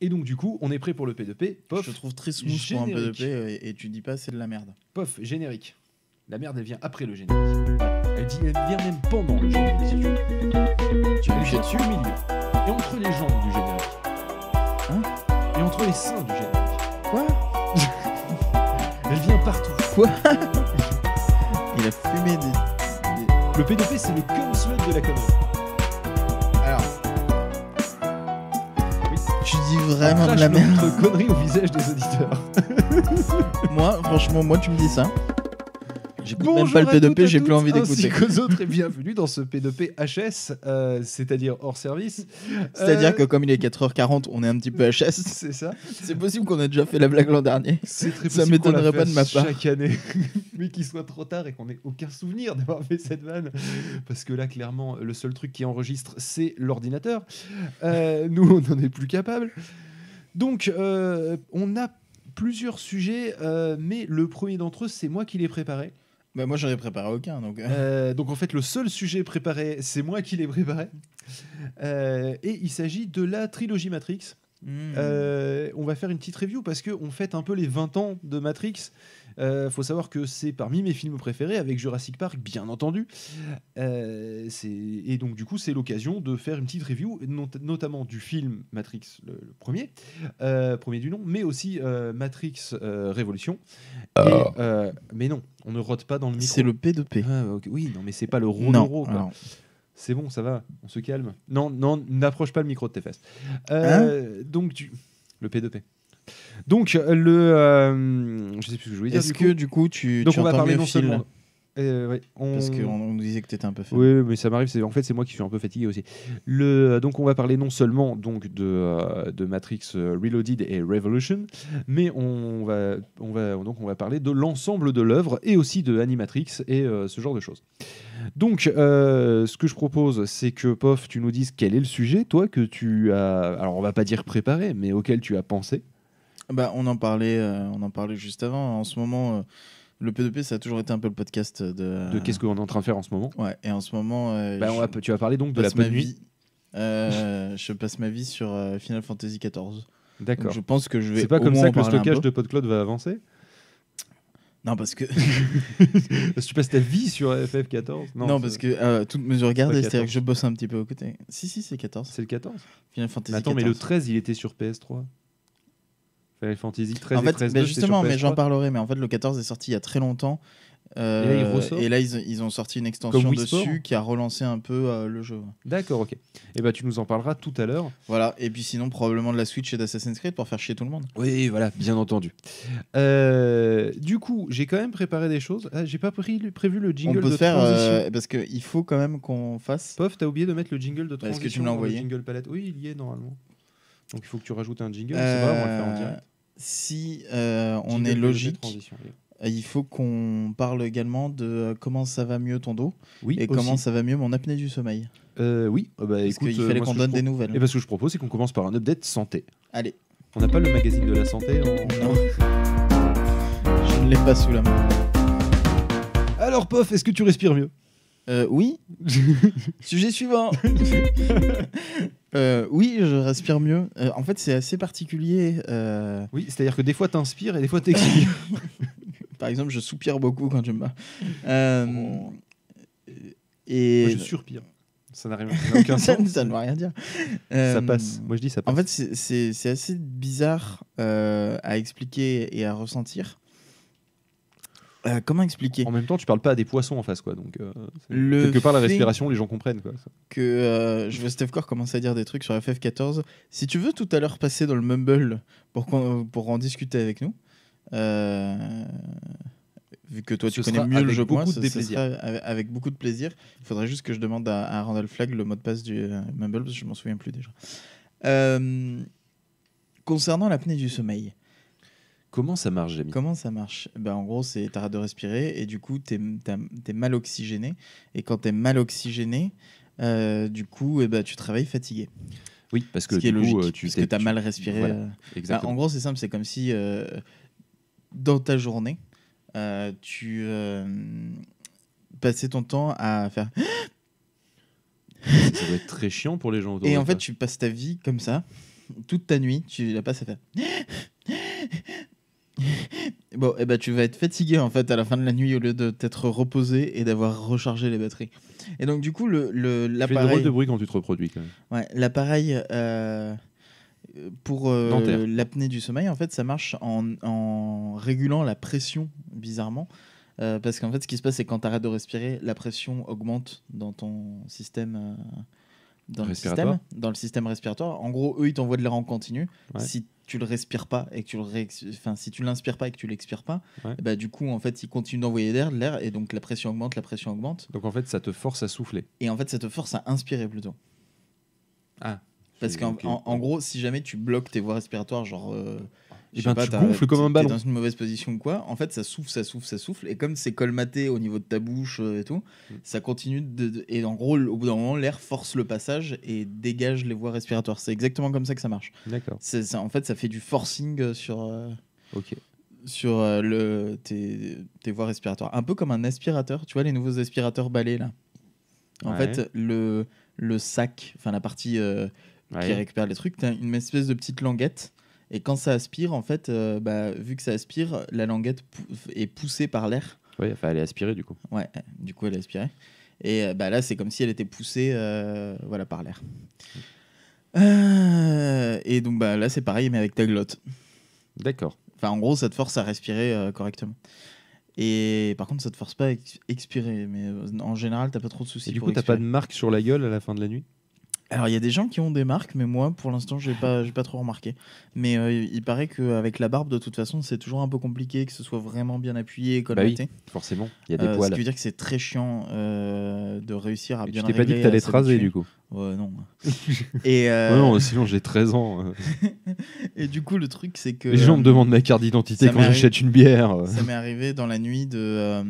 Et donc, du coup, on est prêt pour le P2P. Pof, je trouve très smooth pour un P2P et, tu dis pas c'est de la merde. Pof, générique. La merde, elle vient après le générique. Elle, dit, elle vient même pendant le générique, tu Tu au milieu. Et entre les jambes du générique. Hein Et entre les seins du générique. Quoi Elle vient partout. Quoi Il a fumé des... Le P2P, c'est le Kungslut de la connerie. vraiment de la merde. connerie au visage des auditeurs. moi, franchement, moi, tu me dis ça même pas le P2P, j'ai plus envie d'écouter. qu'aux autres et bienvenue dans ce P2P HS, euh, c'est-à-dire hors service. C'est-à-dire euh, que comme il est 4h40, on est un petit peu HS. C'est ça. C'est possible qu'on ait déjà fait la blague l'an dernier. C'est très possible. Ça m'étonnerait pas de ma part. Chaque année, mais qu'il soit trop tard et qu'on ait aucun souvenir d'avoir fait cette vanne, parce que là, clairement, le seul truc qui enregistre, c'est l'ordinateur. Euh, nous, on n'en est plus capable. Donc, on a plusieurs sujets, mais le premier d'entre eux, c'est moi qui l'ai préparé. Bah moi, j'en ai préparé aucun. Euh. Euh, donc, en fait, le seul sujet préparé, c'est moi qui l'ai préparé. Euh, et il s'agit de la trilogie Matrix. Hmm. on va faire une petite review parce qu'on fête un peu les 20 ans de Matrix. Euh, faut savoir que c'est parmi mes films préférés, avec Jurassic Park, bien entendu. Euh, et donc, du coup, c'est l'occasion de faire une petite review, notamment du film Matrix, le, premier, euh, premier du nom, mais aussi Matrix Révolution. mais non, on ne rote pas dans le micro. C'est le P2P. Ah, oui, non, mais c'est pas le Non, C'est bon, ça va, on se calme. Non, non, n'approche pas le micro de tes fesses. Hein donc, le P2P. Donc, euh, le. Euh, je sais plus ce que je voulais dire. Est-ce que du coup, tu. Donc, tu on va parler non seulement. Euh, Parce qu'on nous disait que tu étais un peu fatigué. Oui, mais ça m'arrive. En fait, c'est moi qui suis un peu fatigué aussi. Le... Donc, on va parler non seulement donc, de, de Matrix Reloaded et Revolution, mais on va, on va, donc, on va parler de l'ensemble de l'œuvre et aussi de Animatrix et ce genre de choses. Donc, ce que je propose, c'est que, Pof, tu nous dises quel est le sujet, toi, que tu as. Alors, on va pas dire préparé, mais auquel tu as pensé. Bah, on en parlait, euh, on en parlait juste avant. En ce moment, euh, le P2P, ça a toujours été un peu le podcast de. De qu'est-ce qu'on est en train de faire en ce moment Ouais. Et en ce moment, euh, bah, tu vas parler donc de la ma vie. je passe ma vie sur Final Fantasy XIV. D'accord. je pense que je vais. C'est pas comme ça que le stockage de PodCloud va avancer Non parce que Parce que tu passes ta vie sur FF14 non, parce que toutes mesures gardées, c'est-à-dire que je bosse un petit peu au côté Si si c'est 14. C'est le 14 Final Fantasy. Mais attends, mais le 13, il était sur PS3. Fantasy 13 en fait, ben justement, mais j'en parlerai. Mais en fait, le 14 est sorti il y a très longtemps. et là, euh, ils, ont sorti une extension dessus qui a relancé un peu euh, le jeu. D'accord, ok. Et eh bah, ben, tu nous en parleras tout à l'heure. Voilà, et puis sinon, probablement de la Switch et d'Assassin's Creed pour faire chier tout le monde. Oui, voilà, bien entendu. Euh, du coup, j'ai quand même préparé des choses. Ah, j'ai pas prévu le jingle On peut de faire, transition. parce qu'il faut quand même qu'on fasse. Pof, t'as oublié de mettre le jingle de transition. Est-ce que tu me l'as envoyé le jingle palette. Oui, il y est normalement. Donc il faut que tu rajoutes un jingle, c'est pas, on va le faire en direct si euh, on est logique, euh, il faut qu'on parle également de euh, comment ça va mieux ton dos et comment ça va mieux mon apnée du sommeil. oui, bah, écoute, qu'il fallait qu'on donne des nouvelles. Et eh ben, que je propose, c'est qu'on commence par un update santé. Allez. On n'a pas le magazine de la santé Non. je ne l'ai pas sous la main. Alors, Pof, est-ce que tu respires mieux Oui. Sujet suivant. Euh, oui, je respire mieux. Euh, en fait, c'est assez particulier. Euh. Oui, c'est-à-dire que des fois t'inspires et des fois t'expires. Par exemple, je soupire beaucoup quand je me bats. Et Moi, je surpire. Ça n'arrive ça n'a aucun ça, ça ne va rien dire. Ça passe. Moi, je dis ça passe. En fait, c'est- assez bizarre à expliquer et à ressentir. Euh, comment expliquer En même temps, tu parles pas à des poissons en face, quoi. Donc, euh, quelque part, la respiration, les gens comprennent, quoi. Que euh, je veux Steph Core commencer à dire des trucs sur FF14. Si tu veux tout à l'heure passer dans le Mumble pour, pour en discuter avec nous, vu que toi, tu connais mieux le jeu avec beaucoup de plaisir. Il faudrait juste que je demande à, Randall Flag le mot de passe du Mumble, parce que je m'en souviens plus déjà. concernant l'apnée du sommeil, Comment ça marche, Jamie Comment ça marche ben, En gros, c'est arrêtes de respirer et du coup, tu es, mal oxygéné. Et quand tu es mal oxygéné, euh, du coup, eh ben, tu travailles fatigué. Oui, parce que, du coup, euh, tu as mal respiré. Euh. Ben, en gros, c'est simple, c'est comme si dans ta journée, tu passais ton temps à faire. ça doit être très chiant pour les gens autour. Et en fait, tu passes ta vie comme ça, toute ta nuit, tu la passes à faire. bon, eh ben, tu vas être fatigué en fait à la fin de la nuit au lieu de t'être reposé et d'avoir rechargé les batteries. Et donc du coup, le, le, l'appareil. de bruit quand tu te reproduis. Quand même. l'appareil euh, pour euh, l'apnée du sommeil, en fait, ça marche en, en régulant la pression bizarrement. Euh, parce qu'en fait, ce qui se passe, c'est quand tu arrêtes de respirer, la pression augmente dans ton système dans le système, dans le système respiratoire. En gros, eux, ils t'envoient de l'air en continu. Si tu le respires pas et que tu le enfin si tu l'inspires pas et que tu l'expires pas bah du coup en fait il continue d'envoyer l'air l'air et donc la pression augmente la pression augmente donc en fait ça te force à souffler et en fait ça te force à inspirer plutôt ah parce qu'en en, gros si jamais tu bloques tes voies respiratoires genre euh, et eh ben, tu gonfles comme un ballon. dans une mauvaise position ou quoi En fait, ça souffle, ça souffle, ça souffle. Et comme c'est colmaté au niveau de ta bouche euh, et tout, mm. ça continue. De, et en gros, au bout d'un moment, l'air force le passage et dégage les voies respiratoires. C'est exactement comme ça que ça marche. D'accord. En fait, ça fait du forcing euh, sur. Euh, ok sur le, tes, tes, voies respiratoires. Un peu comme un aspirateur, tu vois, les nouveaux aspirateurs balais, là. En fait, le, le sac, enfin la partie qui récupère les trucs, t'as une espèce de petite languette et quand ça aspire, en fait, euh, bah, vu que ça aspire, la languette est poussée par l'air. Oui, enfin, elle est aspirée du coup. Ouais, du coup, elle est aspirée. Et euh, bah, là, c'est comme si elle était poussée euh, voilà, par l'air. et donc bah, là, c'est pareil, mais avec ta glotte. D'accord. Enfin, en gros, ça te force à respirer correctement. Et par contre, ça te force pas à expirer. Mais en général, t'as pas trop de soucis. Et du coup, coup, t'as pas de marque sur la gueule à la fin de la nuit alors, il y a des gens qui ont des marques, mais moi, pour l'instant, je n'ai pas, pas trop remarqué. Mais euh, il paraît qu'avec la barbe, de toute façon, c'est toujours un peu compliqué que ce soit vraiment bien appuyé et bah oui, forcément, il y a des euh, poils. Ce qui veut dire que c'est très chiant euh, de réussir à et bien Tu t'es pas dit que allais te raser, du coup Ouais, non. et ouais, non, sinon j'ai 13 ans. et du coup, le truc, c'est que. Les gens me demandent ma carte d'identité quand j'achète une bière. Ça m'est arrivé dans la nuit de.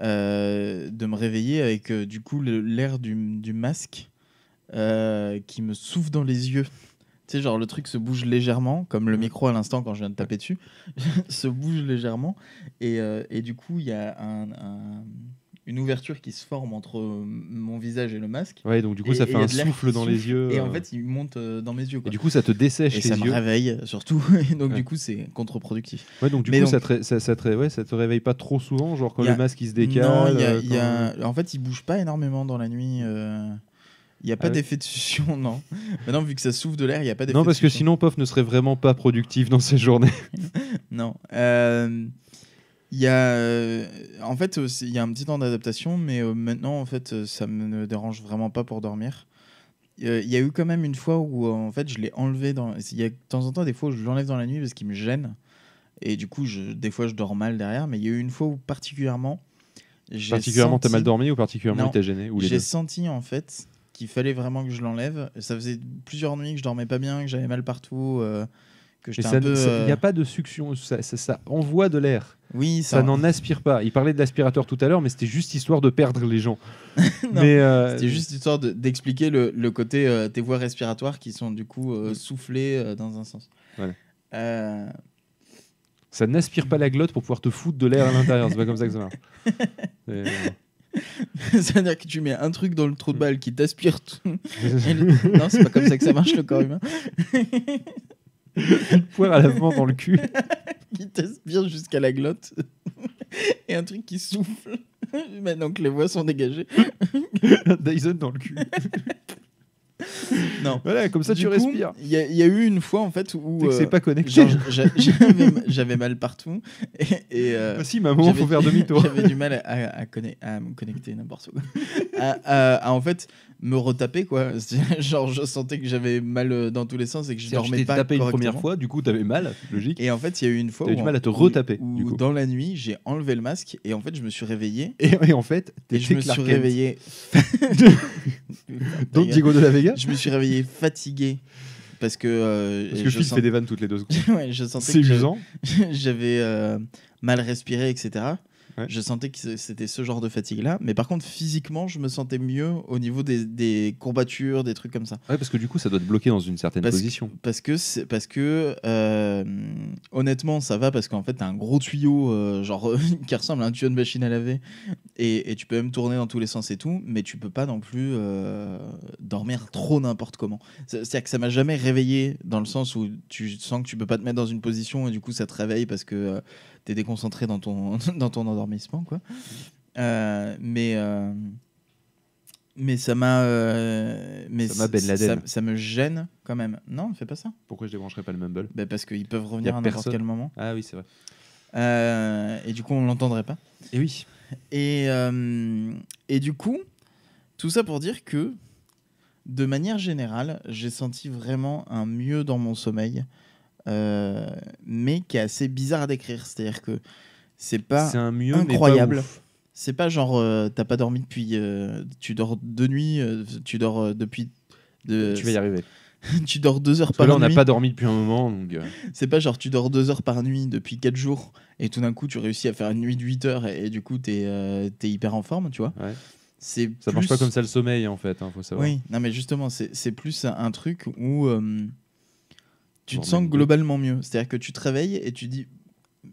de me réveiller avec du coup l'air du, du masque euh, qui me souffle dans les yeux. Tu sais, genre le truc se bouge légèrement, comme le mm. micro à l'instant quand je viens de taper dessus, se bouge légèrement. Euh, et, du coup, il y a une ouverture qui se forme entre mon visage et le masque. Ouais, donc du coup, ça fait un souffle dans les yeux. Et en euh. fait, il monte dans mes yeux. Et du coup, ça te dessèche les ça Et ça me réveille surtout. et donc, du coup, c'est contre-productif. Ouais, donc du coup, ça, te, réveille pas trop souvent, genre quand le masque il se décale. Non, y y a... en fait, il bouge pas énormément dans la nuit. Il n'y a pas ah d'effet de succion, non. Maintenant, vu que ça souffle de l'air, il n'y a pas d'effet Non, parce que sinon, POF ne serait vraiment pas productif dans ses journées. non. Euh, y a. Euh, en fait, il y a un petit temps d'adaptation, mais euh, maintenant, en fait, ça me dérange vraiment pas pour dormir. Il y a eu quand même une fois où, en fait, je l'ai enlevé dans. Il y a de temps en temps des fois je l'enlève dans la nuit parce qu'il me gêne. Et du coup, je... des fois, je dors mal derrière. Mais il y a eu une fois où, particulièrement. Particulièrement, tu t'as mal dormi ou particulièrement, t'as gêné J'ai senti, en fait qu'il fallait vraiment que je l'enlève. Ça faisait plusieurs nuits que je dormais pas bien, que j'avais mal partout. Euh, que Il n'y a euh, pas de succion, ça, envoie de l'air. Oui, ça, n'en aspire pas. Il parlait de l'aspirateur tout à l'heure, mais c'était juste histoire de perdre les gens. euh... C'était juste histoire d'expliquer le, côté euh, tes des voies respiratoires qui sont du coup soufflées dans un sens. Ça n'aspire pas la glotte pour pouvoir te foutre de l'air à l'intérieur. C'est pas comme ça que ça marche. C'est-à-dire que tu mets un truc dans le trou de balle qui t'aspire tout. Non, c'est pas comme ça que ça marche le corps humain. Une poire à lavement dans le cul. qui t'aspire jusqu'à la glotte. Et un truc qui souffle. Maintenant que les voix sont dégagées. Dyson dans le cul non. Voilà, comme ça tu respires. Il y, a eu une fois en fait où. Euh, c'est pas connecté. J'avais mal partout. Et, et euh, bah si, maman, faut faire demi-tour. J'avais du mal à, à, à, me connecter n'importe où. en fait, me retaper quoi. Genre je sentais que j'avais mal euh, dans tous les sens et que je dormais pas tapé une première fois, du coup t'avais mal, logique. Et en fait il y a eu une fois où du mal à te retaper. du coup. dans la nuit j'ai enlevé le masque et en fait je me suis réveillé. Et, en fait et je me suis réveillé. Donc de la Vega. Je me suis réveillé fatigué parce que euh, parce que je, suis des vannes toutes les deux ouais, je sentais que j'avais euh, mal respiré etc. Je sentais que c'était ce genre de fatigue-là. Mais par contre, physiquement, je me sentais mieux au niveau des, courbatures, des trucs comme ça. Ouais, parce que du coup, ça doit te bloquer dans une certaine position. parce que, parce que euh, honnêtement, ça va parce qu'en fait, t'as un gros tuyau euh, genre qui ressemble à un tuyau de machine à laver. Et, tu peux même tourner dans tous les sens et tout. Mais tu peux pas non plus euh, dormir trop n'importe comment. C'est-à-dire que ça m'a jamais réveillé dans le sens où tu sens que tu peux pas te mettre dans une position et du coup, ça te réveille parce que t'es déconcentré dans ton, dans ton endormissement. Quoi. Euh, mais, euh, mais ça m'a. Euh, ça m'a Ben ça- me gêne quand même. Non, fais pas ça. Pourquoi je débrancherais pas le Mumble bah, parce qu'ils peuvent revenir à n'importe quel moment. Ah oui, c'est vrai. et du coup, on l'entendrait pas. Et oui. Et, et du coup, tout ça pour dire que, de manière générale, j'ai senti vraiment un mieux dans mon sommeil euh, mais qui est assez bizarre à décrire. C'est-à-dire que c'est pas un mieux, incroyable. C'est pas genre euh, t'as pas dormi depuis, euh, tu dors deux nuits, tu dors depuis. De... Tu vas y arriver. tu dors deux heures par là, nuit. on n'a pas dormi depuis un moment. donc. c'est pas genre tu dors deux heures par nuit depuis quatre jours et tout d'un coup tu réussis à faire une nuit de 8 heures et, du coup t'es es hyper en forme, tu vois. Ouais ça marche pas comme ça le sommeil en fait hein, faut savoir oui non mais justement c'est plus un truc où tu te sens globalement mieux. C'est-à-dire que tu te réveilles et tu dis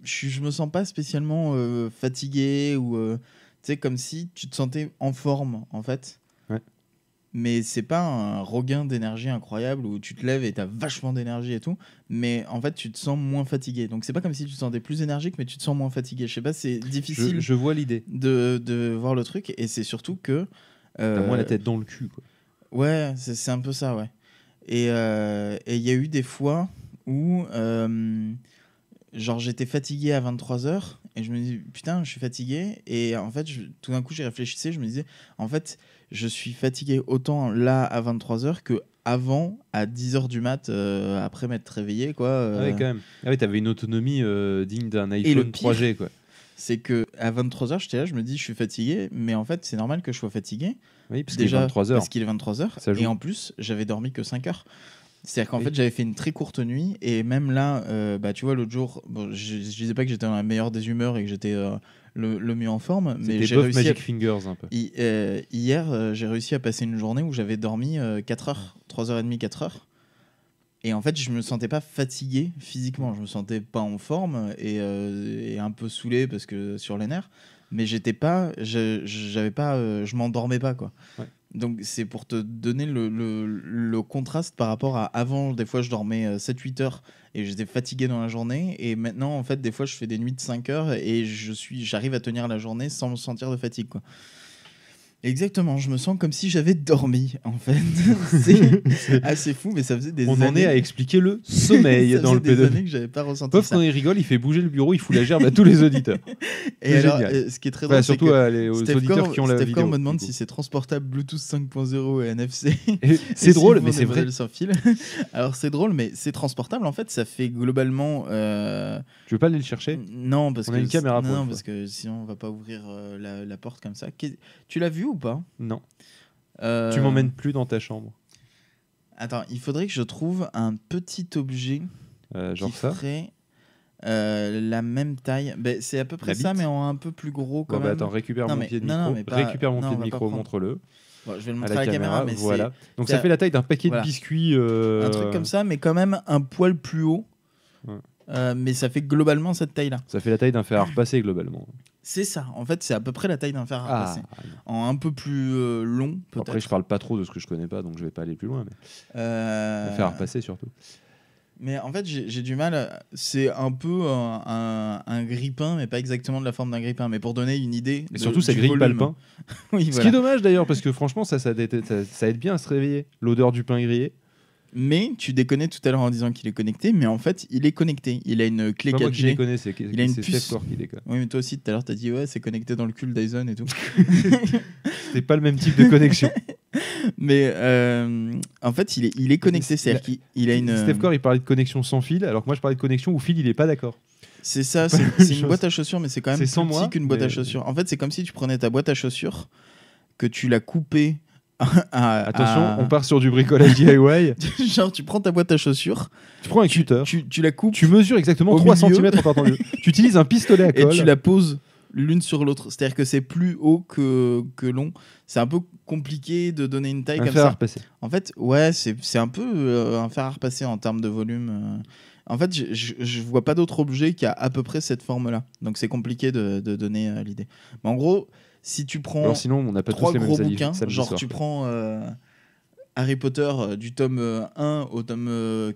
je, me sens pas spécialement euh, fatigué ou euh, tu sais comme si tu te sentais en forme en fait. Ouais. Mais c'est pas un regain d'énergie incroyable où tu te lèves et t'as as vachement d'énergie et tout, mais en fait tu te sens moins fatigué. Donc c'est pas comme si tu te sentais plus énergique mais tu te sens moins fatigué. Je sais pas, c'est difficile. Je, vois l'idée de, voir le truc et c'est surtout que t'as moins la euh, tête dans le cul Ouais, c'est un peu ça ouais. Euh, et il y a eu des fois où euh, genre j'étais fatigué à 23h et je me dis putain je suis fatigué et en fait tout d'un coup j'ai réfléchissais je me disais en fait je suis fatigué autant là à 23h que avant à 10h du mat euh, après m'être réveillé quoi ah quand même ah t'avais une autonomie digne d'un iPhone 3G quoi c'est que à 23h, j'étais là, je me dis, je suis fatigué, mais en fait, c'est normal que je sois fatigué. Oui, parce qu'il est 23h. qu'il 23 Et en plus, j'avais dormi que 5 h C'est-à-dire qu'en fait, j'avais fait une très courte nuit. Et même là, euh, bah, tu vois, l'autre jour, je, je, disais pas que j'étais dans la meilleure des humeurs et que j'étais euh, le, mieux en forme. mais j'ai Magic Fingers un peu. Euh, hier, j'ai réussi à passer une journée où j'avais dormi 4 h 3h30, 4 h et en fait, je me sentais pas fatigué physiquement. Je me sentais pas en forme et, euh, un peu saoulé parce que sur les nerfs. Mais j'étais pas, j'avais pas, euh, je m'endormais pas quoi. Donc c'est pour te donner le, contraste par rapport à avant, des fois je dormais 7-8 euh, heures et j'étais fatigué dans la journée et maintenant en fait des fois je fais des nuits de 5 heures et je suis j'arrive à tenir la journée sans me sentir de fatigue quoi. Exactement, je me sens comme si j'avais dormi en fait. C'est assez fou, mais ça faisait des années. On en est à expliquer le sommeil dans le p Des années que j'avais pas ressenti. ça quand il rigole, il fait bouger le bureau, il fout la gerbe à tous les auditeurs. Et alors, euh, ce qui est très drôle, enfin, surtout que les, auditeurs qui ont la vidéo. me demande si c'est transportable Bluetooth 5.0 et NFC. C'est drôle, mais c'est vrai. Alors c'est drôle, mais c'est transportable en fait. Ça fait globalement. Euh... Tu veux pas aller le chercher Non, parce que une caméra. Non, parce que sinon on va pas ouvrir euh, la porte comme ça. Tu l'as vu ou pas Non. Euh, tu m'emmènes plus dans ta chambre. Attends, il faudrait que je trouve un petit objet euh, genre ça euh, la même taille. Ben, c'est à peu près ça, mais en un peu plus gros quand récupère mon pied de micro, récupère mon montre-le. je vais le montrer à la, caméra, voilà. Donc ça fait la taille d'un paquet de biscuits. Un truc euh, comme ça, mais quand même un poil plus haut. mais ça fait globalement cette taille-là. Ça fait la taille d'un fer à repasser globalement. C'est ça. En fait, c'est à peu près la taille d'un fer à repasser. Ah. en un peu plus euh, long, peut-être. Après, je parle pas trop de ce que je connais pas, donc je vais pas aller plus loin. Mais... Euh, le fer à repasser, surtout. Mais en fait, j'ai du mal. C'est un peu un, un, grippin, mais pas exactement de la forme d'un grippin. Mais pour donner une idée. Et surtout, ça grille pas le pain. Ce qui est dommage d'ailleurs, parce que franchement, ça, ça, ça, ça aide bien à se réveiller. L'odeur du pain grillé. Mais tu déconnais tout à l'heure en disant qu'il est connecté, mais en fait, il est connecté. Il a une clé 4G. c'est il a une puce. Qui déconne. Oui, mais toi aussi, tout à l'heure, t'as dit ouais, c'est connecté dans le cul Dyson et tout. c'est pas le même type de connexion. mais euh, en fait, il est, il est connecté. cest à a une. Steph Core, il parlait de connexion sans fil, alors que moi, je parlais de connexion où fil, il est pas d'accord. C'est ça, c'est une boîte à chaussures, mais c'est quand même plus petit qu'une boîte à chaussures. En fait, c'est comme si tu prenais ta boîte à chaussures, que tu la coupais Ah, Attention, ah. on part sur du bricolage DIY. Genre, tu prends ta boîte à chaussures. Tu prends un cutter. Tu, la coupes. Tu mesures exactement 3 cm tu utilises un pistolet à colle. Et tu la poses l'une sur l'autre. C'est-à-dire que c'est plus haut que, que long. C'est un peu compliqué de donner une taille un comme fer ça. À En fait, ouais, c'est un peu euh, un fer à repasser en termes de volume. Euh. En fait, je ne vois pas d'autre objet qui a à peu près cette forme-là. Donc c'est compliqué de, donner euh, l'idée. Mais en gros, si tu prends sinon, on n'a pas trois genre tu prends euh, Harry Potter euh, du tome 1 euh, au tome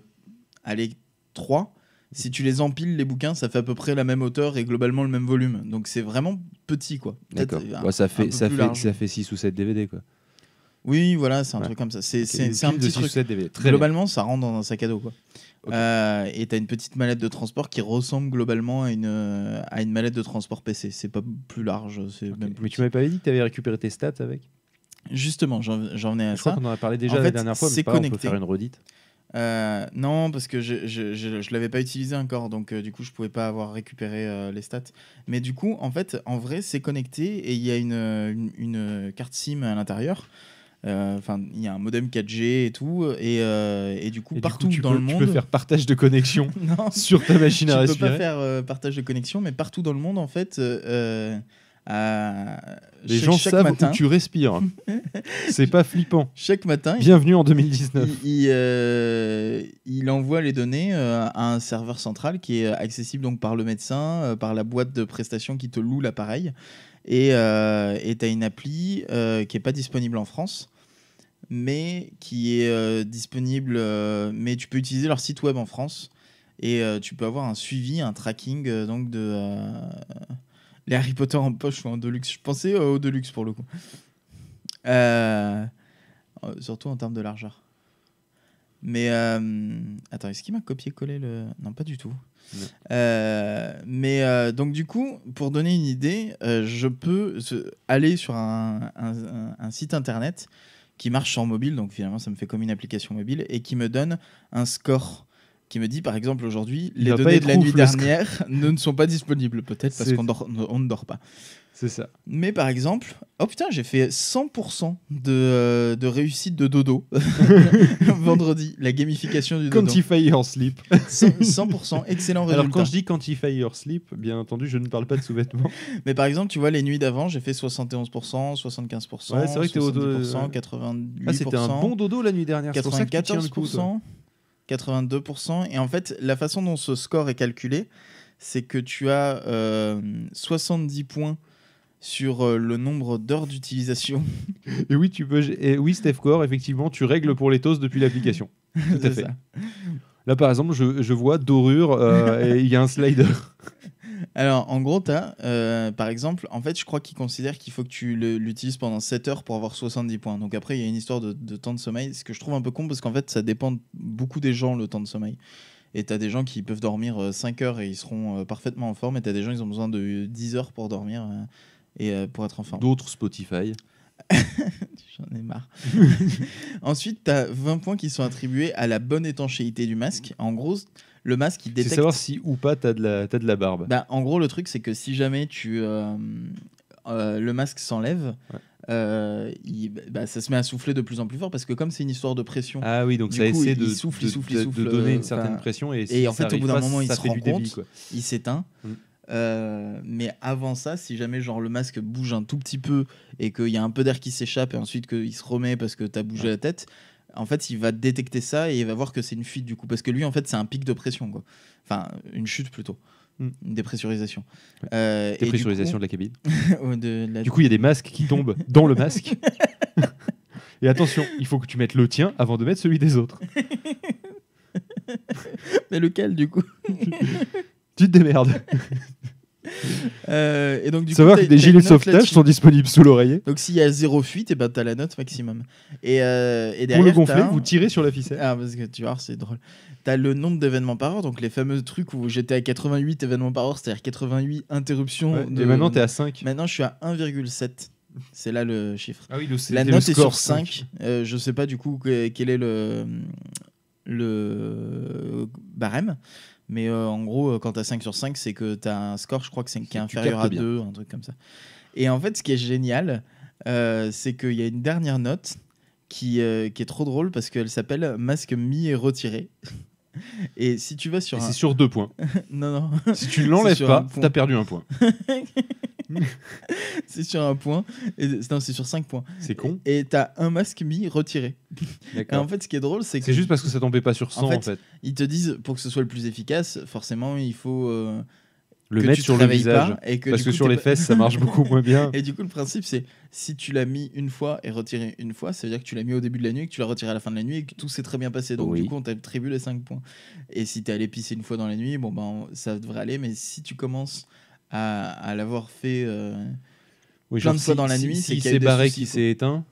allez, 3, si tu les empiles, les bouquins, ça fait à peu près la même hauteur et globalement le même volume. Donc c'est vraiment petit, quoi. D'accord. Ouais, ça, fait, ça, fait, ça fait 6 ou 7 DVD, quoi. Oui, voilà, c'est un truc comme ça. C'est un petit truc. Très globalement, ça rentre dans un sac à dos, quoi. Euh, et tu as une petite mallette de transport qui ressemble globalement à une, euh, à une mallette de transport PC. C'est pas plus large, Mais tu m'avais pas dit que tu avais récupéré tes stats avec Justement, j'en venais à je ça. Crois on en a parlé déjà la dernière fois, mais faire une redite. Euh, non, parce que je, ne l'avais pas utilisé encore, donc du coup je pouvais pas avoir récupéré les stats. Mais du coup, en fait, en vrai, c'est connecté et il y a une, une carte SIM à l'intérieur. Euh, enfin, il y a un modem 4G et tout, et, euh, et du coup partout dans le monde, tu peux faire partage de connexion sur ta machine à respirer. Tu peux pas faire euh, partage de connexion, mais partout dans le monde en fait. les gens savent matin. Où tu respires. c'est pas flippant. Chaque matin. Bienvenue il, en 2019. Il, envoie les données à un serveur central qui est accessible donc par le médecin, par la boîte de prestations qui te loue l'appareil. Et euh, tu as une appli euh, qui n'est pas disponible en France, mais qui est euh, disponible. mais tu peux utiliser leur site web en France et tu peux avoir un suivi, un tracking donc de les Harry Potter en poche ou en deluxe. Je pensais au deluxe pour le coup. surtout en termes de largeur. Mais attends, est-ce qu'il m'a copié-collé le. Non, pas du tout. Euh, mais euh, donc du coup, pour donner une idée, euh, je peux aller sur un, site internet qui marche en mobile, donc finalement ça me fait comme une application mobile, et qui me donne un score qui me dit par exemple aujourd'hui les données de la nuit dernière ne, ne sont pas disponibles, peut-être parce qu'on ne dort pas. C'est ça. Mais par exemple, oh putain, j'ai fait 100% de, euh, de, réussite de dodo vendredi, la gamification du dodo. Quantify your sleep. 100%, excellent résultat. Alors quand je dis quantify your sleep, bien entendu, je ne parle pas de sous-vêtements. Mais par exemple, tu vois, les nuits d'avant, j'ai fait 71%, 75%, ouais, 88%. Euh, ah, c'était un bon dodo la nuit dernière. 94%, 82%. Et en fait, la façon dont ce score est calculé, c'est que tu as 70 euh, points sur euh, le nombre d'heures d'utilisation. Et oui, tu peux. Et oui, Steph Core, effectivement, tu règles pour les toasts depuis l'application. Tout à fait. Là, par exemple, je, je vois dorure euh, et il y a un slider. Alors, en gros, tu as, euh, par exemple, en fait, je crois qu'ils considèrent qu'il faut que tu l'utilises pendant 7 heures pour avoir 70 points. Donc, après, il y a une histoire de, de, temps de sommeil, ce que je trouve un peu con parce qu'en fait, ça dépend beaucoup des gens, le temps de sommeil. Et tu as des gens qui peuvent dormir 5 heures et ils seront parfaitement en forme, et tu as des gens qui ont besoin de 10 heures pour dormir et euh, pour être en D'autres Spotify. J'en ai marre. Ensuite, tu as 20 points qui sont attribués à la bonne étanchéité du masque. En gros, le masque, il détecte. C'est savoir si ou pas tu as, de la barbe. Bah, en gros, le truc, c'est que si jamais tu, euh, euh, le masque s'enlève, bah, ça se met à souffler de plus en plus fort parce que, comme c'est une histoire de pression. Ah oui, donc ça essaie de, souffler, souffle, de, de, donner une certaine pression. Et, et en fait, au bout d'un moment, il se rend compte, il s'éteint. Mm. Euh, mais avant ça, si jamais genre le masque bouge un tout petit peu et qu'il y a un peu d'air qui s'échappe et ensuite qu'il se remet parce que tu as bougé la tête, en fait, il va détecter ça et il va voir que c'est une fuite du coup. Parce que lui, en fait, c'est un pic de pression, quoi. Enfin, une chute plutôt. Hmm. Une dépressurisation. Euh, dépressurisation de la cabine. Du coup, il y a des masques qui tombent dans le masque. et attention, il faut que tu mettes le tien avant de mettre celui des autres. Mais lequel du coup tu te démerdes. Euh, et donc, du Savoir que des gilets de sauvetage sont disponibles sous l'oreiller. Donc s'il y a zéro fuite, et eh ben t'as la note maximum. Et, euh, Pour le gonfler, vous tirez sur la ficelle. Ah, parce que tu vois, c'est drôle. as le nombre d'événements par heure, donc les fameux trucs où j'étais à 88 événements par heure, c'est-à-dire 88 interruptions. Et maintenant, t'es à 5. Maintenant, je suis à 1,7. C'est là le chiffre. Ah oui, le, La est sur 5. Je euh, je sais pas du coup quel est le barème. Mais euh, en gros, euh, quand t'as 5 sur 5, c'est que t'as un score, je crois que c'est qui est inférieur à 2, un truc comme ça. Et en fait, ce qui est génial, euh, c'est qu'il y a une dernière note qui, qui est trop drôle parce qu'elle s'appelle Masque mis et retiré. Et si tu vas sur. Un... C'est sur deux points. non, non. Si tu l'enlèves pas, t'as perdu un point. c'est sur un point. Et, non, c'est sur 5 points. C'est con. Et t'as un masque mis retiré. D'accord. en fait, ce qui est drôle, c'est que. C'est juste parce que ça tombait pas sur 100 en fait, en fait, Ils te disent, pour que ce soit le plus efficace, forcément, il faut. Euh, le mettre sur le visage. parce que sur les fesses, ça marche beaucoup moins bien. Et du coup, le principe, c'est si tu l'as mis une fois et retiré une fois, ça veut dire que tu l'as mis au début de la nuit et que tu l'as retiré à la fin de la nuit et que tout s'est très bien passé. Donc, du coup, on t'attribue les 5 points. Et si t'es allé pisser une fois dans la nuit, bon, ben, ça devrait aller. Mais si tu commences à, l'avoir fait euh, plein de fois dans la nuit. Si, s'est barré, qu'il s'est éteint.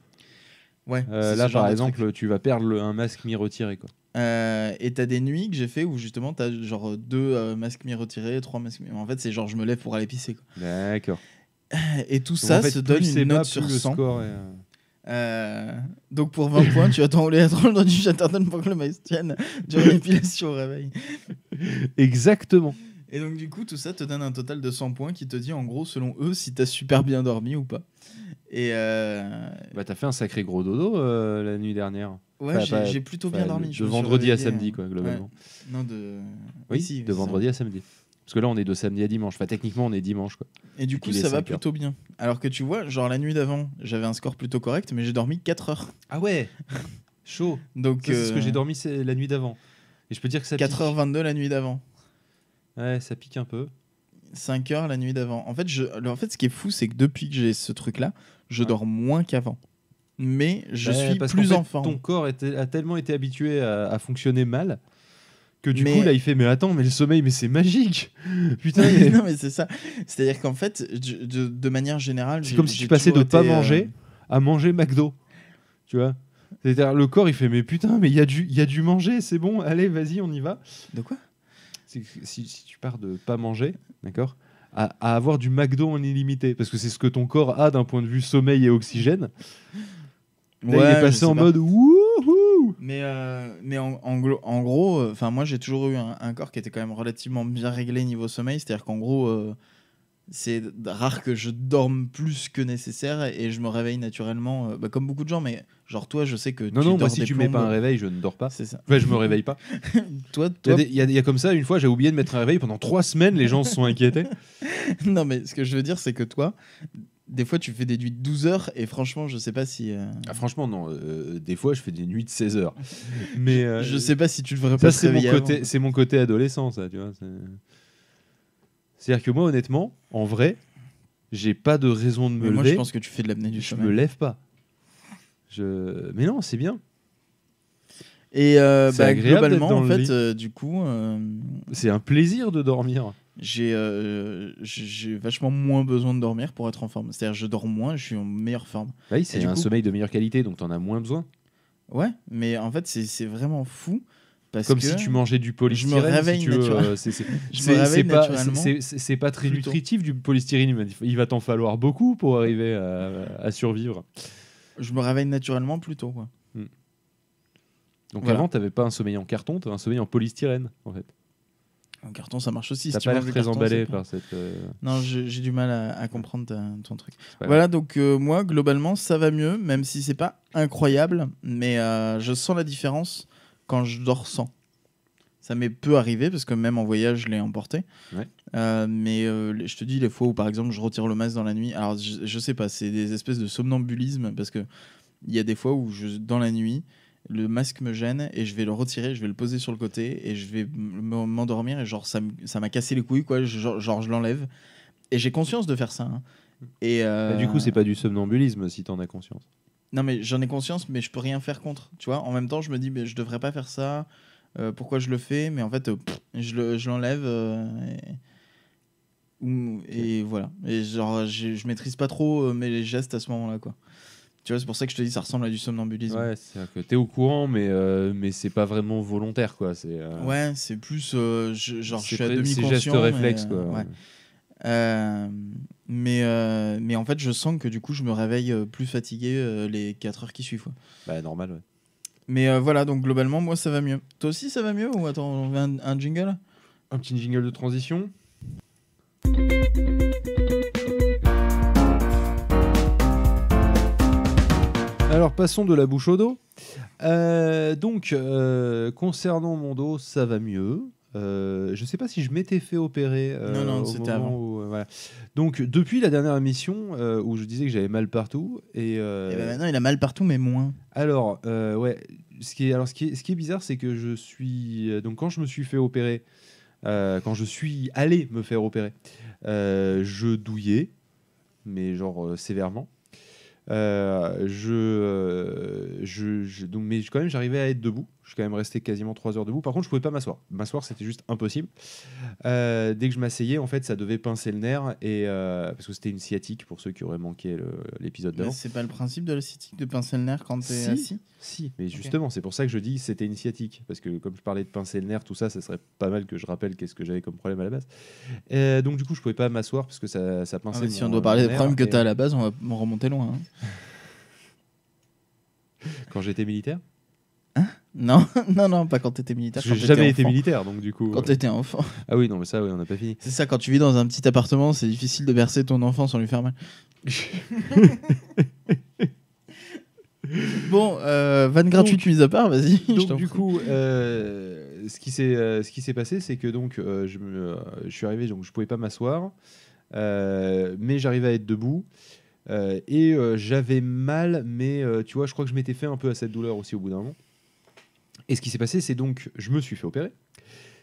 Ouais, euh, là, par exemple, tu vas perdre un masque mi-retiré. Quoi. Euh, et t'as des nuits que j'ai fait où justement t'as genre deux euh, masques mi-retirés, trois masques mi En fait, c'est genre je me lève pour aller pisser. D'accord. Et tout ça se donne une note sur 100. Euh, donc pour 20 points, tu vas t'enrouler à dans du Chatterton pour que le maïs tienne durant l'épilation au réveil. Exactement. Et donc, du coup, tout ça te donne un total de 100 points qui te dit, en gros, selon eux, si t'as super bien dormi ou pas. Et. Euh, bah, t'as fait un sacré gros dodo euh, la nuit dernière. Ouais, j'ai plutôt bien dormi. De vendredi à samedi, euh, quoi, globalement. Non, de. Oui, de vendredi à samedi. Parce que là, on est de samedi à dimanche. Enfin, techniquement, on est dimanche, quoi. Et du coup, ça va plutôt bien. Alors que tu vois, genre la nuit d'avant, j'avais un score plutôt correct, mais j'ai dormi 4 heures. Ah ouais Chaud Donc, ce que j'ai dormi la nuit d'avant. Et je peux dire que ça 4h22 la nuit d'avant. Ouais, ça pique un peu. 5 heures la nuit d'avant. En fait, je, en fait, ce qui est fou, c'est que depuis que j'ai ce truc-là, je dors moins qu'avant. Mais je suis plus en enfant. Ton corps a tellement été habitué à, fonctionner mal que du coup, là, il fait Mais attends, mais le sommeil, mais c'est magique Putain mais... Non, mais c'est ça. C'est-à-dire qu'en fait, de, manière générale. C'est comme si tu passais de pas euh, manger à manger McDo. Tu vois cest à le corps, il fait Mais putain, mais il y, a du, y a du manger, c'est bon, allez, vas-y, on y va. De quoi si, tu pars de pas manger, d'accord à, avoir du McDo en illimité, parce que c'est ce que ton corps a d'un point de vue sommeil et oxygène. il est passé en mode Mais, euh, mais en, en, gros, euh, enfin moi j'ai toujours eu un, corps qui était quand même relativement bien réglé niveau sommeil, c'est-à-dire qu'en gros, euh, c'est rare que je dorme plus que nécessaire et je me réveille naturellement, euh, bah, comme beaucoup de gens, mais genre toi, je sais que non, tu non, moi si tu mets pas un réveil, je ne dors pas. C'est ça. je me réveille pas. toi, Il y, a comme ça, une fois, j'ai oublié de mettre un réveil pendant trois semaines, les gens se sont inquiétés. non, mais ce que je veux dire, c'est que toi, des fois, tu fais des nuits de 12 heures et franchement, je sais pas si. Euh, ah, franchement, non. Euh, des fois, je fais des nuits de 16 heures. Mais je sais pas si tu devrais pas. Ça, c'est mon, côté, mon côté adolescent, ça, tu vois. C'est-à-dire que moi, honnêtement, en vrai, j'ai pas de raison de me lever. Moi, je pense que tu fais de l'apnée du sommeil. Je me lève pas. Je... Mais non, c'est bien. Et euh, bah, globalement, en fait, euh, du coup. Euh, c'est un plaisir de dormir. J'ai vachement moins besoin de dormir pour être en forme. C'est-à-dire, je dors moins, je suis en meilleure forme. Bah oui, c'est un sommeil de meilleure qualité, donc t'en as moins besoin. Ouais, mais en fait, c'est vraiment fou comme si tu mangeais du polystyrène. Je me réveille naturellement. c'est pas, pas très nutritif du polystyrène. Il va t'en falloir beaucoup pour arriver à, survivre. Je me réveille naturellement plutôt. Quoi. Hmm. Donc avant, t'avais pas un sommeil en carton, t'avais un sommeil en polystyrène en fait. En carton, ça marche aussi. T'as pas l'air très emballé par cette. Euh, non, j'ai du mal à, comprendre ton truc. Voilà, donc euh, moi, globalement, ça va mieux, même si c'est pas incroyable, mais euh, je sens la différence quand je dors sans. Ça m'est peu arrivé parce que même en voyage, je l'ai emporté. Euh, mais euh, je te dis, les fois où par exemple je retire le masque dans la nuit, alors je, sais pas, c'est des espèces de somnambulisme parce que il y a des fois où dans la nuit, le masque me gêne et je vais le retirer, je vais le poser sur le côté et je vais m'endormir et genre ça m'a cassé les couilles quoi, je, genre, je l'enlève. Et j'ai conscience de faire ça. Hein. Et bah, euh, du coup, c'est pas du somnambulisme si t'en as conscience. Non, mais j'en ai conscience, mais je peux rien faire contre. Tu vois, en même temps, je me dis, mais je devrais pas faire ça. Euh, pourquoi je le fais Mais en fait, euh, je l'enlève. Euh, et, voilà. Et genre, je maîtrise pas trop mes gestes à ce moment-là, quoi. Tu vois, c'est pour ça que je te dis, ça ressemble à du somnambulisme. Ouais, c'est-à-dire que t'es au courant, mais, mais c'est pas vraiment volontaire, quoi. C'est, Ouais, c'est plus. genre, je suis à demi-conscient. C'est réflexe, quoi. Ouais. Mais, euh, mais en fait, je sens que du coup, je me réveille euh, plus fatigué euh, les 4 heures qui suivent. Bah, normal, ouais. Mais voilà, donc globalement, moi, ça va mieux. Toi aussi, ça va mieux Ou attends, on veut un, jingle Un petit jingle de transition Alors passons de la bouche au dos. donc, concernant mon dos, ça va mieux. Euh, je ne sais pas si je m'étais fait opérer. Euh, non, non, c'était avant. Euh, donc, depuis la dernière émission où je disais que j'avais mal partout. Et, eh ben, maintenant, il a mal partout, mais moins. Alors, ouais. Ce qui est, alors, ce qui ce qui est bizarre, c'est que je suis. donc, quand je me suis fait opérer, quand je suis allé me faire opérer, je douillais, mais genre sévèrement. je, je, je, donc, mais quand même, j'arrivais à être debout. Je suis quand même resté quasiment 3 heures debout. Par contre, je pouvais pas m'asseoir. M'asseoir, c'était juste impossible. Euh, dès que je m'asseyais, en fait, ça devait pincer le nerf. Et, euh, parce que c'était une sciatique, pour ceux qui auraient manqué l'épisode d'avant. C'est pas le principe de la sciatique de pincer le nerf quand tu si, assis Si, mais justement, c'est pour ça que je dis c'était une sciatique. Parce que comme je parlais de pincer le nerf, tout ça, ça serait pas mal que je rappelle qu'est-ce que j'avais comme problème à la base. Euh, donc, du coup, je pouvais pas m'asseoir parce que ça, ça ah, pinçait ah, Si on doit parler des problèmes que as à la base, on va remonter loin. Hein. quand j'étais militaire Hein non, non, non, pas quand t'étais militaire. J'ai jamais été militaire, donc du coup. Quand tu euh, t'étais enfant. Ah oui, non, mais ça, oui, on n'a pas fini. C'est ça, quand tu vis dans un petit appartement, c'est difficile de bercer ton enfant sans lui faire mal. bon, euh, vanne gratuite mise à part, vas-y. Donc du coup, euh, euh, ce qui s'est passé, c'est que donc euh, je, je, suis arrivé, donc je pouvais pas m'asseoir, mais j'arrivais à être debout. et j'avais mal, mais tu vois, je crois que je m'étais fait un peu à cette douleur aussi au bout d'un moment. Et ce qui s'est passé, c'est donc, je me suis fait opérer.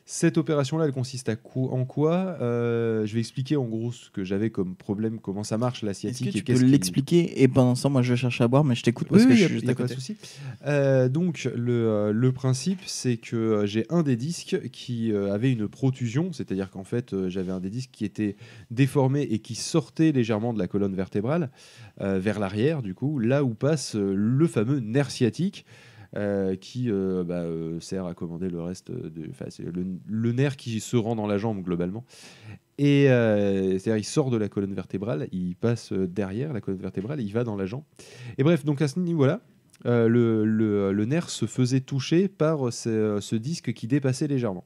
Cette opération-là, elle consiste à en quoi euh, Je vais expliquer en gros ce que j'avais comme problème, comment ça marche la Est-ce que tu peux l'expliquer Et eh pendant ce temps, moi, je vais cherche à boire, mais je t'écoute parce que je suis juste Pas de euh, donc, le, euh, le principe, c'est que j'ai un des disques qui avait une protusion, c'est-à-dire qu'en fait, j'avais un des disques qui était déformé et qui sortait légèrement de la colonne vertébrale vers l'arrière, du coup, là où passe le fameux nerf sciatique euh, qui euh, bah, euh, sert à commander le reste. De, le, nerf qui se rend dans la jambe globalement. Et c'est-à-dire, il sort de la colonne vertébrale, il passe derrière la colonne vertébrale, il va dans la jambe. Et bref, donc à ce niveau-là, le, nerf se faisait toucher par ce disque qui dépassait légèrement.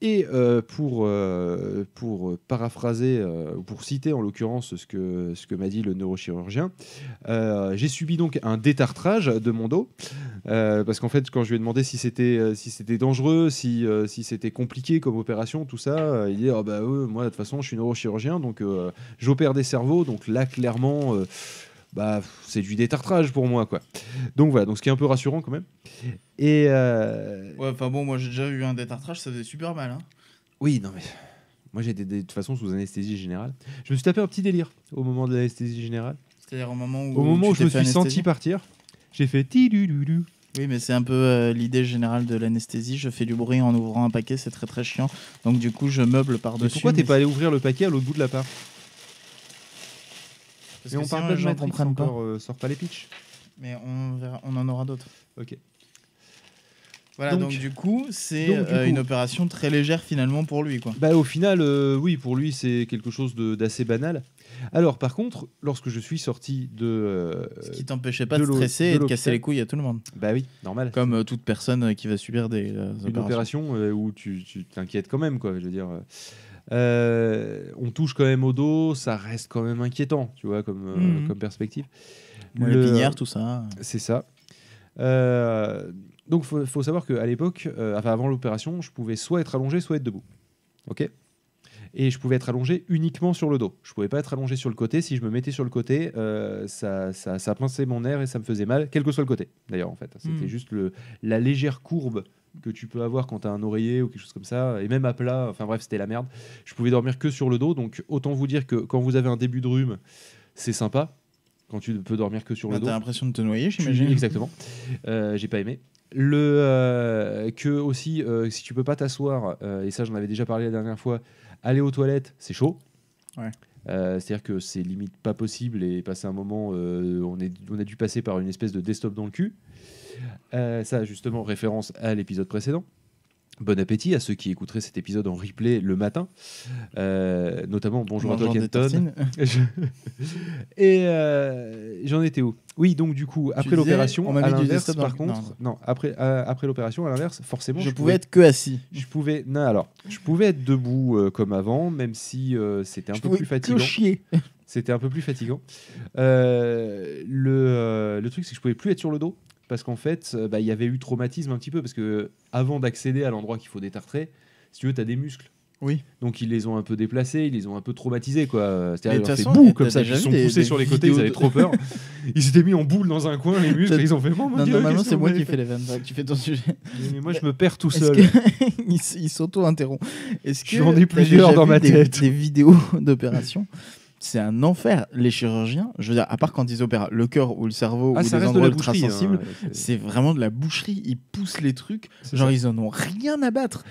Et euh, pour, euh, pour paraphraser, euh, pour citer en l'occurrence ce que, ce que m'a dit le neurochirurgien, j'ai subi donc un détartrage de mon dos, parce qu'en fait quand je lui ai demandé si c'était si c'était dangereux, si, si c'était compliqué comme opération, tout ça, il dit ah, bah moi de toute façon je suis neurochirurgien, donc j'opère des cerveaux, donc là clairement bah, c'est du détartrage pour moi, quoi. Donc voilà, donc ce qui est un peu rassurant quand même. Et euh, ouais, enfin bon, moi j'ai déjà eu un détartrage, ça faisait super mal. Hein. Oui, non mais moi j'étais de toute façon sous anesthésie générale. Je me suis tapé un petit délire au moment de l'anesthésie générale. C'est-à-dire au moment où, au moment où je me suis senti partir, j'ai fait oui, mais c'est un peu euh, l'idée générale de l'anesthésie. Je fais du bruit en ouvrant un paquet, c'est très très chiant. Donc du coup, je meuble par-dessus. Pourquoi t'es pas allé ouvrir le paquet à l'autre bout de la part mais on parle pas de Matrix sort euh, pas les pitchs. Mais on, en aura d'autres. Ok. Voilà, donc, du coup, c'est euh, une opération très légère finalement pour lui. quoi. Bah, au final, euh, oui, pour lui, c'est quelque chose d'assez banal. Alors, par contre, lorsque je suis sorti de. Ce qui t'empêchait pas de stresser et de casser les couilles à tout le monde. bah oui, normal. Comme toute personne qui va subir des Une opérations. opération où tu t'inquiètes quand même, quoi. Je veux dire. Euh, on touche quand même au dos, ça reste quand même inquiétant, tu vois, comme, euh, mhm. perspective. le, pinière, tout ça. C'est ça. Euh, donc, faut, faut savoir qu'à l'époque, avant l'opération, je pouvais soit être allongé, soit être debout. Ok. Et je pouvais être allongé uniquement sur le dos. Je pouvais pas être allongé sur le côté. Si je me mettais sur le côté, ça, ça, pinçait mon nerf et ça me faisait mal, quel que soit le côté. D'ailleurs, en fait, c'était mhm. juste le, la légère courbe que tu peux avoir quand as un oreiller ou quelque chose comme ça, et même à plat, enfin bref, c'était la merde. Je pouvais dormir que sur le dos, donc autant vous dire que quand vous avez un début de rhume, c'est sympa. Quand tu peux dormir que sur le bah, dos. T'as l'impression de te noyer, j'imagine. Exactement. Euh, j'ai pas aimé. Le euh, que aussi, euh, si tu peux pas t'asseoir, et ça j'en avais déjà parlé la dernière fois, aller aux toilettes, c'est chaud. C'est-à-dire que c'est limite pas possible et passer un moment, on, est, on a dû passer par une espèce de desktop dans le cul. Euh, ça a justement référence à l'épisode précédent. Bon appétit à ceux qui écouteraient cet épisode en replay le matin, euh, notamment bonjour, à toi Et euh, j'en étais où Oui, donc du coup après l'opération, à l'inverse par contre, non, après après l'opération à l'inverse, forcément je, pouvais, être que assis. Je pouvais non alors, je pouvais être debout comme avant, même si c'était un peu plus fatigant. chier. C'était un peu plus fatigant. le, le truc, c'est que je pouvais plus être sur le dos parce qu'en fait, euh, bah, il y avait eu traumatisme un petit peu, parce que avant d'accéder à l'endroit qu'il faut détartrer, si tu veux, tu as des muscles. Oui. Donc ils les ont un peu déplacés, ils les ont un peu traumatisés quoi. C'est-à-dire comme ça, ils sont poussés sur les côtés, ils avaient trop peur. ils s'étaient mis en boule dans un coin les muscles, ils ont fait mal bah, Normalement c'est moi qui fais les ventes. tu fais ton sujet. Mais moi je me perds tout seul. ils s'auto-interrompt. Est-ce que j'en ai plusieurs dans ma tête des, des vidéos d'opérations c'est un enfer. Les chirurgiens, je veux dire, à part quand ils opèrent le cœur ou le cerveau ah, ou des endroits ultra hein, sensibles, c'est vraiment de la boucherie. Ils poussent les trucs, genre ils en ont rien à battre.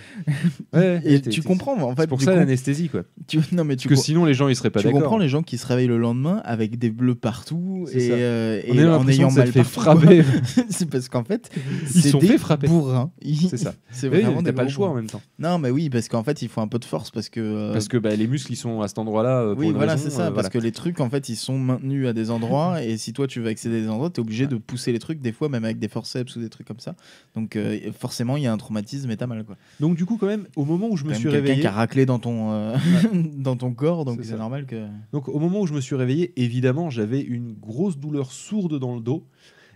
et tu comprends, en fait. pour ça l'anesthésie, quoi. Tu... Non, mais tu que sinon les gens ils seraient pas d'accord. Tu comprends les gens qui se réveillent le lendemain avec des bleus partout et, euh, en ayant mal fait frapper. c'est parce qu'en fait, ils sont fait frapper. bourrins. C'est ça. C'est vraiment pas le choix en même temps. Non, mais oui, parce qu'en fait, il faut un peu de force parce que. Euh, parce que bah, les muscles ils sont à cet endroit-là. Euh, oui, voilà, c'est euh, parce que les trucs, en fait, ils sont maintenus à des endroits, et si toi tu veux accéder à des endroits, tu es obligé de pousser les trucs, des fois même avec des forceps ou des trucs comme ça. Donc euh, forcément, il y a un traumatisme et t'as mal. Quoi. Donc du coup, quand même, au moment où je me suis réveillé. Quelqu'un qui a raclé dans ton, euh, dans ton corps, donc c'est normal que. Donc au moment où je me suis réveillé, évidemment, j'avais une grosse douleur sourde dans le dos.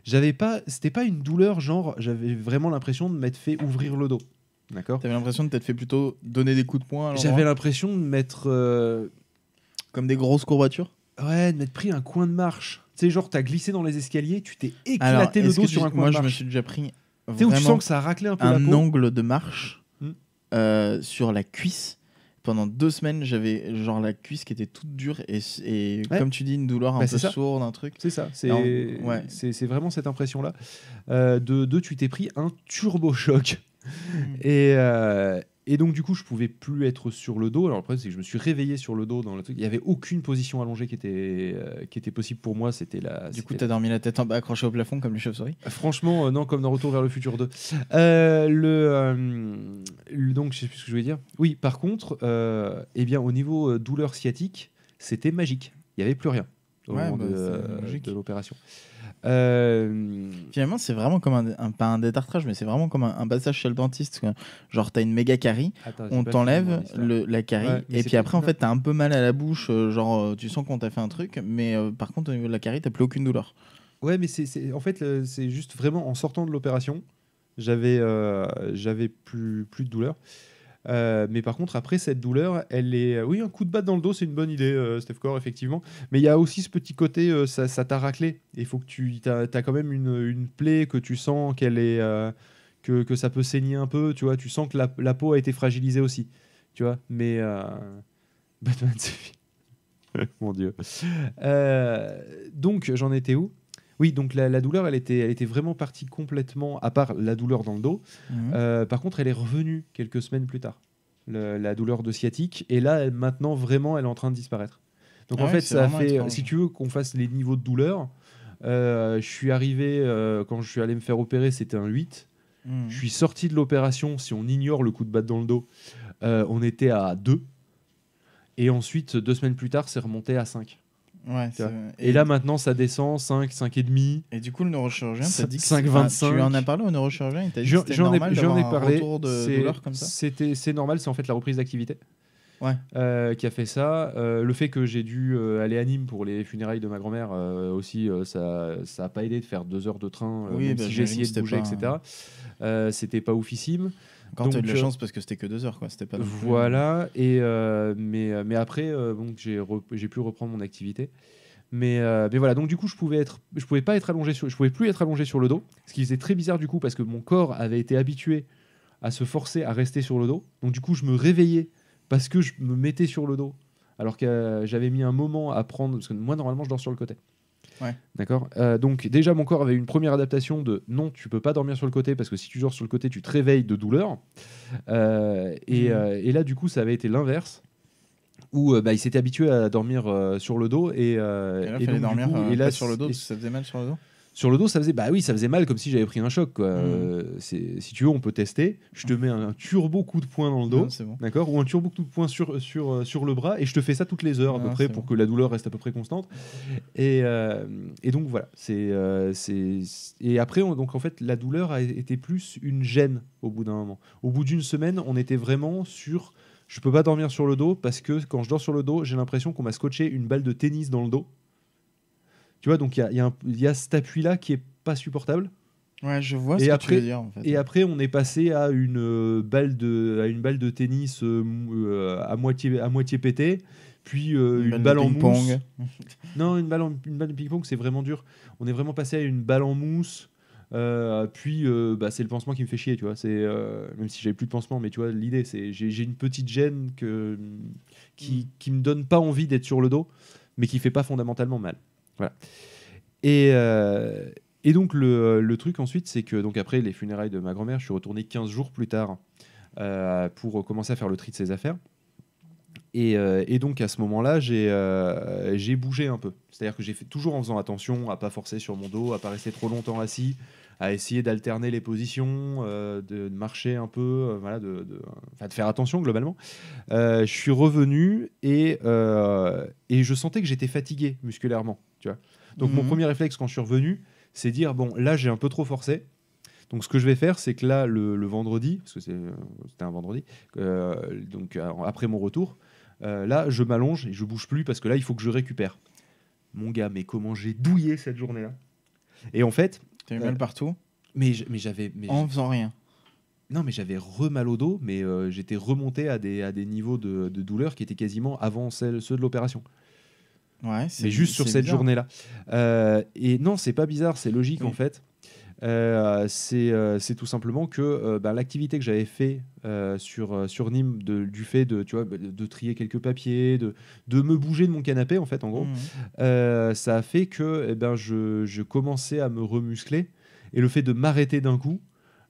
J'avais pas, c'était pas une douleur genre, j'avais vraiment l'impression de m'être fait ouvrir le dos. D'accord. T'avais l'impression de t'être fait plutôt donner des coups de poing. J'avais l'impression de m'être comme des grosses courbatures Ouais, de m'être pris un coin de marche. Tu sais, genre, t'as glissé dans les escaliers, tu t'es éclaté le dos sur un coin de marche. Moi, je me suis déjà pris. Tu que ça a raclé un peu angle de marche hmm. euh, sur la cuisse. Pendant deux semaines, j'avais genre la cuisse qui était toute dure et, comme tu dis, une douleur un bah, peu sourde, un truc. C'est ça, c'est ouais. vraiment cette impression-là. Euh, de deux, tu t'es pris un turbo choc. Hmm. et, euh, et donc, du coup, je pouvais plus être sur le dos. Alors, le problème, c'est que je me suis réveillé sur le dos dans le truc. Il n'y avait aucune position allongée qui était, euh, qui était possible pour moi. C'était la. Du coup, tu as dormi la tête en bas accrochée au plafond comme les chauves-souris euh, Franchement, euh, non, comme dans Retour vers le futur 2. le, donc, je sais plus ce que je voulais dire. Oui, par contre, eh bien, au niveau douleur sciatique, c'était magique. Il n'y avait plus rien au moment bah, de l'opération. Euh, Finalement, c'est vraiment comme un, pas un détartrage, mais c'est vraiment comme un, passage chez le dentiste. genre Genre, t'as une méga carie, on t'enlève la carie, et puis après, en fait, t'as un peu mal à la bouche. Euh, genre, euh, tu sens qu'on t'a fait un truc, mais par contre, au niveau de la carie, t'as plus aucune douleur. Ouais, mais c'est en fait, c'est juste vraiment en sortant de l'opération, j'avais j'avais plus, plus de douleur. Euh, mais par contre, après, cette douleur, elle est. Euh, oui, un coup de batte dans le dos, c'est une bonne idée, euh, Core, effectivement. Mais il y a aussi ce petit côté, ça, t'a raclé. Il faut que tu. T'as as quand même une, une, plaie que tu sens qu'elle est. Que, que, ça peut saigner un peu, tu vois. Tu sens que la, peau a été fragilisée aussi, tu vois. Mais. Batman, c'est. Mon dieu. donc, j'en étais où oui, donc la, douleur, elle était, elle vraiment partie complètement, à part la douleur dans le dos. Mhm. Euh, par contre, elle est revenue quelques semaines plus tard, la douleur de sciatique. Et là, maintenant, vraiment, elle est en train de disparaître. Donc ah en fait, ça fait, si tu veux qu'on fasse les niveaux de douleur, euh, je suis arrivé, euh, quand je suis allé me faire opérer, c'était un 8. Mhm. Je suis sorti de l'opération, si on ignore le coup de batte dans le dos, on était à 2. Et ensuite, deux semaines plus tard, c'est remonté à 5. Ouais, et là maintenant ça descend 5, 5,5. Et du coup le neurochirurgien t'a dit que 5, tu en as parlé au neurochirurgien, il t'a dit j'en ai, parlé, C'était, c'est normal, c'est en fait la reprise d'activité. Ouais. Euh, qui a fait ça. Euh, le fait que j'ai dû euh, aller à Nîmes pour les funérailles de ma grand-mère aussi, ça ça a pas aidé de faire deux heures de train, bah, si j'ai essayé de bouger, etc. c'était pas oufissime. Quand tu as eu de la chance parce que c'était que deux heures, quoi. C'était pas. Voilà. Et euh, mais euh, mais après, euh, donc j'ai pu reprendre mon activité. Mais, mais voilà, donc du coup, je pouvais être, je pouvais pas être allongé sur, je pouvais plus être allongé sur le dos, ce qui était très bizarre du coup parce que mon corps avait été habitué à se forcer à rester sur le dos. Donc du coup, je me réveillais parce que je me mettais sur le dos, alors que j'avais mis un moment à prendre parce que moi normalement je dors sur le côté. D'accord euh, Donc, déjà, mon corps avait une première adaptation de non, tu peux pas dormir sur le côté parce que si tu dors sur le côté, tu te réveilles de douleur. Euh, mhm. euh, et, là, du coup, ça avait été l'inverse où bah, il s'était habitué à dormir sur le dos et, et là, sur le dos, ça faisait mal sur le dos sur le dos, ça faisait bah oui, ça faisait mal comme si j'avais pris un choc. Mmh. Euh, si tu veux, on peut tester. Je te mets un, turbo coup de poing dans le dos, d'accord, ou un turbo coup de poing sur, sur, euh, sur le bras, et je te fais ça toutes les heures à ah, peu près pour que la douleur reste à peu près constante. Et, euh, et donc voilà, c'est c'est et après donc en fait la douleur a été plus une gêne au bout d'un moment. Au bout d'une semaine, on était vraiment sur je peux pas dormir sur le dos parce que quand je dors sur le dos, j'ai l'impression qu'on m'a scotché une balle de tennis dans le dos. Tu vois, donc il y a, cet appui-là qui est pas supportable. Ouais, je vois et ce que tu veux dire. Et après, on est passé à une euh, balle de, tennis euh, euh, à, moitié, à pétée, puis une, balle, en mousse. non, une balle, en, une balle de ping-pong, c'est vraiment dur. On est vraiment passé à une balle en mousse. puis bah, c'est le pansement qui me fait chier, tu vois. C'est même si j'avais plus de pansement, mais tu vois l'idée, c'est j'ai une petite gêne qui, mm. qui me donne pas envie d'être sur le dos, mais qui fait pas fondamentalement mal. Euh, et, donc, le, truc ensuite, c'est que, donc après les funérailles de ma grand-mère, je suis retourné 15 jours plus tard euh, pour commencer à faire le tri de ses affaires. Et, euh, donc, à ce moment-là, j'ai bougé un peu. C'est-à-dire que j'ai fait toujours en faisant attention à pas forcer sur mon dos, à pas rester trop longtemps assis à essayer d'alterner les positions, euh, de, marcher un peu, euh, voilà, de, de, faire attention globalement. Euh, je suis revenu et, et je sentais que j'étais fatigué musculairement. Tu vois. Donc mon mhm. premier réflexe quand je suis revenu, c'est dire bon là j'ai un peu trop forcé. Donc ce que je vais faire, c'est que là le, vendredi, parce que c'était un vendredi, donc après mon retour, là je m'allonge et je bouge plus parce que là il faut que je récupère. Mon gars, mais comment j'ai douillé cette journée-là Et en fait, mal partout Mais j'avais. en faisant rien. Non, mais j'avais re-mal au dos, mais euh, j'étais remonté à des, à des niveaux de, douleur qui étaient quasiment avant ceux de l'opération. Ouais, c'est Mais juste sur cette journée-là. Euh, et non, c'est pas bizarre, c'est logique en fait. Euh, euh, c'est tout simplement que euh, ben, l'activité que j'avais fait sur, sur Nîmes du fait de, tu vois, de, trier quelques papiers, de, de me bouger de mon canapé en fait en gros, mmh. ça a fait que eh ben, je, je, commençais à me remuscler et le fait de m'arrêter d'un coup,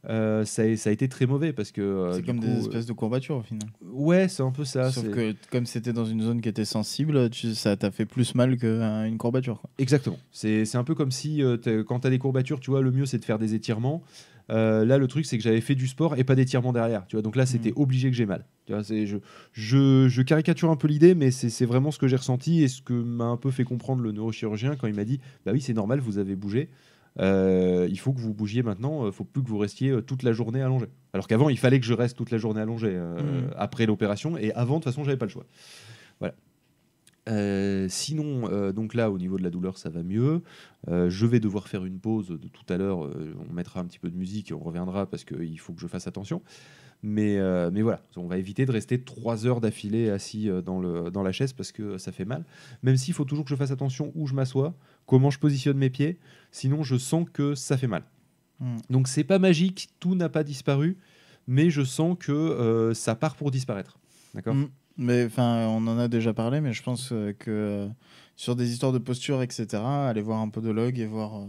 euh, ça, a, été très mauvais parce que. Euh, c'est comme des espèces de courbatures au final. Euh, ouais, c'est un peu ça. Sauf que comme c'était dans une zone qui était sensible, ça t'a fait plus mal qu'une courbature. Exactement. C'est un peu comme si quand t'as des courbatures, tu vois, le mieux c'est de faire des étirements. là, le truc, c'est que j'avais fait du sport et pas d'étirement derrière. Tu vois, donc là, hmm. c'était obligé que j'ai mal. Tu vois, je, caricature un peu l'idée, mais c'est vraiment ce que j'ai ressenti et ce que m'a un peu fait comprendre le neurochirurgien quand il m'a dit Bah oui, c'est normal, vous avez bougé. Euh, il faut que vous bougiez maintenant, il euh, faut plus que vous restiez euh, toute la journée allongé. Alors qu'avant, il fallait que je reste toute la journée allongé mm. après l'opération, et avant, de toute façon, je n'avais pas le choix. Voilà. sinon, donc là, au niveau de la douleur, ça va mieux. je vais devoir faire une pause de tout à l'heure. on mettra un petit peu de musique et on reviendra parce qu'il faut que je fasse attention. Mais, mais, voilà, on va éviter de rester trois heures d'affilée assis dans, le, dans la chaise parce que ça fait mal. Même s'il faut toujours que je fasse attention où je m'assois, comment je positionne mes pieds, sinon je sens que ça fait mal. Hmm. Donc c'est pas magique, tout n'a pas disparu, mais je sens que euh, ça part pour disparaître. D'accord hmm. Mais enfin, on en a déjà parlé, mais je pense euh, que euh, sur des histoires de posture, etc., allez voir un peu de log et voir.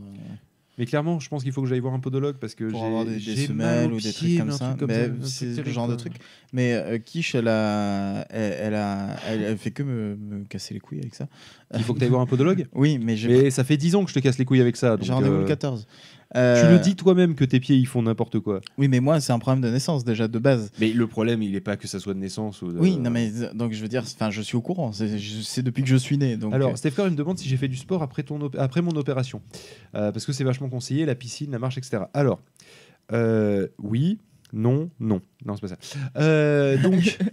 Mais clairement, je pense qu'il faut que j'aille voir un podologue parce que j'ai avoir des, des semelles ou des trucs comme ça. c'est le genre de truc. Mais Quiche, euh, elle a, elle, a, elle, fait que me, casser les couilles avec ça. Il faut que tu ailles voir un podologue. Oui, mais, mais ça fait 10 ans que je te casse les couilles avec ça. J'ai rendez-vous le 14. Tu le euh, dis toi-même que tes pieds ils font n'importe quoi. Oui, mais moi c'est un problème de naissance déjà de base. Mais le problème il n'est pas que ça soit de naissance ou. Oui, non mais euh, donc je veux dire, enfin je suis au courant, c'est depuis que je suis né. Donc... Alors euh. Stéphane me demande si j'ai fait du sport après, ton après mon opération, parce que c'est vachement conseillé, la piscine, la marche, etc. Alors oui, non, non, non c'est pas ça. donc.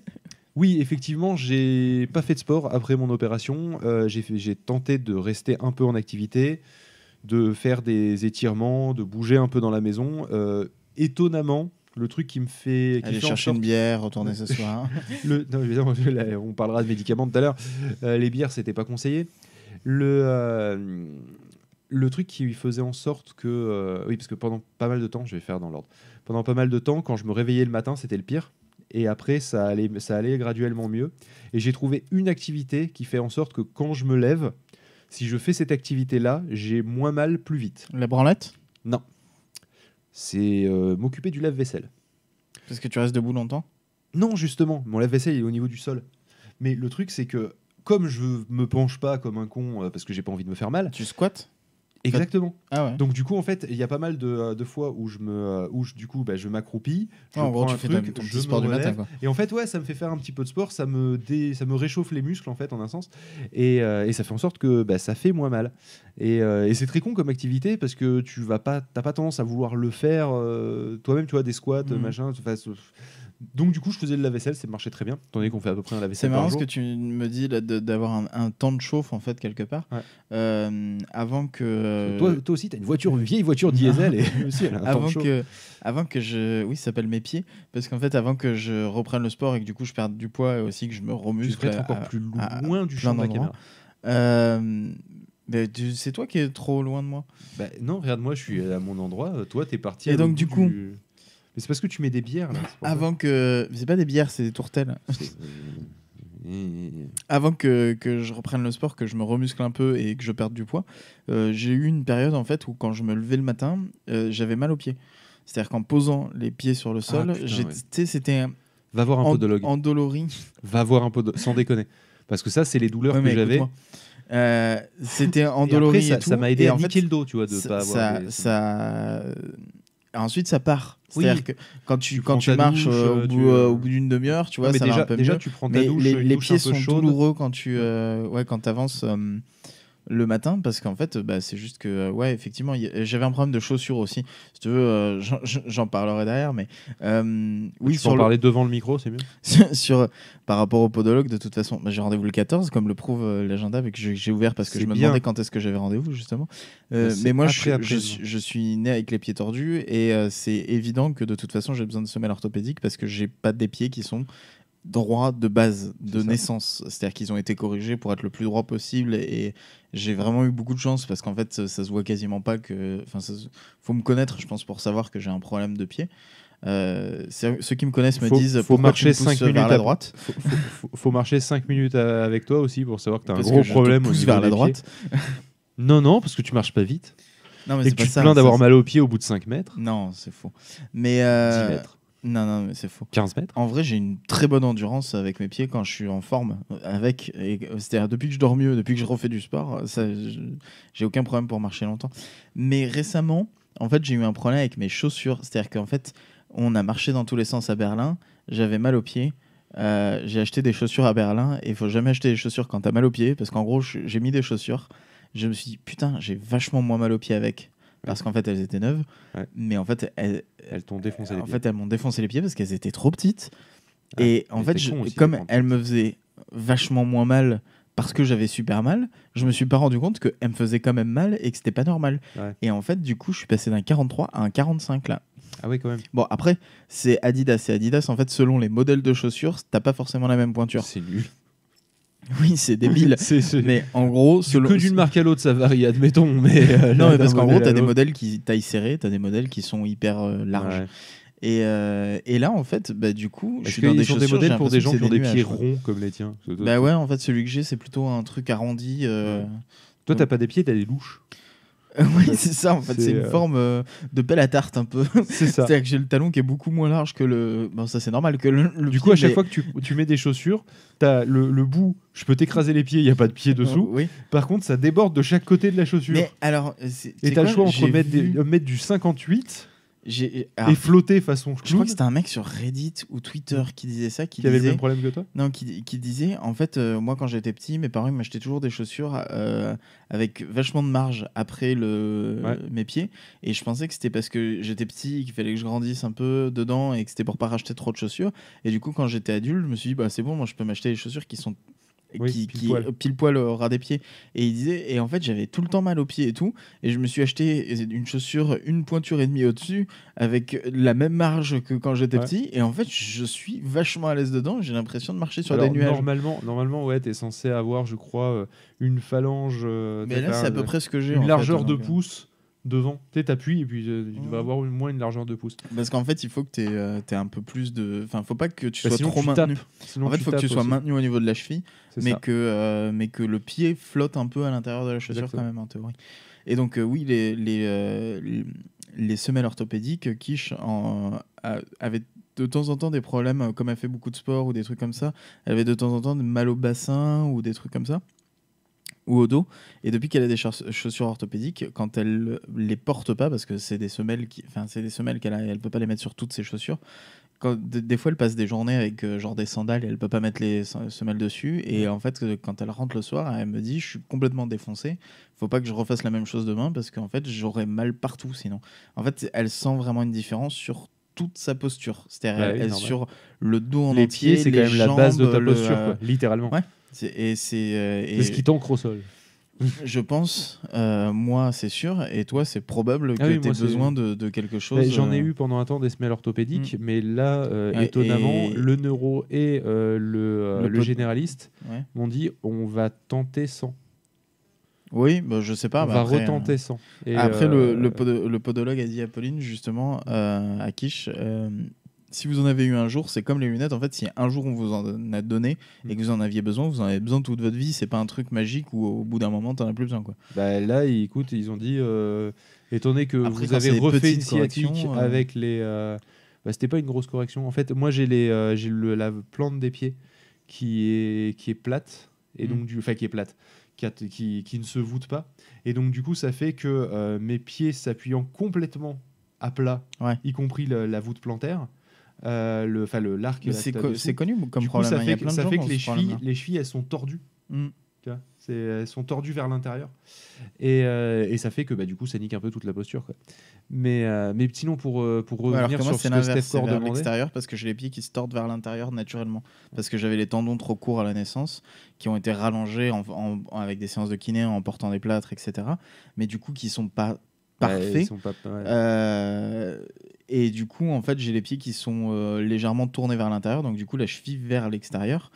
Oui, effectivement, j'ai pas fait de sport après mon opération. j'ai tenté de rester un peu en activité de faire des étirements, de bouger un peu dans la maison. Euh, étonnamment, le truc qui me fait. Qui Aller chercher une bière, retourner ce soir. le... on parlera de médicaments tout à l'heure. Euh, les bières, c'était pas conseillé. Le, euh, le truc qui lui faisait en sorte que. oui, parce que pendant pas mal de temps, je vais faire dans l'ordre. Pendant pas mal de temps, quand je me réveillais le matin, c'était le pire. Et après, ça allait, ça allait graduellement mieux. Et j'ai trouvé une activité qui fait en sorte que quand je me lève, si je fais cette activité-là, j'ai moins mal plus vite. La branlette Non. C'est euh, m'occuper du lave-vaisselle. Parce que tu restes debout longtemps Non, justement. Mon lave-vaisselle est au niveau du sol. Mais le truc, c'est que comme je me penche pas comme un con euh, parce que j'ai pas envie de me faire mal. Tu squattes Exactement. Ah donc du coup en fait il y a pas mal de, euh, fois où je me euh, où je, du coup bah, je m'accroupis, je tu fais sport du matin, et en fait ouais ça me fait faire un petit peu de sport, ça me dé, ça me réchauffe les muscles en fait en un sens et, euh, et ça fait en sorte que bah, ça fait moins mal et, et c'est très con comme activité parce que tu vas pas t'as pas tendance à vouloir le faire toi-même tu vois des squats mmh. machin donc du coup, je faisais de la vaisselle, c'est marchait très bien, Tandis qu'on fait à peu près un vaisselle C'est marrant ce que tu me dis d'avoir un, temps de chauffe en fait quelque part. Euh, avant que. Toi, aussi, t'as une voiture, vieille voiture diesel avant que, avant que je, oui, ça s'appelle mes pieds, parce qu'en fait avant que je reprenne le sport et que du coup je perde du poids et aussi que je me remuscle. Tu encore plus loin du champ de euh, c'est toi qui es trop loin de moi. Bah, non, regarde, moi je suis à mon endroit, toi t'es parti. Et donc du coup. Mais c'est parce que tu mets des bières là. Avant que. C'est pas des bières, c'est des tourtelles. Euh, Avant que, que, je reprenne le sport, que je me remuscle un peu et que je perde du poids, euh, j'ai eu une période en fait où quand je me levais le matin, euh, j'avais mal aux pieds. C'est-à-dire qu'en posant les pieds sur le ah, sol, c'était. Va voir un podologue. Endolori. Va voir un podologue, sans déconner. Parce que ça, c'est les douleurs que j'avais. c'était endolori. ça m'a aidé à en le dos, tu vois, de pas avoir ça... Ensuite, ça part. C'est-à-dire que quand tu, quand tu, marches euh, au, euh, bout, euh, au bout d'une demi-heure, tu vois, mais ça déjà, va un peu déjà tu prends ta douche, les, pieds sont douloureux quand tu euh, ouais, quand avances le matin parce qu'en fait bah, c'est juste que euh, ouais effectivement j'avais un problème de chaussures aussi si tu veux euh, j'en parlerai derrière mais euh, oui tu parler devant le micro c'est mieux sur par rapport au podologue de toute façon bah, j'ai rendez-vous le 14 comme le prouve l'agenda avec que j'ai ouvert parce que je me demandais quand est-ce que j'avais rendez-vous justement bah, mais moi je, je, suis né avec les pieds tordus et c'est évident que de toute façon j'ai besoin de semelles orthopédiques parce que j'ai pas des pieds qui sont droit de base, de naissance. C'est-à-dire qu'ils ont été corrigés pour être le plus droit possible. Et j'ai vraiment eu beaucoup de chance parce qu'en fait, ça, se voit quasiment pas que. Enfin, faut me connaître, je pense, pour savoir que j'ai un problème de pied. Euh, ceux qui me connaissent me disent faut marcher 5 minutes à droite. Faut, marcher 5 minutes avec toi aussi pour savoir que tu as un gros problème au niveau vers la droite. non non, parce que tu marches pas vite. Non, mais et que tu te plains d'avoir mal aux pieds au bout de 5 mètres. Non, c'est faux. Mais euh, mètres. Non, non, mais c'est faux. 15 mètres En vrai, j'ai une très bonne endurance avec mes pieds quand je suis en forme. Avec, c'est-à-dire depuis que je dors mieux, depuis que je refais du sport, j'ai aucun problème pour marcher longtemps. Mais récemment, en fait, j'ai eu un problème avec mes chaussures. C'est-à-dire qu'en fait, on a marché dans tous les sens à Berlin. J'avais mal aux pieds. Euh, j'ai acheté des chaussures à Berlin et il faut jamais acheter des chaussures quand t'as mal aux pieds parce qu'en gros j'ai mis des chaussures. Je me suis dit putain j'ai vachement moins mal aux pieds avec parce qu'en fait elles étaient neuves. Mais en fait, elles, elles t'ont défoncé les en fait, elles m'ont défoncé les pieds parce qu'elles étaient trop petites. Ah, et en fait, comme elles me faisaient vachement moins mal parce que j'avais super mal, je me suis pas rendu compte qu'elles me faisaient quand même mal et que c'était pas normal. Et en fait, du coup, je suis passé d'un 43 à un 45 là. Ah oui, quand même. Bon, après, c'est Adidas. Et Adidas, en fait, selon les modèles de chaussures, t'as pas forcément la même pointure. C'est nul. Oui, c'est débile. Mais en gros, que d'une marque à l'autre, ça varie, admettons. Mais euh, non, mais parce qu'en gros, t'as des modèles qui taille serrée, t'as des modèles qui sont hyper euh, larges. Euh, et, là, en fait, bah, du coup, je suis dans des, sont modèles pour des gens qui ont des, pieds ronds comme les tiens. Bah ouais, en fait, celui que j'ai, c'est plutôt un truc arrondi. Toi, t'as pas des pieds, t'as des louches. oui, c'est ça, en fait. C'est une euh, forme euh, de pelle à tarte, un peu. C'est ça. C'est-à-dire que j'ai le talon qui est beaucoup moins large que le. Bon, ça, c'est normal. que Du coup, à chaque fois que tu, mets des chaussures, t'as le, le bout, je peux t'écraser les pieds, il n'y a pas de pied euh, dessous. oui. Par contre, ça déborde de chaque côté de la chaussure. Mais alors, c'est. Et t'as le choix entre mettre, des, mettre du 58 ah. et flotter façon Je crois que c'était un mec sur Reddit ou Twitter qui disait ça. Qui, disait... avait le même problème que toi Non, qui, disait en fait, euh, moi quand j'étais petit, mes parents m'achetaient toujours des chaussures euh, avec vachement de marge après le... mes pieds. Et je pensais que c'était parce que j'étais petit qu'il fallait que je grandisse un peu dedans et que c'était pour pas racheter trop de chaussures. Et du coup, quand j'étais adulte, je me suis dit, bah, c'est bon, moi je peux m'acheter des chaussures qui sont qui, pile, poil. au euh, ras des pieds. Et il disait, et en fait, j'avais tout le temps mal aux pieds et tout. Et je me suis acheté euh, une chaussure, une pointure et demie au-dessus, avec la même marge que quand j'étais petit. Et en fait, je suis vachement à l'aise dedans. J'ai l'impression de marcher sur des nuages. Normalement, normalement ouais, t'es censé avoir, je crois, euh, une phalange. Mais là, c'est à peu près ce que j'ai. Une largeur hein, de pouce devant. Tu t'appuies et puis tu euh, vas mmh. avoir moins une largeur de pouce. Parce qu'en fait, il faut que tu aies, euh, un peu plus de. Enfin, faut pas que tu bah, sois trop maintenu. Sinon en fait, il faut que tu sois maintenu au niveau de la cheville, mais que, euh, mais que le pied flotte un peu à l'intérieur de la chaussure, quand même, en théorie. Et donc, oui, les, les, les semelles orthopédiques, Quiche en, avait de temps en temps des problèmes, comme elle fait beaucoup de sport ou des trucs comme ça, elle avait de temps en temps des mal au bassin ou des trucs comme ça ou au dos. Et depuis qu'elle a des chaussures orthopédiques, quand elle les porte pas, parce que c'est des semelles qui, enfin, c'est des semelles qu'elle a, elle peut pas les mettre sur toutes ses chaussures. Quand, des fois, elle passe des journées avec euh, genre des sandales et elle peut pas mettre les semelles dessus. Et en fait, euh, quand elle rentre le soir, elle me dit Je suis complètement défoncée. Faut pas que je refasse la même chose demain parce qu'en fait, j'aurais mal partout sinon. En fait, elle sent vraiment une différence sur toute sa posture. C'est-à-dire, bah sur le dos en les entier, c'est quand même la base de ta posture, euh, littéralement. Et c'est euh, ce qui t'ancre au sol. Je pense, euh, moi c'est sûr, et toi c'est probable ah que tu aies besoin de, quelque bah, chose. J'en ai euh, eu pendant un temps des semelles orthopédiques, mm. mais là, étonnamment, le neuro et le, généraliste m'ont dit on va tenter sans. Oui, bah, je sais pas. On bah, va retenter sans. Et après, le, le, podologue a dit à Pauline, justement, à Quiche si vous en avez eu un jour, c'est comme les lunettes. En fait, si un jour on vous en a donné et que mm. vous en aviez besoin, vous en avez besoin toute votre vie. C'est pas un truc magique où au bout d'un moment, t'en as plus besoin. Quoi. Bah là, écoute, ils ont dit, euh, étonné que vous avez refait une sciatique euh. avec les. Euh, bah, c'était pas une grosse correction. En fait, moi, j'ai les, la plante des pieds qui est, qui est plate. Et mm. donc, du, enfin, qui est plate. Qui, qui, ne se voûte pas. Et donc, du coup, ça fait que mes pieds s'appuyant complètement à plat, y compris la voûte plantaire, euh, le, enfin, le l'arc. C'est connu comme problème. ça hein, fait, que, ça fait que les chevilles, les chevilles, elles sont tordues. Mm. elles sont tordues vers l'intérieur. Et, euh, et, ça fait que bah, du coup, ça nique un peu toute la posture. Quoi. Mais, euh, mes petits sinon, pour, pour revenir sur ce que Steph l'extérieur parce que j'ai les pieds qui se tordent vers l'intérieur naturellement. Parce que j'avais les tendons trop courts à la naissance, qui ont été rallongés avec des séances de kiné, en portant des plâtres, etc. Mais du coup, qui sont pas parfaits. Et du coup, en fait, j'ai les pieds qui sont euh, légèrement tournés vers l'intérieur, donc du coup, la cheville vers l'extérieur.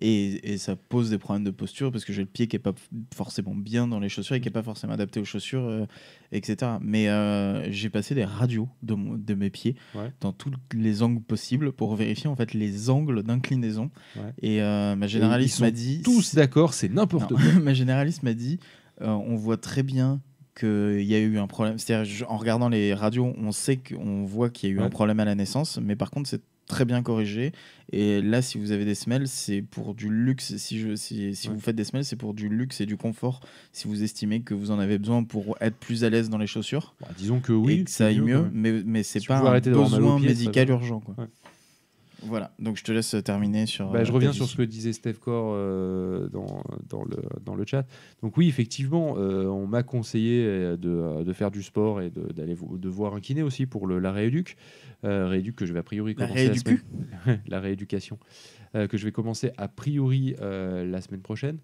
Et, ça pose des problèmes de posture parce que j'ai le pied qui n'est pas forcément bien dans les chaussures et qui n'est pas forcément adapté aux chaussures, euh, etc. Mais euh, j'ai passé des radios de, mes pieds dans tous les angles possibles pour vérifier en fait les angles d'inclinaison. Et ma généraliste m'a dit. Tous d'accord, c'est n'importe quoi. ma généraliste m'a dit on voit très bien qu'il y a eu un problème. cest en regardant les radios, on sait qu'on voit qu'il y a eu un problème à la naissance, mais par contre, c'est très bien corrigé. Et là, si vous avez des semelles, c'est pour du luxe. Si, si, vous faites des semelles, c'est pour du luxe et du confort. Si vous estimez que vous en avez besoin pour être plus à l'aise dans les chaussures, bah, disons que oui, ça aille mieux, mais, mais c'est pas un besoin médical urgent. Quoi. Voilà, donc je te laisse terminer sur. Bah, je euh, reviens sur ce que disait Steph Core euh, dans, dans, le, dans le chat. Donc, oui, effectivement, euh, on m'a conseillé de, faire du sport et d'aller de, voir un kiné aussi pour le, la rééduque. Euh, que je vais a priori commencer. La, la rééducation. que je vais commencer a priori la semaine prochaine.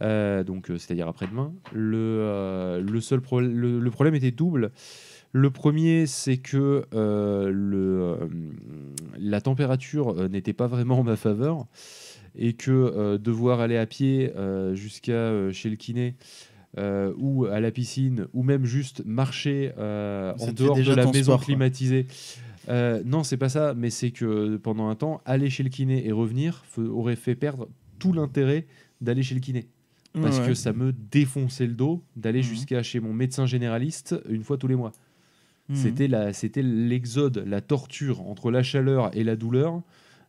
donc, c'est-à-dire après-demain. Le, le seul le problème était double. Le premier, c'est que euh, le, euh, la température euh, n'était pas vraiment en ma faveur et que devoir aller à pied jusqu'à chez le kiné ou à la piscine, ou même juste marcher en dehors de la maison climatisée. non, c'est pas ça, mais c'est que pendant un temps, aller chez le kiné et revenir aurait fait perdre tout l'intérêt d'aller chez le kiné. Parce que ça me défonçait le dos d'aller mmh. jusqu'à chez mon médecin généraliste une fois tous les mois. Mhm. C'était la, c'était l'exode, la torture entre la chaleur et la douleur.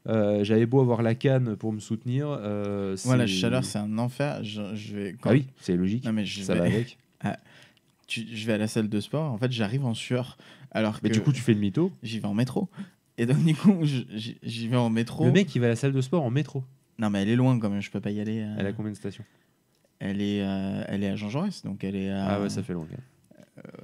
Euh, j'avais beau avoir la canne pour me soutenir. Euh, la chaleur, c'est un enfer. Je, vais... Ah oui, c'est logique. ça va avec. Ah, je vais à la salle de sport. En fait, j'arrive en sueur. Alors mais du coup, tu fais le mytho J'y vais en métro. Et donc, du coup, j'y vais en métro. Le mec, il va à la salle de sport en métro. Non, mais elle est loin quand même. Je peux pas y aller. Euh, elle a combien de stations elle est, euh, elle est à Jean Jaurès. Donc, elle est Ah ouais, ça fait longtemps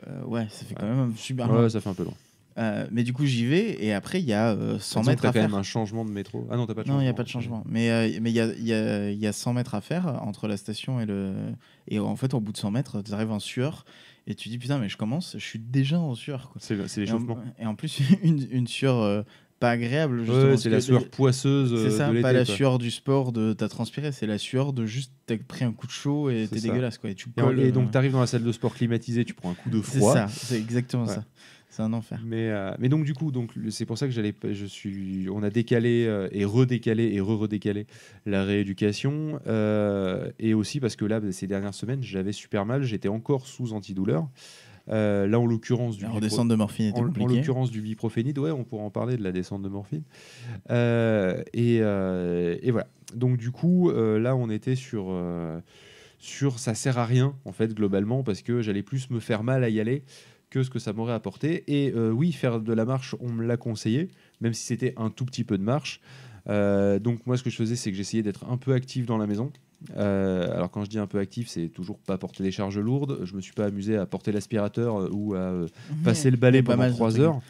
euh, ouais, ça fait quand même. super Ouais, ça fait un peu long. Euh, mais du coup, j'y vais et après, il y a 100 euh, mètres à faire. quand même un changement de métro. Ah non, t'as pas de changement. Non, il n'y a pas de changement. Mais mais il y a, y a 100 mètres à faire entre la station et le. Et en fait, au bout de 100 mètres, tu arrives en sueur et tu dis putain, mais je commence, je suis déjà en sueur. C'est l'échauffement. Et, et, en plus, une, une sueur agréable. c'est la sueur poisseuse. C'est euh, ça, pas la sueur du sport de t'as transpiré, c'est la sueur de juste t'as pris un coup de chaud et t'es dégueulasse. Quoi, et, tu donc euh, t'arrives dans la salle de sport climatisée, tu prends un coup de froid. C'est ça, c'est exactement ça. C'est un enfer. Mais, euh, mais donc du coup, donc c'est pour ça que j'allais, je suis, on a décalé et redécalé et redécalé la rééducation, et aussi parce que là, ces dernières semaines, j'avais super mal, j'étais encore sous antidouleur. Euh, là, en l'occurrence du. en, l'occurrence du biprophénide, on pourra en parler de la descente de morphine. Euh, euh, et, voilà. Donc du coup, là, on était sur sur ça sert à rien en fait globalement parce que j'allais plus me faire mal à y aller que ce que ça m'aurait apporté. Et oui, faire de la marche, on me l'a conseillé, même si c'était un tout petit peu de marche. donc moi, ce que je faisais, c'est que j'essayais d'être un peu actif dans la maison. Euh, alors quand je dis un peu actif, c'est toujours pas porter des charges lourdes. Je me suis pas amusé à porter l'aspirateur euh, ou à euh, passer le balai pendant 3 heures.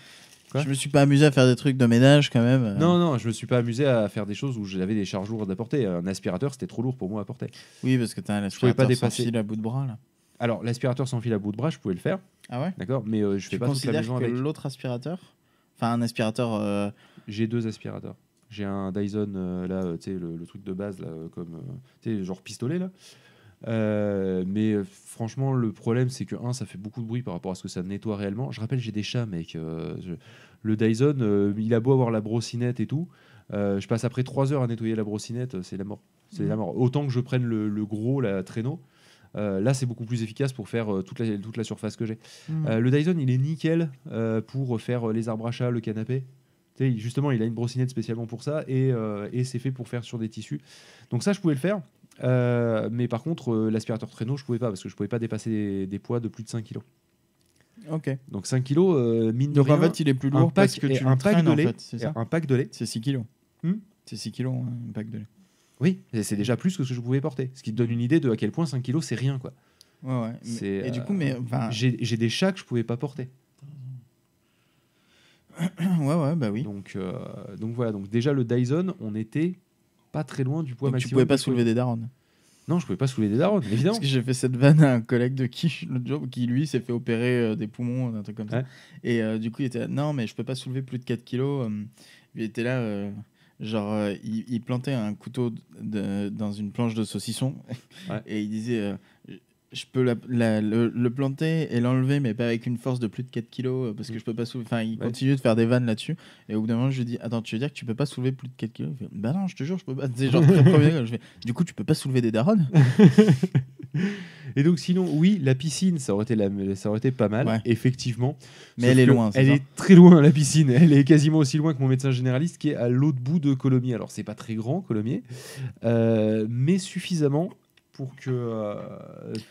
je me suis pas amusé à faire des trucs de ménage quand même. Non, non, je me suis pas amusé à faire des choses où j'avais des charges lourdes à porter. Un aspirateur, c'était trop lourd pour moi à porter. Oui, parce que tu as un aspirateur dépasser. sans fil à bout de bras là. Alors l'aspirateur sans fil à bout de bras, je pouvais le faire. Ah ouais. D'accord, mais je fais pas que L'autre aspirateur, enfin un aspirateur. J'ai deux aspirateurs. J'ai un Dyson, euh, là, euh, tu le, truc de base, euh, comme, tu sais, genre pistolet, là. mais franchement, le problème, c'est que, un, ça fait beaucoup de bruit par rapport à ce que ça nettoie réellement. Je rappelle, j'ai des chats, mec. le Dyson, il a beau avoir la brossinette et tout. je passe après trois heures à nettoyer la brossinette, c'est la mort. C'est la mmh. mort. Autant que je prenne le, gros, la traîneau. là, c'est beaucoup plus efficace pour faire toute, la, toute la surface que j'ai. Mmh. le Dyson, il est nickel pour faire les arbres à chat, le canapé justement, il a une brossinette spécialement pour ça euh, et, c'est fait pour faire sur des tissus. Donc ça, je pouvais le faire. Euh, mais par contre, euh, l'aspirateur traîneau, je pouvais pas parce que je pouvais pas dépasser des, poids de plus de 5 kg. Ok. Donc 5 kg, mine de Donc il est plus lourd un pack de lait. c'est un pack de lait. C'est 6 kg. c'est 6 kg, un pack de lait. Oui, c'est déjà plus que ce que je pouvais porter. Ce qui te donne une idée de à quel point 5 kg, c'est rien. quoi. Ouais, ouais. Et du coup, mais. J'ai des chats que je pouvais pas porter. ouais, ouais, bah oui. Donc, euh, donc voilà, donc déjà le Dyson, on était pas très loin du poids donc maximum. Tu pouvais pas soulever des darons non, je pouvais pas soulever des darons, évidemment. Parce que j'ai fait cette vanne à un collègue de qui l'autre jour, qui lui s'est fait opérer euh, des poumons, un truc comme ça. Et euh, du coup, il était là, non, mais je peux pas soulever plus de 4 kilos. il était là, genre, il, plantait un couteau dans une planche de saucisson et il disait je peux le, planter et l'enlever, mais pas avec une force de plus de 4 kg euh, parce que mm. je peux pas soulever. Enfin, il continue de faire des vannes là-dessus. Et au bout d'un moment, je lui dis Attends, tu veux dire que tu peux pas soulever plus de 4 kg ?»« Ben non, je te jure, je peux pas. C'est genre très premier. Je fais, du coup, tu peux pas soulever des darons Et donc, sinon, oui, la piscine, ça aurait été, ça aurait été pas mal, effectivement. Mais elle est loin. elle est très loin, la piscine. Elle est quasiment aussi loin que mon médecin généraliste qui est à l'autre bout de Colomiers. Alors, c'est pas très grand, Colomiers, euh, mais suffisamment pour que euh,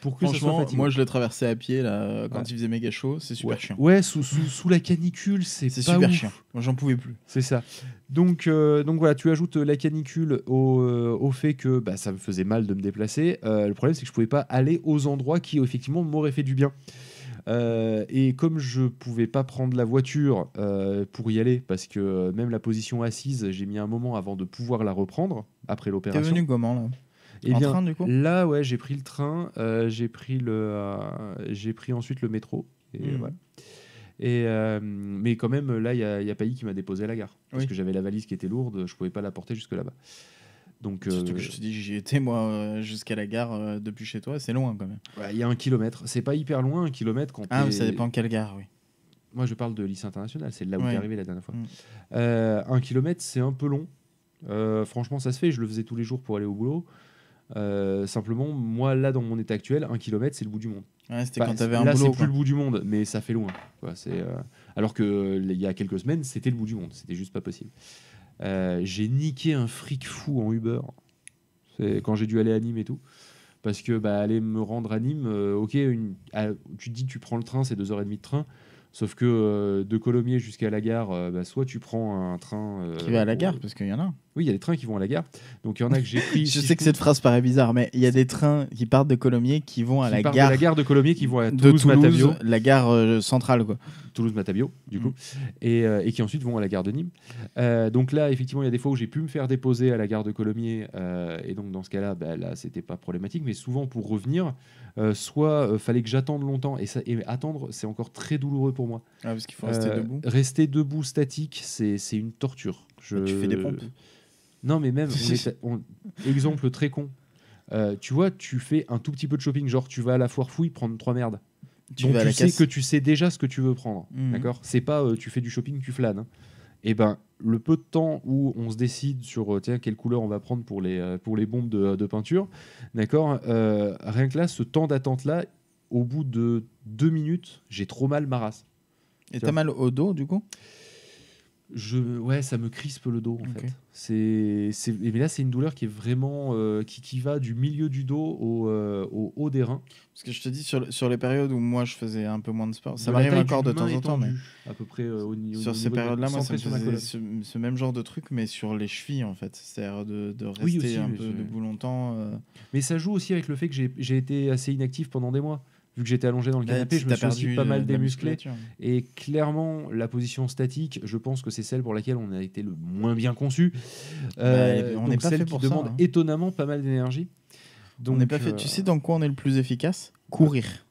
pour que franchement ça soit moi je le traversais à pied là quand il faisait méga chaud c'est super chiant ouais sous, la canicule c'est c'est super chiant moi j'en pouvais plus c'est ça donc euh, donc voilà tu ajoutes la canicule euh, au, fait que bah, ça me faisait mal de me déplacer le problème c'est que je pouvais pas aller aux endroits qui effectivement m'auraient fait du bien et comme je pouvais pas prendre la voiture pour y aller, parce que même la position assise, j'ai mis un moment avant de pouvoir la reprendre après l'opération. T'es venu comment là et eh bien, du coup Là, ouais, j'ai pris le train, euh, j'ai pris, le, euh, j'ai pris ensuite le métro. Et, hmm. voilà. et euh, mais quand même, là, il y a, pas a qui m'a déposé à la gare. Parce que j'avais la valise qui était lourde, je pouvais pas la porter jusque là-bas. Donc, Surtout que je te dis, j'y étais moi jusqu'à la gare depuis chez toi, c'est loin quand même. Il y a un kilomètre, c'est pas hyper loin, un kilomètre quand Ah, ça dépend quelle gare, oui. Moi, je parle de lycée international, c'est là où ouais. arrivé la dernière fois. Hmm. un kilomètre, c'est un peu long. franchement, ça se fait, je le faisais tous les jours pour aller au boulot. Euh, simplement, moi, là, dans mon état actuel, un kilomètre, c'est le bout du monde. c'était quand un là, c'est plus le bout du monde, mais ça fait loin. Euh, alors que il y a quelques semaines, c'était le bout du monde. C'était juste pas possible. Euh, j'ai niqué un fric fou en Uber. quand j'ai dû aller à Nîmes et tout. Parce que bah, aller me rendre à Nîmes, ok, tu te dis tu prends le train, c'est 2h30 de train. Sauf que de Colomiers jusqu'à la gare, bah, soit tu prends un train. Qui va à la gare, parce qu'il y en a. Oui, il y a des trains qui vont à la gare. Donc il y en a que j'ai je sais que cette phrase paraît bizarre, mais il y a des trains qui partent de Colomiers qui vont à la gare. De la gare de Colomiers qui vont à Toulouse, La gare euh, centrale, quoi. Toulouse-Matabio, du coup. Mm. Euh, et, qui ensuite vont à la gare de Nîmes. Euh, donc là, effectivement, il y a des fois où j'ai pu me faire déposer à la gare de Colomiers. et donc dans ce cas-là, ce bah, là, c'était pas problématique. Mais souvent, pour revenir, soit fallait que j'attende longtemps. Et, ça, attendre, c'est encore très douloureux pour moi. Ah, parce qu'il faut rester debout. Rester debout, statique, c'est une torture. Je... Ah, tu fais des pompes. Non, mais même, on exemple très con. Euh, tu vois, tu fais un tout petit peu de shopping, genre tu vas à la foire fouille prendre trois merdes. Tu, Donc, tu sais que tu sais déjà ce que tu veux prendre, mhm. d'accord C'est pas euh, tu fais du shopping, tu flânes. Et hein. eh ben le peu de temps où on se décide sur euh, tiens quelle couleur on va prendre pour les pour les bombes de, peinture, d'accord Rien que là, ce temps d'attente là, au bout de deux minutes, j'ai trop mal ma race. Et t'as mal au dos du coup je ouais ça me crispe le dos en fait c'est mais là c'est une douleur qui est vraiment euh, qui, qui va du milieu du dos au, euh, au, haut des reins parce que je te dis sur, sur les périodes où moi je faisais un peu moins de sport ça m'arrive encore de temps en temps mais à peu près euh, au, sur ces périodes là moi ça ce, même genre de truc mais sur les chevilles en fait c'est à dire de, de rester un peu debout longtemps mais ça joue aussi avec le fait que j'ai été assez inactif pendant des mois vu que j'étais allongé dans le bah, canapé, je me suis perdu pas mal démusclé. Et clairement, la position statique, je pense que c'est celle pour laquelle on a été le moins bien conçu. Bah, euh, eh on n'est pas fait pour qui demande hein. étonnamment pas mal d'énergie. on n'est pas fait. Tu euh, sais dans quoi on est le plus efficace Courir.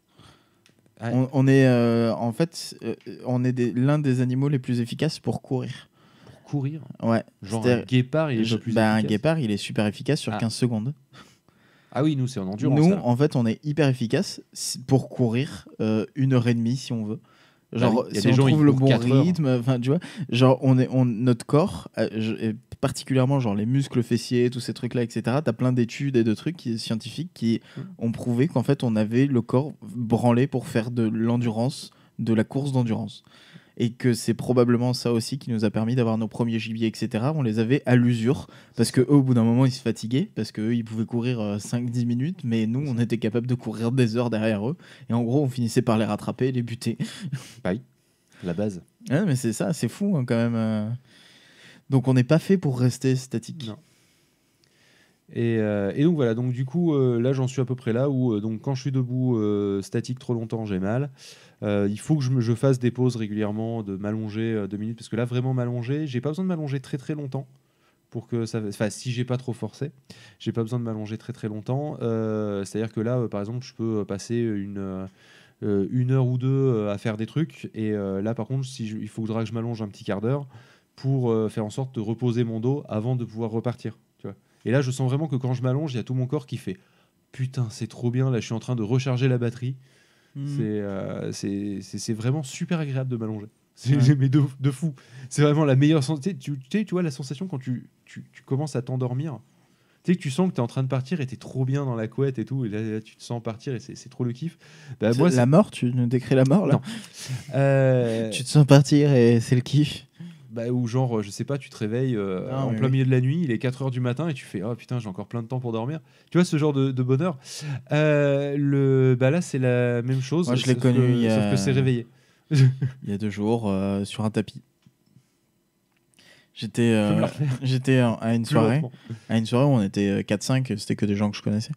On, est euh, en fait, on est l'un des animaux les plus efficaces pour courir. Pour courir. Ouais. Genre un guépard, il est plus bah, super efficace sur 15 ah. secondes. Ah oui, nous, c'est en endurance. Nous, en fait, on est hyper efficace pour courir euh, une heure et demie si on veut. Genre, trouve le bon rythme, tu vois, genre, on est, on, notre corps, euh, particulièrement, genre, les muscles fessiers, tous ces trucs-là, etc., as plein d'études et de trucs scientifiques qui mm. ont prouvé qu'en fait, on avait le corps branlé pour faire de l'endurance, de la course d'endurance et que c'est probablement ça aussi qui nous a permis d'avoir nos premiers gibiers, etc. On les avait à l'usure parce que au bout d'un moment, ils se fatiguaient parce qu'eux, ils pouvaient courir 5-10 euh, minutes, mais nous, on était capable de courir des heures derrière eux. Et en gros, on finissait par les rattraper, les buter. Bye. La base. Ah mais c'est ça, c'est fou hein, quand même. Euh. Donc, on n'est pas fait pour rester statique. Non. Et, euh, donc voilà, donc du coup, là j'en suis à peu près là où donc quand je suis debout statique trop longtemps, j'ai mal. Euh, il faut que je, fasse des pauses régulièrement, de m'allonger euh, deux minutes, parce que là, vraiment m'allonger, j'ai pas besoin de m'allonger très très longtemps. Pour que ça, enfin, si j'ai pas trop forcé, j'ai pas besoin de m'allonger très très longtemps. Euh, c'est-à-dire que là, par exemple, je peux passer une, heure ou deux à faire des trucs. Et là, par contre, il faudra que je m'allonge un petit quart d'heure pour faire en sorte de reposer mon dos avant de pouvoir repartir. Et là, je sens vraiment que quand je m'allonge, il y a tout mon corps qui fait putain, c'est trop bien, là je suis en train de recharger la batterie, Mhm. Euh, c'est vraiment super agréable de m'allonger. C'est mes de, de, fou. C'est vraiment la meilleure sensation. Tu, vois la sensation quand tu, tu, commences à t'endormir. Tu sais que tu sens que tu es en train de partir et tu es trop bien dans la couette et tout. Et là, tu te sens partir et c'est trop le kiff. Bah, la mort, tu nous décris la mort là euh, Tu te sens partir et c'est le kiff. Bah, ou genre, euh, je sais pas, tu te réveilles euh, ah, en plein milieu de la nuit, il est 4h du matin et tu fais Oh putain, j'ai encore plein de temps pour dormir. Tu vois, ce genre de, bonheur. Euh, le, bah, là, c'est la même chose. je l'ai connu. a... Sauf que c'est réveillé. il y a deux jours, sur un tapis. J'étais euh, j'étais à une soirée à une soirée où on était 4 euh, 5, c'était que des gens que je connaissais.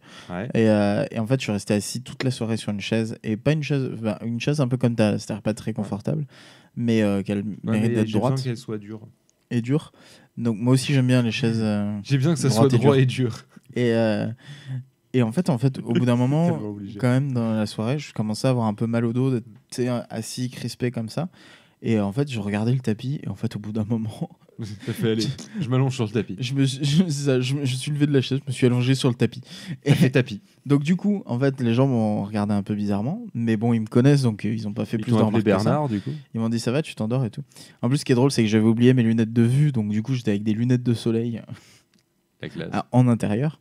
Et, euh, et, en fait, je suis resté assis toute la soirée sur une chaise et pas une chaise une chaise un peu comme ta, c'est-à-dire pas très confortable, mais qu'elle mérite d'être droite. qu'elle soit dure. Et dure. Donc moi aussi j'aime bien les chaises J'ai bien que ça soit droit et dur. Et et en fait, en fait, au bout d'un moment, quand même dans la soirée, je commençais à avoir un peu mal au dos, d'être assis, crispé comme ça. Et en fait, je regardais le tapis, et en fait, au bout d'un moment, fait Je m'allonge sur le tapis. Je me, suis, suis levé de la chaise, je me suis allongé sur le tapis. Et tapis. Donc du coup, en fait, les gens m'ont regardé un peu bizarrement, mais bon, ils me connaissent, donc euh, ils n'ont pas fait plus de Ils m'ont dit ça va, tu t'endors et tout. En plus, ce qui est drôle, c'est que j'avais oublié mes lunettes de vue, donc du coup, j'étais avec des lunettes de soleil. Ah, en intérieur.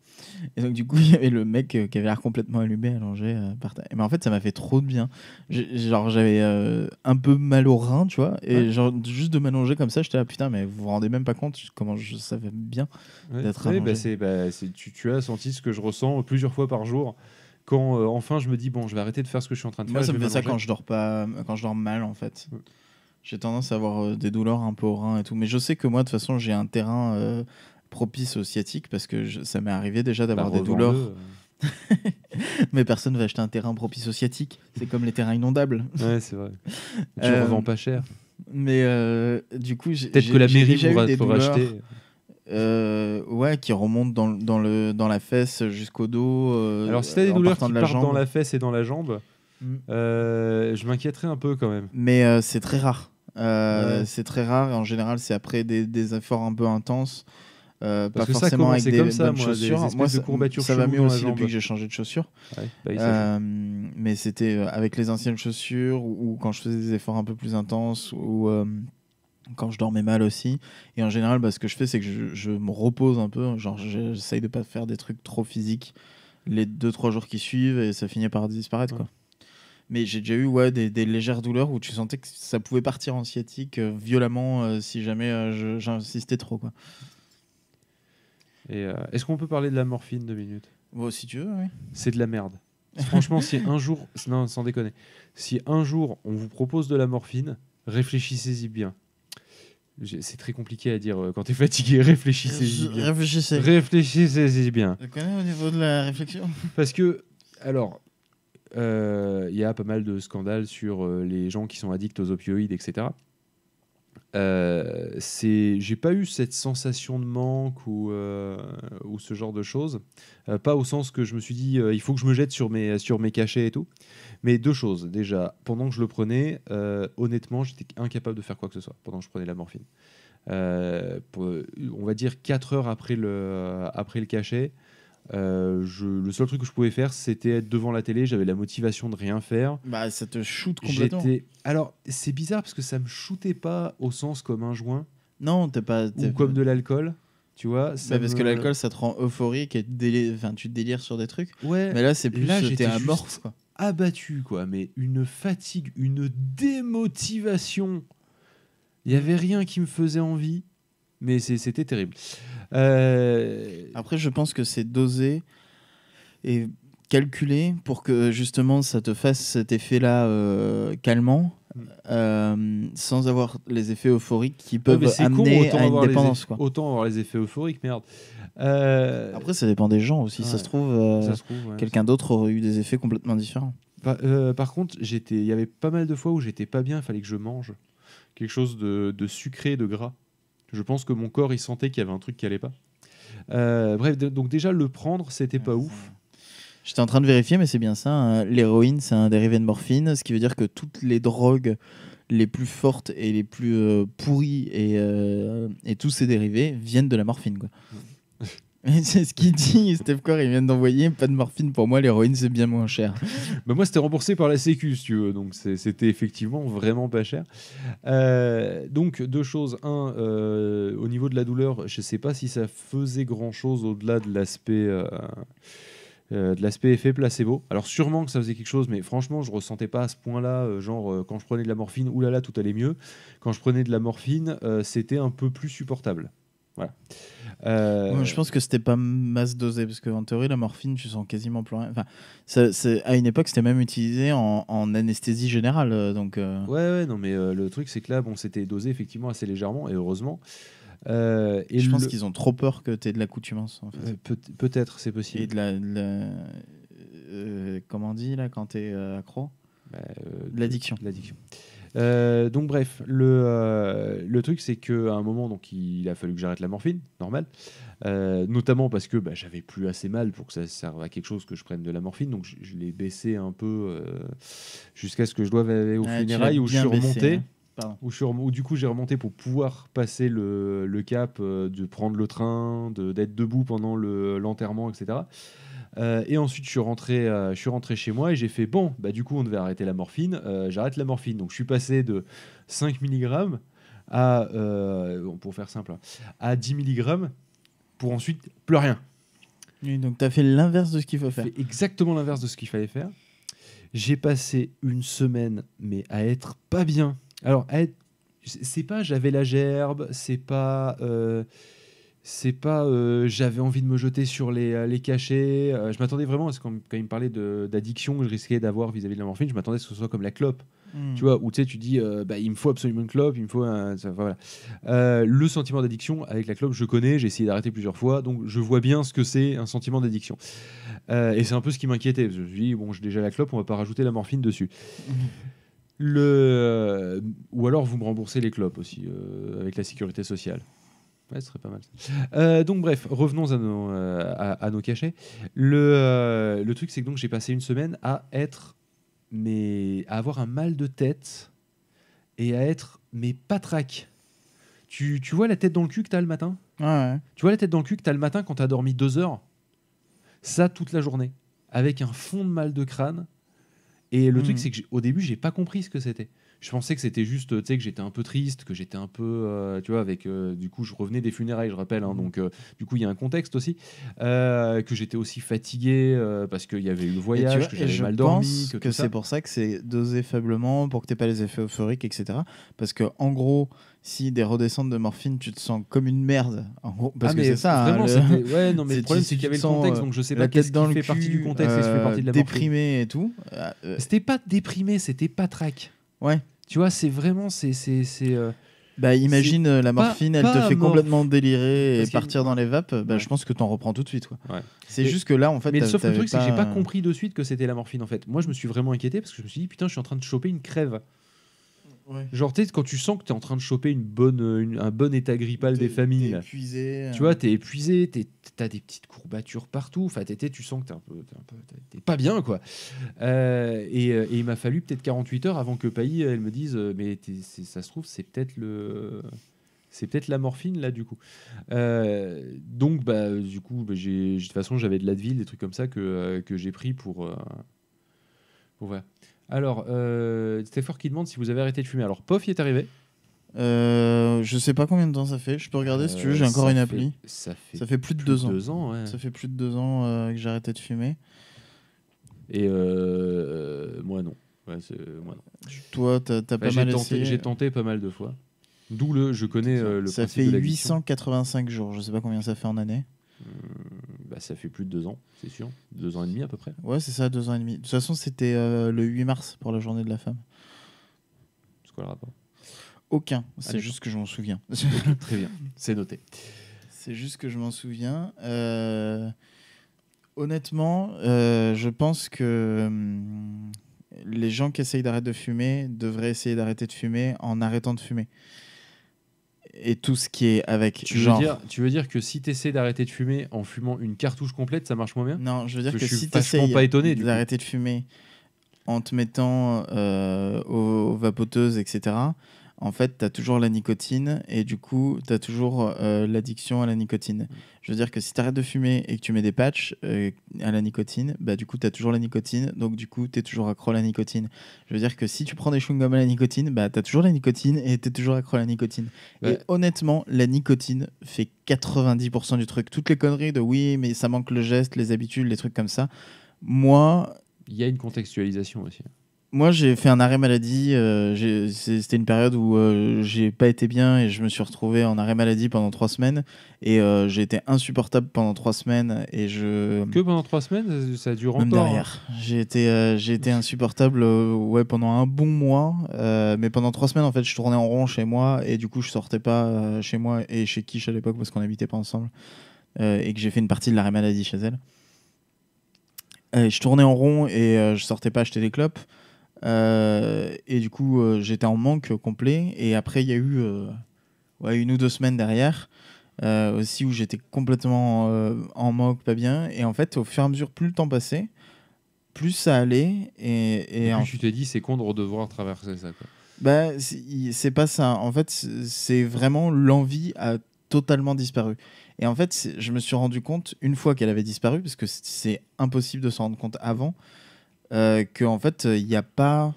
Et donc, du coup, il y avait le mec euh, qui avait l'air complètement allumé, allongé euh, par terre. Mais en fait, ça m'a fait trop de bien. Genre, j'avais euh, un peu mal au rein, tu vois. Et genre, juste de m'allonger comme ça, j'étais là, putain, mais vous vous rendez même pas compte comment je savais bien. d'être bah, allongé. bah, tu, as senti ce que je ressens plusieurs fois par jour quand enfin je me dis bon je vais arrêter de faire ce que je suis en train de faire. Moi, ça me fait ça quand je dors pas, quand je dors mal, en fait. J'ai tendance à avoir des douleurs un peu au rein et tout. Mais je sais que moi, de toute façon, j'ai un terrain propice aux parce que ça m'est arrivé déjà d'avoir bah, des douleurs. mais personne ne va acheter un terrain propice aux C'est comme les terrains inondables. Ouais, c'est vrai. Tu euh, revends pas cher. Mais euh, du coup, peut-être que la mairie pourra, acheter. Euh, ouais, qui remonte dans, le, dans la fesse jusqu'au dos. Euh, Alors, si as des douleurs qui partent dans la fesse et dans la jambe, mm. je m'inquiéterais un peu quand même. Mais c'est très rare. C'est très rare. En général, c'est après des efforts un peu intenses. Euh, pas forcément avec des comme ça, moi, chaussures. moi, ça, ça va mieux aussi depuis que j'ai changé de chaussures. Bah, euh, mais c'était euh, avec les anciennes chaussures ou, quand je faisais des efforts un peu plus intenses ou quand je dormais mal aussi. Et en général, bah, ce que je fais, c'est que je, me repose un peu. Genre, j'essaye de pas faire des trucs trop physiques les 2-3 jours qui suivent et ça finit par disparaître. Quoi. Mais j'ai déjà eu ouais, des, des, légères douleurs où tu sentais que ça pouvait partir en sciatique violemment si jamais j'insistais trop. Quoi. Euh, est-ce qu'on peut parler de la morphine deux minutes bon, Si tu veux, oui. C'est de la merde. Franchement, si un jour, non, sans déconner, si un jour on vous propose de la morphine, réfléchissez-y bien. C'est très compliqué à dire euh, quand tu es fatigué. Réfléchissez-y bien. Réfléchissez. Réfléchissez-y bien. au niveau de la réflexion. Parce que, alors, euh, il y a pas mal de scandales sur les gens qui sont addicts aux opioïdes, etc. Euh, j'ai pas eu cette sensation de manque ou, euh, ou ce genre de choses. Euh, pas au sens que je me suis dit, il faut que je me jette sur mes, sur mes cachets et tout. Mais deux choses. Déjà, pendant que je le prenais, honnêtement, j'étais incapable de faire quoi que ce soit pendant que je prenais la morphine. on va dire 4 heures après le, après le cachet, euh, le seul truc que je pouvais faire, c'était être devant la télé. J'avais la motivation de rien faire. Bah, ça te shoot complètement. Alors, c'est bizarre parce que ça me shootait pas au sens comme un joint. Non, t'es pas. Ou comme de l'alcool. Tu vois ça bah, Parce que l'alcool, ça te rend euphorique et tu te délires sur des trucs. Ouais. Mais là, c'est plus. Là, j'étais amorphe. Abattu, quoi. Mais une fatigue, une démotivation. Il y avait rien qui me faisait envie. Mais c'était terrible. Euh, Après, je pense que c'est dosé et calculé pour que justement ça te fasse cet effet-là euh, calmant. Hmm. Euh, sans avoir les effets euphoriques qui peuvent amener à une dépendance. Autant avoir les effets euphoriques, merde. Après, ça dépend des gens aussi. Ça se trouve, quelqu'un d'autre aurait eu des effets complètement différents. Bah, par contre, il y avait pas mal de fois où j'étais pas bien, il fallait que je mange quelque chose de, de sucré, de gras. Je pense que mon corps, il sentait qu'il y avait un truc qui allait pas. Euh, bref, donc déjà, le prendre, c'était pas ouf. J'étais en train de vérifier, mais c'est bien ça. Hein. L'héroïne, c'est un dérivé de morphine, ce qui veut dire que toutes les drogues les plus fortes et les plus euh, pourries euh, et, tous ces dérivés viennent de la morphine. c'est ce qu'il dit, Steph Core, il vient d'envoyer pas de morphine pour moi, l'héroïne c'est bien moins cher. mais bah, moi c'était remboursé par la Sécu si tu veux, donc c'était effectivement vraiment pas cher. Euh, donc deux choses, un, euh, au niveau de la douleur, je sais pas si ça faisait grand chose au-delà de l'aspect... Euh, de l'aspect effet placebo. Alors sûrement que ça faisait quelque chose, mais franchement, je ressentais pas à ce point-là. genre, quand je prenais de la morphine, oulala, tout allait mieux. Quand je prenais de la morphine, c'était un peu plus supportable. Voilà. Euh, je pense que c'était pas masse dosée parce qu'en théorie la morphine tu sens quasiment plus rien. Enfin, à une époque c'était même utilisé en, anesthésie générale euh, donc. Euh. Ouais ouais non mais le truc c'est que là bon c'était dosé effectivement assez légèrement et heureusement. et je pense qu'ils ont trop peur que tu aies de l'accoutumance. En Peut-être, c'est possible. Et de la, comment on dit là quand tu es accro bah, L'addiction. L'addiction. Euh, donc bref, le, euh, truc c'est qu'à un moment, donc, il a fallu que j'arrête la morphine, normal. Euh, notamment parce que bah, j'avais plus assez mal pour que ça serve à quelque chose que je prenne de la morphine. Donc je, l'ai baissé un peu jusqu'à ce que je doive aller au funérail funérailles où je suis remonté. Hein. Où, je suis où, du coup j'ai remonté pour pouvoir passer le, cap euh, de prendre le train, d'être debout pendant l'enterrement, etc. Euh, et ensuite je suis rentré, euh, je suis rentré chez moi et j'ai fait bon, bah du coup on devait arrêter la morphine, j'arrête la morphine. Donc je suis passé de 5 mg à, pour faire simple, à 10 mg pour ensuite plus rien. Oui, donc tu as fait l'inverse de ce qu'il faut faire. exactement l'inverse de ce qu'il fallait faire. J'ai passé une semaine, mais à être pas bien alors, c'est pas j'avais la gerbe, c'est pas. Euh, c'est pas euh, j'avais envie de me jeter sur les, euh, cachets. je m'attendais vraiment à ce qu'on, quand il me parlait d'addiction que je risquais d'avoir vis-à-vis de la morphine, je m'attendais ce que ce soit comme la clope. Hmm. Tu vois, où tu dis, bah, il me faut absolument une clope, il me faut voilà. le sentiment d'addiction avec la clope, je connais, j'ai essayé d'arrêter plusieurs fois, donc je vois bien ce que c'est un sentiment d'addiction. et c'est un peu ce qui m'inquiétait, je me suis dit, bon, j'ai déjà la clope, on va pas rajouter la morphine dessus. Hmm. Le... Euh, ou alors vous me remboursez les clopes aussi, euh, avec la sécurité sociale. Ouais, ce serait pas mal. Euh, donc bref, revenons à nos, à, nos cachets. Le, truc, c'est que donc j'ai passé une semaine à être, mais à avoir un mal de tête et à être, mais patraque. Tu, vois la tête dans le cul que t'as le matin Tu vois la tête dans le cul que t'as le matin quand t'as dormi deux heures Ça toute la journée, avec un fond de mal de crâne et le truc, hmm. c'est qu'au début, j'ai pas compris ce que c'était. Je pensais que c'était juste, tu sais, que j'étais un peu triste, que j'étais un peu, euh, tu vois, avec, euh, du coup, je revenais des funérailles, je rappelle, hein, hmm. donc, euh, du coup, il y a un contexte aussi, que j'étais aussi fatigué parce qu'il y avait eu le voyage, que j'avais mal dormi, que, que c'est pour ça que c'est dosé faiblement, pour que t'aies pas les effets euphoriques, etc. Parce que, en gros, si des redescentes de morphine, tu te sens comme une merde. En gros, parce ah, que c'est ça. Hein, vraiment, Ouais, non, mais le problème, c'est qu'il y avait le contexte, donc je sais euh, pas qu'est-ce qui fait partie du contexte et fait partie de la euh, Déprimé et tout. Euh, c'était pas déprimé, c'était pas trac. Ouais. Tu vois, c'est vraiment. c'est bah, imagine la morphine, elle te fait complètement délirer et partir dans les vapes. Bah, Je pense que t'en reprends tout de suite. Ouais. C'est juste que là, en fait. Mais sauf le truc, c'est j'ai pas compris de suite que c'était la morphine, en fait. Moi, je me suis vraiment inquiété parce que je me suis dit, putain, je suis en train de choper une crève. Genre, tu sais, quand tu sens que tu es en train de choper une bonne, euh, un bon état grippal des familles. T'es épuisé. Tu hein. vois, tu es épuisé, tu as des petites courbatures partout. Enfin, tu sens que tu t'es pas bien, quoi. Euh, euh, et, il m'a fallu peut-être 48 heures avant que Pailly, elle me dise, mais ça se trouve, c'est peut-être le c'est peut-être la morphine là du coup donc bah du coup bah, j'ai de toute façon j'avais de l'advil des trucs comme ça que, que j'ai pris pour, pour voilà. Alors, euh, Stéphore qui demande si vous avez arrêté de fumer. Alors, Pof il est arrivé. Euh, je sais pas combien de temps ça fait. Je peux regarder si tu veux. J'ai encore une appli. Ça fait, plus de deux ans. Ça fait plus de deux ans que j'ai arrêté de fumer. Et euh, moi, non. Euh, moi, non. Toi, t'as pas mal essayé. j'ai tenté pas mal de fois. D'où le je connais euh, le ça fait 885 jours. Je sais pas combien ça fait en année. Bah, ça fait plus de deux ans, c'est sûr. Deux ans et demi à peu près. Ouais, c'est ça, deux ans et demi. De toute façon, c'était euh, le 8 mars pour la journée de la femme. C'est quoi le rapport Aucun, c'est juste que je m'en souviens. très bien, c'est noté. C'est juste que je m'en souviens. Euh, honnêtement, euh, je pense que hum, les gens qui essayent d'arrêter de fumer devraient essayer d'arrêter de fumer en arrêtant de fumer et tout ce qui est avec tu Veux dire, tu veux dire que si tu essaies d'arrêter de fumer en fumant une cartouche complète, ça marche moins bien Non, je veux dire que, si tu essaies d'arrêter de fumer en te mettant euh, aux, vapoteuses, etc., en fait, tu as toujours la nicotine et du coup, tu as toujours euh, l'addiction à la nicotine. Mm. Je veux dire que si tu arrêtes de fumer et que tu mets des patchs euh, à la nicotine, bah du coup, tu as toujours la nicotine, donc du coup, tu es toujours accro à la nicotine. Je veux dire que si tu prends des chewing-gums à la nicotine, bah tu as toujours la nicotine et tu es toujours accro à la nicotine. Et honnêtement, la nicotine fait 90% du truc. Toutes les conneries de oui, mais ça manque le geste, les habitudes, les trucs comme ça. Moi. Il y a une contextualisation aussi. Moi, j'ai fait un arrêt maladie. Euh, c'était une période où euh, j'ai pas été bien et je me suis retrouvé en arrêt maladie pendant trois semaines. Et euh, j'ai été insupportable pendant trois semaines. Et je... Que pendant trois semaines Ça a duré encore hein. derrière. J'ai été, j'ai été insupportable ouais, pendant un bon mois. mais pendant trois semaines, en fait, je tournais en rond chez moi. Et du coup, je sortais pas chez moi et chez Kish à l'époque parce qu'on n'habitait pas ensemble. et que j'ai fait une partie de l'arrêt maladie chez elle. je tournais en rond et je sortais pas acheter des clopes. Euh, et du coup, euh, j'étais en manque complet. Et après, il y a eu euh, une ou deux semaines derrière. aussi où j'étais complètement en manque, pas bien. Et en fait, au fur et à mesure, plus le temps passait, plus ça allait. Et, et, tu t'es dit, c'est con de devoir traverser ça. Bah, c'est pas ça. En fait, c'est vraiment l'envie a totalement disparu. Et en fait, je me suis rendu compte une fois qu'elle avait disparu, parce que c'est impossible de s'en rendre compte avant qu'en euh, que en fait, il n'y a pas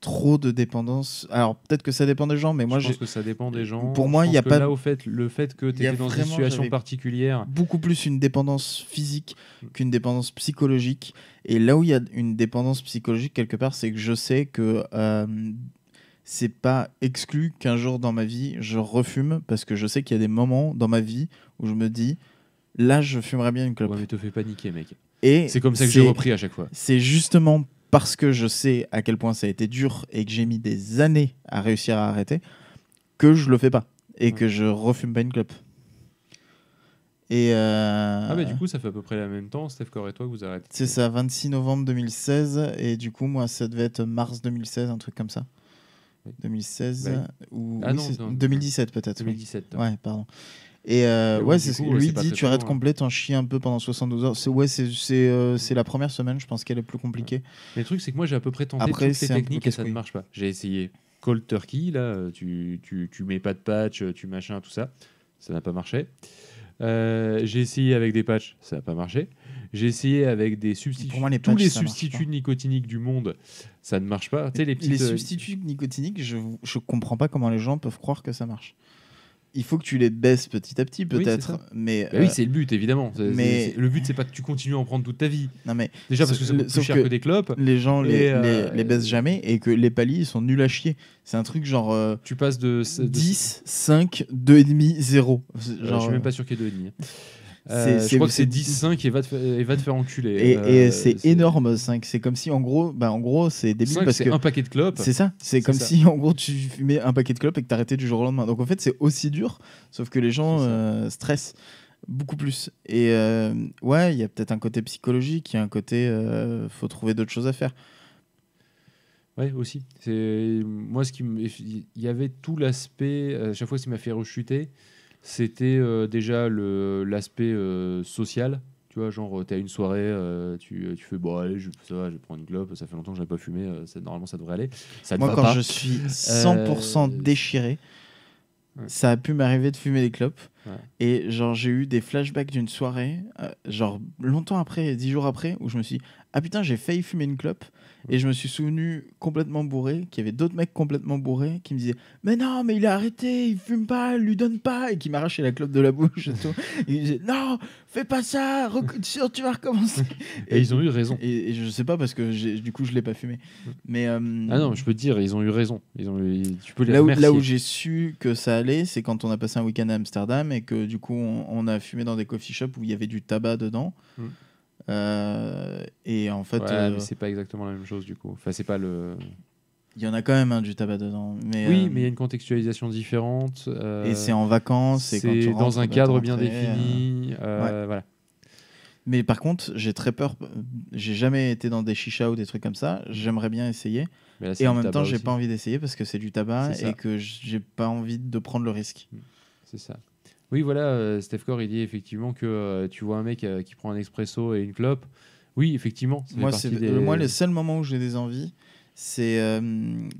trop de dépendance. Alors peut-être que ça dépend des gens, mais moi je pense que ça dépend des gens. Pour moi, il n'y a pas là au fait le fait que tu es dans une situation particulière. Beaucoup plus une dépendance physique qu'une dépendance psychologique. Et là où il y a une dépendance psychologique quelque part, c'est que je sais que euh, c'est pas exclu qu'un jour dans ma vie je refume parce que je sais qu'il y a des moments dans ma vie où je me dis là je fumerais bien une clope. mais te fais paniquer mec c'est comme ça que j'ai repris à chaque fois. C'est justement parce que je sais à quel point ça a été dur et que j'ai mis des années à réussir à arrêter que je le fais pas et mm. que je refume pas une clope. Et euh, Ah bah du coup ça fait à peu près la même temps, Steph Core et toi que vous arrêtez. C'est ça, 26 novembre 2016 et du coup moi ça devait être mars 2016, un truc comme ça. 2016 bah ou 2017 ah peut-être. 2017. Hein. Ouais, pardon. Et euh, ouais, c'est lui dit tu arrêtes complet, t'en chies un peu pendant 72 heures. C'est euh, ouais, c'est la première semaine, je pense qu'elle est plus compliquée. le truc c'est que moi j'ai à peu près tenté toutes ces techniques et ça ne marche pas. J'ai essayé cold turkey là, tu, tu, mets pas de patch, tu machin tout ça, ça n'a pas marché. Euh, j'ai essayé avec des patchs, ça n'a pas marché. J'ai essayé avec des substituts. tous les substituts nicotiniques du monde, ça ne marche pas. les, substituts nicotiniques, je je comprends pas comment les gens peuvent croire que ça marche il faut que tu les baisses petit à petit peut-être bah oui, mais euh, oui c'est le but évidemment mais le but c'est pas que tu continues à en prendre toute ta vie non mais déjà parce que c'est plus cher que, des clopes les gens les, les, euh, baissent jamais et que les paliers ils sont nuls à chier c'est un truc genre euh, tu passes de, 10 5 2,5 0 genre, je suis même pas sûr qu'il y ait 2,5 euh, je crois que c'est 10-5 et, va te, faire enculer. Et, euh, c'est énorme 5. C'est comme si en gros, bah, en gros c'est débile parce que. un paquet de clopes. C'est ça. C'est comme si en gros tu fumais un paquet de clopes et que t'arrêtais du jour au lendemain. Donc en fait, c'est aussi dur, sauf que les gens euh, stressent beaucoup plus. Et ouais, il y a peut-être un côté psychologique, il y a un côté. faut trouver d'autres choses à faire. Ouais, aussi. C'est moi ce qui il y avait tout l'aspect. À chaque fois, ce m'a fait rechuter, c'était euh, déjà l'aspect euh, social. Tu vois, genre, tu à une soirée, euh, tu, fais, bon, allez, je, ça va, je prends une clope, ça fait longtemps que j'avais pas fumé, normalement ça devrait aller. Moi, quand je suis 100% déchiré, ça a pu m'arriver de fumer des clopes. Et genre, j'ai eu des flashbacks d'une soirée, genre longtemps après, dix jours après, où je me suis dit, ah putain, j'ai failli fumer une clope. Et je me suis souvenu complètement bourré qu'il y avait d'autres mecs complètement bourrés qui me disaient Mais non, mais il a arrêté, il fume pas, il lui donne pas, et qui m'arrachait la clope de la bouche et tout. ils disaient Non, fais pas ça, tu vas recommencer. Et, ils ont eu raison. Et, je sais pas parce que du coup, je l'ai pas fumé. Mais, euh, ah non, je peux te dire, ils ont eu raison. Ils ont tu peux les là où, là où j'ai su que ça allait, c'est quand on a passé un week-end à Amsterdam et que du coup, on, a fumé dans des coffee shops où il y avait du tabac dedans. Mm. Euh, et en fait. Euh, c'est pas exactement la même chose du coup. Enfin, c'est pas le. Il y en a quand même hein, du tabac dedans. Mais, oui, euh, mais il y a une contextualisation différente. et c'est en vacances. C'est dans un bah, cadre bien défini. Voilà. Mais par contre, j'ai très peur. J'ai jamais été dans des chichas ou des trucs comme ça. J'aimerais bien essayer. et en même temps, j'ai pas envie d'essayer parce que c'est du tabac et que j'ai pas envie de prendre le risque. Mm. C'est ça. Oui, voilà, euh, Steph Core, il dit effectivement que euh, tu vois un mec euh, qui prend un expresso et une clope. Oui, effectivement. Moi, c'est moi le seul moment où j'ai des envies, c'est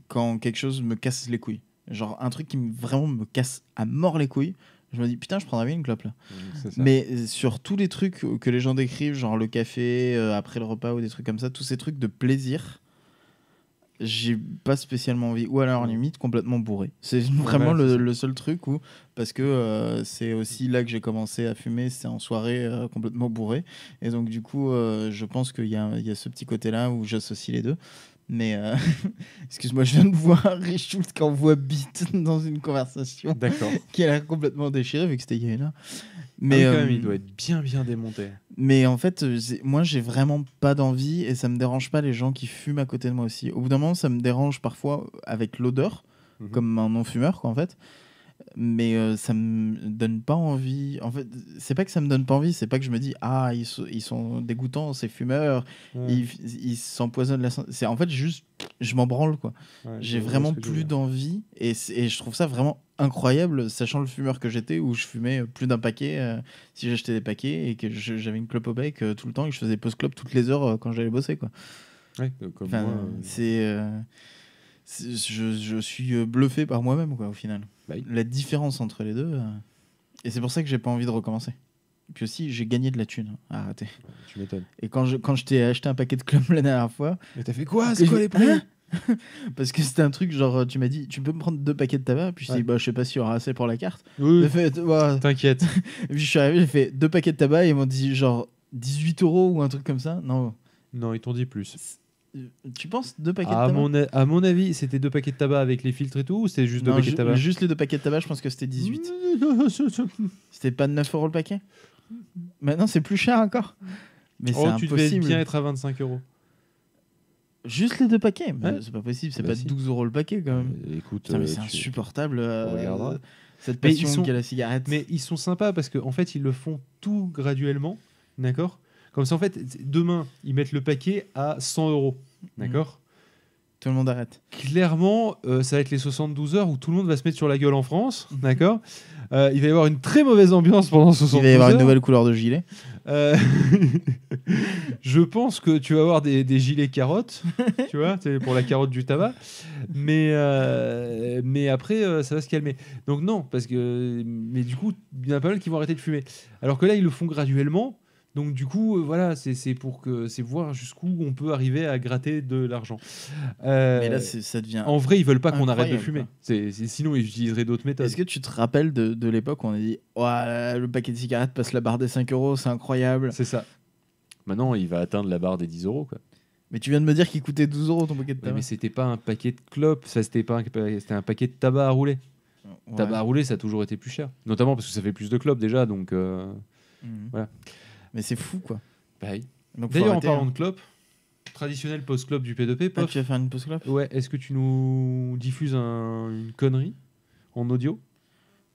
quand quelque chose me casse les couilles. Genre un truc qui me, vraiment me casse à mort les couilles. Je me dis putain, je prendrais bien une clope là. Mais sur tous les trucs que les gens décrivent, genre le café après le repas ou des trucs comme ça, tous ces trucs de plaisir, j'ai pas spécialement envie. Ou alors, limite, complètement bourré. C'est vraiment le, seul truc où, parce que euh, c'est aussi là que j'ai commencé à fumer, c'est en soirée euh, complètement bourré. Et donc, du coup, euh, je pense qu'il y a, y a, ce petit côté-là où j'associe les deux. Mais excuse-moi, je viens de voir Richoult qui envoie beat dans une conversation. qui a l'air complètement déchiré vu que c'était Yéna mais ah il euh, doit être bien bien démonté. Mais en fait, euh, moi, j'ai vraiment pas d'envie et ça me dérange pas les gens qui fument à côté de moi aussi. Au bout d'un moment, ça me dérange parfois avec l'odeur, mhm. comme un non-fumeur, quoi, en fait mais euh, ça me donne pas envie. En fait, c'est pas que ça me donne pas envie, c'est pas que je me dis ah ils, sont dégoûtants ces fumeurs, ils s'empoisonnent la. C'est en fait juste je m'en branle quoi. J'ai vraiment plus d'envie et, et, je trouve ça vraiment incroyable, sachant le fumeur que j'étais où je fumais euh, plus d'un paquet euh, si j'achetais des paquets et que j'avais une clope au bec tout le temps et que je faisais post clope toutes les heures quand j'allais bosser quoi. c'est je, je, suis bluffé par moi-même quoi au final. Bah la différence entre les deux. Euh, et c'est pour ça que j'ai pas envie de recommencer. puis aussi, j'ai gagné de la thune hein. ah, Tu m'étonnes. Et quand je, quand je t'ai acheté un paquet de club la dernière fois, Mais t'as fait quoi C'est quoi les prix hein parce que c'était un truc genre, tu m'as dit, tu peux me prendre deux paquets de tabac Puis je bah, je sais pas s'il y aura assez pour la carte. T'inquiète. puis je suis arrivé, j'ai fait deux paquets de tabac et ils m'ont dit genre 18 euros ou un truc comme ça. Non, Non, ils t'ont dit plus. Tu penses deux paquets de tabac mon mon avis, c'était deux paquets de tabac avec les filtres et tout, ou c'était juste deux paquets de tabac Juste les deux paquets de tabac, je pense que c'était 18. C'était pas 9 euros le paquet Maintenant, c'est plus cher encore. Mais Oh, tu devais bien être à 25 euros. Juste les deux paquets C'est pas possible, c'est bah pas 12 euros le paquet quand même. Euh, écoute, euh, c'est insupportable. Euh, cette passion la cigarette. Mais ils sont sympas parce qu'en en fait, ils le font tout graduellement, d'accord comme ça, en fait, demain, ils mettent le paquet à 100 euros. Mmh. D'accord Tout le monde arrête. Clairement, euh, ça va être les 72 heures où tout le monde va se mettre sur la gueule en France. Mmh. D'accord euh, Il va y avoir une très mauvaise ambiance pendant 72 heures. Il va y avoir une nouvelle couleur de gilet. Euh, je pense que tu vas avoir des, gilets carottes, tu vois, pour la carotte du tabac. Mais, mais après, ça va se calmer. Donc non, parce que... Mais du coup, il y en a pas mal qui vont arrêter de fumer. Alors que là, ils le font graduellement. Donc du coup, euh, voilà, c'est pour que c'est voir jusqu'où on peut arriver à gratter de l'argent. Euh, mais là, ça devient. En vrai, ils veulent pas qu'on arrête de fumer. sinon, ils utiliseraient d'autres méthodes. Est-ce que tu te rappelles de, l'époque où on a dit, le paquet de cigarettes passe la barre des 5 euros, c'est incroyable. C'est ça. Maintenant, il va atteindre la barre des 10 euros, quoi. Mais tu viens de me dire qu'il coûtait 12 euros ton paquet de tabac. mais c'était pas un paquet de clopes, ça c'était pas c'était un paquet de tabac à rouler. Tabac à rouler, ça a toujours été plus cher, notamment parce que ça fait plus de clopes déjà, donc euh, mhm. voilà. Mais c'est fou, quoi. Bah D'ailleurs, en parlant hein. de clope, traditionnel post-clope du P2P, ah, tu vas faire ouais, est-ce que tu nous diffuses une connerie en audio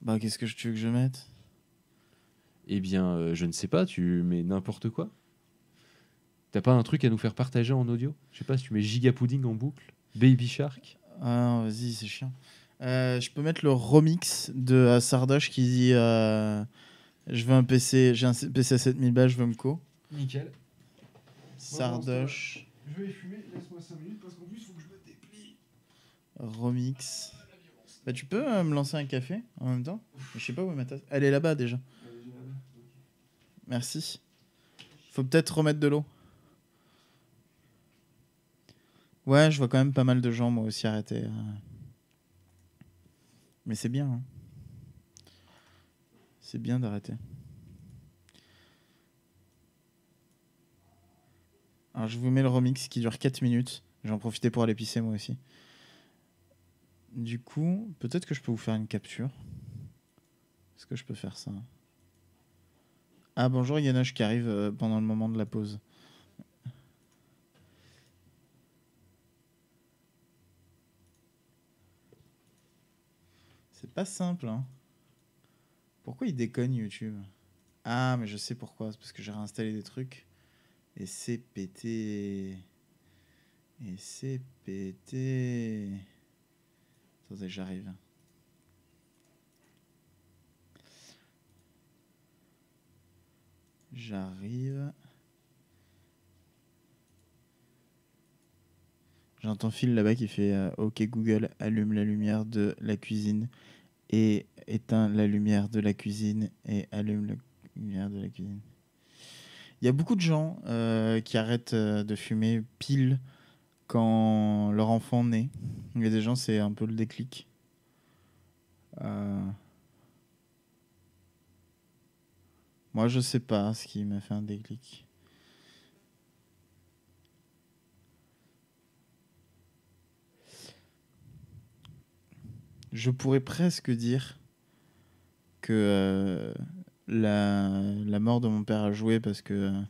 Bah, qu'est-ce que je- tu veux que je mette Eh bien, euh, je ne sais pas, tu mets n'importe quoi. T'as pas un truc à nous faire partager en audio Je sais pas, si tu mets Giga Pudding en boucle, Baby Shark. Ah vas-y, c'est chiant. Euh, je peux mettre le remix de euh, Sardoche qui dit euh, je veux un PC, j'ai un PC à 7000 balles, je veux Co. Nickel. Sardoche. je vais fumer, laisse-moi parce qu'en plus, faut que je Remix. Ah, bah, tu peux euh, me lancer un café en même temps Je sais pas où est ma tasse. Elle est là-bas déjà. Merci. Faut peut-être remettre de l'eau. Ouais, je vois quand même pas mal de gens, moi aussi, arrêter. Euh. Mais c'est bien. Hein. C'est bien d'arrêter. Alors je vous mets le remix qui dure 4 minutes. J'en profitais pour aller pisser moi aussi. Du coup, peut-être que je peux vous faire une capture. Est-ce que je peux faire ça Ah bonjour Noche qui arrive euh, pendant le moment de la pause. C'est pas simple hein. Pourquoi il déconne YouTube Ah, mais je sais pourquoi. C'est parce que j'ai réinstallé des trucs. Et c'est pété. Et c'est pété. Attendez, j'arrive. J'arrive. J'entends Phil là-bas qui fait euh, Ok Google, allume la lumière de la cuisine et éteint la lumière de la cuisine et allume la lumière de la cuisine. Il y a beaucoup de gens euh, qui arrêtent euh, de fumer pile quand leur enfant naît. Il y a des gens, c'est un peu le déclic. Euh, moi, je sais pas ce qui m'a fait un déclic. je pourrais presque dire que euh, la, la, mort de mon père a joué parce que euh,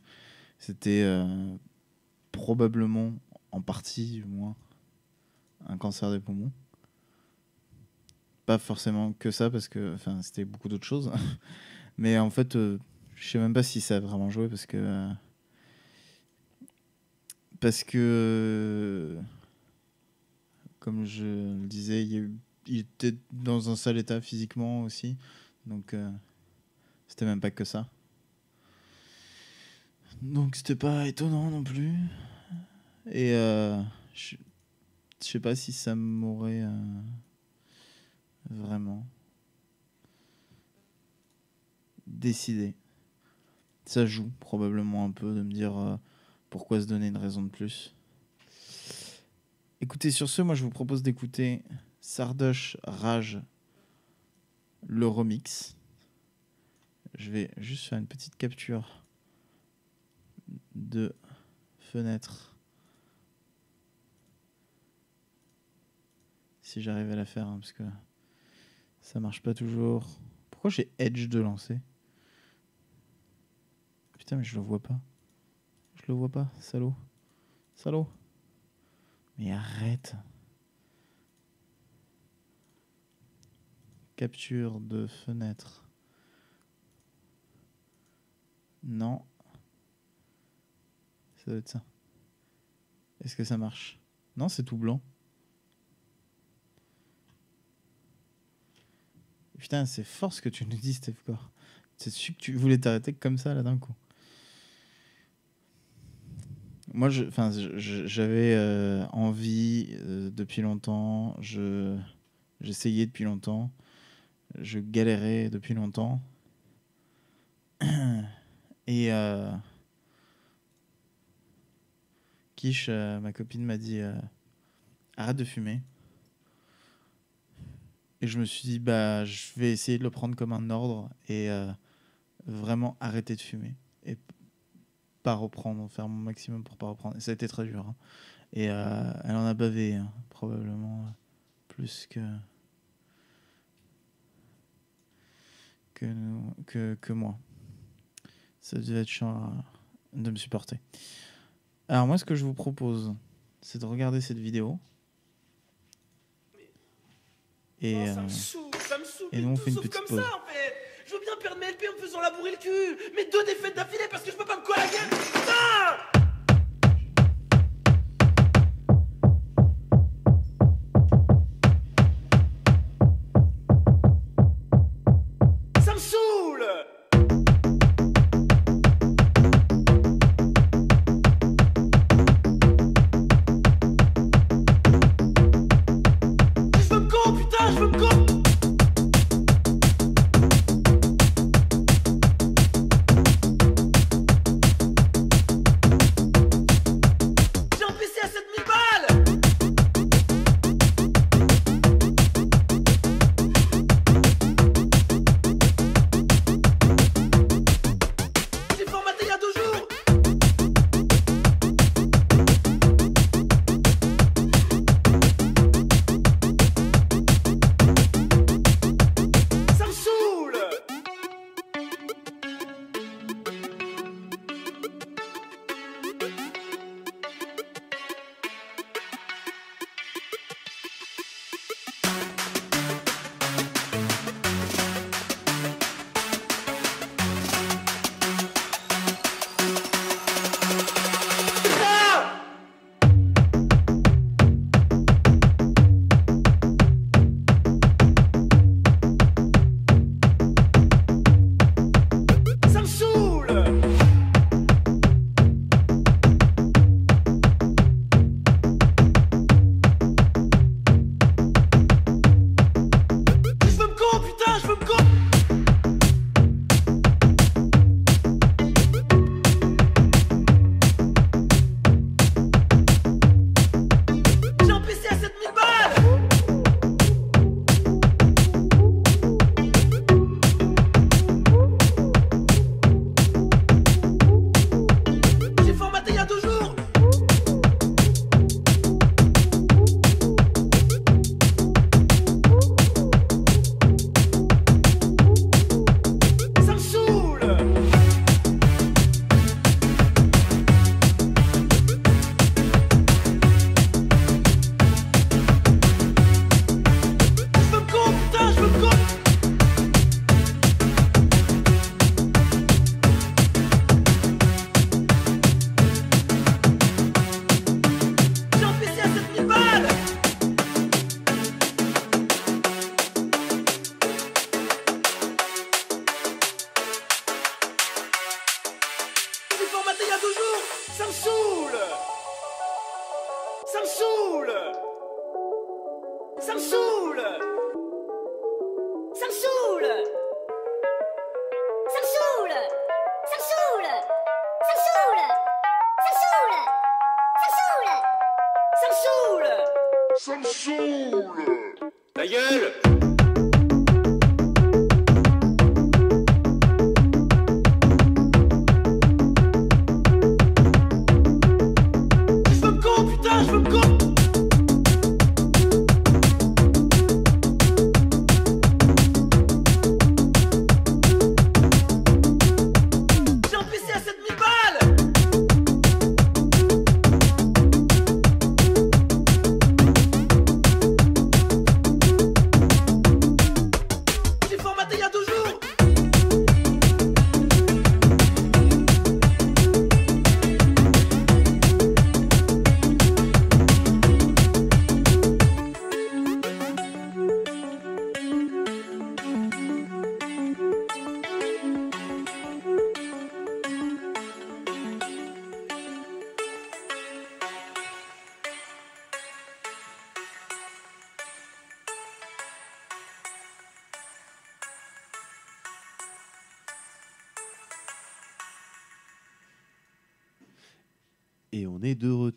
c'était euh, probablement, en partie du moins, un cancer des poumons. Pas forcément que ça, parce que c'était beaucoup d'autres choses. Mais en fait, je sais même pas si ça a vraiment joué parce que. parce que. Comme je le disais, il y a eu il était dans un sale état physiquement aussi. Donc, euh, c'était même pas que ça. Donc, c'était pas étonnant non plus. Et euh, je sais pas si ça m'aurait euh, vraiment décidé. Ça joue probablement un peu de me dire euh, pourquoi se donner une raison de plus. Écoutez, sur ce, moi je vous propose d'écouter Sardoche Rage, le remix. Je vais juste faire une petite capture de fenêtre. Si j'arrive à la faire, hein, parce que ça marche pas toujours. Pourquoi j'ai Edge de lancer Putain, mais je le vois pas. Je le vois pas, salaud. Salaud. Mais arrête. Capture de fenêtre. Non. Ça doit être ça. Est-ce que ça marche Non, c'est tout blanc. Putain, c'est fort ce que tu nous dis, Steph C'est sûr que tu voulais t'arrêter comme ça, là, d'un coup. Moi, j'avais euh, envie euh, depuis longtemps. J'essayais depuis longtemps je galérais depuis longtemps. Et euh, Kish, euh, ma copine, m'a dit euh, arrête de fumer. Et je me suis dit bah je vais essayer de le prendre comme un ordre et vraiment arrêter de fumer et pas reprendre, faire mon maximum pour pas reprendre. Et ça a été très dur. Hein. Et elle en a bavé hein, probablement plus que que, que, que moi. Ça devait être chiant euh, de me supporter. Alors moi, ce que je vous propose, c'est de regarder cette vidéo. Et, oh, ça euh, me saoule, ça me saoule. on fait une petite comme pause. ça, en fait. Je veux bien perdre mes LP en me faisant labourer le cul. Mais deux défaites d'affilée parce que je peux pas me coller la gueule. Putain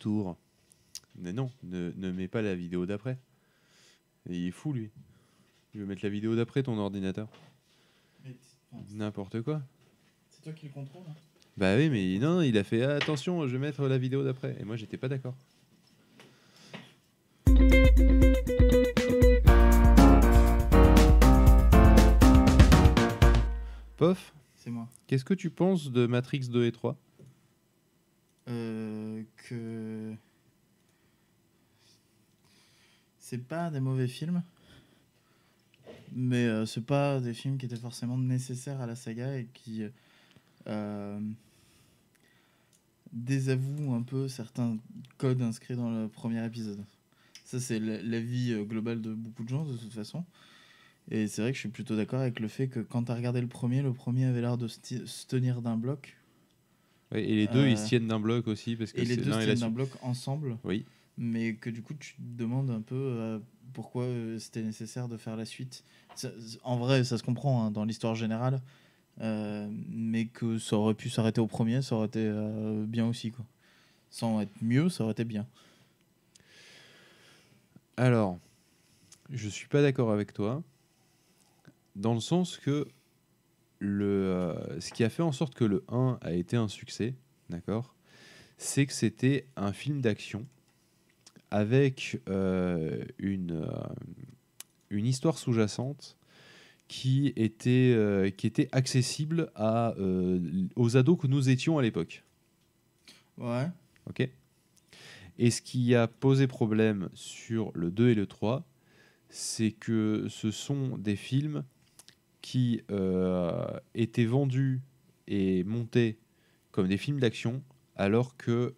tour. Mais non, ne, mets pas la vidéo d'après. il est fou, lui. Il veut mettre la vidéo d'après ton ordinateur. N'importe quoi. C'est toi qui le contrôle. Hein. bah oui, mais non, il a fait attention, je vais mettre la vidéo d'après. Et moi, j'étais pas d'accord. Pof C'est moi. Qu'est-ce que tu penses de Matrix 2 et 3 euh, que c'est pas des mauvais films, mais euh, c'est pas des films qui étaient forcément nécessaires à la saga et qui euh, euh, désavouent un peu certains codes inscrits dans le premier épisode. Ça, c'est l'avis global de beaucoup de gens, de toute façon. Et c'est vrai que je suis plutôt d'accord avec le fait que quand tu as regardé le premier, le premier avait l'air de se tenir d'un bloc, et les deux, ils euh, tiennent d'un bloc aussi. Parce que et les deux tiennent d'un bloc ensemble. Oui. Mais que du coup, tu te demandes un peu euh, pourquoi euh, c'était nécessaire de faire la suite. en vrai, ça se comprend hein, dans l'histoire générale. mais que ça aurait pu s'arrêter au premier, ça aurait été bien aussi. Quoi. Sans être mieux, ça aurait été bien. Alors, je suis pas d'accord avec toi. Dans le sens que le, euh, ce qui a fait en sorte que le 1 a été un succès, d'accord, c'est que c'était un film d'action avec euh, une, euh, une histoire sous-jacente qui était, qui était accessible à, aux ados que nous étions à l'époque. Ouais. Ok. Et ce qui a posé problème sur le 2 et le 3, c'est que ce sont des films qui euh, étaient vendus et montés comme des films d'action, alors que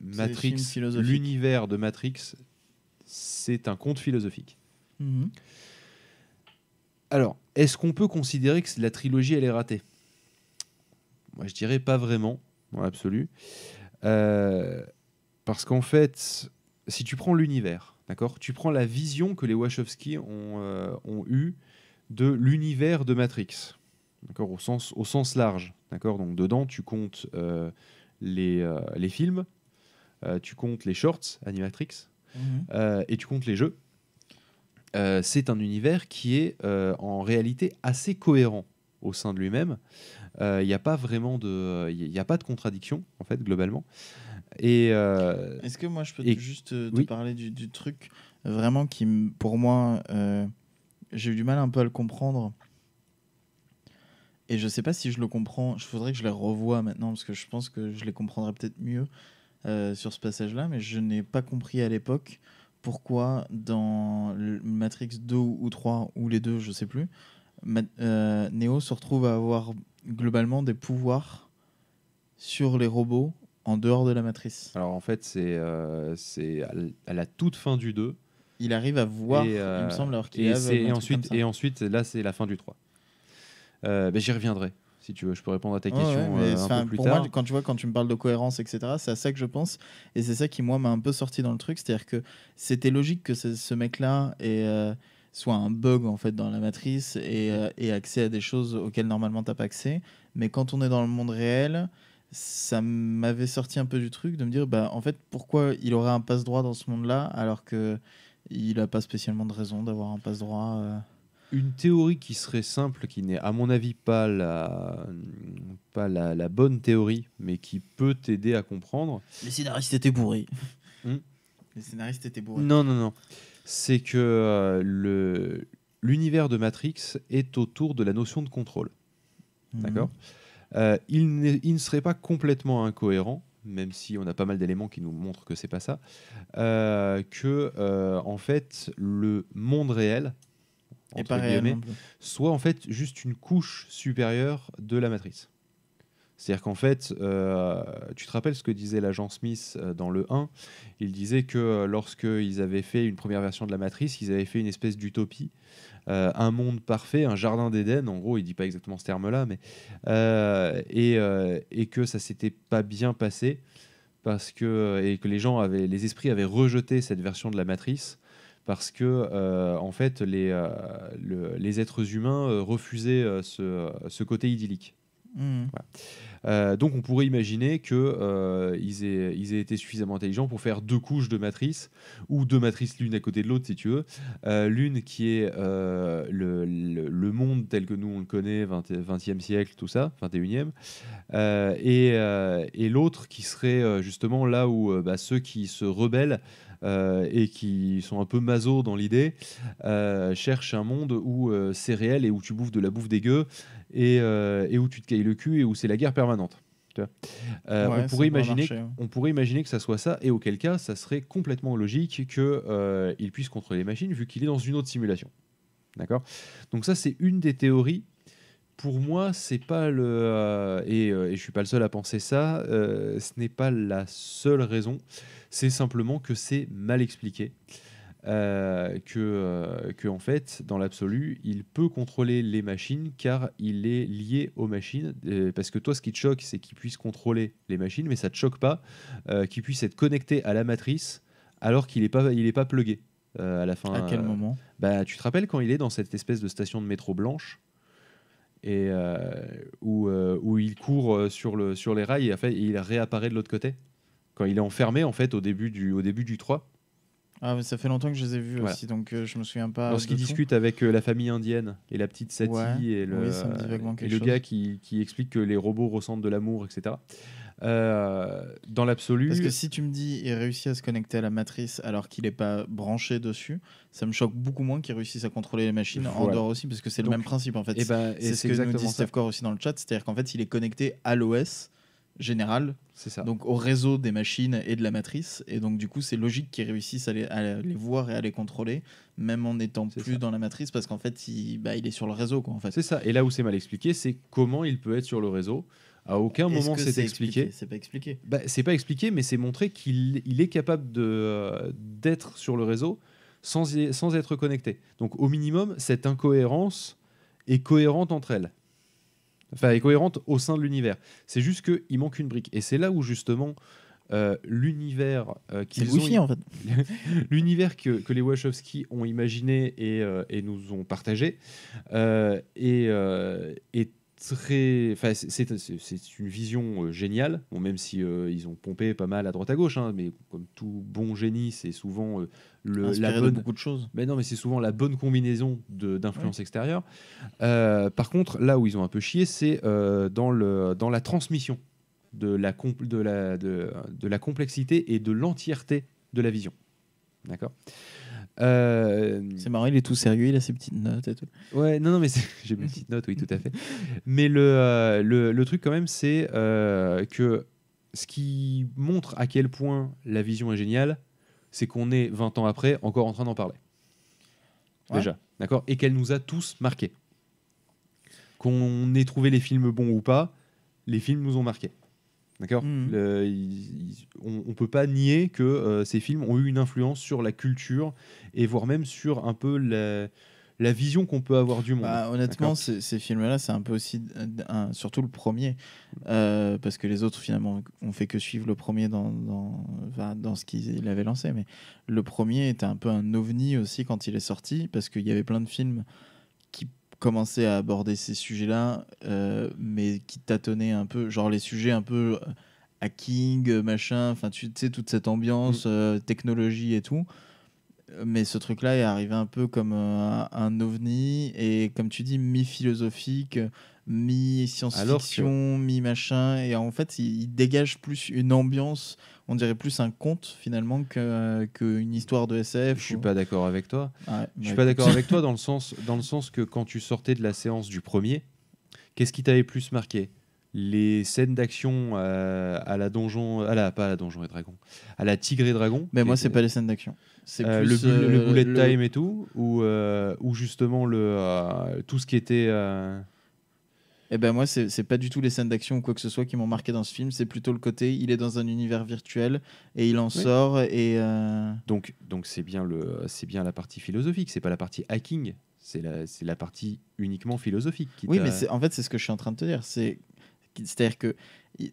Matrix, l'univers de Matrix, c'est un conte philosophique. Mhm. Alors, est-ce qu'on peut considérer que la trilogie, elle est ratée Moi, je dirais pas vraiment, en euh, parce qu'en fait, si tu prends l'univers, d'accord Tu prends la vision que les Wachowski ont, euh, ont eue de l'univers de Matrix, d'accord, au sens, au sens large, d'accord. Donc dedans, tu comptes euh, les, euh, les films, euh, tu comptes les shorts Animatrix, mhm. et tu comptes les jeux. c'est un univers qui est en réalité assez cohérent au sein de lui-même. Il n'y a pas vraiment de, il a pas de contradiction en fait globalement. Et est-ce que moi je peux juste te parler du, truc vraiment qui pour moi j'ai eu du mal un peu à le comprendre. Et je sais pas si je le comprends. Je voudrais que je les revoie maintenant parce que je pense que je les comprendrais peut-être mieux euh, sur ce passage-là. Mais je n'ai pas compris à l'époque pourquoi dans Matrix 2 ou 3 ou les deux, je sais plus, euh, Neo se retrouve à avoir globalement des pouvoirs sur les robots en dehors de la matrice. Alors en fait, c'est euh, à la toute fin du 2. Il arrive à voir, il me euh, semble, alors qu'il et, et ensuite, et ensuite, là, c'est la fin du 3. Euh, ben, j'y reviendrai si tu veux, je peux répondre à ta question euh, plus pour tard. Moi, quand tu vois, quand tu me parles de cohérence, etc., c'est à ça que je pense, et c'est ça qui moi m'a un peu sorti dans le truc, c'est-à-dire que c'était logique que ce, mec-là soit un bug en fait dans la matrice et, accès à des choses auxquelles normalement t'as pas accès, mais quand on est dans le monde réel, ça m'avait sorti un peu du truc de me dire, bah en fait, pourquoi il aurait un passe droit dans ce monde-là alors que il n'a pas spécialement de raison d'avoir un passe droit. Euh. Une théorie qui serait simple, qui n'est à mon avis pas la, pas la, bonne théorie, mais qui peut t'aider à comprendre. Les scénaristes étaient bourrés. Hmm. Les scénaristes étaient bourrés. Non, non, non. C'est que euh, l'univers de Matrix est autour de la notion de contrôle. Hmm. D'accord euh, il ne serait pas complètement incohérent même si on a pas mal d'éléments qui nous montrent que c'est pas ça, euh, que euh, en fait le monde réel soit en fait juste une couche supérieure de la matrice. C'est-à-dire qu'en fait, euh, tu te rappelles ce que disait l'agent Smith dans le 1 Il disait que lorsqu'ils avaient fait une première version de la matrice, ils avaient fait une espèce d'utopie euh, un monde parfait, un jardin d'Éden, en gros, il dit pas exactement ce terme-là, mais euh, et, euh, et, que ça s'était pas bien passé parce que et que les gens avaient, les esprits avaient rejeté cette version de la matrice parce que en fait les les êtres humains refusaient ce, ce côté idyllique. Hmm. Euh, donc on pourrait imaginer qu'ils euh, aient, ils aient été suffisamment intelligents pour faire deux couches de matrices, ou deux matrices l'une à côté de l'autre si tu veux. Euh, l'une qui est euh, le, monde tel que nous on le connaît, 20, e siècle, tout ça, 21e, et, et l'autre qui serait justement là où bah, ceux qui se rebellent euh, et qui sont un peu maso dans l'idée, euh, cherchent un monde où euh, c'est réel et où tu bouffes de la bouffe dégueu et, et où tu te cailles le cul et où c'est la guerre permanente. on, pourrait imaginer, on pourrait imaginer que ça soit ça, et auquel cas, ça serait complètement logique qu'il euh, puisse contrôler les machines vu qu'il est dans une autre simulation. D'accord Donc ça, c'est une des théories pour moi, c'est pas le. Euh, et, euh, et, je suis pas le seul à penser ça, euh, ce n'est pas la seule raison. C'est simplement que c'est mal expliqué. Euh, que, que, en fait, dans l'absolu, il peut contrôler les machines car il est lié aux machines. parce que toi, ce qui te choque, c'est qu'il puisse contrôler les machines, mais ça te choque pas qu'il puisse être connecté à la matrice alors qu'il n'est pas, il est pas plugué à la fin. À quel moment bah, Tu te rappelles quand il est dans cette espèce de station de métro blanche et euh, euh, où, il court euh, sur, le, sur les rails et, il réapparaît de l'autre côté. Quand il est enfermé, en fait, au début du, au début du 3. Ah, ça fait longtemps que je les ai vus aussi, donc je me souviens pas. Lorsqu'il discute avec la famille indienne et la petite Sati et le, gars qui, qui, explique que les robots ressentent de l'amour, etc. Euh, dans l'absolu. Parce que si tu me dis il réussit à se connecter à la matrice alors qu'il n'est pas branché dessus, ça me choque beaucoup moins qu'il réussisse à contrôler les machines en dehors aussi, parce que c'est le même principe en fait. Eh ben, c'est ce que nous dit Steph Core aussi dans le chat, c'est-à-dire qu'en fait il est connecté à l'OS général, ça. donc au réseau des machines et de la matrice, et donc du coup c'est logique qu'il réussisse à les, voir et à les contrôler, même en n'étant plus dans la matrice, parce qu'en fait il, bah, il, est sur le réseau. C'est ça, et là où c'est mal expliqué, c'est comment il peut être sur le réseau. À aucun moment c'est expliqué. C'est pas expliqué. Bah, c'est pas expliqué, mais c'est montré qu'il il est capable de euh, d'être sur le réseau sans, sans être connecté. Donc au minimum, cette incohérence est cohérente entre elles. Enfin, est cohérente au sein de l'univers. C'est juste qu'il manque une brique. Et c'est là où justement euh, l'univers euh, qu'ils ont... l'univers que, que, les Wachowski ont imaginé et, euh, et nous ont partagé est c'est une vision euh, géniale, même si euh, ils ont pompé pas mal à droite à gauche, hein, mais comme tout bon génie, c'est souvent euh, la bonne. beaucoup de choses. Mais non, mais c'est souvent la bonne combinaison d'influences extérieures. extérieure. par contre, là où ils ont un peu chié, c'est dans, le, dans la transmission de la, de la, de la complexité et de l'entièreté de la vision. D'accord euh, c'est marrant, il est tout sérieux, il a ses petites notes et tout. Ouais, non, non, mais j'ai mes petites notes, oui, tout à fait. Mais le, euh, le, le, truc, quand même, c'est euh, que ce qui montre à quel point la vision est géniale, c'est qu'on est 20 ans après encore en train d'en parler. Déjà, d'accord Et qu'elle nous a tous marqués. Qu'on ait trouvé les films bons ou pas, les films nous ont marqués. D'accord mmh. On ne peut pas nier que euh, ces films ont eu une influence sur la culture et voire même sur un peu la, vision qu'on peut avoir du monde. Bah, honnêtement, ces films-là, c'est un peu aussi, surtout le premier, euh, parce que les autres, finalement, ont fait que suivre le premier dans, dans, dans ce qu'il avait lancé. Mais le premier était un peu un ovni aussi quand il est sorti, parce qu'il y avait plein de films commencé à aborder ces sujets-là, euh, mais qui tâtonnaient un peu, genre les sujets un peu euh, hacking, euh, machin, enfin tu sais, toute cette ambiance, mm. technologie et tout. Mais ce truc-là est arrivé un peu comme un, ovni, et comme tu dis, mi-philosophique, mi-science-fiction, mi-machin, et en fait, il, il dégage plus une ambiance on dirait plus un conte finalement euh, qu'une histoire de SF. Je suis pas d'accord avec toi. Ah je suis bah pas d'accord avec toi dans le sens que quand tu sortais de la séance du premier, qu'est-ce qui t'avait plus marqué les scènes d'action euh, à, la donjon à la pas à la donjon et dragon à la tigre et dragon mais moi c'est pas les scènes d'action c'est euh, le, boulet de bullet time et tout ou justement tout ce qui était et eh ben moi, c'est pas du tout les scènes d'action ou quoi que ce soit qui m'ont marqué dans ce film. C'est plutôt le côté, il est dans un univers virtuel et il en sort. Et euh, donc, donc c'est bien le, c'est bien la partie philosophique. C'est pas la partie hacking. C'est la, la partie uniquement philosophique. oui, mais en fait, c'est ce que je suis en train de te dire. C'est, c'est-à-dire que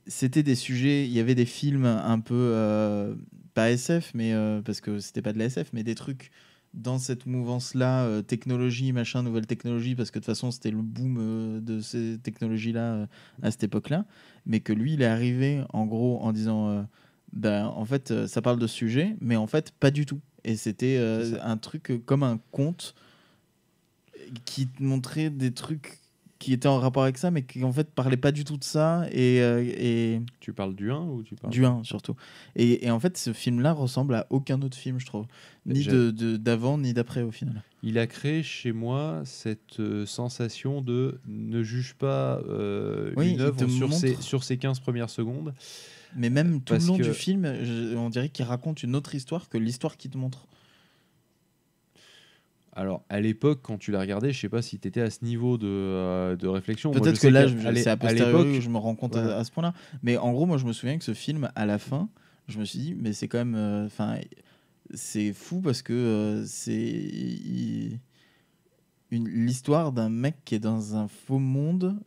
c'était des sujets, il y avait des films un peu euh, pas SF, mais euh, parce que c'était pas de la SF, mais des trucs dans cette mouvance-là, euh, technologie, machin, nouvelle technologie, parce que de toute façon, c'était le boom euh, de ces technologies-là euh, à cette époque-là, mais que lui, il est arrivé en gros en disant, ben en fait, ça parle de ce sujet, mais en fait, pas du tout. Et c'était un truc comme un conte qui montrait des trucs qui était en rapport avec ça, mais qui en fait parlait pas du tout de ça. Et, euh, et... Tu parles du 1 ou tu parles Du 1 surtout. Et, et en fait, ce film-là ressemble à aucun autre film, je trouve. Ni d'avant, de, d'avant ni d'après au final. Il a créé chez moi cette euh, sensation de ne juge pas euh, une œuvre sur, ces ses, sur ses 15 premières secondes. Mais même tout le long du film, on dirait qu'il raconte une autre histoire que l'histoire qu'il te montre. Alors, à l'époque, quand tu l'as regardé, je ne sais pas si tu étais à ce niveau de, euh, réflexion. Peut-être que là, c'est à, posteriori je me rends compte à, ce point-là. Mais en gros, moi, je me souviens que ce film, à la fin, je me suis dit, mais c'est quand même. Euh, enfin, c'est fou parce que euh, c'est. une L'histoire d'un mec qui est dans un faux monde,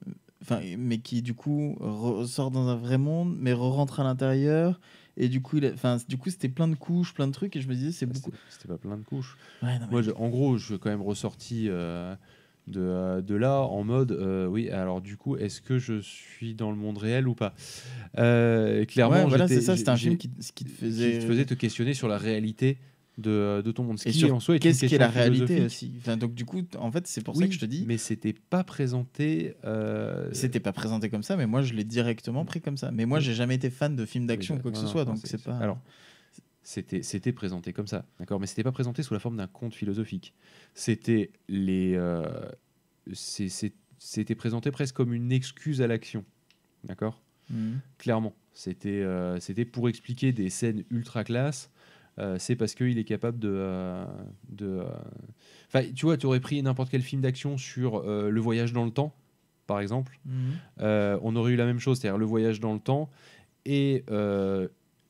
mais qui du coup ressort dans un vrai monde, mais re rentre à l'intérieur et du coup, enfin, du coup, c'était plein de couches, plein de trucs, et je me disais, c'est ah, beaucoup. C'était pas plein de couches. Moi, en gros, je suis quand même ressorti euh, de, euh, de, là en mode, euh, oui. Alors, du coup, est-ce que je suis dans le monde réel ou pas Clairement, ouais, c'est ça. C'était un film qui, qui, te faisait... qui, te faisait, te questionner sur la réalité euh, de, ton monde. Ce qu'est-ce qui est la réalité aussi. donc du coup, en fait, c'est pour ça que je te dis. Mais c'était pas présenté. Euh, c'était pas présenté comme ça, mais moi je l'ai directement pris comme ça. Mais moi, j'ai jamais été fan de films d'action quoi que ce soit, donc c'est pas. Alors c'était présenté comme ça, d'accord, mais c'était pas présenté sous la forme d'un conte philosophique. C'était les euh, c'était présenté presque comme une excuse à l'action, d'accord. Mmh. Clairement, c'était c'était pour expliquer des scènes ultra classe euh, c'est parce qu'il est capable de. Euh, euh, tu vois, tu aurais pris n'importe quel film d'action sur le voyage dans le temps, par exemple. Mhm. on aurait eu la même chose, c'est-à-dire le voyage dans le temps et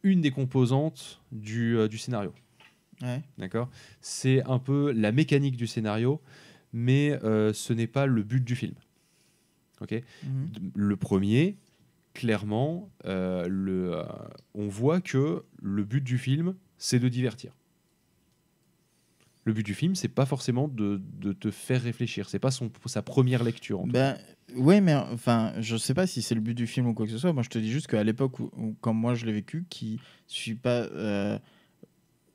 une des composantes du, scénario. D'accord C'est un peu la mécanique du scénario, mais ce n'est pas le but du film. Ok mhm. Le premier, clairement, le, on voit que le but du film, c'est de divertir. Le but du film, c'est pas forcément de, te faire réfléchir. C'est pas son, sa première lecture. Oui, ben, mais enfin, je sais pas si c'est le but du film ou quoi que ce soit. Moi, je te dis juste qu'à l'époque, où, moi je l'ai vécu, qui suis pas euh,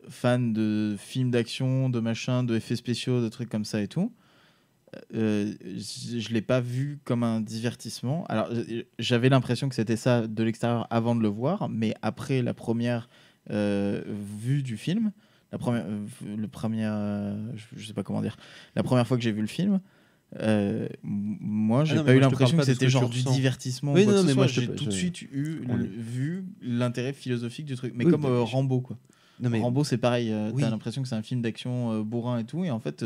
fan de films d'action, de machin, de effets spéciaux, de trucs comme ça et tout, euh, je ne l'ai pas vu comme un divertissement. Alors, j'avais l'impression que c'était ça de l'extérieur avant de le voir, mais après la première euh, vu du film, la première, euh, le premier, euh, je, sais pas comment dire, la première fois que j'ai vu le film, moi, ah j'ai pas eu l'impression que c'était genre du divertissement. non, mais moi, j'ai tout de suite eu vu l'intérêt philosophique du truc. Mais comme Rambo, quoi. Mais... Rambo, c'est pareil. T'as l'impression que c'est un film d'action bourrin et tout. Et en fait,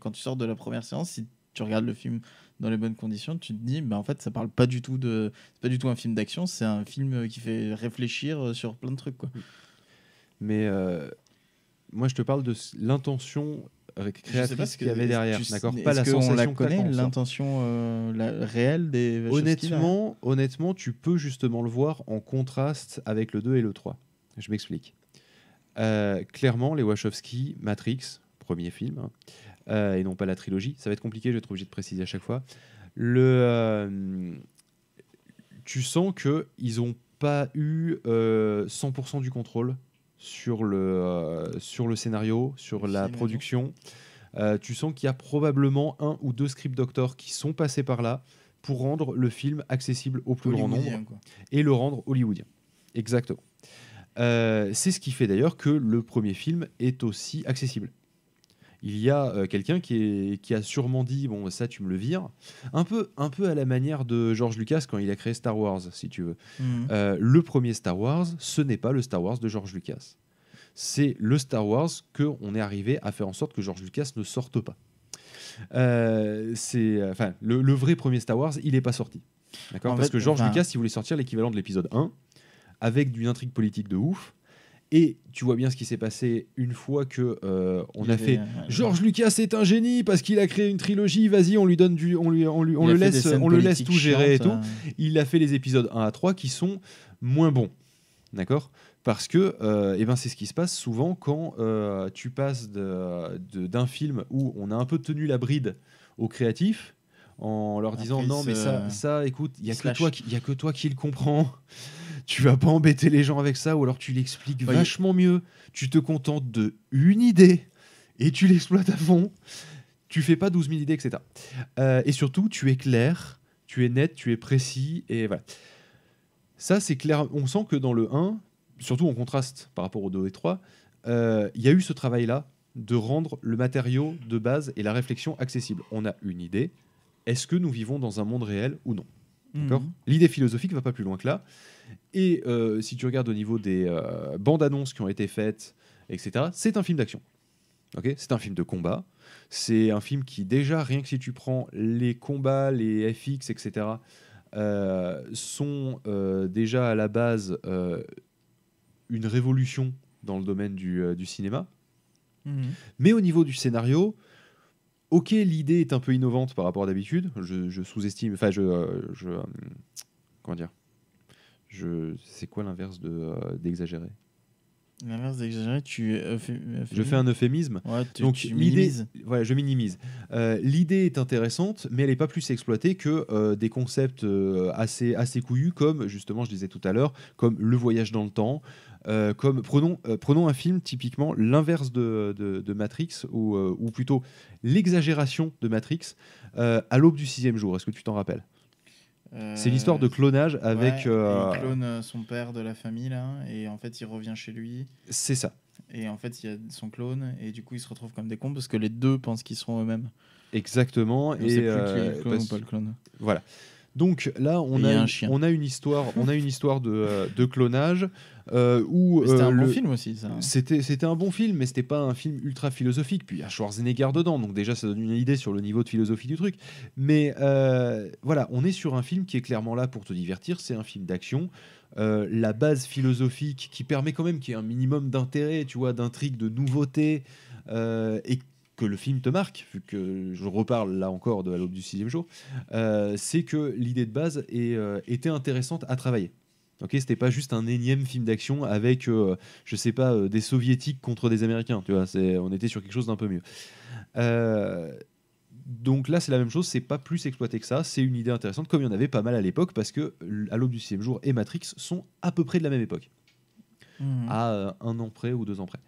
quand tu sors de la première séance, si tu regardes le film dans les bonnes conditions, tu te dis, bah, en fait, ça parle pas du tout de. C'est pas du tout un film d'action. C'est un film qui fait réfléchir sur plein de trucs, quoi. Mais euh, moi, je te parle de l'intention euh, créatrice qu'il y avait derrière, d'accord Pas la sensation euh, la connaît, l'intention réelle des Wachowski, Honnêtement, honnêtement, tu peux justement le voir en contraste avec le 2 et le 3. Je m'explique. clairement, les Wachowski, Matrix, premier film, et non pas la trilogie, ça va être compliqué, je vais être obligé de préciser à chaque fois. Le, tu sens que ils ont pas eu 100% du contrôle sur le, euh, sur le scénario, sur la production. Euh, tu sens qu'il y a probablement un ou deux script doctors qui sont passés par là pour rendre le film accessible au plus grand nombre et le rendre hollywoodien. Exactement. Euh, c'est ce qui fait d'ailleurs que le premier film est aussi accessible il y a euh, quelqu'un qui, a sûrement dit bon ça tu me le vires un peu un peu à la manière de George Lucas quand il a créé Star Wars si tu veux mhm. euh, le premier Star Wars ce n'est pas le Star Wars de George Lucas c'est le Star Wars que on est arrivé à faire en sorte que George Lucas ne sorte pas euh, c'est enfin le, vrai premier Star Wars il n'est pas sorti d'accord parce que George Lucas il voulait sortir l'équivalent de l'épisode 1 avec d'une intrigue politique de ouf et tu vois bien ce qui s'est passé une fois que euh, on a fait. Euh, Georges Lucas est un génie parce qu'il a créé une trilogie. Vas-y, on lui donne du, on lui, on, le laisse, on le laisse tout gérer et tout. Euh. Il a fait les épisodes 1 à 3 qui sont moins bons, d'accord Parce que, eh ben, c'est ce qui se passe souvent quand tu passes d'un de, film où on a un peu tenu la bride au créatif en leur disant non mais ça, ça écoute, il y a que toi qui, y a que toi qui le comprends. Tu vas pas embêter les gens avec ça ou alors tu l'expliques vachement mieux. Tu te contentes de une idée et tu l'exploites à fond. Tu fais pas 12 000 idées, etc. Euh, et surtout, tu es clair, tu es net, tu es précis et voilà. Ça, c'est clair. On sent que dans le 1, surtout en contraste par rapport au 2 et 3, euh, il y a eu ce travail-là de rendre le matériau de base et la réflexion accessible. On a une idée, est-ce que nous vivons dans un monde réel ou non mhm. L'idée philosophique ne va pas plus loin que là. Et euh, si tu regardes au niveau des euh, bandes annonces qui ont été faites, etc., c'est un film d'action. c'est un film de combat. C'est un film qui, déjà, rien que si tu prends les combats, les FX, etc., euh, sont déjà à la base une révolution dans le domaine du, cinéma. Mhm. Mais au niveau du scénario, ok, l'idée est un peu innovante par rapport à d'habitude. Je, sous-estime. Enfin, je, euh, euh, comment dire je, C'est quoi l'inverse de, euh, d'exagérer L'inverse d'exagérer, tu euh, euh, Je fais un euphémisme. Donc l'idée, voilà, je minimise. Euh, l'idée est intéressante, mais elle n'est pas plus exploitée que des concepts assez assez couillus, comme justement je disais tout à l'heure, comme le voyage dans le temps. comme prenons prenons un film typiquement l'inverse de, de, Matrix ou, ou plutôt l'exagération de Matrix à l'aube du sixième jour. Est-ce que tu t'en rappelles c'est l'histoire de euh, clonage avec. il euh, clone son père de la famille, et en fait, il revient chez lui. C'est ça. Et en fait, il y a son clone, et du coup, il se retrouve comme des cons parce que les deux pensent qu'ils seront eux-mêmes. Exactement. et sait plus qui est euh, Voilà. Donc là, on a, un une, on a une histoire, on a une histoire de, de clonage. Euh, c'était un euh, bon film aussi, ça. C'était, un bon film, mais c'était pas un film ultra philosophique. Puis il y a Schwarzenegger dedans, donc déjà ça donne une idée sur le niveau de philosophie du truc. Mais euh, voilà, on est sur un film qui est clairement là pour te divertir. C'est un film d'action. la base philosophique qui permet quand même qu'il y ait un minimum d'intérêt, tu vois, d'intrigue, de nouveauté, et que le film te marque, vu que je reparle là encore de l'aube du sixième jour, c'est que l'idée de base était intéressante à travailler. Ok, c'était pas juste un énième film d'action avec, euh, je sais pas, euh, des soviétiques contre des américains. Tu vois, on était sur quelque chose d'un peu mieux. Euh, donc là, c'est la même chose. C'est pas plus exploité que ça. C'est une idée intéressante, comme il y en avait pas mal à l'époque, parce que à l'aube du sixième jour et Matrix sont à peu près de la même époque, mmh. à un an près ou deux ans près.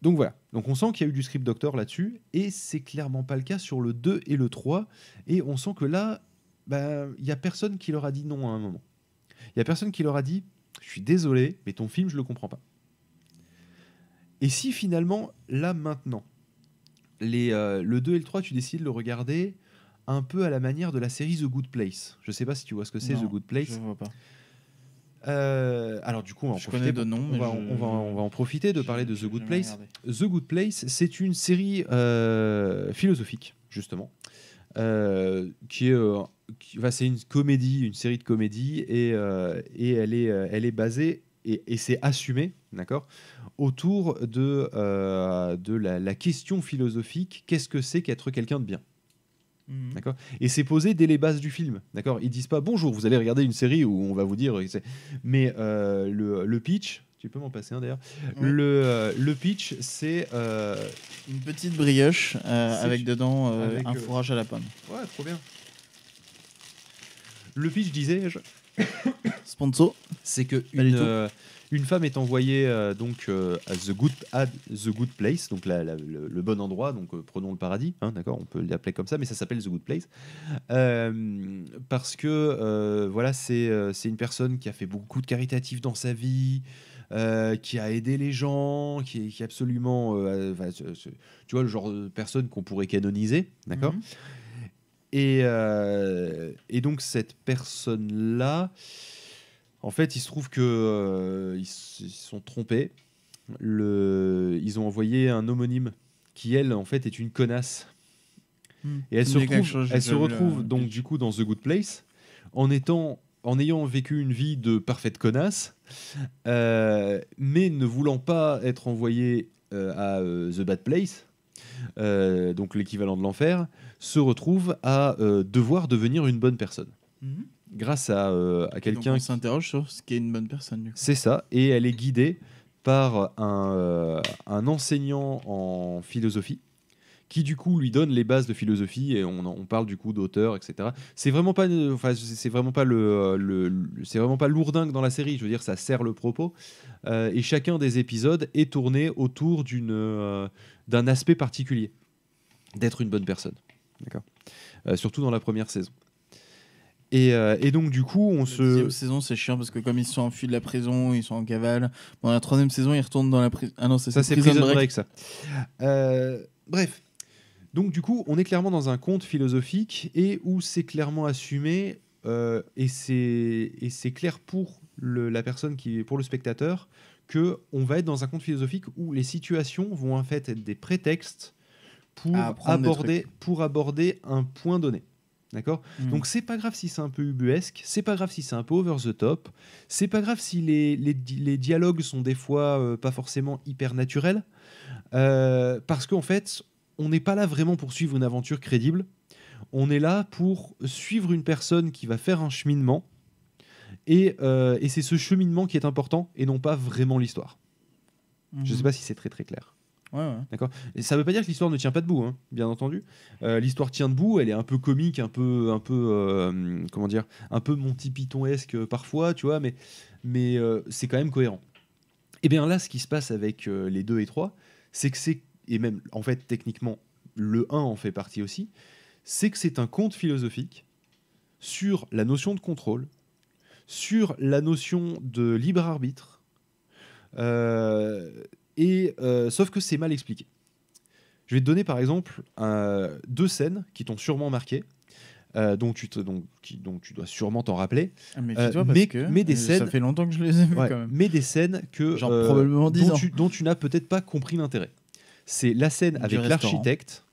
donc voilà, donc on sent qu'il y a eu du script doctor là-dessus, et c'est clairement pas le cas sur le 2 et le 3, et on sent que là, ben, il n'y a personne qui leur a dit non à un moment. Il n'y a personne qui leur a dit Je suis désolé, mais ton film, je ne le comprends pas. Et si finalement, là maintenant, euh, le 2 et le 3, tu décides de le regarder un peu à la manière de la série The Good Place. Je ne sais pas si tu vois ce que c'est The Good Place. Je vois pas. Euh, alors du coup, on va, en profiter, de on, va, en profiter de parler de The Good Place. The Good Place, c'est une série euh, philosophique, justement, euh, qui est, euh, c'est une comédie, une série de comédies, et, euh, et elle, est, elle est basée et, et c'est assumé, d'accord, autour de, de la, question philosophique qu'est-ce que c'est qu'être quelqu'un de bien mhm. D'accord Et c'est posé dès les bases du film. D'accord Ils disent pas bonjour, vous allez regarder une série où on va vous dire. Mais le, le pitch, tu peux m'en passer un d'ailleurs. Le, euh, le pitch, c'est. Euh, une petite brioche euh, avec dedans un fourrage à la pomme. Ouais, trop bien. Le pitch, disais-je. Sponso. C'est que une, une femme est envoyée donc à the good, à the good Place, donc le, bon endroit, donc prenons le paradis, hein, d'accord, on peut l'appeler comme ça, mais ça s'appelle The Good Place parce que voilà, c'est c'est une personne qui a fait beaucoup de caritatif dans sa vie, euh, qui a aidé les gens, qui est, absolument, euh, euh, tu vois, le genre de personne qu'on pourrait canoniser, d'accord mhm. et, donc cette personne-là, en fait, il se trouve que ils, sont trompés. Le, ils ont envoyé un homonyme qui, elle, en fait, est une connasse. Hmm. Et elle se retrouve, elle se retrouve donc du coup dans The Good Place en étant en ayant vécu une vie de parfaite connasse, euh, mais ne voulant pas être envoyé euh, à euh, The Bad Place, donc l'équivalent de l'enfer, se retrouve à devoir devenir une bonne personne. Mhm. Grâce à, à quelqu'un. On s'interroge sur ce qu'est une bonne personne. C'est ça, et elle est guidée par un enseignant en philosophie qui du coup lui donne les bases de philosophie et on, parle du coup d'auteur, etc. C'est vraiment pas, euh, enfin, c'est vraiment pas euh, le, c'est vraiment pas lourdingue dans la série. Je veux dire, ça sert le propos. Euh, et chacun des épisodes est tourné autour d'une d'un aspect particulier, d'être une bonne personne. D'accord. surtout dans la première saison. Et, et, donc du coup, on se. La deuxième saison, c'est chiant parce que comme ils sont en fuite de la prison, ils sont en cavale. Bon, la troisième saison, ils retournent dans la prison. Ah non, ça c'est Prison, break. ça. bref. Donc du coup, on est clairement dans un conte philosophique et où c'est clairement assumé euh, et c'est clair pour le, la personne qui pour le spectateur que on va être dans un conte philosophique où les situations vont en fait être des prétextes pour aborder pour aborder un point donné. D'accord hmm. Donc c'est pas grave si c'est un peu ubuesque, c'est pas grave si c'est un peu over the top, c'est pas grave si les, les, dialogues sont des fois euh, pas forcément hyper naturels, euh, parce qu'en fait, on n'est pas là vraiment pour suivre une aventure crédible. On est là pour suivre une personne qui va faire un cheminement. Et, euh, c'est ce cheminement qui est important et non pas vraiment l'histoire. Je ne sais mhm. pas si c'est très très clair. Ouais, D'accord. Et ça ne veut pas dire que l'histoire ne tient pas debout, hein, bien entendu. Euh, l'histoire tient debout, elle est un peu comique, un peu, un peu, euh, comment dire, un peu Monty Python-esque parfois, tu vois, mais, mais c'est quand même cohérent. Et eh bien là, ce qui se passe avec les deux et trois, c'est que c'est et même en fait techniquement le 1 en fait partie aussi, c'est que c'est un conte philosophique sur la notion de contrôle, sur la notion de libre arbitre, euh, et euh, sauf que c'est mal expliqué. Je vais te donner par exemple deux scènes qui t'ont sûrement marqué. Euh, dont, tu donc, tu dois sûrement t'en rappeler. Ah, mais, des scènes, ça fait longtemps que je les ai vues quand même. Mais des scènes que dont tu n'as peut-être pas compris l'intérêt c'est la scène avec l'architecte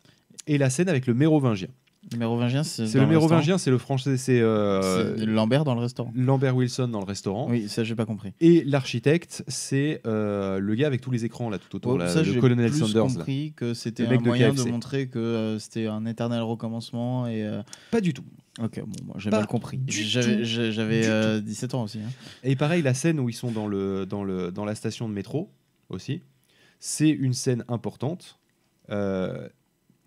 et la scène avec le mérovingien. Le mérovingien, c'est. C'est le, mérovingien, c'est le français. C'est euh, Lambert dans le restaurant. Lambert Wilson dans le restaurant. Oui, ça, j'ai pas compris. Et l'architecte, c'est euh, le gars avec tous les écrans là tout autour, là, le colonel plus Sanders. J'ai compris que c'était un de, montrer que euh, c'était un éternel recommencement. et. Pas du tout. Ok, bon, moi j'ai mal compris. J'avais 17 ans aussi. Hein. Et pareil, la scène où ils sont dans, le, dans, le, dans la station de métro aussi. C'est une scène importante. Euh,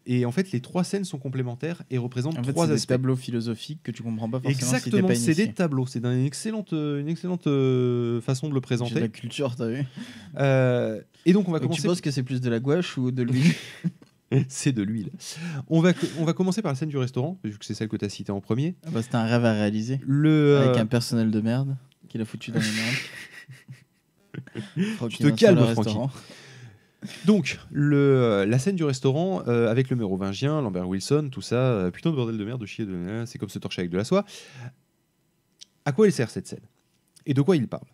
et en fait, les trois scènes sont complémentaires et représentent trois aspects. des tableaux philosophiques que tu comprends pas forcément. Exactement, c'est des tableaux. C'est une excellente, euh, une excellente euh, façon de le présenter. C'est de la culture, t'as vu. et donc, on va commencer. Tu penses que c'est plus de la gouache ou de l'huile C'est de l'huile. On va, on va commencer par la scène du restaurant, vu que c'est celle que tu as citée en premier. Ah bah, C'était un rêve à réaliser. Le, Avec un personnel de merde qui l'a foutu dans les mains tu te calmes, Francky. Donc, euh, la scène du restaurant euh, avec le mérovingien, Lambert Wilson, tout ça, euh, putain de bordel de merde, de chier, de, hein, c'est comme se torcher avec de la soie. À quoi elle sert cette scène Et de quoi il parle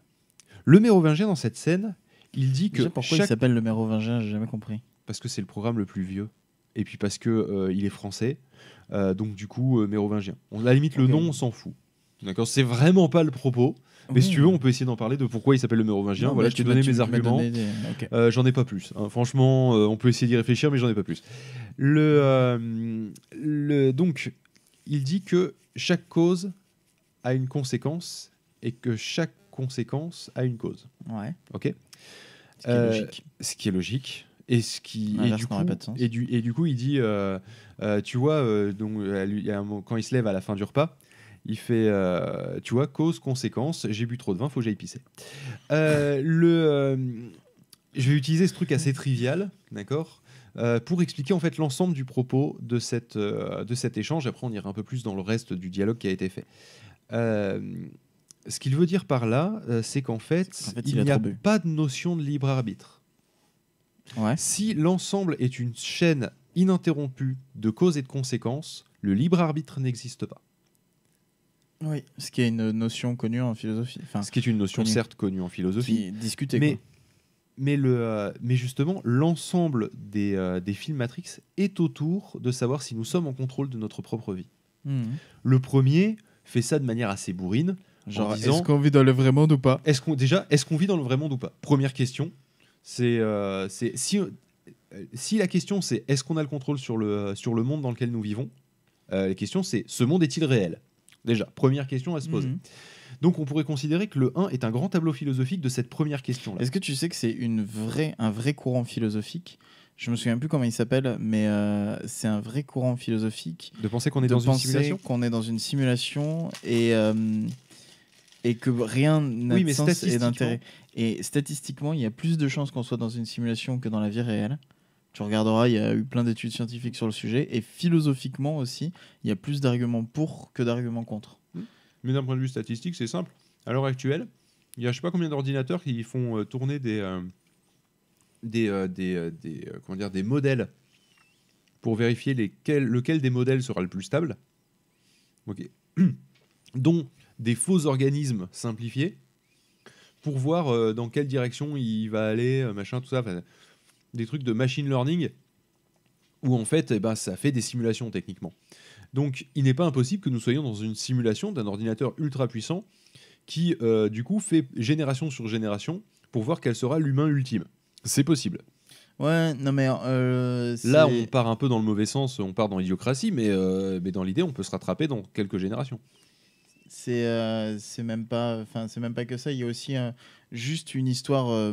Le mérovingien dans cette scène, il dit que. pourquoi il s'appelle le mérovingien, j'ai jamais compris. Parce que c'est le programme le plus vieux. Et puis parce qu'il est français, donc du coup mérovingien. On, la limite, le nom, on s'en fout. D'accord C'est vraiment pas le propos. Mais si tu veux, mmh. on peut essayer d'en parler de pourquoi il s'appelle le mérovingien. voilà, je t'ai donné mes arguments. Euh, j'en ai pas plus. Hein. Franchement, euh, on peut essayer d'y réfléchir, mais j'en ai pas plus. Le, euh, le, donc, il dit que chaque cause a une conséquence et que chaque conséquence a une cause. Ouais. Ok. Ce qui est logique. Ce qui est logique. Et, ce qui, et du, coup, et, du, et, du coup, il dit, tu vois, donc, quand il se lève à la fin du repas, il fait, euh, tu vois, cause, conséquence, j'ai bu trop de vin, faut que j'aille pisser. Euh, le, euh, je vais utiliser ce truc assez trivial, d'accord pour expliquer en fait l'ensemble du propos de, cette, de cet échange. Après, on ira un peu plus dans le reste du dialogue qui a été fait. ce qu'il veut dire par là, c'est qu'en fait, il, n'y a, pas de notion de libre arbitre. Si l'ensemble est une chaîne ininterrompue de causes et de conséquences, le libre arbitre n'existe pas. Oui, ce qui est une notion connue en philosophie. Enfin, ce qui est une notion certes connue en philosophie. discutée. Mais, mais, le, euh, mais justement, l'ensemble des, euh, des, films Matrix est autour de savoir si nous sommes en contrôle de notre propre vie. Hmm. Le premier fait ça de manière assez bourrine. Genre, est-ce qu'on vit dans le vrai monde ou pas est-ce qu'on, Déjà, est-ce qu'on vit dans le vrai monde ou pas Première question, c'est, euh, c'est si, si la question c'est est-ce qu'on a le contrôle sur le, sur le monde dans lequel nous vivons La question c'est ce monde est-il réel Déjà, première question à se poser. Mhm. Donc on pourrait considérer que le 1 est un grand tableau philosophique de cette première question-là. Est-ce que tu sais que c'est un vrai courant philosophique je me souviens plus comment il s'appelle, mais euh, c'est un vrai courant philosophique. De penser qu'on est dans une simulation Qu'on est dans une simulation et, euh, et que rien n'a de et d'intérêt. Et statistiquement, il y a plus de chances qu'on soit dans une simulation que dans la vie réelle. Tu regarderas, il y a eu plein d'études scientifiques sur le sujet. Et philosophiquement aussi, il y a plus d'arguments pour que d'arguments contre. Hmm. Mais d'un point de vue statistique, c'est simple. À l'heure actuelle, il y a je ne sais pas combien d'ordinateurs qui font euh, tourner des, euh, des, euh, comment dire, des modèles pour vérifier lesquels, lequel des modèles sera le plus stable. ok, Dont des faux organismes simplifiés pour voir dans quelle direction il va aller, machin, tout ça des trucs de machine learning où en fait, eh ben, ça fait des simulations techniquement. Donc, il n'est pas impossible que nous soyons dans une simulation d'un ordinateur ultra puissant qui, euh, du coup, fait génération sur génération pour voir quel sera l'humain ultime. C'est possible. Ouais, non mais euh, là on part un peu dans le mauvais sens, on part dans l'idiocratie, mais, euh, mais dans l'idée on peut se rattraper dans quelques générations. C'est c'est même pas, enfin c'est même pas que ça. Il y a aussi juste une histoire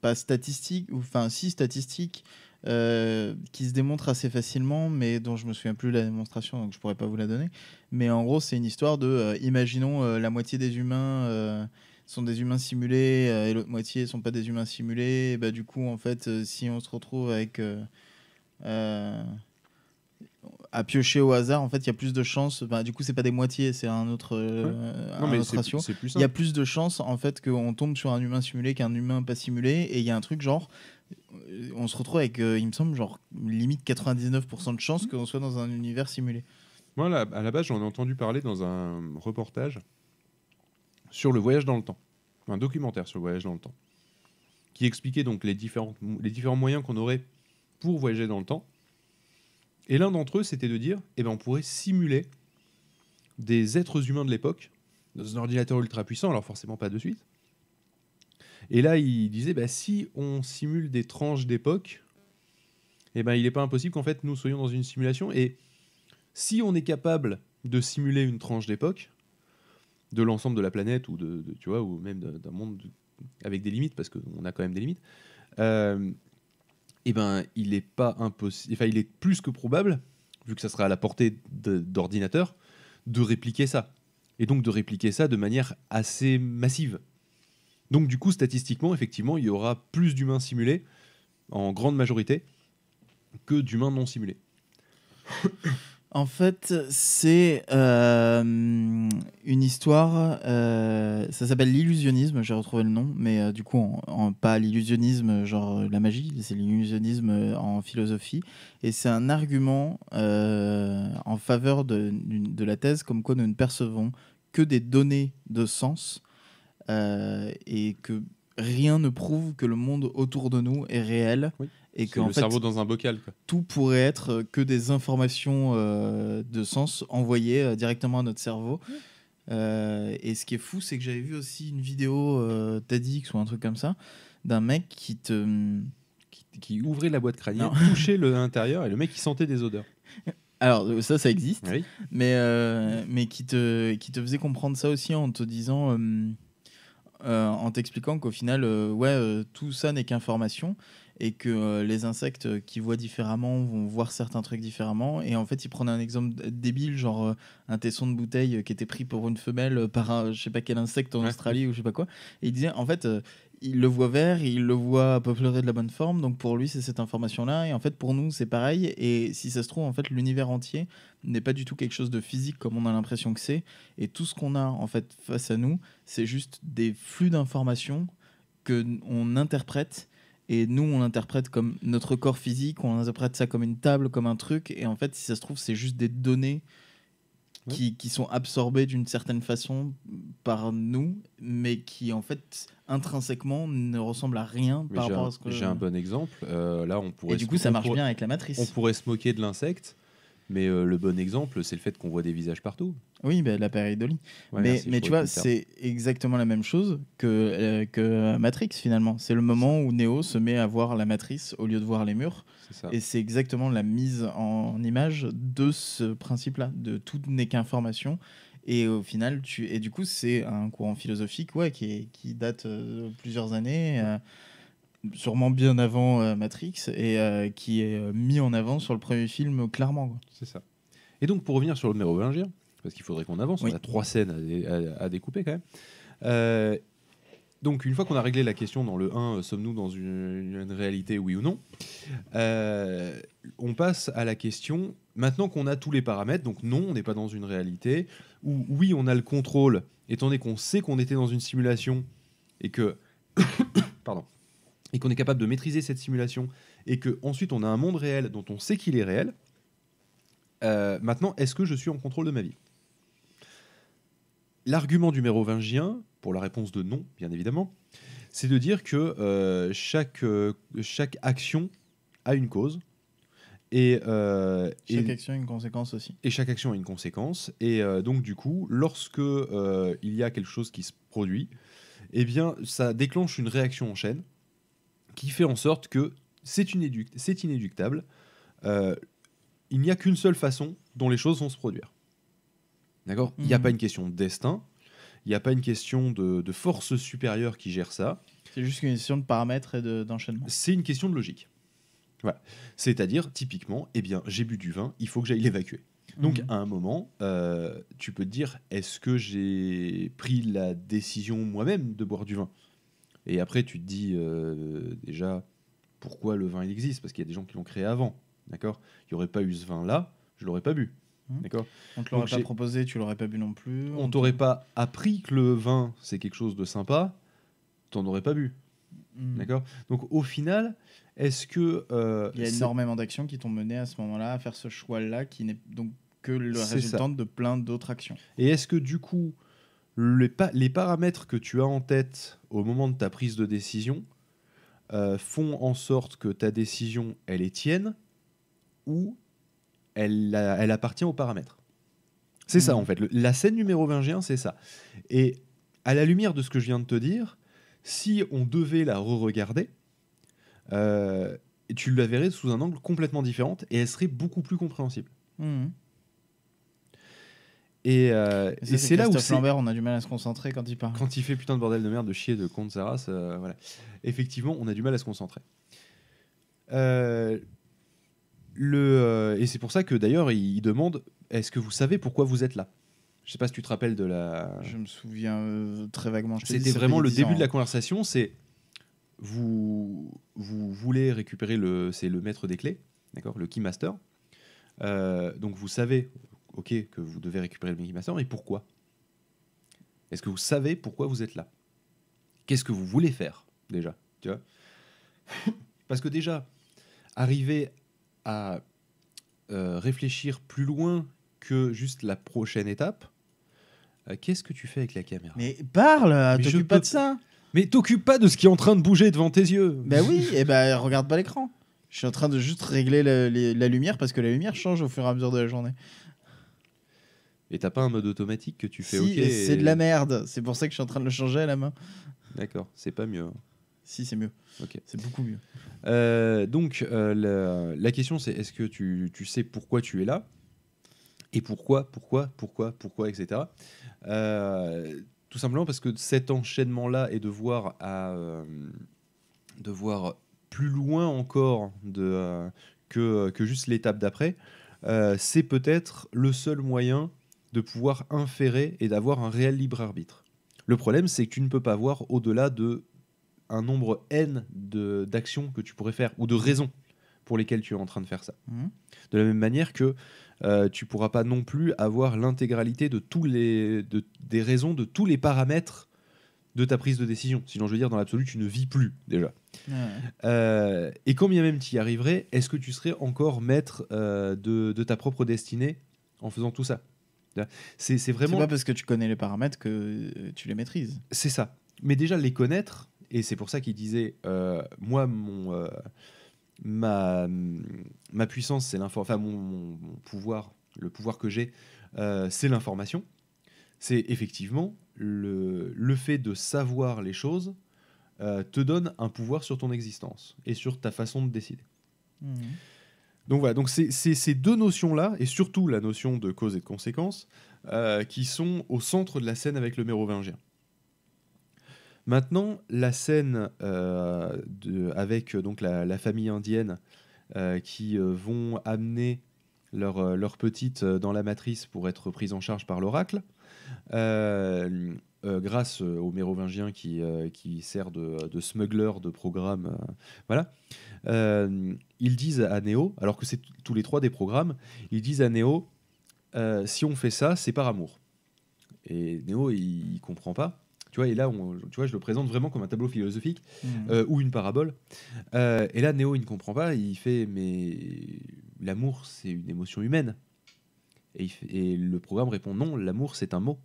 pas statistique, ou enfin si statistique, euh, qui se démontre assez facilement, mais dont je me souviens plus la démonstration, donc je pourrais pas vous la donner. Mais en gros, c'est une histoire de, euh, imaginons euh, la moitié des humains sont des humains simulés et l'autre moitié sont pas des humains simulés. bah, du coup, en fait, si on se retrouve avec à piocher au hasard, en fait, il y a plus de chances. Bah, du coup, c'est pas des moitiés, c'est un autre, ratio. Il y a plus de chances, en fait, qu'on tombe sur un humain simulé qu'un humain pas simulé. Et il y a un truc genre, euh, on se retrouve avec, euh, il me semble, genre limite 99% de chances mmh. qu'on soit dans un univers simulé. Moi, à la base, j'en ai entendu parler dans un reportage sur le voyage dans le temps, un documentaire sur le voyage dans le temps, qui expliquait donc les, les différents moyens qu'on aurait pour voyager dans le temps. Et l'un d'entre eux, c'était de dire, eh ben, on pourrait simuler des êtres humains de l'époque dans un ordinateur ultra puissant, alors forcément pas de suite. Et là, il disait, bah, si on simule des tranches d'époque, eh ben, il n'est pas impossible qu'en fait nous soyons dans une simulation. Et si on est capable de simuler une tranche d'époque, de l'ensemble de la planète ou de, tu vois ou même d'un monde avec des limites parce qu'on a quand même des limites euh, eh ben, il est pas impossible, enfin, il est plus que probable, vu que ça sera à la portée d'ordinateur, de, de répliquer ça. Et donc de répliquer ça de manière assez massive. Donc du coup, statistiquement, effectivement, il y aura plus d'humains simulés, en grande majorité, que d'humains non simulés. En fait, c'est euh, une histoire. Euh, ça s'appelle l'illusionnisme. J'ai retrouvé le nom, mais euh, du coup, pas l'illusionnisme, genre la magie. C'est l'illusionnisme en philosophie, et c'est un argument en faveur de, de, la thèse comme quoi nous ne percevons que des données de sens et que rien ne prouve que le monde autour de nous est réel. Oui et que le cerveau dans un bocal. Quoi. Tout pourrait être euh, que des informations euh, de sens envoyées euh, directement à notre cerveau. et ce qui est fou, c'est que j'avais vu aussi une vidéo TEDx ou un truc comme ça d'un mec qui te mm, qui, ouvrait la boîte crânienne, touchait l'intérieur et le mec il sentait des odeurs. Alors ça, ça existe, mais mais qui te qui te faisait comprendre ça aussi en te disant en t'expliquant qu'au final, ouais, tout ça n'est qu'information et que euh, les insectes euh, qui voient différemment vont voir certains trucs différemment. Et en fait, il prenait un exemple débile, genre euh, un tesson de bouteille qui était pris pour une femelle par un, je sais pas quel insecte en Australie ou je sais pas quoi. Et il disait, en fait, il le voit vert, il le voit peu pleurer de la bonne forme, donc pour lui c'est cette information-là, et en fait pour nous c'est pareil, et si ça se trouve, en fait l'univers entier n'est pas du tout quelque chose de physique comme on a l'impression que c'est, et tout ce qu'on a en fait face à nous, c'est juste des flux d'informations que on interprète et nous, on l'interprète comme notre corps physique, on interprète ça comme une table, comme un truc. Et en fait, si ça se trouve, c'est juste des données qui, sont absorbées d'une certaine façon par nous, mais qui, en fait, intrinsèquement, ne ressemblent à rien par rapport à ce que. J'ai un bon exemple. Euh, là, on pourrait Et du coup, ça marche bien avec la matrice. On pourrait se moquer de l'insecte. Mais euh, le bon exemple, c'est le fait qu'on voit des visages partout. Oui, bah, l'appareil Dolly. mais, mais tu vois, c'est exactement la même chose que, euh, que euh, Matrix finalement. C'est le moment où Neo se met à voir la matrice au lieu de voir les murs. Et c'est exactement la mise en image de ce principe-là, de tout n'est qu'information. Et au final, tu... et du coup, c'est un courant philosophique ouais, qui, qui date de plusieurs années sûrement bien avant euh, Matrix et euh, qui est euh, mis en avant sur le premier film clairement. C'est ça. Et donc pour revenir sur le mérovingien, parce qu'il faudrait qu'on avance, on a trois scènes à, découper quand même. donc une fois qu'on a réglé la question dans le 1, sommes-nous dans une, une, réalité oui ou non, on passe à la question, maintenant qu'on a tous les paramètres, donc non, on n'est pas dans une réalité, ou oui, on a le contrôle, étant donné qu'on sait qu'on était dans une simulation et que... Pardon et qu'on est capable de maîtriser cette simulation, et que ensuite on a un monde réel dont on sait qu'il est réel, euh, maintenant, est-ce que je suis en contrôle de ma vie L'argument du mérovingien, pour la réponse de non, bien évidemment, c'est de dire que euh, chaque, euh, chaque action a une cause. Et, chaque action a une conséquence aussi. Et chaque action a une conséquence. Et donc, du coup, lorsque il y a quelque chose qui se produit, eh bien, ça déclenche une réaction en chaîne qui fait en sorte que c'est inéductable. Euh, il n'y a qu'une seule façon dont les choses vont se produire. D'accord Il n'y a mhm. pas une question de destin, il n'y a pas une question de, force supérieure qui gère ça. C'est juste une question de paramètres et d'enchaînement. c'est une question de logique. C'est-à-dire, typiquement, eh bien, j'ai bu du vin, il faut que j'aille l'évacuer. Donc, mhm. à un moment, euh, tu peux te dire, est-ce que j'ai pris la décision moi-même de boire du vin et après, tu te dis euh, déjà pourquoi le vin il existe Parce qu'il y a des gens qui l'ont créé avant. D'accord Il n'y aurait pas eu ce vin-là, je l'aurais pas bu. Mmh. D'accord On te l'aurait pas proposé, tu l'aurais pas bu non plus. On, ne t'aurait pas appris que le vin, c'est quelque chose de sympa, tu n'en aurais pas bu. Mmh. D'accord Donc au final, est-ce que. Euh, il y a énormément d'actions qui t'ont mené à ce moment-là à faire ce choix-là qui n'est donc que le résultant de plein d'autres actions. Et est-ce que du coup, les, paramètres que tu as en tête au moment de ta prise de décision euh, font en sorte que ta décision, elle est tienne ou elle, appartient aux paramètres. C'est ça, mmh. en fait. la scène numéro 21, c'est ça. Et à la lumière de ce que je viens de te dire, si on devait la re-regarder, euh, tu la verrais sous un angle complètement différent et elle serait beaucoup plus compréhensible. Mmh. Et, euh, c'est là où Lambert, on a du mal à se concentrer quand il parle. Quand il fait putain de bordel de merde, de chier, de con de sa euh, voilà. Effectivement, on a du mal à se concentrer. Euh, le, et c'est pour ça que d'ailleurs, il, demande Est-ce que vous savez pourquoi vous êtes là Je sais pas si tu te rappelles de la. Je me souviens très vaguement. C'était vraiment le début de la hein. conversation. C'est vous, vous voulez récupérer le, c'est le maître des clés, d'accord, le keymaster. Euh, donc vous savez ok, que vous devez récupérer le Mickey mais pourquoi Est-ce que vous savez pourquoi vous êtes là Qu'est-ce que vous voulez faire déjà Tu vois Parce que déjà, arriver à euh, réfléchir plus loin que juste la prochaine étape, euh, qu'est-ce que tu fais avec la caméra Mais parle, euh, t'occupe pas de ça. Mais t'occupe pas de ce qui est en train de bouger devant tes yeux. Ben oui, et eh ben regarde pas l'écran. Je suis en train de juste régler la, lumière parce que la lumière change au fur et à mesure de la journée. Et t'as pas un mode automatique que tu fais OK C'est de la merde. C'est pour ça que je suis en train de le changer à la main. D'accord, c'est pas mieux. Hein. Si, c'est mieux. Ok. C'est beaucoup mieux. Euh, donc, euh, la, question, c'est est-ce que tu, tu, sais pourquoi tu es là Et pourquoi, pourquoi, pourquoi, pourquoi, etc. Euh, tout simplement parce que cet enchaînement-là et de voir, à, de voir plus loin encore de, que, que juste l'étape d'après, c'est peut-être le seul moyen de pouvoir inférer et d'avoir un réel libre arbitre. Le problème, c'est que tu ne peux pas voir au-delà de un nombre n d'actions que tu pourrais faire ou de raisons pour lesquelles tu es en train de faire ça. Mmh. De la même manière que euh, tu pourras pas non plus avoir l'intégralité de tous les des raisons de tous les paramètres de ta prise de décision. Sinon, je veux dire, dans l'absolu, tu ne vis plus déjà. Euh, et quand bien même tu y arriverais, est-ce que tu serais encore maître euh, de, ta propre destinée en faisant tout ça c'est vraiment. pas parce que tu connais les paramètres que euh, tu les maîtrises. C'est ça. Mais déjà, les connaître, et c'est pour ça qu'il disait euh, Moi, mon, euh, ma, ma puissance, c'est l'information. Enfin, mon, pouvoir, le pouvoir que j'ai, c'est l'information. C'est effectivement le, le, fait de savoir les choses te donne un pouvoir sur ton existence et sur ta façon de décider. Mmh. Donc voilà, donc c'est ces deux notions-là, et surtout la notion de cause et de conséquence, euh, qui sont au centre de la scène avec le mérovingien. Maintenant, la scène euh, avec euh, donc la, famille indienne qui vont amener leur, leur, petite dans la matrice pour être prise en charge par l'oracle. Euh, grâce euh, aux Mérovingiens qui, euh, qui sert de, de smuggler de programme. voilà. ils disent à Néo, alors que c'est tous les trois des programmes, ils disent à Néo si on fait ça, c'est par amour. Et Néo, il, comprend pas. Tu vois, et là, on, tu vois, je le présente vraiment comme un tableau philosophique mmh. ou une parabole. et là, Néo, il ne comprend pas. Il fait, mais l'amour, c'est une émotion humaine. et le programme répond, non, l'amour, c'est un mot.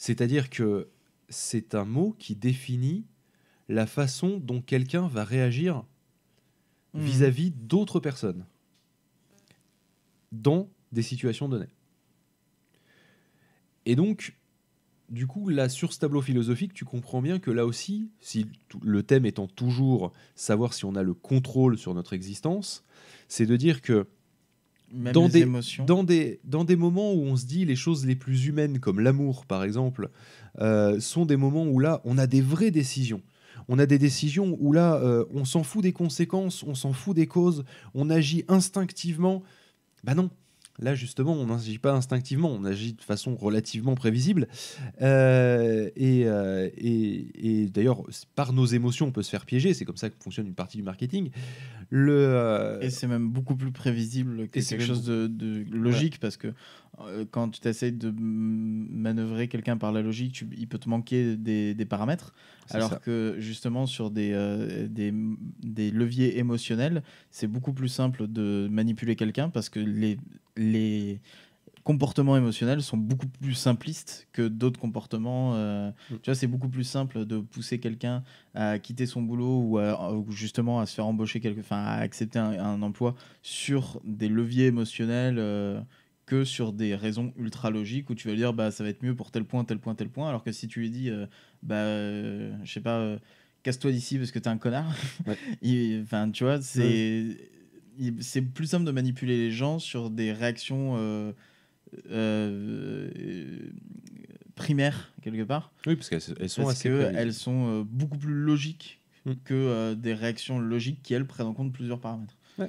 C'est-à-dire que c'est un mot qui définit la façon dont quelqu'un va réagir hmm. vis-à-vis d'autres personnes dans des situations données. Et donc, du coup, là, sur ce tableau philosophique, tu comprends bien que là aussi, si le thème étant toujours savoir si on a le contrôle sur notre existence, c'est de dire que dans, des, dans des dans des moments où on se dit les choses les plus humaines comme l'amour par exemple euh, sont des moments où là on a des vraies décisions on a des décisions où là euh, on s'en fout des conséquences on s'en fout des causes on agit instinctivement bah non Là, justement, on n'agit pas instinctivement, on agit de façon relativement prévisible. Euh, euh, et, d'ailleurs, par nos émotions, on peut se faire piéger. C'est comme ça que fonctionne une partie du marketing. Le, euh, Et c'est même beaucoup plus prévisible que quelque chose de, logique parce que euh, quand tu t'essayes de manœuvrer quelqu'un par la logique, il peut te manquer des, paramètres. Alors que justement, sur des, euh, des, leviers émotionnels, c'est beaucoup plus simple de manipuler quelqu'un parce que les, les comportements émotionnels sont beaucoup plus simplistes que d'autres comportements. Euh, mm. Tu vois, c'est beaucoup plus simple de pousser quelqu'un à quitter son boulot ou, justement à se faire embaucher, quelque, à accepter un, emploi sur des leviers émotionnels que sur des raisons ultra logiques où tu vas dire bah ça va être mieux pour tel point, tel point, tel point, alors que si tu lui dis euh, bah euh, je sais pas euh, casse-toi d'ici parce que t'es un connard, enfin tu vois c'est c'est plus simple de manipuler les gens sur des réactions primaires quelque part. Oui parce qu'elles sont que elles sont beaucoup plus logiques hmm. que des réactions logiques qui elles prennent en compte plusieurs paramètres. Et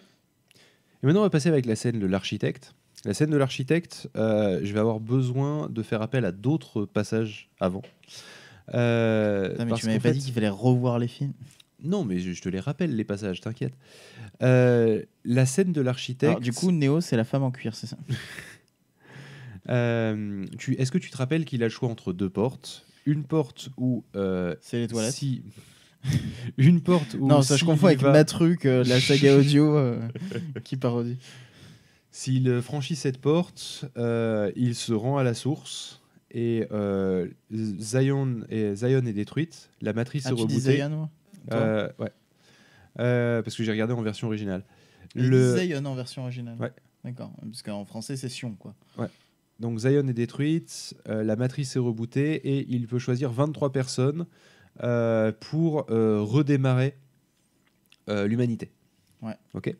maintenant on va passer avec la scène de l'architecte. La scène de l'architecte, euh, je vais avoir besoin de faire appel à d'autres passages avant. Euh, mais tu m'avais pas dit qu'il fallait revoir les films Non, mais je, te les rappelle, les passages, t'inquiète. Euh, la scène de l'architecte. Du coup, Néo, c'est la femme en cuir, c'est ça euh, Est-ce que tu te rappelles qu'il a le choix entre deux portes Une porte où. c'est les toilettes. une porte où. Non, ça je confonds avec ma truc, la saga audio qui parodie. S'il franchit cette porte, euh, il se rend à la source et euh, Zion, est, Zion détruite, la matrice ah, est rebootée. Zion, euh, ouais. Euh, parce que j'ai regardé en version originale. le... Zion en version originale. Ouais. D'accord. Parce qu'en français, c'est Sion, quoi. Ouais. Donc Zion est détruite, la matrice est rebootée et il peut choisir 23 personnes pour redémarrer l'humanité. Ouais. Ok.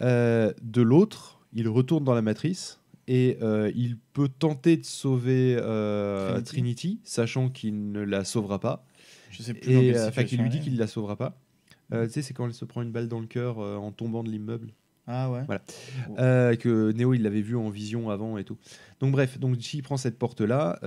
de l'autre, il retourne dans la matrice et euh, il peut tenter de sauver euh, Trinity. sachant qu'il ne la sauvera pas. Je sais plus. Et euh, enfin, qu'il lui dit qu'il ne la sauvera pas. tu sais, c'est quand elle se prend une balle dans le cœur en tombant de l'immeuble. Ah ouais. Voilà. que Neo il l'avait vu en vision avant et tout. Donc bref, donc s'il prend cette porte là,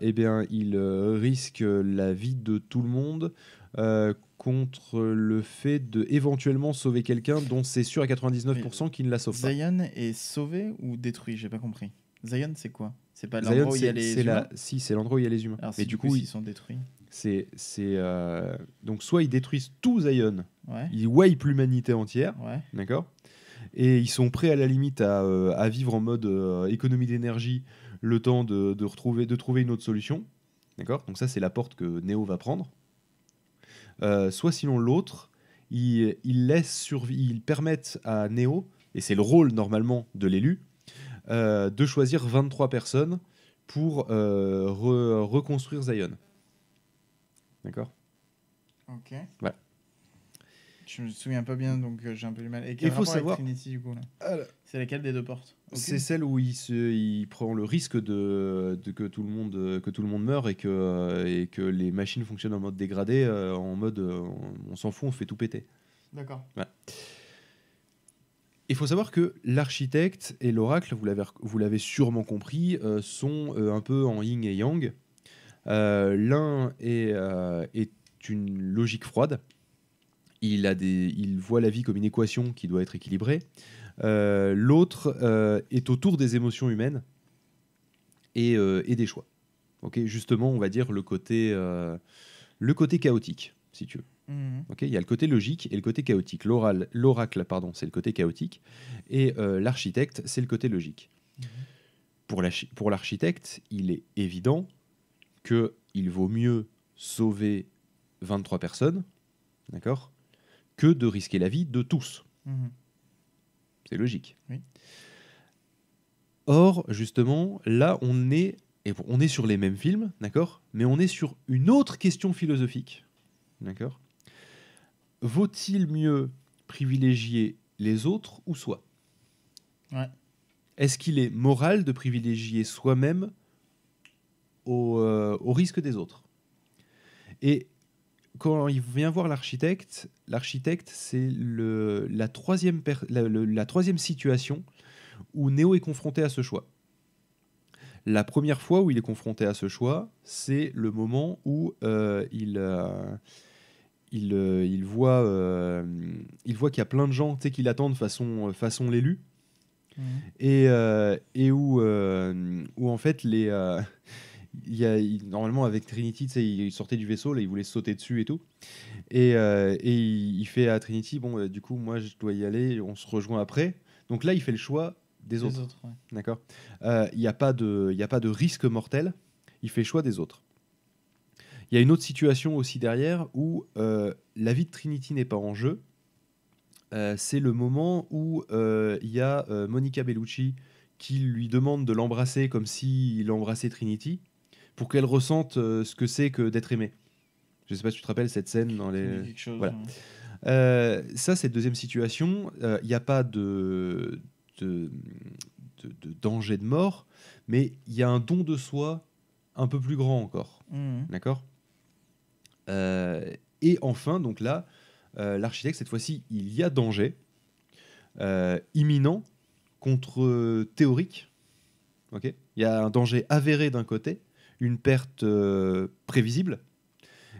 eh bien il risque la vie de tout le monde euh, contre le fait de éventuellement sauver quelqu'un dont c'est sûr à 99% qu'il ne la sauve pas. Zion est sauvé ou détruit J'ai pas compris. Zion, c'est quoi C'est pas l'endroit où il y a les humains Si, c'est l'endroit où il y a les humains. Alors, du coup, ils... sont détruits. C'est euh... donc soit ils détruisent tout Zion, ils wipe l'humanité entière, d'accord, et ils sont prêts à la limite à, euh, à vivre en mode euh, économie d'énergie le temps de, de, retrouver, de trouver une autre solution. D'accord Donc ça c'est la porte que Neo va prendre. Euh, soit sinon l'autre, ils, permettent à Neo, et c'est le rôle normalement de l'élu, euh, de choisir 23 personnes pour euh, reconstruire Zion. D'accord Ok. Voilà. Je me souviens pas bien, donc j'ai un peu du mal. Et il faut savoir. du coup, Alors, c'est laquelle des deux portes C'est celle où il, se, il, prend le risque de, que, tout le monde, que tout le monde meurt et que, et que les machines fonctionnent en mode dégradé, euh, en mode euh, on, s'en fout, on fait tout péter. D'accord. Il faut savoir que l'architecte et l'oracle, vous l'avez sûrement compris, euh, sont un peu en yin et yang. L'un est, est, une logique froide. Il, a des, il voit la vie comme une équation qui doit être équilibrée. Euh, l'autre euh, est autour des émotions humaines euh, et, des choix. Ok, Justement, on va dire le côté, le côté chaotique, si tu veux. Mhm. Ok, il y a le côté logique et le côté chaotique. l'oracle, pardon, c'est le côté chaotique, et l'architecte, c'est le côté logique. Mhm. Pour l'architecte, il est évident que il vaut mieux sauver 23 personnes, d'accord, que de risquer la vie de tous. Mhm. C'est logique. Or, justement, là, on est, et on est sur les mêmes films, d'accord Mais on est sur une autre question philosophique, d'accord Vaut-il mieux privilégier les autres ou soi Est-ce qu'il est moral de privilégier soi-même au, euh, risque des autres quand il vient voir l'architecte, l'architecte, c'est la, troisième la, troisième situation où Néo est confronté à ce choix. La première fois où il est confronté à ce choix, c'est le moment où euh, il, euh, euh, il, voit, voit qu'il y a plein de gens qui l'attendent façon, façon l'élu. Mmh. Et, où, où, en fait, les normalement avec Trinity, il sortait du vaisseau, là, il voulait sauter dessus et tout. Et, euh, il, fait à Trinity, bon, euh, du coup, moi, je dois y aller, on se rejoint après. Donc là, il fait le choix des, autres. D'accord. Euh, il n'y a a pas de risque mortel. Il fait le choix des autres. Il y a une autre situation aussi derrière où la vie de Trinity n'est pas en jeu. c'est le moment où il y a Monica Bellucci qui lui demande de l'embrasser comme s'il embrassait Trinity pour qu'elle ressente euh, ce que c'est que d'être aimé. Je ne sais pas si tu te rappelles cette scène dans les. Chose, voilà. Euh, ça, cette deuxième situation, il euh, n'y a pas de, de, danger de mort, mais il y a un don de soi un peu plus grand encore. Mhm. D'accord Et enfin, donc là, l'architecte, cette fois-ci, il y a danger imminent contre théorique. Il y a un danger avéré d'un côté une perte euh, prévisible,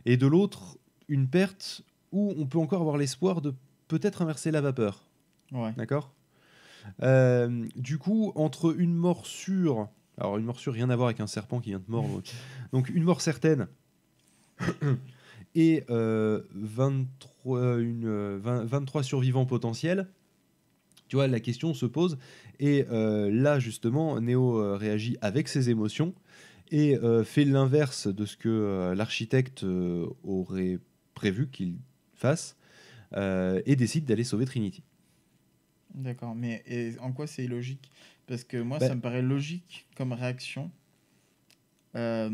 et de l'autre, une perte où on peut encore avoir l'espoir de peut-être inverser la vapeur. D'accord euh, Du coup, entre une mort sûre, alors une mort sûre, rien à voir avec un serpent qui vient de mordre, donc une mort certaine, et 23, euh, une, 23 survivants potentiels, tu vois, la question se pose. Et là, justement, Néo réagit avec ses émotions et euh, fait l'inverse de ce que euh, l'architecte euh, aurait prévu qu'il fasse et décide d'aller sauver Trinity. D'accord, mais en quoi c'est illogique Parce que moi, ben ça me paraît logique comme réaction dans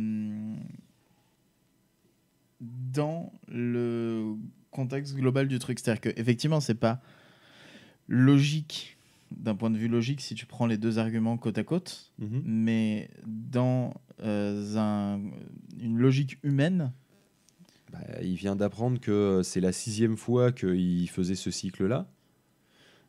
le contexte global du truc. C'est-à-dire qu'effectivement, c'est pas logique d'un point de vue logique si tu prends les deux arguments côte à côte, mhm. mais dans euh, une logique humaine. Bah, il vient d'apprendre que c'est la sixième fois qu'il faisait ce cycle-là,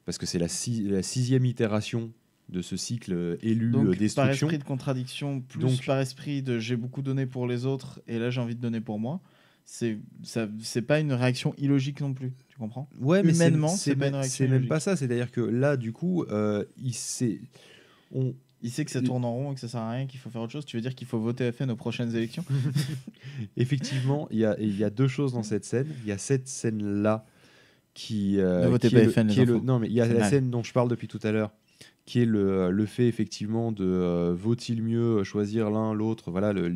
parce que c'est la, sixième itération de ce cycle euh, élu Donc, euh, destruction. Par esprit de contradiction, plus par esprit de j'ai beaucoup donné pour les autres et là j'ai envie de donner pour moi c'est c'est pas une réaction illogique non plus tu comprends ouais mais humainement c'est c'est même pas ça c'est à dire que là du coup euh, il sait on il sait que ça tourne en rond et que ça sert à rien qu'il faut faire autre chose tu veux dire qu'il faut voter FN aux prochaines élections effectivement il y a il y a deux choses dans cette scène il y a cette scène là qui euh, ne qui pas est FN le, non mais il y a la scène dont je parle depuis tout à l'heure qui est le, le fait effectivement de euh, vaut-il mieux choisir l'un l'autre voilà le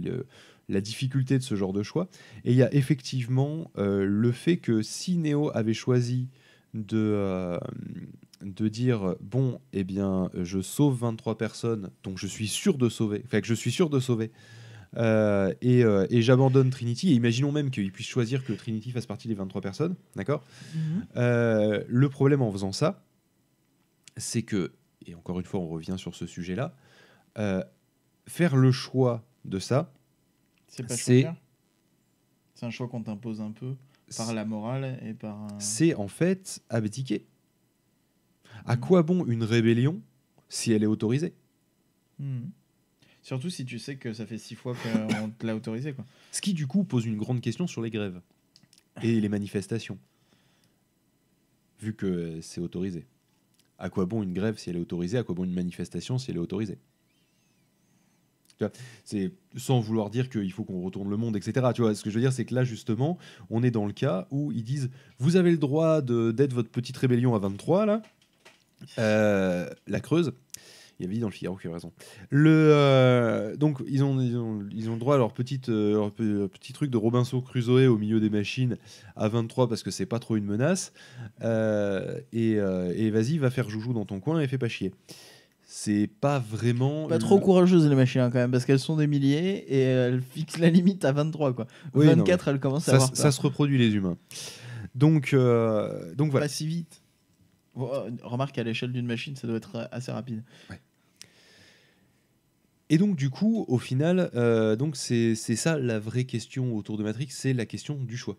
la difficulté de ce genre de choix. Et il y a effectivement euh, le fait que si Neo avait choisi de, euh, de dire bon, eh bien, je sauve 23 personnes, donc je suis sûr de sauver, enfin que je suis sûr de sauver, euh, et, j'abandonne Trinity. Et imaginons même qu'il puisse choisir que Trinity fasse partie des 23 personnes, d'accord mhm. Le problème en faisant ça, c'est que, et encore une fois, on revient sur ce sujet-là, faire le choix de ça, c'est pas C'est un choix qu'on t'impose un peu par la morale et par. C'est en fait abdiquer. À hmm. quoi bon une rébellion si elle est autorisée hmm. Surtout si tu sais que ça fait six fois qu'on te l'a autorisé. Ce qui, du coup, pose une grande question sur les grèves et les manifestations, vu que c'est autorisé. À quoi bon une grève si elle est autorisée À quoi bon une manifestation si elle est autorisée c'est sans vouloir dire qu'il faut qu'on retourne le monde, etc. Tu vois, ce que je veux dire, c'est que là, justement, on est dans le cas où ils disent Vous avez le droit d'être votre petite rébellion à 23, là. Euh, la Creuse. Il y avait dit dans le Figaro qui avait raison. Le, euh, donc, ils ont, ils, ont, droit à leur, petite, euh, petit truc de Robinson Crusoe au milieu des machines à 23 parce que c'est pas trop une menace. et, et vas-y, va faire joujou dans ton coin et fais pas chier c'est pas vraiment. Pas trop courageuse les machines hein, quand même, parce qu'elles sont des milliers et elles fixent la limite à 23 quoi. 24 elles commencent à avoir. Ça se reproduit les humains. Donc, euh, donc voilà. Pas si vite. Euh, remarque à l'échelle d'une machine, ça doit être euh, assez rapide. Et donc du coup, au final, donc c'est ça la vraie question autour de Matrix, c'est la question du choix,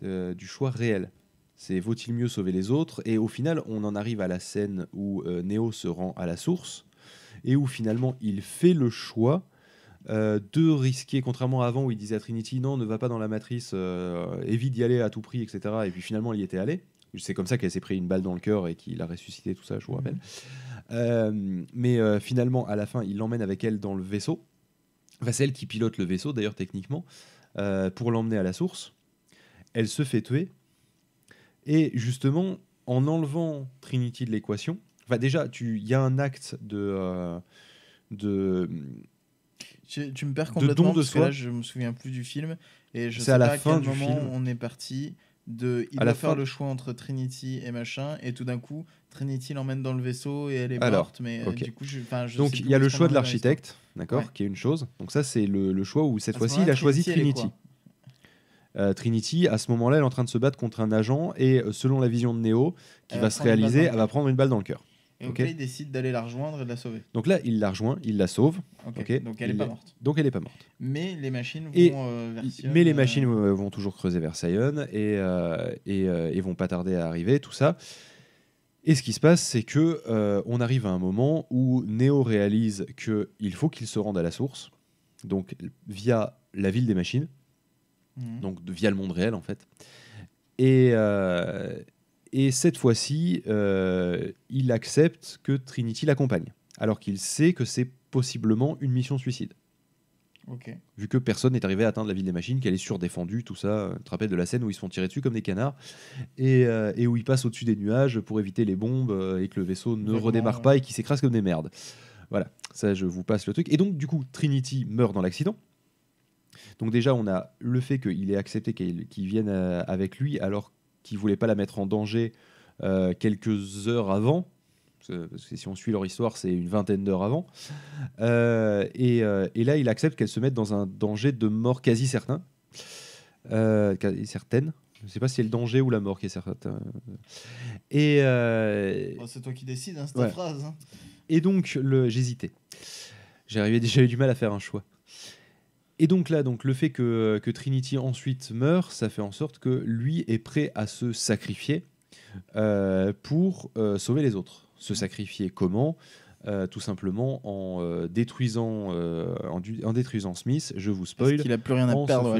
du choix réel c'est vaut-il mieux sauver les autres Et au final, on en arrive à la scène où euh, Neo se rend à la source et où finalement il fait le choix euh, de risquer, contrairement à avant où il disait à Trinity non, ne va pas dans la matrice, euh, évite d'y aller à tout prix, etc. Et puis finalement, il y était allé. C'est comme ça qu'elle s'est pris une balle dans le cœur et qu'il a ressuscité, tout ça, je vous rappelle. Mm-hmm. mais finalement, à la fin, il l'emmène avec elle dans le vaisseau. Enfin, c'est elle qui pilote le vaisseau, d'ailleurs, techniquement, pour l'emmener à la source. Elle se fait tuer et justement, en enlevant Trinity de l'équation, enfin déjà, il y a un acte de... Euh, de tu, me perds complètement de don de parce là, je me souviens plus du film et je sais à la fin du moment film. on est parti de il va faire le choix entre Trinity et machin et tout d'un coup Trinity l'emmène dans le vaisseau et elle est morte mais euh, donc il y a le choix de l'architecte d'accord qui est une chose donc ça c'est le, le, choix où cette fois-ci il a choisi Trinity euh, Trinity, à ce moment-là, elle est en train de se battre contre un agent et euh, selon la vision de Neo, qui va se réaliser, elle va prendre une balle dans le cœur. Et okay. il décide d'aller la rejoindre et de la sauver. Donc là, il la rejoint, il la sauve. Okay. Donc elle est pas morte. Donc elle pas morte. Mais les machines vont euh, Mais les machines vont toujours creuser vers Sion et, et, vont pas tarder à arriver, tout ça. Et ce qui se passe, c'est que on arrive à un moment où Neo réalise qu'il faut qu'il se rende à la source, donc via la ville des machines. Mhm. donc de, via le monde réel en fait. Et, euh, et cette fois-ci, euh, il accepte que Trinity l'accompagne, alors qu'il sait que c'est possiblement une mission suicide. Vu que personne n'est arrivé à atteindre la ville des machines, qu'elle est surdéfendue, tout ça. Euh, tu te rappelles de la scène où ils se font tirer dessus comme des canards et, où ils passent au-dessus des nuages pour éviter les bombes et que le vaisseau ne redémarre pas et qu'il s'écrase comme des merdes. Voilà, ça je vous passe le truc. Et donc du coup, Trinity meurt dans l'accident. Donc déjà, on a le fait qu'il ait accepté qu'ils viennent euh, avec lui alors qu'il voulait pas la mettre en danger euh, quelques heures avant. Parce que si on suit leur histoire, c'est une vingtaine d'heures avant. Euh, et, là, il accepte qu'elle se mette dans un danger de mort quasi certain. Quasi certaine. Je ne sais pas si c'est le danger ou la mort qui est certaine. Et oh, c'est toi qui décides hein, cette phrase. Hein. Et donc, j'hésitais. J'ai déjà eu du mal à faire un choix. Et donc là, donc, le fait que, que Trinity ensuite meurt, ça fait en sorte que lui est prêt à se sacrifier euh, pour euh, sauver les autres. Se mmh. sacrifier comment euh, tout simplement en détruisant en, détruisant Smith, je vous spoil. Parce qu'il a plus rien à perdre.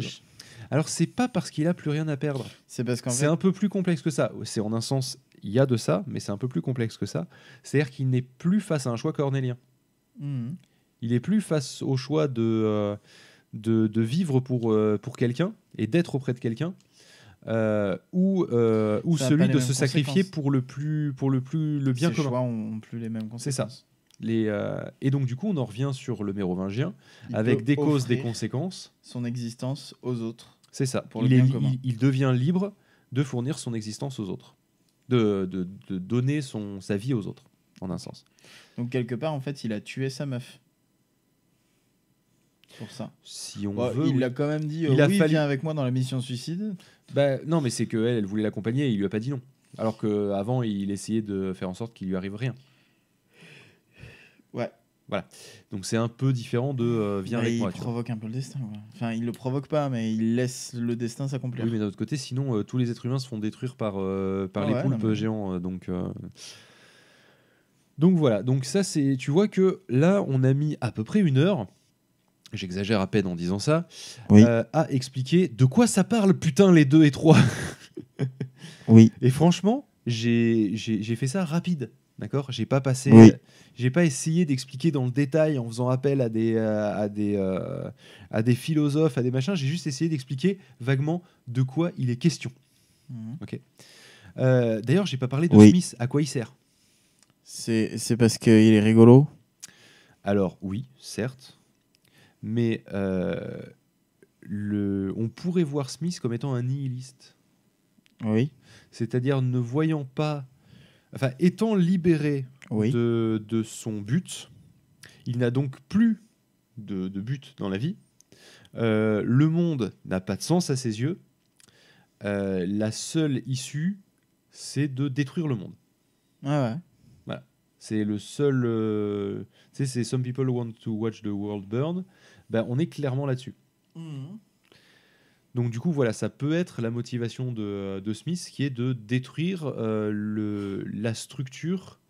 Alors c'est pas parce qu'il a plus rien à perdre. C'est parce qu'en fait... c'est un peu plus complexe que ça. C'est en un sens il y a de ça, mais c'est un peu plus complexe que ça. C'est-à-dire qu'il n'est plus face à un choix cornélien. Mmh. Il est plus face au choix de de, vivre pour, euh, pour quelqu'un et d'être auprès de quelqu'un euh, ou, euh, ou celui de se sacrifier pour le plus pour le plus le bien Ces commun. Choix ont plus les mêmes C'est ça. Les, et donc du coup, on en revient sur le mérovingien avec des causes, des conséquences. Son existence aux autres. C'est ça. Pour il, devient libre de fournir son existence aux autres, de, de donner son sa vie aux autres, en un sens. Donc quelque part, en fait, il a tué sa meuf pour ça. Si on bah, veut, il a quand même dit. il euh, fallu... viens avec moi dans la mission suicide. Bah, non, mais c'est que elle, elle voulait l'accompagner et il lui a pas dit non. Alors que avant, il essayait de faire en sorte qu'il lui arrive rien. Ouais. Voilà. Donc c'est un peu différent de euh, viens bah, avec moi. Il provoque un peu le destin. Enfin, il le provoque pas, mais il laisse le destin s'accomplir. Oui, mais d'un autre côté, sinon euh, tous les êtres humains se font détruire par par ah les poulpes géants. donc. Donc voilà, donc ça c'est, tu vois que là on a mis à peu près une heure j'exagère à peine en disant ça, à euh, expliquer de quoi ça parle, putain, les deux et trois. oui. Et franchement, j'ai fait ça rapide. D'accord J'ai pas passé, euh, j'ai pas essayé d'expliquer dans le détail en faisant appel à des, euh, à des, à des philosophes, à des machins. J'ai juste essayé d'expliquer vaguement de quoi il est question. Mhm. Ok. D'ailleurs, j'ai pas parlé de Smith. À quoi il sert C'est parce qu'il est rigolo. Alors oui, certes. Mais euh, on pourrait voir Smith comme étant un nihiliste. Oui. C'est-à-dire ne voyant pas, enfin étant libéré de, son but, il n'a donc plus de, but dans la vie. Euh, le monde n'a pas de sens à ses yeux. Euh, la seule issue, c'est de détruire le monde. Ah ouais. Voilà. C'est le seul. tu sais, c'est Some People Want to Watch the World Burn. Bah, on est clairement là-dessus. Mmh. Donc du coup, voilà, ça peut être la motivation de, Smith qui est de détruire euh, le, la structure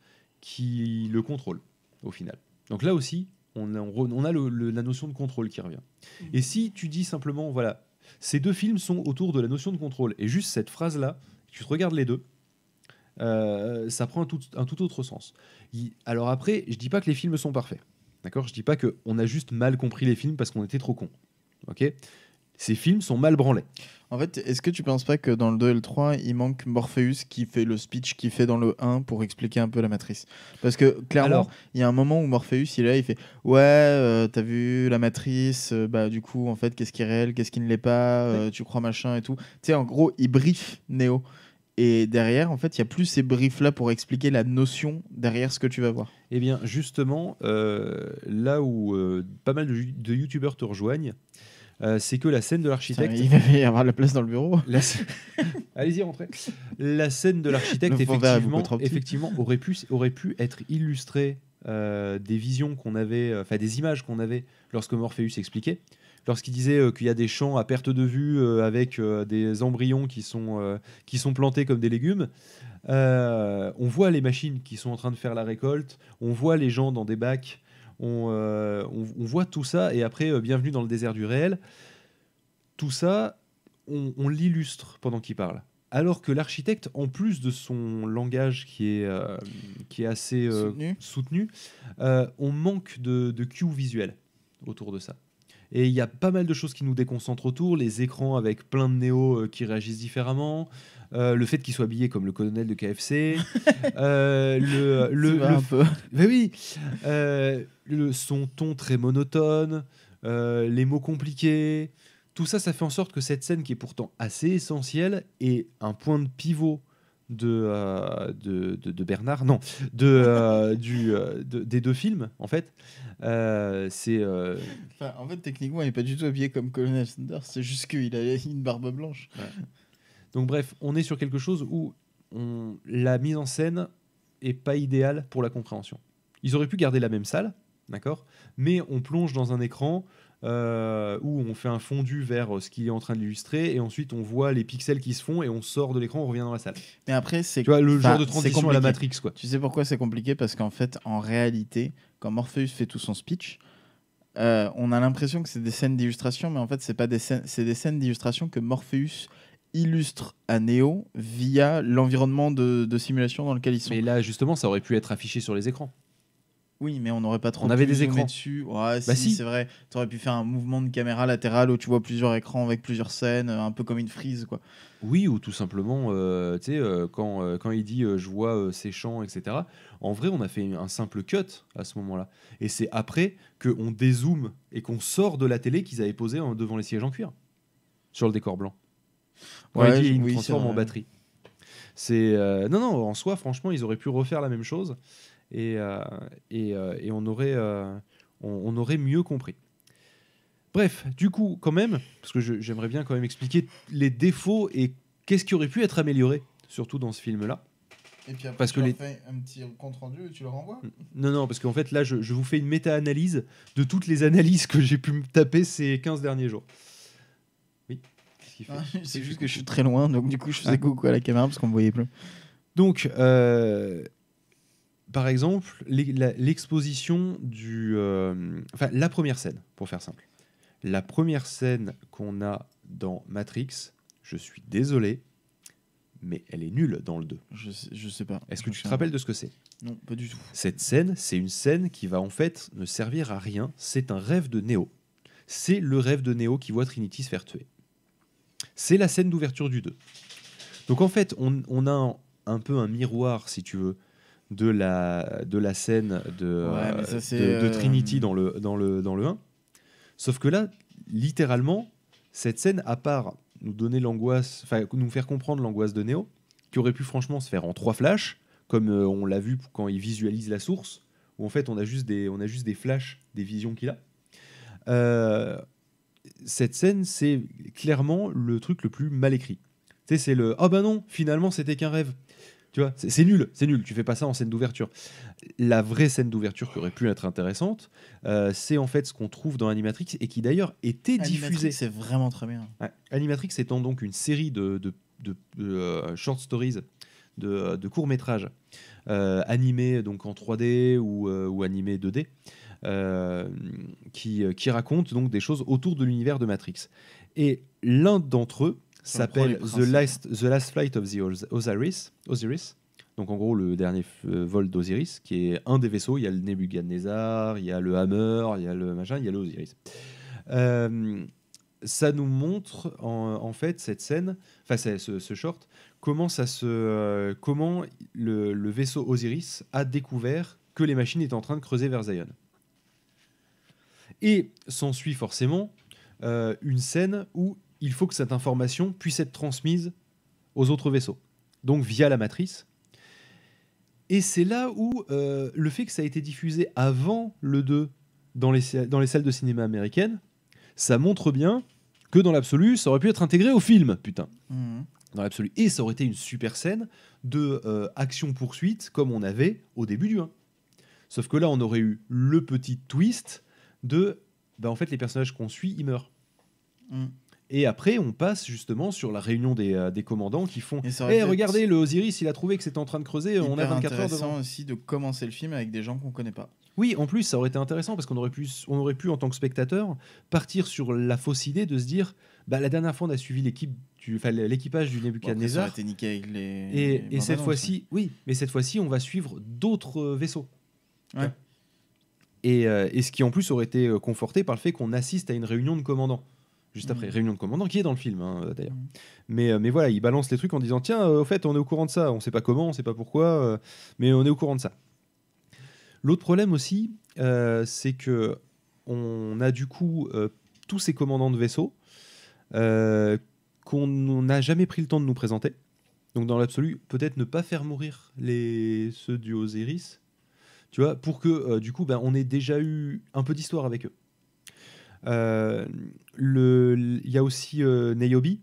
qui le contrôle, au final. Donc là aussi, on a, la notion de contrôle qui revient. Mmh. Et si tu dis simplement, voilà, ces deux films sont autour de la notion de contrôle, et juste cette phrase-là, tu te regardes les deux, euh, ça prend un tout, autre sens. alors après, je dis pas que les films sont parfaits. D'accord Je dis pas qu'on a juste mal compris les films parce qu'on était trop cons. Ok Ces films sont mal branlés. En fait, est-ce que tu penses pas que dans le 2 et le 3, il manque Morpheus qui fait le speech qu'il fait dans le 1 pour expliquer un peu la matrice Parce que clairement, il y a un moment où Morpheus, il est là, il fait Ouais, tu euh, t'as vu la matrice, euh, bah du coup, en fait, qu'est-ce qui est réel, qu'est-ce qui ne l'est pas, euh, tu crois machin et tout. Tu sais, en gros, il brief Neo. Et derrière, en fait, il n'y a plus ces briefs-là pour expliquer la notion derrière ce que tu vas voir. Eh bien, justement, euh, là où euh, pas mal de, de youtubeurs te rejoignent, euh, c'est que la scène de l'architecte. Il va y avoir la place dans le bureau. Allez-y, rentrez. La scène de l'architecte, effectivement, aurait, pu, aurait pu être illustrée des visions qu'on avait, enfin des images qu'on avait lorsque Morpheus expliquait lorsqu'il disait euh, qu'il y a des champs à perte de vue euh, avec euh, des embryons qui sont, qui sont plantés comme des légumes. on voit les machines qui sont en train de faire la récolte, on voit les gens dans des bacs, on, voit tout ça, et après, bienvenue dans le désert du réel, tout ça, on, l'illustre pendant qu'il parle. Alors que l'architecte, en plus de son langage qui est, qui est assez soutenu, on manque de, de cues autour de ça. Et il y a pas mal de choses qui nous déconcentrent autour, les écrans avec plein de néos euh, qui réagissent différemment, euh, le fait qu'il soit habillé comme le colonel de KFC, euh, le, le, le, oui, le, son ton très monotone, les mots compliqués, tout ça, ça fait en sorte que cette scène qui est pourtant assez essentielle est un point de pivot euh, de, de, de, Bernard, non, de, euh, du, euh, des deux films, en fait. c'est. en fait, techniquement, il n'est pas du tout habillé comme Colonel Sanders, c'est juste qu'il a une barbe blanche. Donc, bref, on est sur quelque chose où on, la mise en scène est pas idéale pour la compréhension. Ils auraient pu garder la même salle, d'accord Mais on plonge dans un écran euh, où on fait un fondu vers euh, ce qu'il est en train d'illustrer et ensuite on voit les pixels qui se font et on sort de l'écran, on revient dans la salle. Mais après, c'est tu vois, le genre de transition à la Matrix quoi. Tu sais pourquoi c'est compliqué Parce qu'en fait, en réalité, quand Morpheus fait tout son speech, euh, on a l'impression que c'est des scènes d'illustration, mais en fait, c'est pas des scènes, c'est des scènes d'illustration que Morpheus illustre à Neo via l'environnement de, de, simulation dans lequel ils sont. et là, justement, ça aurait pu être affiché sur les écrans. Oui, mais on n'aurait pas trop. On avait des écrans dessus. Bah si, c'est vrai. Tu aurais pu faire un mouvement de caméra latérale où tu vois plusieurs écrans avec plusieurs scènes, euh, un peu comme une frise, quoi. Oui, ou tout simplement, euh, tu sais, euh, quand, il dit je vois ces champs, etc. En vrai, on a fait un simple cut à ce moment-là. Et c'est après qu'on dézoome et qu'on sort de la télé qu'ils avaient posée hein, devant les sièges en cuir sur le décor blanc. il dit transforme en batterie. C'est non, non, en soi, franchement, ils auraient pu refaire la même chose et, euh, euh, et, on, aurait, euh, on, aurait mieux compris. Bref, du coup, quand même, parce que j'aimerais bien quand même expliquer les défauts et qu'est-ce qui aurait pu être amélioré, surtout dans ce film-là. Et puis après, parce tu que les... fais un petit compte rendu et tu le renvoies Non, non, parce qu'en fait, là, je, vous fais une méta-analyse de toutes les analyses que j'ai pu me taper ces 15 derniers jours. Oui. C'est juste que je suis très loin, donc du coup, je faisais ah. coucou à la caméra parce qu'on me voyait plus. Donc, par exemple, l'exposition du. Euh, enfin, la première scène, pour faire simple. La première scène qu'on a dans Matrix, je suis désolé, mais elle est nulle dans le 2. Je sais, pas. Est-ce que tu te rappelles de ce que c'est Non, pas du tout. Cette scène, c'est une scène qui va en fait ne servir à rien. C'est un rêve de Neo. C'est le rêve de Neo qui voit Trinity se faire tuer. C'est la scène d'ouverture du 2. Donc en fait, on, a un, peu un miroir, si tu veux, de la, de la scène de, euh, de, euh, Trinity dans le, dans, le, dans le 1. Sauf que là, littéralement, cette scène, à part nous donner l'angoisse, nous faire comprendre l'angoisse de Neo, qui aurait pu franchement se faire en trois flashs, comme euh, on l'a vu quand il visualise la source, où en fait on a juste des, on a juste des flashs, des visions qu'il a. cette scène, c'est clairement le truc le plus mal écrit. c'est le ah oh ben non, finalement c'était qu'un rêve. Tu vois, c'est nul, c'est nul. Tu fais pas ça en scène d'ouverture. La vraie scène d'ouverture qui aurait pu être intéressante, euh, c'est en fait ce qu'on trouve dans Animatrix et qui d'ailleurs était diffusée. C'est vraiment très bien. Animatrix étant donc une série de, euh, short stories, de, courts métrages euh, animés donc en 3D ou, animés 2D. qui, qui racontent donc des choses autour de l'univers de Matrix. Et l'un d'entre eux, s'appelle the last, the last Flight of the Osiris. Osiris. Donc en gros le dernier euh, vol d'Osiris, qui est un des vaisseaux. Il y a le Nebuchadnezzar, il y a le Hammer, il y a le machin, il y a l'Osiris. Euh, ça nous montre en, fait cette scène, enfin ce, ce, short, comment ça se, euh, comment le, vaisseau Osiris a découvert que les machines étaient en train de creuser vers Zion. Et s'ensuit forcément une scène où il faut que cette information puisse être transmise aux autres vaisseaux, donc via la matrice. Et c'est là où euh, le fait que ça a été diffusé avant le 2 dans les, salles de cinéma américaines, ça montre bien que dans l'absolu, ça aurait pu être intégré au film, putain. Mmh. Dans l'absolu. Et ça aurait été une super scène de euh, action-poursuite comme on avait au début du 1. Sauf que là, on aurait eu le petit twist de, bah, en fait, les personnages qu'on suit, ils meurent. Mmh. Et après, on passe justement sur la réunion des, euh, commandants qui font Eh, regardez, le Osiris, il a trouvé que c'était en train de creuser, on a 24 heures devant. aussi de commencer le film avec des gens qu'on connaît pas. Oui, en plus, ça aurait été intéressant parce qu'on aurait, pu, on aurait pu, en tant que spectateur, partir sur la fausse idée de se dire bah, la dernière fois, on a suivi l'équipe l'équipage du Nebuchadnezzar. avec Et, cette fois-ci, oui, mais cette fois-ci, on va suivre d'autres euh, vaisseaux. Euh, et, ce qui en plus aurait été conforté par le fait qu'on assiste à une réunion de commandants juste après, mm. réunion de commandant, qui est dans le film hein, euh, d'ailleurs. Mm. Mais, euh, mais voilà, il balance les trucs en disant Tiens, euh, au fait, on est au courant de ça, on sait pas comment, on sait pas pourquoi, mais on est au courant de ça. L'autre problème aussi, c'est que on a du coup tous ces commandants de vaisseaux qu'on n'a jamais pris le temps de nous présenter. Donc dans l'absolu, peut-être ne pas faire mourir les ceux du Osiris, tu vois, pour que du coup, ben, on ait déjà eu un peu d'histoire avec eux. Euh, il y a aussi euh, Neyobi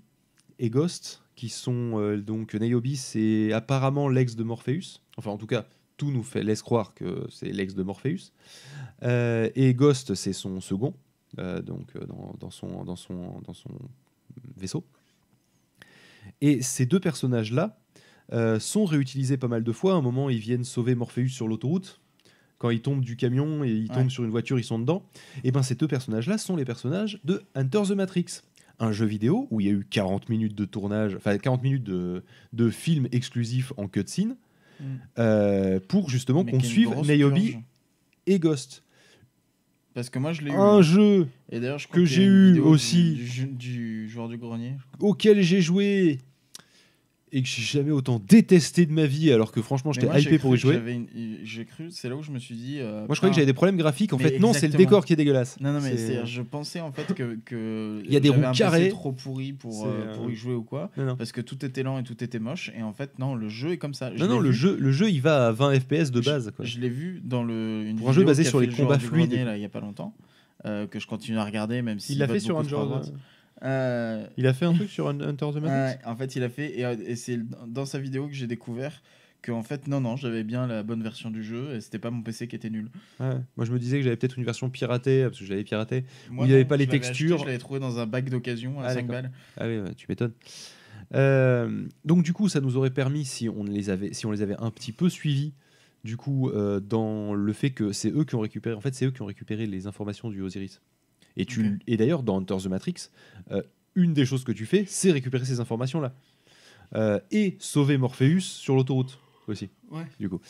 et Ghost, qui sont euh, donc Neyobi, c'est apparemment l'ex de Morpheus. Enfin, en tout cas, tout nous fait, laisse croire que c'est l'ex de Morpheus. et Ghost, c'est son second, donc dans, son, dans, son, dans son vaisseau. Et ces deux personnages-là sont réutilisés pas mal de fois. À un moment, ils viennent sauver Morpheus sur l'autoroute quand ils tombent du camion et ils tombent sur une voiture, ils sont dedans. Et eh ben ces deux personnages-là sont les personnages de Hunter the Matrix, un jeu vidéo où il y a eu 40 minutes de tournage, enfin 40 minutes de, film exclusif en cutscene, hmm. euh, pour justement qu'on suive Naomi et Ghost. Parce que moi, je l'ai eu. Un jeu que j'ai eu aussi. du, joueur du grenier. Auquel j'ai joué et que j'ai jamais autant détesté de ma vie alors que franchement j'étais hypé pour y jouer. J'ai cru, c'est là où je me suis dit. Euh, moi je croyais que j'avais des problèmes graphiques, en fait non, c'est le décor qui est dégueulasse. Non, non, mais c'est... je pensais en fait que. Il y a des roues carrées. trop pourri pour, euh, euh, pour y jouer ou quoi. Parce que tout était lent et tout était moche. Et en fait, non, le jeu est comme ça. non, non, le jeu, le jeu il va à 20 FPS de base. Quoi. Je, l'ai vu dans le. Une pour un jeu basé sur les combats fluides. Il y a pas longtemps. que je continue à regarder même si il l'a fait sur Android euh, il a fait un truc sur Hunter the Matrix En fait, il a fait, et, euh, c'est dans sa vidéo que j'ai découvert que en fait non non j'avais bien la bonne version du jeu et c'était pas mon PC qui était nul ouais. moi je me disais que j'avais peut-être une version piratée euh, parce que je l'avais piratée il n'y avait pas les textures je l'avais trouvé dans un bac d'occasion à 5 ah, balles ah oui tu m'étonnes donc du coup ça nous aurait permis si on les avait si on les avait un petit peu suivis du coup dans le fait que c'est eux qui ont récupéré en fait c'est eux qui ont récupéré les informations du Osiris et, et d'ailleurs, dans Enter the Matrix, euh, une des choses que tu fais, c'est récupérer ces informations-là. Euh, et sauver Morpheus sur l'autoroute aussi. Ouais. Du coup.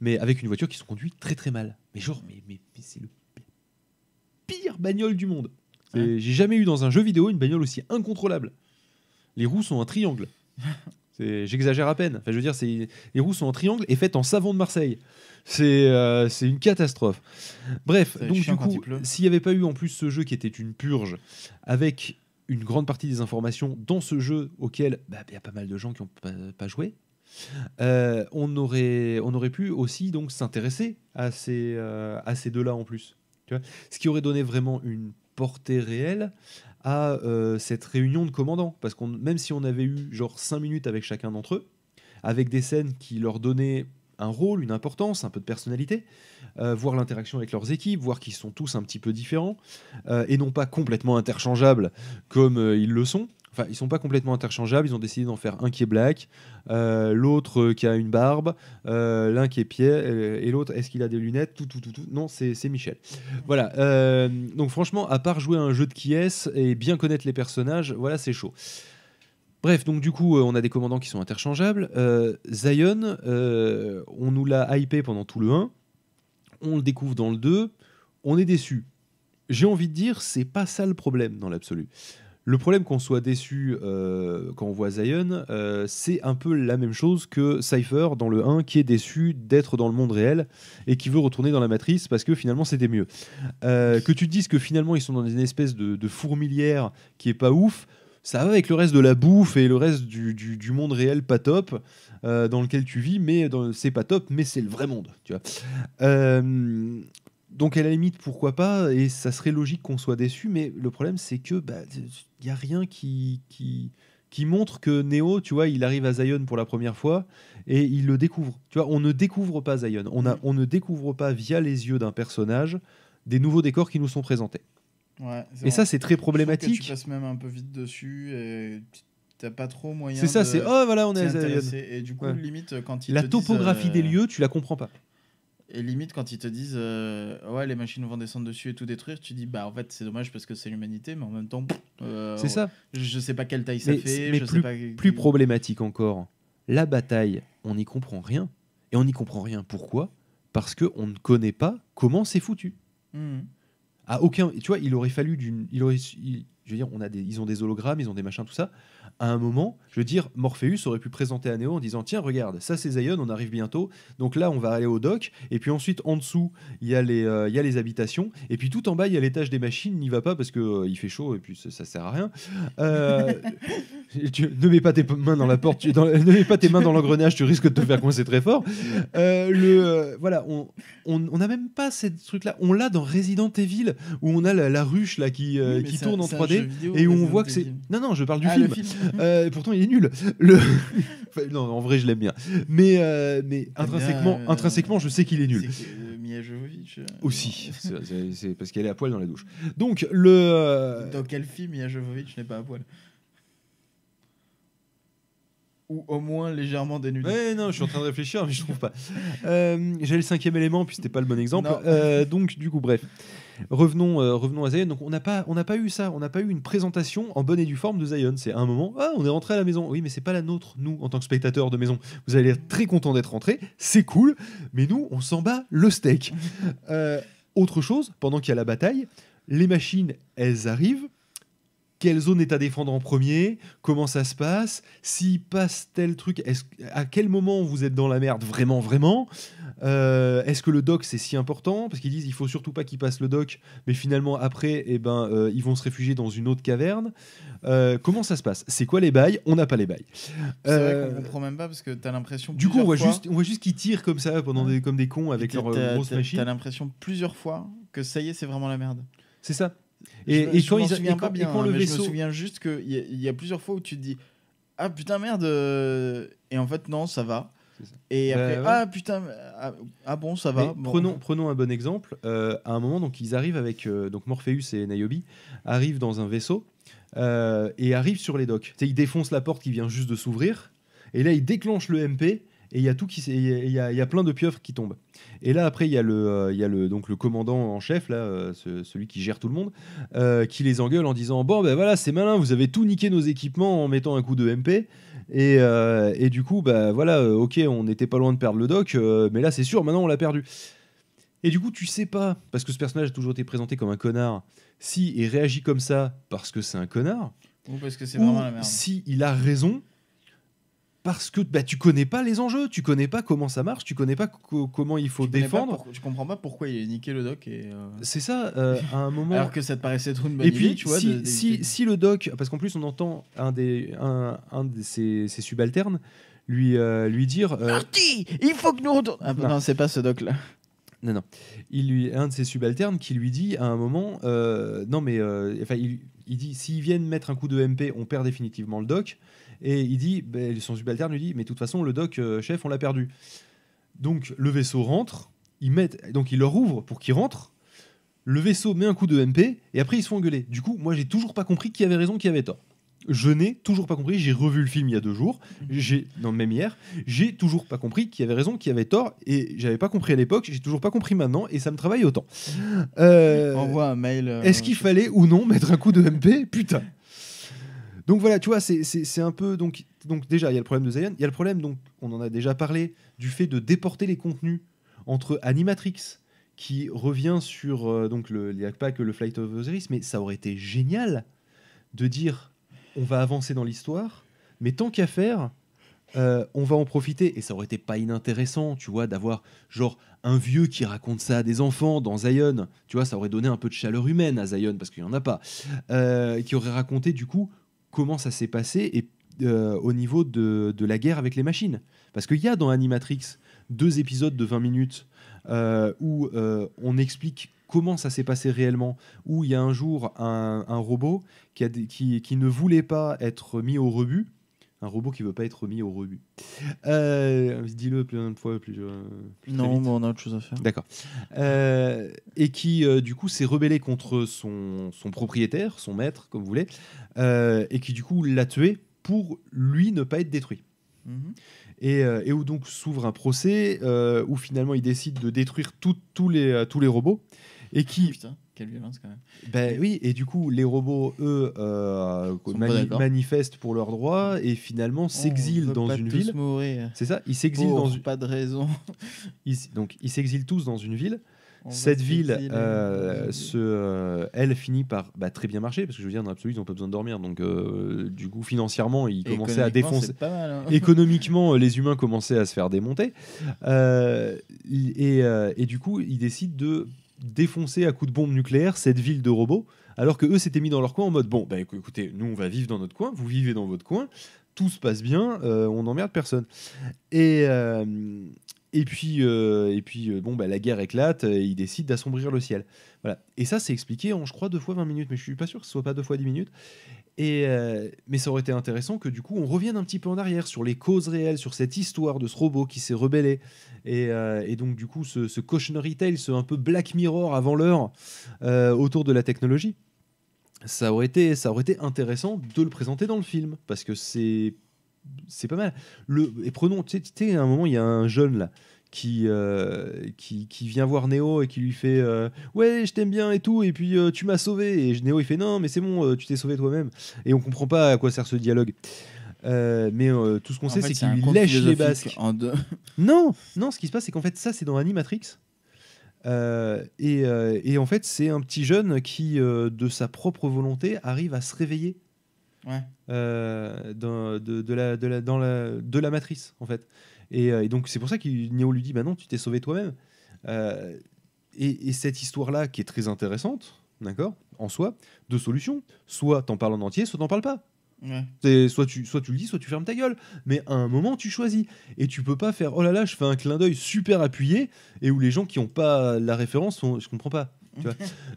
Mais avec une voiture qui se conduit très très mal. Mais genre, mais, c'est le pire bagnole du monde. J'ai jamais eu dans un jeu vidéo une bagnole aussi incontrôlable. Les roues sont un triangle. J'exagère à peine. Enfin, je veux dire, les roues sont en triangle et faites en savon de Marseille. C'est euh, une catastrophe. Bref, donc du coup, s'il n'y avait pas eu en plus ce jeu qui était une purge, avec une grande partie des informations dans ce jeu auquel bah, il y a pas mal de gens qui n'ont pas, joué, euh, on, aurait, on aurait pu aussi donc s'intéresser à ces, euh, à ces deux-là en plus. Tu ce qui aurait donné vraiment une portée réelle à euh, cette réunion de commandants. Parce que même si on avait eu genre 5 minutes avec chacun d'entre eux, avec des scènes qui leur donnaient un rôle, une importance, un peu de personnalité, euh, voir l'interaction avec leurs équipes, voir qu'ils sont tous un petit peu différents, euh, et non pas complètement interchangeables comme ils le sont, Enfin, ils sont pas complètement interchangeables. Ils ont décidé d'en faire un qui est black, euh, l'autre qui a une barbe, euh, l'un qui est pied, euh, et l'autre est-ce qu'il a des lunettes Tout, tout, tout, tout. Non, c'est Michel. Voilà. donc franchement, à part jouer à un jeu de qui est et bien connaître les personnages, voilà, c'est chaud. Bref, donc du coup, on a des commandants qui sont interchangeables. Zion, on nous l'a hypé pendant tout le 1. On le découvre dans le 2. On est déçu. J'ai envie de dire, c'est pas ça le problème dans l'absolu. Le problème qu'on soit déçu euh, quand on voit Zion, euh, c'est un peu la même chose que Cypher dans le 1 qui est déçu d'être dans le monde réel et qui veut retourner dans la matrice parce que finalement c'était mieux. Euh, que tu te dises que finalement ils sont dans une espèce de, fourmilière qui est pas ouf, ça va avec le reste de la bouffe et le reste du, monde réel pas top dans lequel tu vis, mais c'est pas top, mais c'est le vrai monde, tu vois donc à la limite, pourquoi pas, et ça serait logique qu'on soit déçu, mais le problème c'est que il bah, n'y a rien qui, qui, montre que Neo, tu vois, il arrive à Zion pour la première fois et il le découvre. Tu vois, on ne découvre pas Zion, on, on ne découvre pas via les yeux d'un personnage des nouveaux décors qui nous sont présentés. et ça c'est très problématique. tu passes même un peu vite dessus et t'as pas trop moyen. C'est ça, c'est oh voilà, on est à Zion. Et du coup, limite quand ils la topographie euh, des lieux, tu la comprends pas. Et limite, quand ils te disent euh, ouais, les machines vont descendre dessus et tout détruire, tu dis bah en fait c'est dommage parce que c'est l'humanité, mais en même temps, euh, c'est ça. Je sais pas quelle taille ça fait. plus, problématique encore, la bataille, on n'y comprend rien. Et on n'y comprend rien. Pourquoi Parce qu'on ne connaît pas comment c'est foutu. Hmm. À aucun. Tu vois, il aurait fallu d'une. Il aurait. je veux dire, on a des, ils ont des hologrammes, ils ont des machins, tout ça à un moment, je veux dire, Morpheus aurait pu présenter à Neo en disant Tiens, regarde, ça c'est Zion, on arrive bientôt. Donc là, on va aller au dock. Et puis ensuite, en dessous, il y, a les, euh, a les habitations. Et puis tout en bas, il y a l'étage des machines. N'y va pas parce qu'il euh, fait chaud et puis ça, sert à rien. Euh, ne mets pas tes mains dans la porte, ne mets pas tes mains dans l'engrenage, tu risques de te faire coincer très fort. voilà, on n'a même pas ce truc là On l'a dans Resident Evil où on a la, ruche là, qui, tourne en 3D et où on voit que c'est. Non, non, je parle du ah, film. Euh, pourtant, il est nul. Le... en vrai, je l'aime bien. Mais, euh, mais intrinsèquement, euh, intrinsèquement, je sais qu'il est nul. Mia Jovovich. Aussi, c'est parce qu'elle est à poil dans la douche. Donc, le. Dans quel film Mia Jovovich n'est pas à poil ou au moins légèrement dénudé. Ouais, non, je suis en train de réfléchir, mais je trouve pas. j'ai le cinquième élément, puis c'était pas le bon exemple. donc, du coup, bref. Revenons, euh, revenons à Zion. on n'a pas, pas eu ça. On n'a pas eu une présentation en bonne et due forme de Zion. C'est un moment, ah, on est rentré à la maison. Oui, mais c'est pas la nôtre, nous, en tant que spectateurs de maison. Vous allez être très content d'être rentré, c'est cool. Mais nous, on s'en bat le steak. Euh, autre chose, pendant qu'il y a la bataille, les machines, elles arrivent quelle zone est à défendre en premier, comment ça se passe, s'il passe tel truc, à quel moment vous êtes dans la merde vraiment, vraiment, euh, est-ce que le doc c'est si important, parce qu'ils disent il faut surtout pas qu'il passe le doc, mais finalement après, eh ben, euh, ils vont se réfugier dans une autre caverne, euh, comment ça se passe, c'est quoi les bails, on n'a pas les bails. C'est vrai qu'on comprend même pas parce que tu as l'impression. Du coup, on voit juste, on voit juste qu'ils tirent comme ça pendant comme des cons avec leur grosse machine. as l'impression plusieurs fois que ça y est, c'est vraiment la merde. C'est ça. Et, je, et ils souviens pas bien, le vaisseau... je me souviens juste qu'il y, y, a plusieurs fois où tu te dis ah putain merde euh, et en fait non ça va. Et bah, après, ah putain, ah, ah, bon, ça va. Prenons, prenons un bon exemple. Euh, à un moment, donc ils arrivent avec euh, donc Morpheus et Niobe arrivent dans un vaisseau et arrivent sur les docks. ils défoncent la porte qui vient juste de s'ouvrir et là ils déclenchent le MP et il y a tout qui il y, y a plein de pieuvres qui tombent. Et là après il y a le euh, il y a le donc le commandant en chef là euh, celui qui gère tout le monde euh, qui les engueule en disant bon ben voilà c'est malin vous avez tout niqué nos équipements en mettant un coup de MP et, et du coup bah voilà ok on n'était pas loin de perdre le doc mais là c'est sûr maintenant on l'a perdu. Et du coup, tu sais pas, parce que ce personnage a toujours été présenté comme un connard, si il réagit comme ça parce que c'est un connard, ou parce que c'est vraiment la merde. Si il a raison, parce que bah, tu connais pas les enjeux, tu connais pas comment ça marche, tu connais pas comment il faut défendre. Tu tu comprends pas pourquoi il a niqué le doc. Et euh, C'est ça, euh, à un moment. Alors que ça te paraissait être une bonne et puis, tu vois. Si, Si, le doc, parce qu'en plus on entend un des, un, un de ses, subalternes lui, euh, lui dire il faut que nous retournions. Ah, non, c'est pas ce doc là. Non, non. Il lui, un de ses subalternes qui lui dit à un moment Non, mais. enfin, il, il dit S'ils viennent mettre un coup de MP, on perd définitivement le doc. Et il dit, ben, son subalterne lui dit, mais de toute façon, le doc, euh, chef, on l'a perdu. Donc le vaisseau rentre, ils mettent, donc il leur ouvre pour qu'il rentre. Le vaisseau met un coup de MP et après ils se font engueuler. Du coup, moi j'ai toujours pas compris qui avait raison, qui avait tort. Je n'ai toujours pas compris. J'ai revu le film il y a deux jours, j'ai dans le même hier, j'ai toujours pas compris qui avait raison, qui avait tort et j'avais pas compris à l'époque, j'ai toujours pas compris maintenant et ça me travaille autant. Euh, Envoie un mail. Euh, est-ce qu'il fallait ou non mettre un coup de MP Putain. Donc voilà, tu vois, c'est un peu. Donc, donc déjà, il y a le problème de Zion. Il y a le problème, donc, on en a déjà parlé, du fait de déporter les contenus entre Animatrix, qui revient sur. Euh, donc, le, il n'y a pas que le Flight of Osiris, mais ça aurait été génial de dire on va avancer dans l'histoire, mais tant qu'à faire. Euh, on va en profiter et ça aurait été pas inintéressant, tu vois, d'avoir genre un vieux qui raconte ça à des enfants dans Zion, tu vois, ça aurait donné un peu de chaleur humaine à Zion parce qu'il n'y en a pas, euh, qui aurait raconté du coup comment ça s'est passé et euh, au niveau de, la guerre avec les machines. Parce qu'il y a dans Animatrix deux épisodes de 20 minutes euh, où euh, on explique comment ça s'est passé réellement, où il y a un jour un, robot qui, a, qui, ne voulait pas être mis au rebut un robot qui veut pas être mis au rebut. Euh, dis-le plein de fois, plus. Euh, non, on a autre chose à faire. D'accord. Euh, et qui, du coup, s'est rebellé contre son, propriétaire, son maître, comme vous voulez, et qui, du coup, l'a tué pour lui ne pas être détruit. Mm-hmm. et, où donc s'ouvre un procès où finalement il décide de détruire tous les robots et qui. Putain, quelle violence quand même. Ben oui, et du coup, les robots, eux, euh, manifestent pour leurs droits et finalement s'exilent dans une ville. mourir. C'est ça, ils s'exilent dans une. Pas de raison. donc, ils s'exilent tous dans une ville. Cette ville, euh, euh, elle finit par bah, très bien marcher parce que je veux dire, dans l'absolu, ils n'ont pas besoin de dormir. Donc, du coup, financièrement, ils commençaient à défoncer. Hein. Économiquement, les humains commençaient à se faire démonter. Et, et, du coup, ils décident de défoncer à coups de bombe nucléaire cette ville de robots, alors que eux s'étaient mis dans leur coin en mode bon, bah écoutez, nous on va vivre dans notre coin, vous vivez dans votre coin, tout se passe bien, euh, on n'emmerde personne. Et, euh, et puis, euh, et puis euh, bon, bah, la guerre éclate euh, et il décide d'assombrir le ciel. Voilà. Et ça, c'est expliqué en, je crois, deux fois 20 minutes, mais je suis pas sûr que ce soit pas deux fois 10 minutes. Et, mais ça aurait été intéressant que du coup, on revienne un petit peu en arrière sur les causes réelles, sur cette histoire de ce robot qui s'est rebellé. Et, donc, du coup, ce, ce, cautionary tale, ce un peu Black Mirror avant l'heure autour de la technologie. Ça aurait, été, ça aurait été intéressant de le présenter dans le film, parce que c'est c'est pas mal. Le, et prenons, tu sais, à un moment, il y a un jeune là. Qui, euh, qui, vient voir Néo et qui lui fait euh, Ouais, je t'aime bien et tout, et puis euh, tu m'as sauvé. Et Néo il fait Non, mais c'est bon, tu t'es sauvé toi-même. Et on comprend pas à quoi sert ce dialogue. mais tout ce qu'on sait, c'est qu'il lèche les basques. En deux. Non, non, ce qui se passe, c'est qu'en fait, ça, c'est dans Animatrix. et, et, en fait, c'est un petit jeune qui, de sa propre volonté, arrive à se réveiller euh, de, la, de, la, dans la, de la matrice, en fait. Et, euh, donc, c'est pour ça que Neo lui dit Bah non, tu t'es sauvé toi-même. Euh, et, cette histoire-là, qui est très intéressante, d'accord, en soi, deux solutions soit t'en parles en entier, soit t'en parles pas. Ouais. Soit, tu, soit tu le dis, soit tu fermes ta gueule. Mais à un moment, tu choisis. Et tu peux pas faire oh là là, je fais un clin d'œil super appuyé et où les gens qui ont pas la référence sont je comprends pas.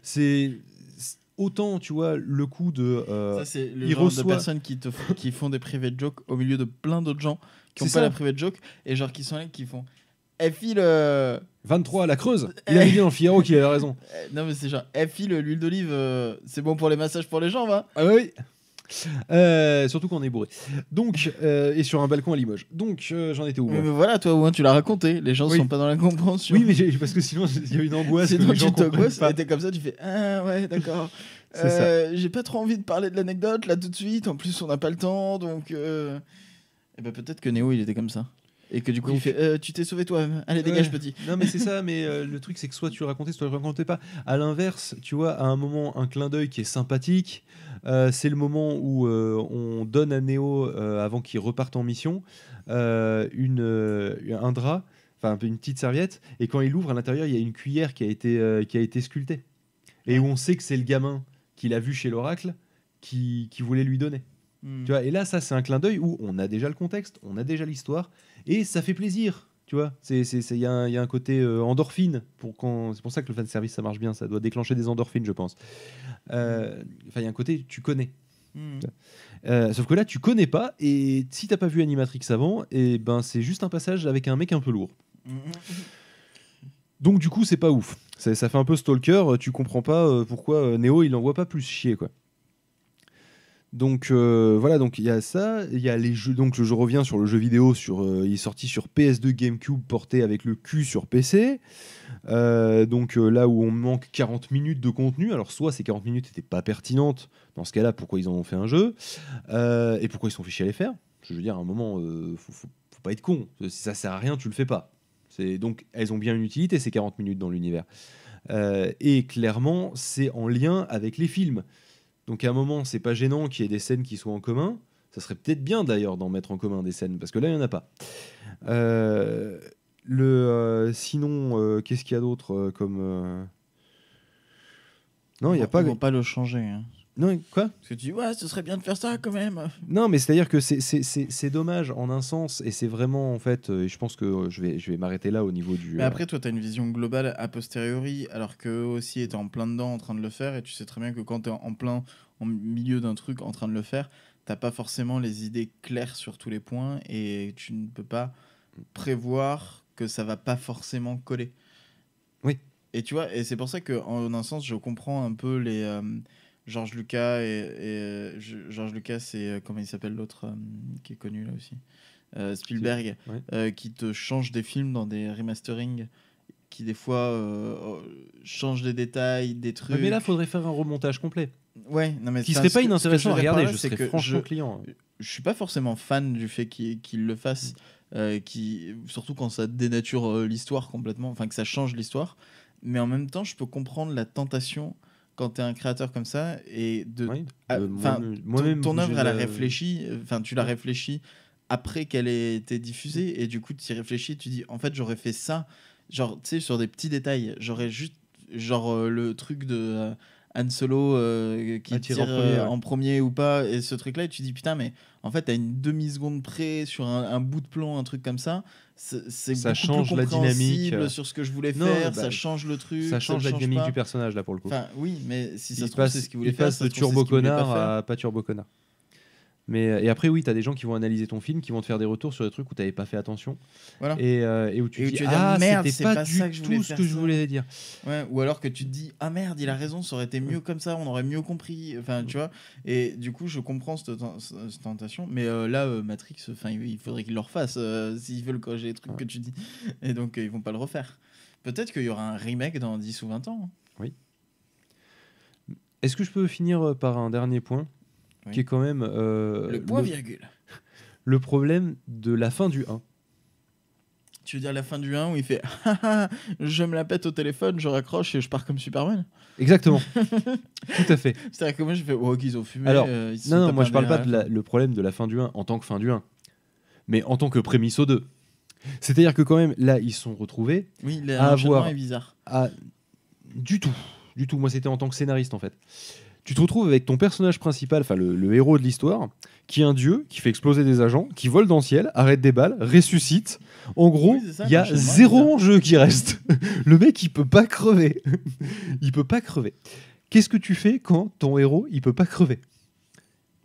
c'est autant, tu vois, le coup de. Euh, ça, de personnes qui, te qui font des de jokes au milieu de plein d'autres gens qui n'ont pas la de joke et genre qui sont là qui font. Elle eh, file. 23 euh, à la Creuse eh. Il a dit en qui qu'il avait raison. Eh, non, mais c'est genre, file l'huile d'olive, euh, c'est bon pour les massages pour les jambes, va hein. Ah oui euh, surtout surtout qu'on est bourré. Donc, euh, et sur un balcon à Limoges. Donc, euh, j'en étais où voilà, toi, tu l'as raconté. Les gens sont pas dans la compréhension. Oui, mais parce que sinon, il y a une angoisse. que tu comme ça, tu fais Ah ouais, d'accord. J'ai pas trop envie de parler de l'anecdote là tout de suite. En plus, on n'a pas le temps, donc. et eh ben, peut-être que Néo, il était comme ça. Et que du coup, il fait euh, Tu t'es sauvé toi allez, dégage, petit. Non, mais c'est ça, mais euh, le truc, c'est que soit tu le racontais, soit tu racontais pas. À l'inverse, tu vois, à un moment, un clin d'œil qui est sympathique. Euh, c'est le moment où on donne à Neo, avant qu'il reparte en mission, une, un drap, enfin une petite serviette, et quand il ouvre à l'intérieur, il y a une cuillère qui a été, qui a été sculptée. Et où on sait que c'est le gamin qu'il a vu chez l'oracle qui, qui voulait lui donner. Hmm. Tu vois, et là, ça, c'est un clin d'œil où on a déjà le contexte, on a déjà l'histoire, et ça fait plaisir, tu vois. Il y, a un côté euh, endorphine. Pour quand... C'est pour ça que le fan service, ça marche bien. Ça doit déclencher des endorphines, je pense. Euh, enfin, il y a un côté, tu connais. Mmh. Euh, sauf que là, tu connais pas, et si t'as pas vu Animatrix avant, et eh ben c'est juste un passage avec un mec un peu lourd. Mmh. Donc du coup, c'est pas ouf. Ça, fait un peu stalker. Tu comprends pas pourquoi Neo il envoie pas plus chier quoi. Donc euh, voilà, donc il y a ça, il y a les jeux. Donc je reviens sur le jeu vidéo, sur, euh, il est sorti sur PS2 GameCube porté avec le Q sur PC. Euh, donc là où on manque 40 minutes de contenu, alors soit ces 40 minutes n'étaient pas pertinentes, dans ce cas-là, pourquoi ils en ont fait un jeu et pourquoi ils sont fichés à les faire Je veux dire, à un moment, faut, faut, faut, pas être con. Si ça sert à rien, tu le fais pas. Donc elles ont bien une utilité ces 40 minutes dans l'univers. et clairement, c'est en lien avec les films. Donc à un moment, c'est pas gênant qu'il y ait des scènes qui soient en commun. Ça serait peut-être bien d'ailleurs d'en mettre en commun des scènes, parce que là, il n'y en a pas. Euh, le, euh, sinon, euh, qu'est-ce qu'il y a d'autre comme... Non, il n'y a pas... On pas le changer. Hein. Non, quoi Parce que tu dis, ouais, ce serait bien de faire ça quand même. Non, mais c'est-à-dire que c'est dommage en un sens, et c'est vraiment en fait, euh, et je pense que euh, je vais, je vais m'arrêter là au niveau du. Mais euh, après, toi, tu as une vision globale a posteriori, alors qu'eux aussi étaient en plein dedans en train de le faire, et tu sais très bien que quand tu es en plein, en milieu d'un truc en train de le faire, t'as pas forcément les idées claires sur tous les points, et tu ne peux pas prévoir que ça va pas forcément coller. Oui. Et tu vois, et c'est pour ça que, en un sens, je comprends un peu les. George Lucas et, euh, Lucas c'est euh, comment il s'appelle l'autre euh, qui est connu là aussi Spielberg qui te change des films dans des remasterings qui des fois oh, change des détails des trucs mais, mais là faudrait faire un remontage complet ouais non mais qui serait pas inintéressant regardez je sais que franchement je, client hein. suis pas forcément fan du fait qu'il le fasse mm. qui surtout quand ça dénature l'histoire complètement enfin que ça change l'histoire mais en même temps je peux comprendre la tentation quand tu es un créateur comme ça et de enfin, ton, œuvre elle a réfléchi enfin tu l'as réfléchi après qu'elle ait été diffusée et du coup tu y réfléchis tu dis en fait j'aurais fait ça genre tu sais sur des petits détails j'aurais juste genre euh, le truc de euh, Han Solo euh, qui tire, euh, en premier, ou pas, et ce truc-là, et tu dis putain, mais en fait, à une demi-seconde près, sur un, bout de plan, un truc comme ça, c'est ça change plus la dynamique euh. sur ce que je voulais faire, bah, ça change le truc. Ça change la dynamique du personnage, là, pour le coup. Enfin, oui, mais si ça se passe, c'est ce qu'il voulait il faire. passe de turbo connard à pas turbo connard. Mais, euh, et après, oui, tu as des gens qui vont analyser ton film, qui vont te faire des retours sur des trucs où tu n'avais pas fait attention. Voilà. Et, euh, où tu te dis, ah, merde, c'était pas, tout ce que je voulais dire. ou alors que tu te dis, ah merde, il a raison, ça aurait été mieux mm. comme ça, on aurait mieux compris. Enfin, mm. tu vois. Et du coup, je comprends cette, tentation. Mais euh, là, Matrix, il faudrait qu'ils le refassent s'ils veulent corriger les trucs que tu dis. Et donc, ils vont pas le refaire. Peut-être qu'il y aura un remake dans 10 ou 20 ans. Oui. Est-ce que je peux finir par un dernier point qui est quand même. Euh, le point virgule. Le problème de la fin du 1. Tu veux dire la fin du 1 où il fait ah, ah, ah, Je me la pète au téléphone, je raccroche et je pars comme Superman Exactement. Tout à fait. C'est-à-dire que moi, je fais Oh, qu'ils ont fumé. Alors, euh, non, non, moi, je parle pas de le problème de la fin du 1 en tant que fin du 1, mais en tant que prémisse au 2. C'est-à-dire que quand même, là, ils sont retrouvés oui, à avoir. Est bizarre. Du tout. Du tout. Moi, c'était en tant que scénariste, en fait tu te retrouves avec ton personnage principal, enfin le, héros de l'histoire, qui est un dieu, qui fait exploser des agents, qui vole dans le ciel, arrête des balles, ressuscite. En gros, il y a zéro enjeu qui reste. le mec, il peut pas crever. il peut pas crever. Qu'est-ce que tu fais quand ton héros, il peut pas crever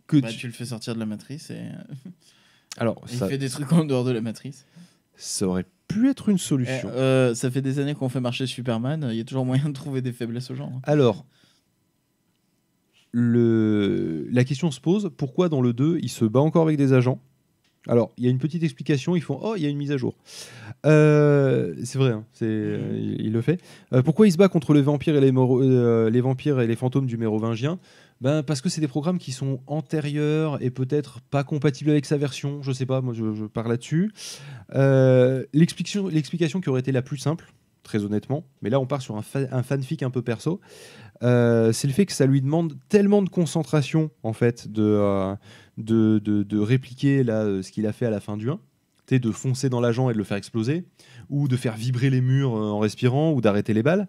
que bah, tu... le fais sortir de la matrice et. Alors, ça... Il fait des trucs en dehors de la matrice. Ça aurait pu être une solution. Eh, euh, ça fait des années qu'on fait marcher Superman, il y a toujours moyen de trouver des faiblesses au genre. Hein. Alors, le... la question se pose pourquoi dans le 2 il se bat encore avec des agents alors, il y a une petite explication, ils font Oh, il y a une mise à jour. Euh, c'est vrai, hein, il, le fait. Euh, pourquoi il se bat contre les vampires et les, euh, vampires et les fantômes du Mérovingien ben, Parce que c'est des programmes qui sont antérieurs et peut-être pas compatibles avec sa version, je sais pas, moi je, pars là-dessus. l'explication, l'explication qui aurait été la plus simple, très honnêtement, mais là on part sur un, un fanfic un peu perso, euh, c'est le fait que ça lui demande tellement de concentration, en fait, de, euh, de, répliquer euh, ce qu'il a fait à la fin du 1 de foncer dans l'agent et de le faire exploser, ou de faire vibrer les murs en respirant, ou d'arrêter les balles,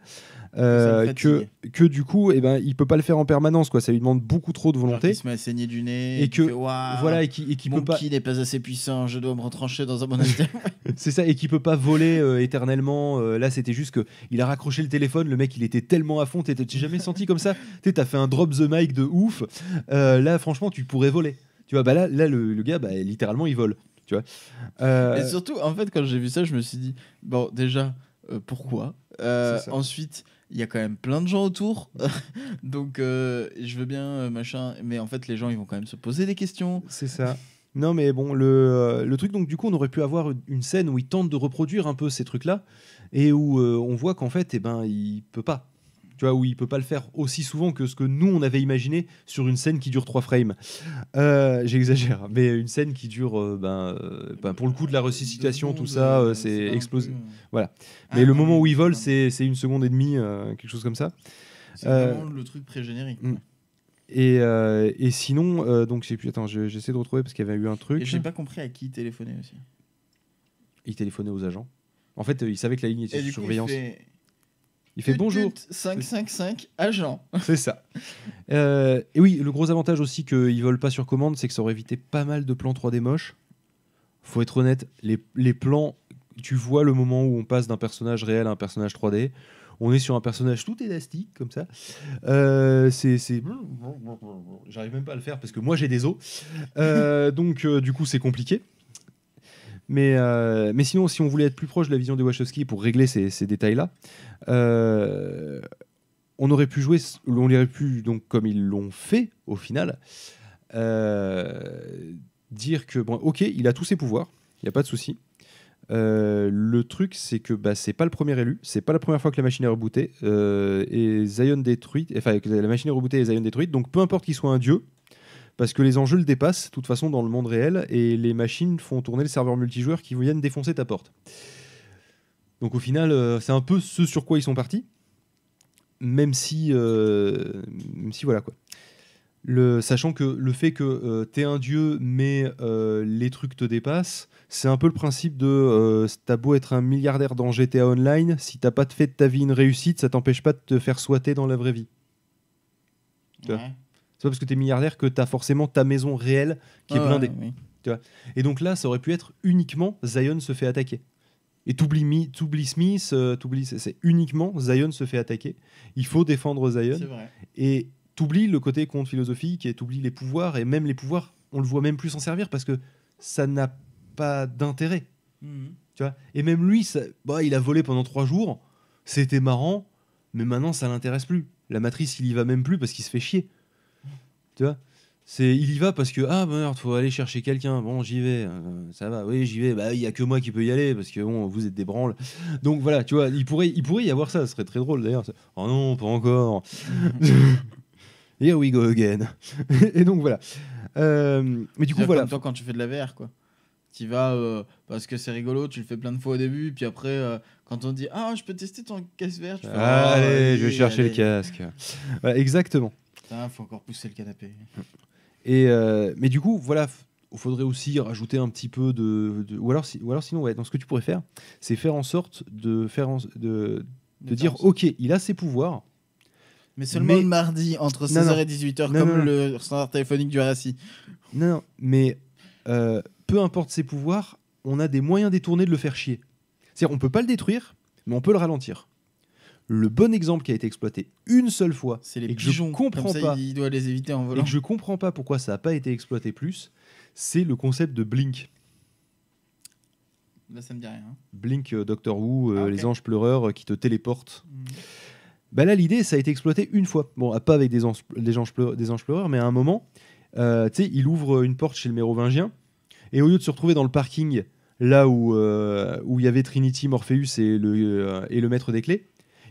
euh, que, que du coup, et eh ben, il peut pas le faire en permanence, quoi. Ça lui demande beaucoup trop de volonté. Il se du nez. Et que voilà, et qui, et qui mon peut pas. n'est pas assez puissant. Je dois me retrancher dans un monastère. c'est ça, et qui peut pas voler euh, éternellement. Euh, là, c'était juste que il a raccroché le téléphone. Le mec, il était tellement à fond. T'es jamais senti comme ça. Tu as fait un drop the mic de ouf. là, franchement, tu pourrais voler. Tu vois, bah là, là, le, gars, bah, littéralement, il vole. Tu vois. Et surtout, en fait, quand j'ai vu ça, je me suis dit bon, déjà, pourquoi Ensuite il y a quand même plein de gens autour. Donc, euh, je veux bien, euh, machin. Mais en fait, les gens, ils vont quand même se poser des questions. C'est ça. Non, mais bon, le, euh, le, truc, donc, du coup, on aurait pu avoir une scène où il tente de reproduire un peu ces trucs-là et où on voit qu'en fait, eh ben, il peut pas tu où il peut pas le faire aussi souvent que ce que nous on avait imaginé sur une scène qui dure trois frames. Euh, j'exagère, mais une scène qui dure, euh, ben, euh, ben, pour le coup de la ressuscitation, tout ça, c'est explosé. Voilà. Mais le moment où il vole, c'est une seconde et demie, quelque chose comme ça. C'est vraiment le truc pré-générique. Mm. Et, sinon, donc j'ai j'essaie de retrouver parce qu'il y avait eu un truc. Et j'ai pas compris à qui il téléphonait aussi. Il téléphonait aux agents. En fait, il savait que la ligne était surveillance. Il fait bonjour. 555 agent. C'est ça. Euh, et oui, le gros avantage aussi qu'ils volent pas sur commande, c'est que ça aurait évité pas mal de plans 3D moches. Faut être honnête, les, plans, tu vois le moment où on passe d'un personnage réel à un personnage 3D. On est sur un personnage tout élastique, comme ça. Euh, c'est. J'arrive même pas à le faire parce que moi j'ai des os. Euh, donc, du coup, c'est compliqué. Mais, euh, mais sinon, si on voulait être plus proche de la vision de Wachowski pour régler ces, détails-là, euh, on aurait pu jouer, on aurait pu, donc, comme ils l'ont fait au final, euh, dire que, bon, ok, il a tous ses pouvoirs, il n'y a pas de souci. le truc, c'est que bah, c'est pas le premier élu, c'est pas la première fois que la machine est rebootée et Zion détruite, enfin que la machine est rebootée et Zion détruite. Donc peu importe qu'il soit un dieu, parce que les enjeux le dépassent, de toute façon, dans le monde réel, et les machines font tourner le serveur multijoueur qui viennent défoncer ta porte. Donc au final, euh, c'est un peu ce sur quoi ils sont partis, même si, euh, même si voilà quoi. sachant que le fait que euh, t'es un dieu mais les trucs te dépassent, c'est un peu le principe de t'as beau être un milliardaire dans GTA Online, si t'as pas fait de ta vie une réussite, ça t'empêche pas de te faire swatter dans la vraie vie. Ouais. C'est pas parce que tu es milliardaire que tu as forcément ta maison réelle qui est blindée. vois et donc là, ça aurait pu être uniquement Zion se fait attaquer. Et t'oublies Smith, euh, c'est uniquement Zion se fait attaquer. Il faut défendre Zion. Et t'oublies le côté conte philosophique et t'oublies les pouvoirs. Et même les pouvoirs, on le voit même plus s'en servir parce que ça n'a pas d'intérêt. Mhm. Tu vois et même lui, bah, il a volé pendant trois jours. C'était marrant, mais maintenant ça l'intéresse plus. La matrice, il y va même plus parce qu'il se fait chier c'est, il y va parce que ah merde, faut aller chercher quelqu'un. Bon, j'y vais, euh, ça va. Oui, j'y vais. Bah, il y a que moi qui peux y aller parce que bon, vous êtes des branles. Donc voilà, tu vois, il pourrait, il pourrait y avoir ça. Ce serait très drôle d'ailleurs. Oh non, pas encore. Here we go again. et donc voilà. Euh, mais du coup voilà. Comme toi quand tu fais de la VR quoi. Tu vas euh, parce que c'est rigolo, tu le fais plein de fois au début, puis après quand on dit ah je peux tester ton casque vert Tu fais, allez, oh, je vais chercher le casque. exactement faut encore pousser le canapé. Mm. Et euh, mais du coup, voilà, il faudrait aussi rajouter un petit peu de, ou alors si, ou alors sinon ouais, ce que tu pourrais faire, c'est faire en sorte de faire de, dire OK, il a ses pouvoirs. Mais seulement le mardi entre 16h et 18h comme le standard téléphonique du RSI. Non, mais euh, peu importe ses pouvoirs, on a des moyens détournés de le faire chier. C'est-à-dire on peut pas le détruire, mais on peut le ralentir le bon exemple qui a été exploité une seule fois, c'est les et je comprends pas, il doit les éviter en volant. Et que je comprends pas pourquoi ça n'a pas été exploité plus, c'est le concept de blink. ça me dit rien. Blink, euh, Doctor Who, euh, ah, les anges pleureurs euh, qui te téléportent. Mhm. Bah là, l'idée, ça a été exploité une fois. Bon, pas avec des anges, pleureurs, mais à un moment, tu sais, il ouvre une porte chez le Mérovingien, et au lieu de se retrouver dans le parking, là où il y avait Trinity, Morpheus et le, et le maître des clés,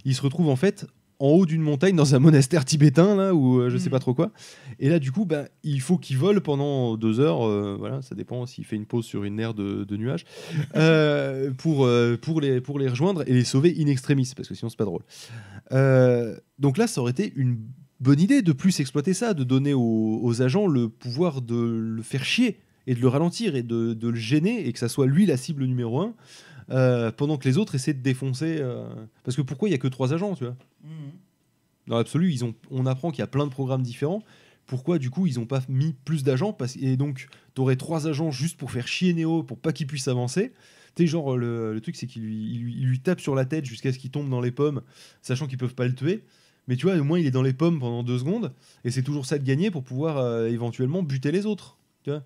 il se retrouve en fait en haut d'une montagne dans un monastère tibétain là ou euh, je sais mm. pas trop quoi et là du coup bah, il faut qu'il vole pendant deux heures euh, voilà ça dépend s'il fait une pause sur une aire de, nuages euh, pour, pour, les, pour les rejoindre et les sauver in extremis parce que sinon c'est pas drôle donc là ça aurait été une bonne idée de plus exploiter ça de donner aux, agents le pouvoir de le faire chier et de le ralentir et de, de, le gêner et que ça soit lui la cible numéro un euh, pendant que les autres essaient de défoncer. Euh, parce que pourquoi il y a que trois agents, tu vois mhm. Dans l'absolu, ont, on apprend qu'il y a plein de programmes différents. Pourquoi du coup ils n'ont pas mis plus d'agents parce, Et donc tu aurais trois agents juste pour faire chier Néo pour pas qu'il puisse avancer. Tu sais, genre le, truc c'est qu'il lui, tape sur la tête jusqu'à ce qu'il tombe dans les pommes, sachant qu'ils peuvent pas le tuer. Mais tu vois, au moins il est dans les pommes pendant deux secondes et c'est toujours ça de gagner pour pouvoir euh, éventuellement buter les autres. Tu vois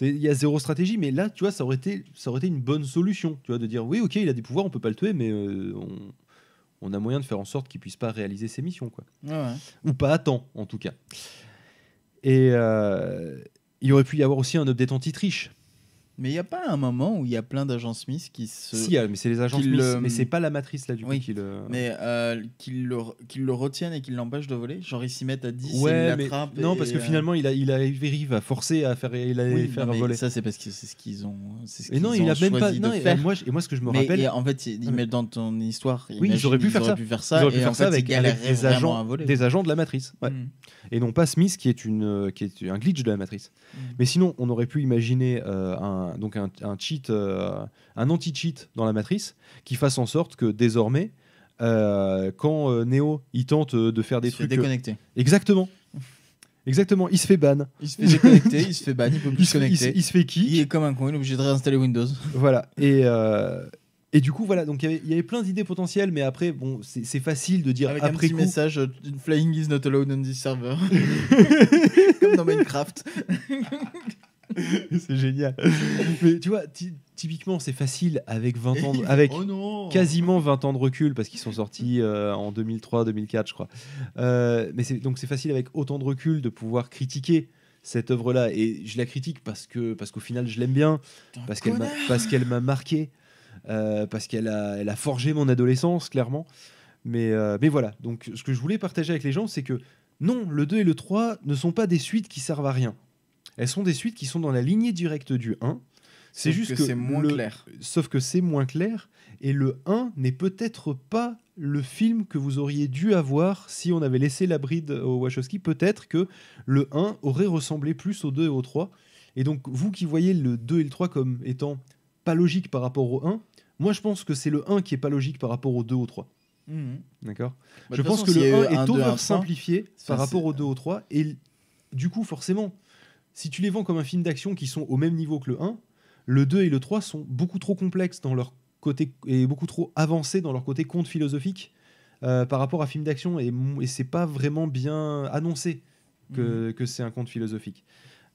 il y a zéro stratégie, mais là, tu vois, ça aurait été, ça aurait été une bonne solution, tu vois, de dire oui, ok, il a des pouvoirs, on peut pas le tuer, mais euh, on, a moyen de faire en sorte qu'il puisse pas réaliser ses missions, quoi. Ou pas à temps, en tout cas. Et euh, il aurait pu y avoir aussi un update anti-triche. Mais il n'y a pas un moment où il y a plein d'agents Smith qui se. Si, euh, mais c'est les agents Mais c'est pas la matrice là du coup qui le. Mais euh, qu'ils le, retiennent et qu'ils l'empêchent de voler. Genre ils s'y mettent à 10 ouais, et ils Mais... Non, parce que euh, finalement il, a, il arrive à forcer à faire, il a, voler. Ça c'est parce que c'est ce qu'ils ont. et non, il n'a même pas. et, moi, et moi ce que je me rappelle. en fait, il, met dans ton histoire. Oui, j'aurais pu, faire ça. faire ça. J'aurais pu faire ça avec des agents, des agents de la matrice. Mm. Et non pas Smith qui est, une, euh, qui est un glitch de la matrice. Mm. Mais sinon, on aurait pu imaginer un donc un, cheat, euh, un anti-cheat dans la matrice qui fasse en sorte que désormais, euh, quand euh, Neo il tente de faire des trucs. déconnecté. Exactement. Exactement, il se fait ban. Il se fait déconnecter, il se fait ban, il peut plus se connecter. Il, se fait qui Il est comme un con, il est obligé de réinstaller Windows. Voilà. Et, et du coup, voilà, donc il y avait plein d'idées potentielles, mais après, bon, c'est facile de dire Avec après un petit message Flying is not allowed on this server. comme dans Minecraft. c'est génial. Mais tu vois, typiquement, c'est facile avec 20 ans, avec oh quasiment 20 ans de recul parce qu'ils sont sortis euh, en 2003-2004, je crois. Euh, mais donc c'est facile avec autant de recul de pouvoir critiquer cette œuvre-là et je la critique parce que parce qu'au final je l'aime bien, parce qu'elle parce qu'elle m'a marqué, euh, parce qu'elle a elle a forgé mon adolescence clairement. Mais mais voilà. Donc ce que je voulais partager avec les gens, c'est que non, le 2 et le 3 ne sont pas des suites qui servent à rien elles sont des suites qui sont dans la lignée directe du 1. C'est juste que, c'est moins clair. Sauf que c'est moins clair et le 1 n'est peut-être pas le film que vous auriez dû avoir si on avait laissé la bride au Wachowski. Peut-être que le 1 aurait ressemblé plus au 2 et au 3. Et donc vous qui voyez le 2 et le 3 comme étant pas logique par rapport au 1, moi je pense que c'est le 1 qui est pas logique par rapport au 2 ou 3. D'accord bah, Je pense que le 1 est simplifié par rapport au 2 au 3 et du coup forcément si tu les vends comme un film d'action qui sont au même niveau que le 1, le 2 et le 3 sont beaucoup trop complexes dans leur côté et beaucoup trop avancés dans leur côté conte philosophique euh, par rapport à film d'action et, et c'est pas vraiment bien annoncé que, mhm. c'est un conte philosophique.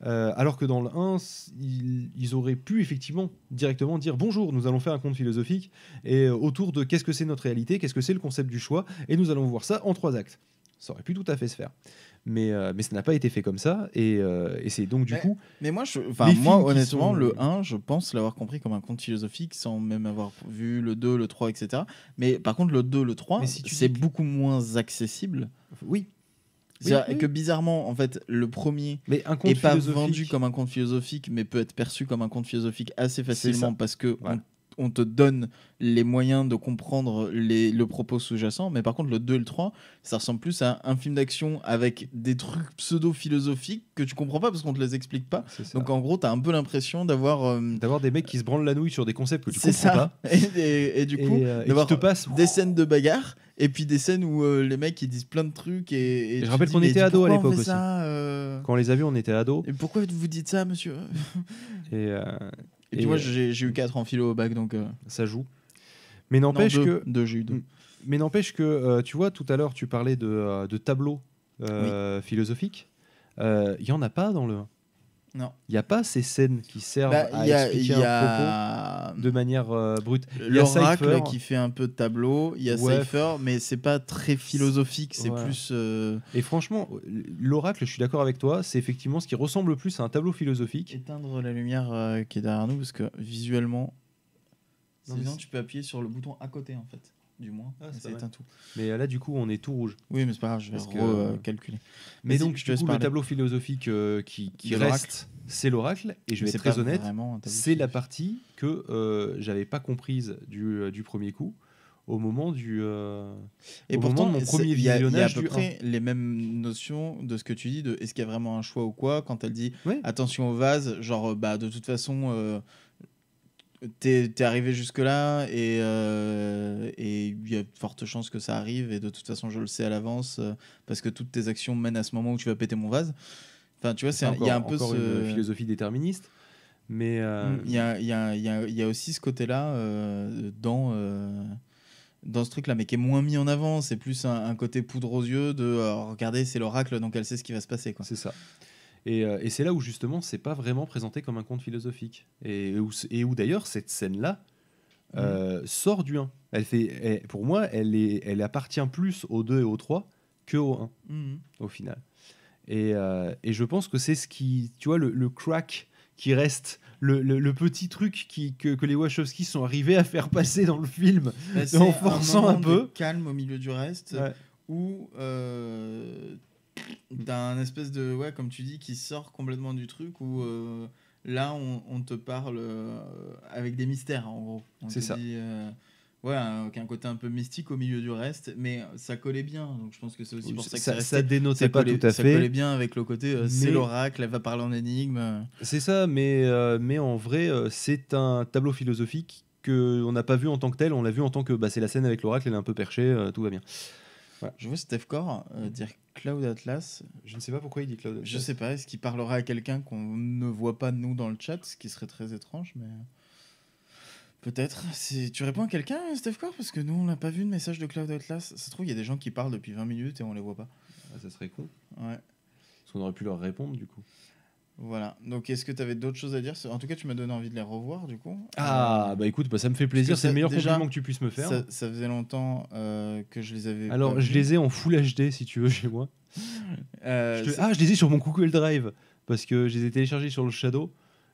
Euh, alors que dans le 1, ils, auraient pu effectivement directement dire bonjour, nous allons faire un conte philosophique et euh, autour de qu'est-ce que c'est notre réalité, qu'est-ce que c'est le concept du choix, et nous allons voir ça en trois actes. Ça aurait pu tout à fait se faire mais, euh, mais ça n'a pas été fait comme ça. Et, euh, et c'est donc du coup. Mais moi, je, moi honnêtement, le 1, je pense l'avoir compris comme un conte philosophique sans même avoir vu le 2, le 3, etc. Mais par contre, le 2, le 3, c'est beaucoup moins accessible. Oui. cest que bizarrement, en fait, le premier mais est pas vendu comme un conte philosophique, mais peut être perçu comme un conte philosophique assez facilement parce que on te donne les moyens de comprendre le propos sous-jacent, mais par contre le 2 et le 3, ça ressemble plus à un film d'action avec des trucs pseudo-philosophiques que tu comprends pas parce qu'on te les explique pas. Donc en gros, tu as un peu l'impression d'avoir... Euh, d'avoir des mecs qui se branlent la nouille sur des concepts que tu comprends pas. Et, du coup, euh, d'avoir te passe... des scènes de bagarre et puis des scènes où euh, les mecs ils disent plein de trucs et, je rappelle qu'on était ado à l'époque aussi quand on les a vus on était ado et pourquoi vous dites ça monsieur et, tu vois, euh, j'ai eu 4 en philo au bac, donc. Euh, Ça joue. Mais n'empêche que. Deux, j'ai eu mm. Mais n'empêche que, euh, tu vois, tout à l'heure, tu parlais de, tableaux philosophiques. Il n'y en a pas dans le non. Il n'y a pas ces scènes qui servent bah, à expliquer un propos de manière euh, brute. L'oracle qui fait un peu de tableau, il y a Cypher, mais c'est pas très philosophique, c'est plus. Euh, Et franchement, l'oracle, je suis d'accord avec toi, c'est effectivement ce qui ressemble le plus à un tableau philosophique. Éteindre la lumière euh, qui est derrière nous, parce que visuellement. Non, tu peux appuyer sur le bouton à côté en fait du moins. Ah, tout. Mais euh, là, du coup, on est tout rouge. Oui, mais c'est pas grave, je vais euh, recalculer. Mais, mais donc, je coup, le tableau philosophique euh, qui, reste, c'est l'oracle. Et je vais être très honnête, c'est la partie que j'avais pas comprise du, du, premier coup. Au moment du. et pourtant, mon premier visionnage. Il y, a à peu près les mêmes notions de ce que tu dis, de est-ce qu'il y a vraiment un choix ou quoi, quand elle dit attention au vase, genre, bah, de toute façon t'es es arrivé jusque-là euh, et il y a de fortes chances que ça arrive. Et de toute façon, je le sais à l'avance euh, parce que toutes tes actions mènent à ce moment où tu vas péter mon vase. Enfin, tu vois, il y a un peu ce... philosophie déterministe. Mais euh, mm, il, y a, il y, a, aussi ce côté-là dans, dans ce truc-là, mais qui est moins mis en avant. C'est plus un, côté poudre aux yeux de regarder, c'est l'oracle, donc elle sait ce qui va se passer. C'est ça. Euh, et, c'est là où justement, c'est pas vraiment présenté comme un conte philosophique. Et, où, et où d'ailleurs, cette scène-là mm. euh, sort du 1. Elle fait, pour moi, elle, est, elle appartient plus au 2 et au 3 que au 1, mm. au final. Euh, et, je pense que c'est ce qui, tu vois, le, crack qui reste, le, petit truc qui, que, les Wachowski sont arrivés à faire passer dans le film, bah, en forçant un, peu. calme au milieu du reste, où d'un espèce de ouais comme tu dis qui sort complètement du truc où euh, là on, te parle euh, avec des mystères en gros c'est ça dit, euh, ouais avec un côté un peu mystique au milieu du reste mais ça collait bien donc je pense que c'est aussi pour ça, ça que ça, dénotait pas tout à fait ça collait bien avec le côté c'est l'oracle elle va parler en énigme c'est ça mais mais en vrai c'est un tableau philosophique que on n'a pas vu en tant que tel on l'a vu en tant que bah, c'est la scène avec l'oracle elle est un peu perchée tout va bien je vois Steph Core euh, mm-hmm. dire Cloud Atlas. Je ne sais pas pourquoi il dit Cloud Atlas. Je ne sais pas, est-ce qu'il parlera à quelqu'un qu'on ne voit pas nous dans le chat, ce qui serait très étrange, mais peut-être. tu réponds à quelqu'un, Steph Core, parce que nous on n'a pas vu de message de Cloud Atlas. Ça se trouve, il y a des gens qui parlent depuis 20 minutes et on ne les voit pas. Ah, ça serait con Ouais. Parce qu'on aurait pu leur répondre du coup. Voilà. Donc, est-ce que tu avais d'autres choses à dire En tout cas, tu m'as donné envie de les revoir, du coup. Euh, ah, bah écoute, bah, ça me fait plaisir. C'est le meilleur que tu puisses me faire. Ça, faisait longtemps euh, que je les avais. Alors, je les ai en Full HD, si tu veux, chez moi. Euh, ah, je les ai sur mon Google Drive parce que je les ai téléchargés sur le Shadow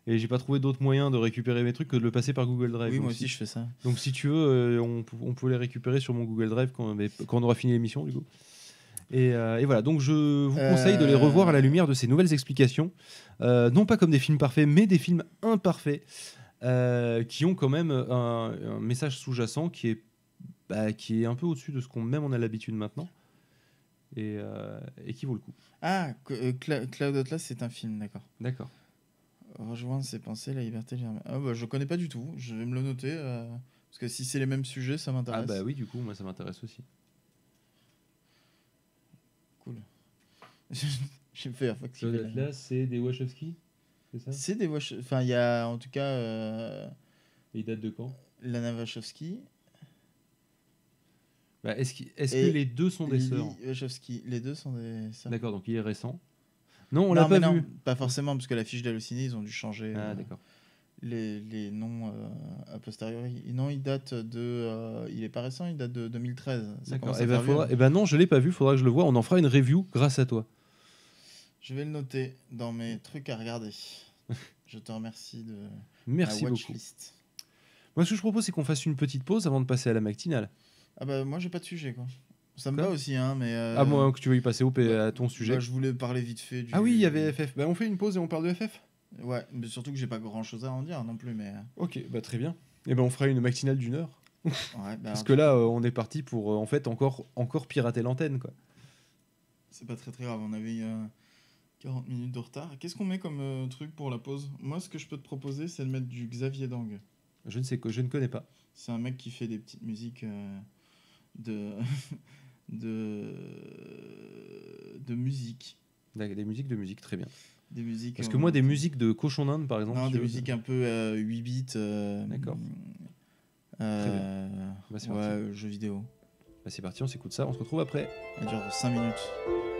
et j'ai pas trouvé d'autre moyen de récupérer mes trucs que de le passer par Google Drive. Oui, moi aussi je fais ça. Donc si tu veux, on, peut les récupérer sur mon Google Drive quand, quand on aura fini l'émission du coup. Euh, et, voilà, donc je vous conseille de les euh. revoir à la lumière de ces nouvelles explications, euh, non pas comme des films parfaits, mais des films imparfaits, qui ont quand même un, message sous-jacent qui est, bah, qui est un peu au-dessus de ce qu'on même on a l'habitude maintenant, et, qui vaut le coup. Ah, Cloud Atlas, c'est un film, d'accord. D'accord. Rejoindre ses pensées, la liberté. Ah, bah, je connais pas du tout, je vais me le noter, parce que si c'est les mêmes sujets, ça m'intéresse. Ah bah oui, du coup, moi ça m'intéresse aussi. me fais Fox. Atlas, c'est des Wachowski C'est ça C'est des Wachowski. Enfin, il y a en tout cas. Euh, il date de quand Lana Wachowski. Bah, est-ce que les deux sont des sœurs Wachowski, les deux sont des sœurs. D'accord, donc il est récent. Non, on l'a pas vu. Pas forcément, parce que la fiche d'Allociné, ils ont dû changer ah, euh, les, les, noms euh, a posteriori. Non, il date de. il est pas récent, il date de 2013. D'accord. Et eh ben, eh ben non, je l'ai pas vu. Faudra que je le vois. On en fera une review grâce à toi. Je vais le noter dans mes trucs à regarder. je te remercie de Merci la watchlist. Moi, ce que je propose, c'est qu'on fasse une petite pause avant de passer à la matinale. Ah bah moi, j'ai pas de sujet quoi. Ça me va aussi, hein, mais. Euh, ah bon, que tu veux y passer au et bah, à ton sujet. Bah, je voulais parler vite fait. Du... Ah oui, il y avait FF. Bah, on fait une pause et on parle de FF. Ouais, mais surtout que j'ai pas grand chose à en dire non plus, mais. Euh, ok, bah très bien. Et eh ben on fera une matinale d'une heure. Bah, Parce que là, euh, on est parti pour en fait encore encore pirater l'antenne quoi. C'est pas très très grave. On avait 40 minutes de retard. Qu'est-ce qu'on met comme euh, truc pour la pause Moi, ce que je peux te proposer, c'est de mettre du Xavier Dang. Je ne sais que je ne connais pas. C'est un mec qui fait des petites musiques euh, de, de de musique. Des musiques de musique, très bien. Des musiques. Parce que moi, des musiques de cochon d'Inde, par exemple. Non, des musiques un peu 8 euh, bits. D'accord. Hum, très bien. Bah, jeux vidéo. Bah, c'est parti, on s'écoute ça. On se retrouve après. Ça dure 5 minutes.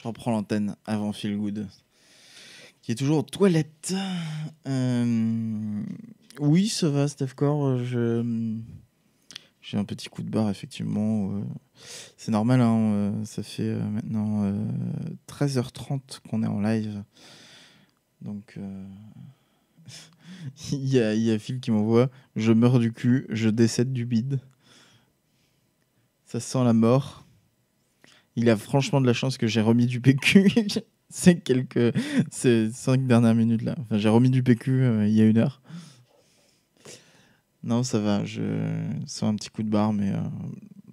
Je reprends l'antenne avant Feel Good, qui est toujours aux toilettes. Euh, oui, ça va, Steph Core. J'ai un petit coup de barre, effectivement. C'est normal, hein, euh, ça fait euh, maintenant 13h30 qu'on est en live. Donc, il, y a, il y, a Phil qui m'envoie Je meurs du cul, je décède du bide. Ça sent la mort il a franchement de la chance que j'ai remis du PQ ces quelques ces cinq dernières minutes là. Enfin, j'ai remis du PQ euh, il y a une heure. Non, ça va. Je sens un petit coup de barre, mais euh,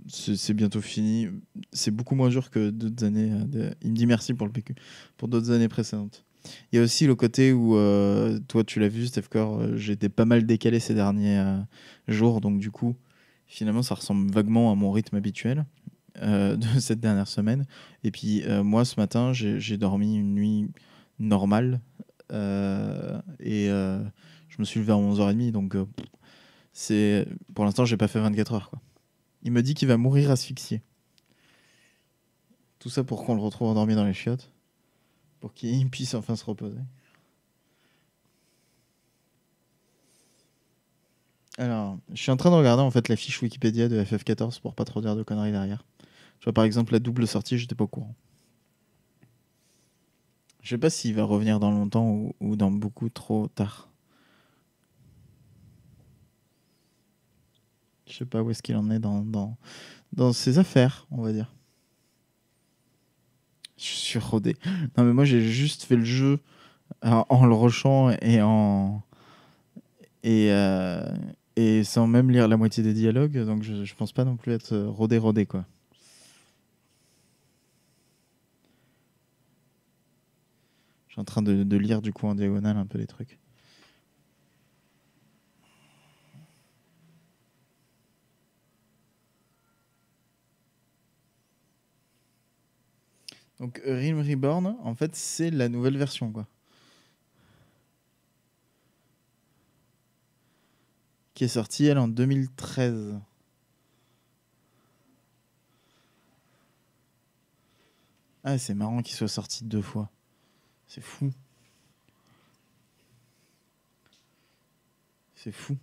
c'est bientôt fini. C'est beaucoup moins dur que d'autres années. Euh, il me dit merci pour le PQ pour d'autres années précédentes. Il y a aussi le côté où, toi tu l'as vu, Steph Core, j'étais pas mal décalé ces derniers jours, donc du coup, finalement ça ressemble vaguement à mon rythme habituel. Euh, de cette dernière semaine. Et puis euh, moi, ce matin, j'ai dormi une nuit normale. Euh, et je me suis levé à 11h30. Donc c'est pour l'instant, j'ai pas fait 24 heures. Quoi. Il me dit qu'il va mourir asphyxié. Tout ça pour qu'on le retrouve endormi dans les chiottes. Pour qu'il puisse enfin se reposer. Alors, je suis en train de regarder en fait la fiche Wikipédia de FF14 pour pas trop dire de conneries derrière par exemple, la double sortie, j'étais pas au courant. Je sais pas s'il va revenir dans longtemps ou, dans beaucoup trop tard. Je sais pas où est-ce qu'il en est dans, dans, ses affaires, on va dire. Je suis rodé. Non, mais moi, j'ai juste fait le jeu euh, en, le rechant et en. Euh, et, sans même lire la moitié des dialogues, donc je, je pense pas non plus être rodé rodé quoi. Je suis en train de, lire du coup en diagonale un peu les trucs. Donc Rim Reborn, en fait, c'est la nouvelle version quoi. qui est sortie elle en 2013. Ah, c'est marrant qu'il soit sorti deux fois. C'est fou. C'est fou.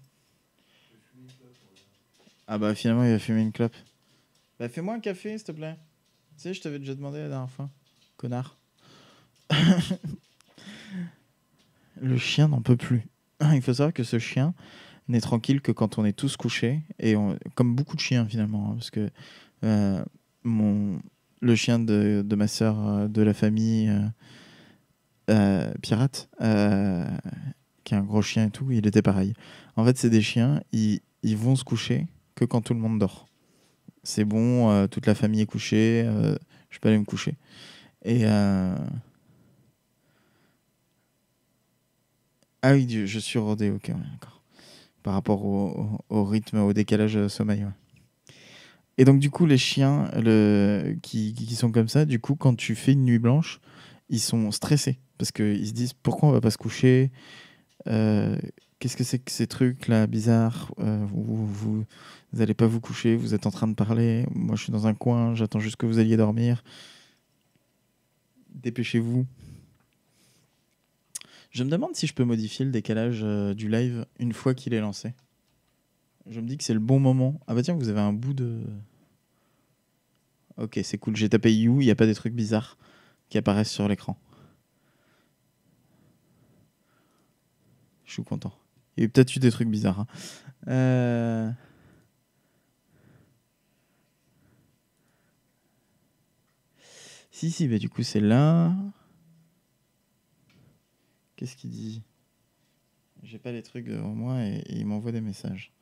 Ah bah finalement il a fumé une clope. Bah fais-moi un café s'il te plaît. Tu sais, je t'avais déjà demandé la dernière fois. Connard. Le chien n'en peut plus. Il faut savoir que ce chien n'est tranquille que quand on est tous couchés, et comme beaucoup de chiens finalement, hein, parce que euh, mon, le chien de, ma soeur euh, de la famille, euh, euh, pirate, euh, qui est un gros chien et tout, il était pareil. En fait, c'est des chiens, ils, vont se coucher que quand tout le monde dort. C'est bon, euh, toute la famille est couchée, je peux aller me coucher. Et. Ah oui, je suis rodé, ok, Par rapport au, rythme, au décalage sommeil. Et donc, du coup, les chiens le, qui, sont comme ça, du coup, quand tu fais une nuit blanche, ils sont stressés parce qu'ils se disent pourquoi on va pas se coucher euh, Qu'est-ce que c'est que ces trucs là bizarres euh, vous, n'allez pas vous coucher, vous êtes en train de parler. Moi, je suis dans un coin, j'attends juste que vous alliez dormir. Dépêchez-vous. Je me demande si je peux modifier le décalage euh, du live une fois qu'il est lancé. Je me dis que c'est le bon moment. Ah bah tiens, vous avez un bout de. Ok, c'est cool. J'ai tapé You, il n'y a pas des trucs bizarres qui apparaissent sur l'écran. Je suis content. Il y a peut-être eu des trucs bizarres. Hein. Euh. Si, si, bah, du coup, c'est là. Qu'est-ce qu'il dit J'ai pas les trucs devant moi et, il m'envoie des messages.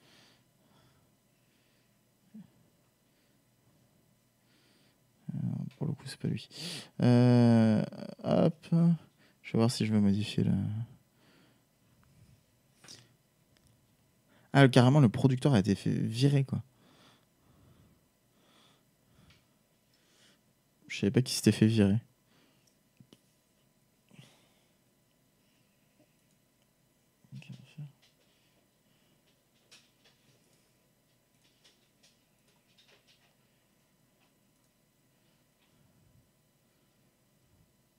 Euh, pour le coup, c'est pas lui. Euh, hop. Je vais voir si je veux modifier la. Le... Ah, carrément, le producteur a été fait virer, quoi. Je savais pas qui s'était fait virer.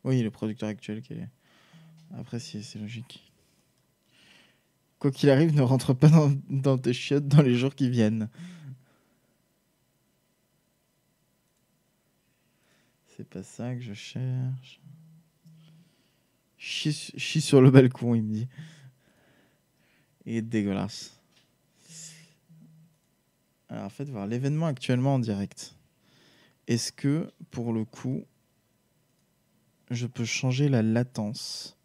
Oui, le producteur actuel qui est. apprécié, c'est logique. Quoi qu'il arrive, ne rentre pas dans, tes chiottes dans les jours qui viennent. C'est pas ça que je cherche. Chie, sur le balcon, il me dit. Et dégueulasse. Alors, faites voir l'événement actuellement en direct. Est-ce que, pour le coup, je peux changer la latence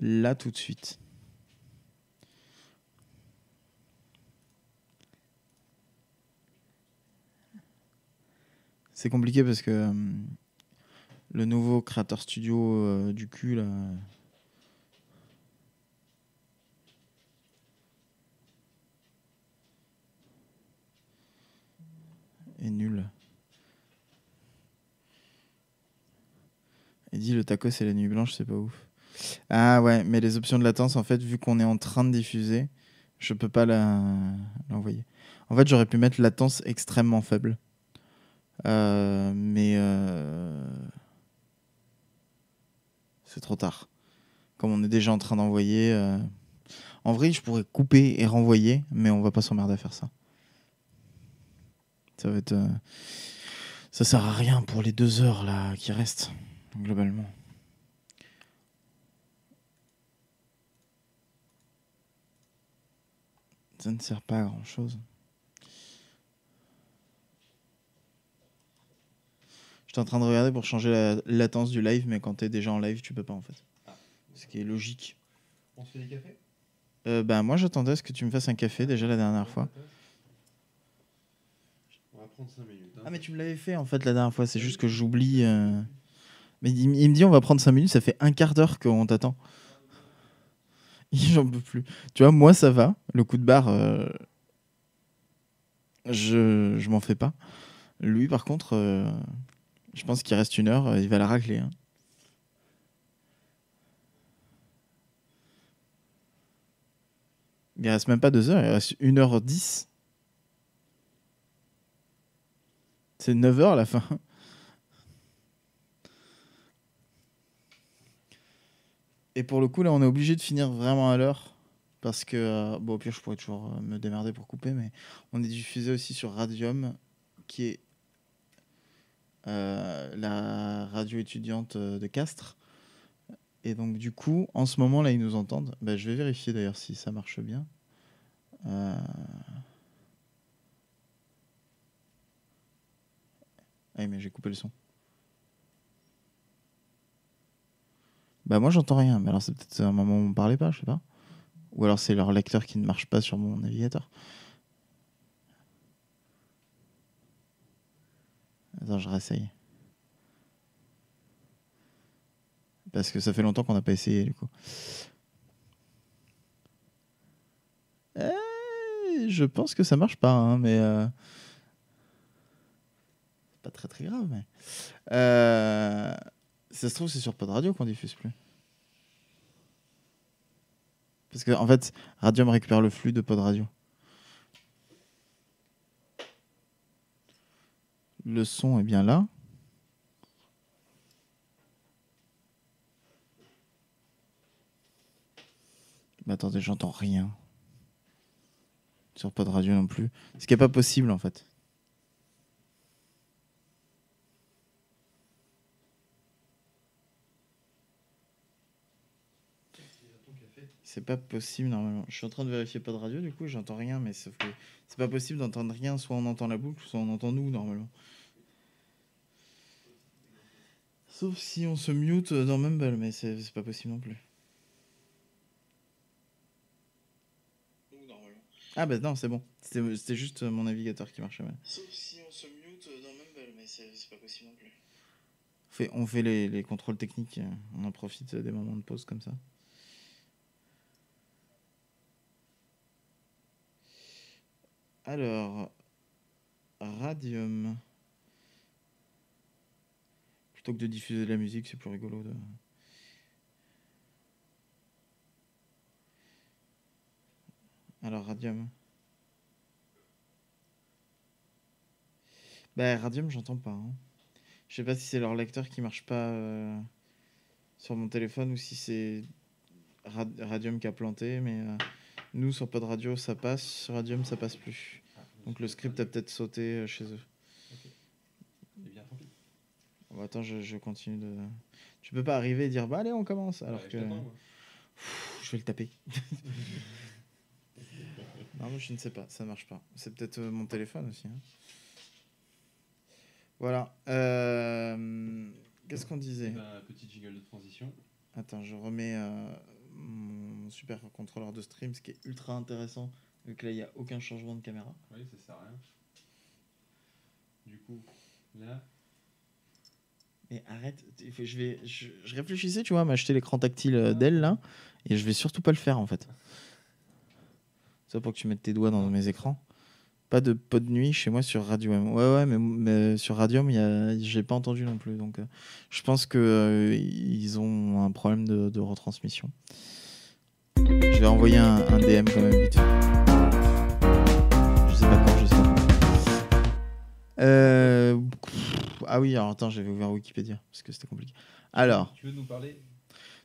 là tout de suite. C'est compliqué parce que euh, le nouveau créateur studio euh, du cul, Est nul. Et dit le tacos et la nuit blanche, c'est pas ouf. Ah ouais, mais les options de latence, en fait, vu qu'on est en train de diffuser, je peux pas l'envoyer. En fait, j'aurais pu mettre latence extrêmement faible. Euh, mais euh, c'est trop tard. Comme on est déjà en train d'envoyer. Euh, en vrai, je pourrais couper et renvoyer, mais on va pas s'emmerder à faire ça. Ça va être. Ça sert à rien pour les deux heures là qui restent, globalement. ça ne sert pas à grand chose. Je suis en train de regarder pour changer la latence du live, mais quand es déjà en live, tu peux pas en fait. Ah. Ce qui est logique. On se fait des cafés euh, bah, Moi j'attendais à ce que tu me fasses un café déjà la dernière fois. On va prendre 5 minutes. Hein. Ah mais tu me l'avais fait en fait la dernière fois, c'est juste que j'oublie. Euh. Mais il, me dit on va prendre 5 minutes, ça fait un quart d'heure qu'on t'attend. J'en peux plus. Tu vois, moi, ça va. Le coup de barre, euh, je, m'en fais pas. Lui, par contre, euh, je pense qu'il reste une heure, il va la racler. Hein. Il reste même pas deux heures, il reste une heure dix. C'est neuf heures à la fin. Et pour le coup, là, on est obligé de finir vraiment à l'heure. Parce que, euh, bon, au pire, je pourrais toujours euh, me démerder pour couper, mais on est diffusé aussi sur Radium, qui est euh, la radio étudiante de Castres. Et donc, du coup, en ce moment, là, ils nous entendent. Bah, je vais vérifier d'ailleurs si ça marche bien. Euh... Ah, mais j'ai coupé le son. Bah moi j'entends rien, mais alors c'est peut-être un moment où on parlait pas, je sais pas. Ou alors c'est leur lecteur qui ne marche pas sur mon navigateur. Attends, je réessaye. Parce que ça fait longtemps qu'on n'a pas essayé du coup. Euh, je pense que ça marche pas, hein, mais... Euh pas très très grave. Mais... Euh ça se trouve, c'est sur Pod Radio qu'on diffuse plus. Parce que, en fait, Radium récupère le flux de Pod Radio. Le son est bien là. Mais attendez, j'entends rien. Sur Pod Radio non plus. Ce qui n'est pas possible, en fait. C'est pas possible normalement. Je suis en train de vérifier pas de radio, du coup, j'entends rien, mais sauf que c'est pas possible d'entendre rien. Soit on entend la boucle, soit on entend nous normalement. Sauf si on se mute dans Mumble, mais c'est pas possible non plus. Ah bah non, c'est bon. C'était juste mon navigateur qui marchait mal. Sauf si on se mute dans Mumble, mais c'est pas possible non plus. on fait, on fait les, les contrôles techniques, euh, on en profite des moments de pause comme ça. Alors, Radium. Plutôt que de diffuser de la musique, c'est plus rigolo de... Alors, Radium. Bah, Radium, j'entends pas. Hein. Je sais pas si c'est leur lecteur qui marche pas euh, sur mon téléphone ou si c'est Radium qui a planté, mais... Euh, nous, sur de Radio, ça passe. Sur Radium, ça passe plus. Donc le script a peut-être sauté euh, chez eux. Eh bien, tant pis. Bah, attends, je, continue de. Tu peux pas arriver et dire bah allez, on commence alors que. Je, vais le taper. non, je ne sais pas, ça marche pas. C'est peut-être euh, mon téléphone aussi. Hein. Voilà. Euh, qu'est-ce qu'on disait eh ben, Petit de transition. Attends, je remets mon super contrôleur de stream, ce qui est ultra intéressant, vu que là, il n'y a aucun changement de caméra. Oui, ça sert à rien. Du coup, là. Mais arrête, je, vais, réfléchissais, tu vois, à m'acheter l'écran tactile euh, Dell là, et je vais surtout pas le faire en fait. Ça pour que tu mettes tes doigts dans mes écrans. Pas de pot de nuit chez moi sur Radio-M. Ouais, ouais, mais, mais sur Radio a... j'ai pas entendu non plus. Donc, euh, je pense que euh, ils ont un problème de, retransmission. Je vais envoyer un, DM quand même vite Je sais pas quand je sais. Euh, ah oui, alors attends, j'avais ouvert Wikipédia parce que c'était compliqué. Alors. Tu veux nous parler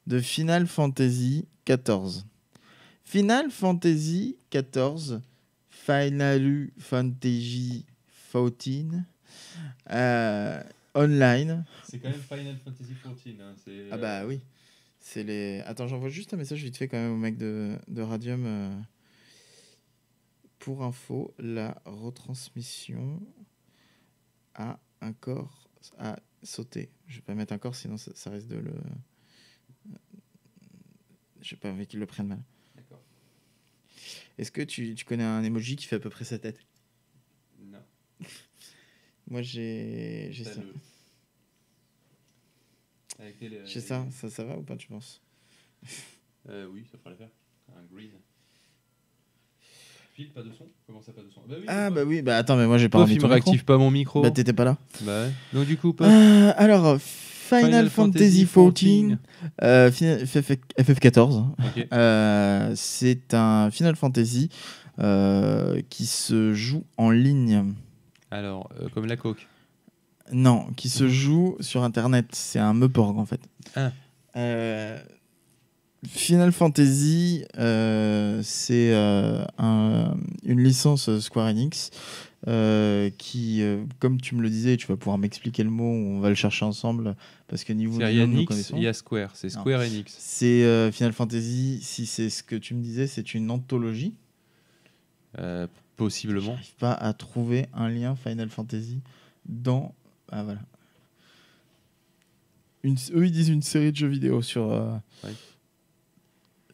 de Final Fantasy 14. Final Fantasy 14 Final Fantasy XIV euh, online. C'est quand même Final Fantasy XIV. Hein, ah bah oui. C'est les. Attends, j'envoie juste un message vite fait quand même au mec de, de Radium. Euh, pour info, la retransmission a un corps à sauter. Je vais pas mettre un corps sinon ça, ça risque de le. Je vais pas envie qu'ils le prennent mal. Est-ce que tu, tu, connais un emoji qui fait à peu près sa tête Non. Moi, j'ai ça. Euh, j'ai ça. ça. Ça va ou pas, tu penses euh, Oui, ça fera l'affaire. Un green. Filtre, pas de son Comment ça, pas de son Ah, bah oui, ah, bah, bah attends, mais moi, j'ai pas envie de. réactives pas mon micro. Bah, t'étais pas là. Bah Donc, du coup, pas. Euh, alors. Final, Fantasy 14, FF14. Euh, euh, c'est un Final Fantasy euh, qui se joue en ligne. Alors, comme la coque Non, qui se mhm. joue sur Internet. C'est un meuporg en fait. Ah. Final Fantasy, c'est une licence Square Enix euh, qui, euh, comme tu me le disais, tu vas pouvoir m'expliquer le mot, on va le chercher ensemble, parce que niveau de Il y a Square, c'est Square non. Enix. C'est euh, Final Fantasy, si c'est ce que tu me disais, c'est une anthologie Possiblement. je n'arrive pas à trouver un lien Final Fantasy dans. Ah voilà. Une... Eux, ils disent une série de jeux vidéo sur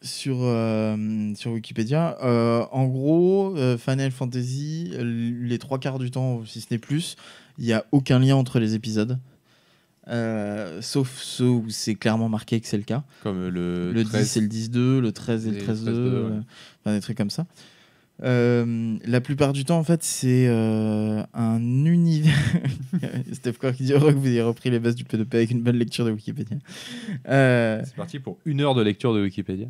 sur, euh, sur Wikipédia. Euh, en gros, euh, Final Fantasy, les trois quarts du temps, si ce n'est plus, il n'y a aucun lien entre les épisodes. sauf ceux où c'est clairement marqué que c'est le cas. Comme le, 10 et le 10-2, le 13 et, le 13-2, enfin, des trucs comme ça. la plupart du temps, en fait, c'est un univers. Steph Cork qui dit que oh, vous avez repris les bases du P2P avec une bonne lecture de Wikipédia. C'est parti pour une heure de lecture de Wikipédia.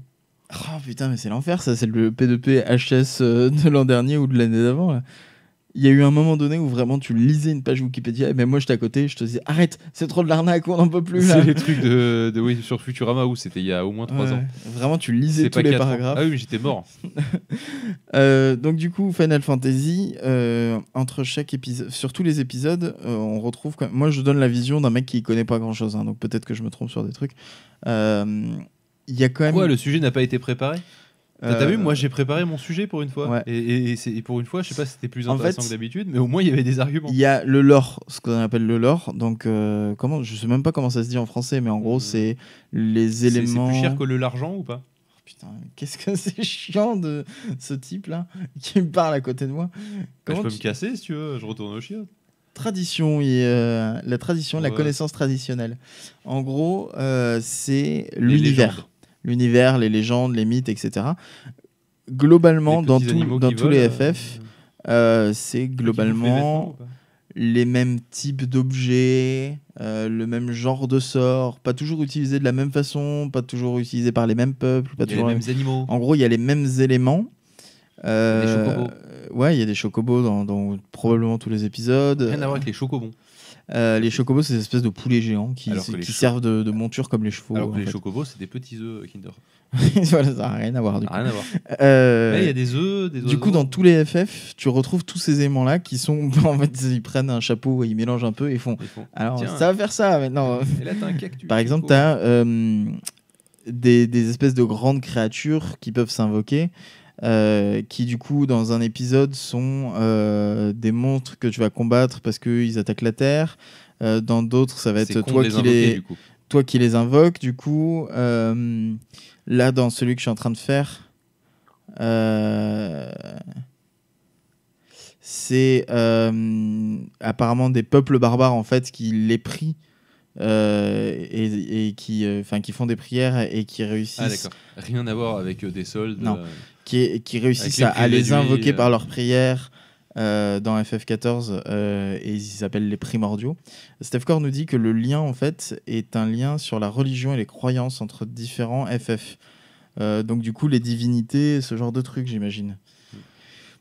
Oh putain, mais c'est l'enfer, ça, c'est le P2P HS euh, de l'an dernier ou de l'année d'avant. Il y a eu un moment donné où vraiment tu lisais une page Wikipédia et moi j'étais à côté, je te disais arrête, c'est trop de l'arnaque, on en peut plus. C'est les trucs de, de sur Futurama où c'était il y a au moins 3 ans. Vraiment, tu lisais tous les paragraphes. Ah oui, j'étais mort. Euh, donc du coup, Final Fantasy, euh, entre chaque épisode, sur tous les épisodes, on retrouve. Moi je donne la vision d'un mec qui connaît pas grand chose, hein, donc peut-être que je me trompe sur des trucs. Euh il y a quand même. le sujet n'a pas été préparé T'as euh, vu, moi j'ai préparé mon sujet pour une fois. Et, pour une fois, je sais pas si c'était plus intéressant en que d'habitude, mais au moins il y avait des arguments. Il y a le lore, ce qu'on appelle le lore. Donc, euh, comment, je sais même pas comment ça se dit en français, mais en gros, euh, c'est les éléments. C'est plus cher que le l'argent ou pas oh, Putain, qu'est-ce que c'est chiant de ce type-là qui me parle à côté de moi. Bah, je peux me casser si tu veux, je retourne au chiot. tradition et la tradition, la connaissance traditionnelle. En gros, c'est l'univers l'univers, les légendes, les mythes, etc. Globalement, dans, dans tous les FF, euh, euh, c'est globalement les mêmes types d'objets, euh, le même genre de sort, pas toujours utilisés de la même façon, pas toujours utilisés par les mêmes peuples, pas toujours les mêmes animaux. En gros, il y a les mêmes éléments. des chocobos. Ouais, il y a des chocobos dans, dans, probablement tous les épisodes. Rien à voir avec les chocobons. Euh, les chocobos, c'est des espèces de poulets géants qui, servent de, monture comme les chevaux. Alors les chocobos, c'est des petits œufs euh, Kinder. ça n'a rien à voir. Du coup. Euh, il y a des œufs, Du coup, dans tous les FF, tu retrouves tous ces éléments-là qui sont. en fait, ils prennent un chapeau et ils mélangent un peu et font. Alors, ça va faire ça maintenant. Par exemple, tu as. des, espèces de grandes créatures qui peuvent s'invoquer euh, qui du coup dans un épisode sont euh, des monstres que tu vas combattre parce qu'ils attaquent la Terre. Euh, dans d'autres, ça va être toi qui, les, toi qui les invoques. Du coup, là dans celui que je suis en train de faire, c'est apparemment des peuples barbares en fait qui les prient. et, qui, enfin, qui font des prières et qui ah, réussissent. Ah, Rien à voir avec des soldes. Non qui, qui réussissent à, les invoquer par euh. leurs prières. Euh, dans FF14 euh, et ils s'appellent les primordiaux. Steph Core nous dit que le lien en fait est un lien sur la religion et les croyances entre différents FF. donc du coup les divinités, ce genre de trucs j'imagine.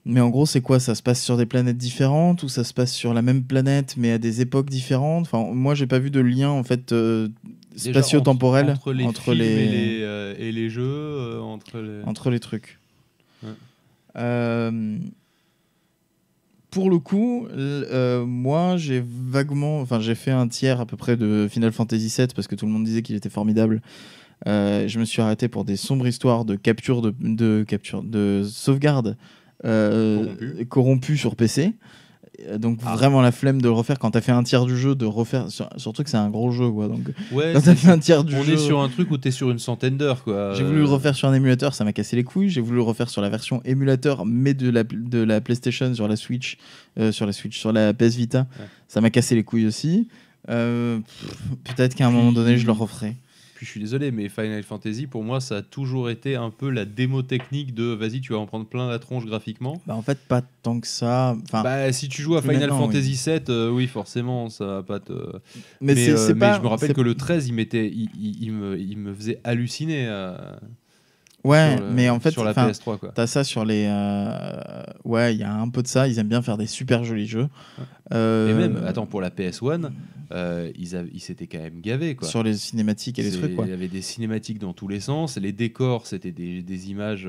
Mais en gros, c'est quoi Ça se passe sur des planètes différentes ou ça se passe sur la même planète mais à des époques différentes Enfin, moi, j'ai pas vu de lien en fait spatio-temporel entre, les films Et, les, jeux, entre entre les trucs. Euh, pour le coup, euh, moi, j'ai vaguement, enfin, j'ai fait un tiers à peu près de Final Fantasy VII parce que tout le monde disait qu'il était formidable. Euh, je me suis arrêté pour des sombres histoires de capture de, capture de sauvegarde corrompue sur PC. Euh, donc ah. vraiment la flemme de le refaire quand t'as fait un tiers du jeu, de refaire. Surtout que c'est un gros jeu, quoi. Donc, ouais, quand t'as fait un tiers du on est sur un truc où t'es sur une centaine d'heures, quoi. J'ai voulu le refaire sur un émulateur, ça m'a cassé les couilles. J'ai voulu le refaire sur la version émulateur, mais de la, de la PlayStation, sur la Switch, euh, sur la Switch, sur la PS Vita. Ça m'a cassé les couilles aussi. Euh, peut-être qu'à un moment donné, je le referai puis je suis désolé, mais Final Fantasy, pour moi, ça a toujours été un peu la démo technique de vas-y, tu vas en prendre plein la tronche graphiquement. Bah, en fait, pas tant que ça. Enfin, bah, si tu joues à Final Fantasy 7 euh, oui, forcément, ça va pas te. Mais, euh, je me rappelle que le 13, il, il, me, il me faisait halluciner. Euh. Ouais, mais en fait, sur la PS3 T'as ça sur les. Euh, ouais, il y a un peu de ça. Ils aiment bien faire des super jolis jeux. Euh, et même, attends, pour la PS1, euh, ils, s'étaient quand même gavés quoi. Sur les cinématiques et les trucs quoi. Il y avait des cinématiques dans tous les sens. Les décors, c'était des, des, images.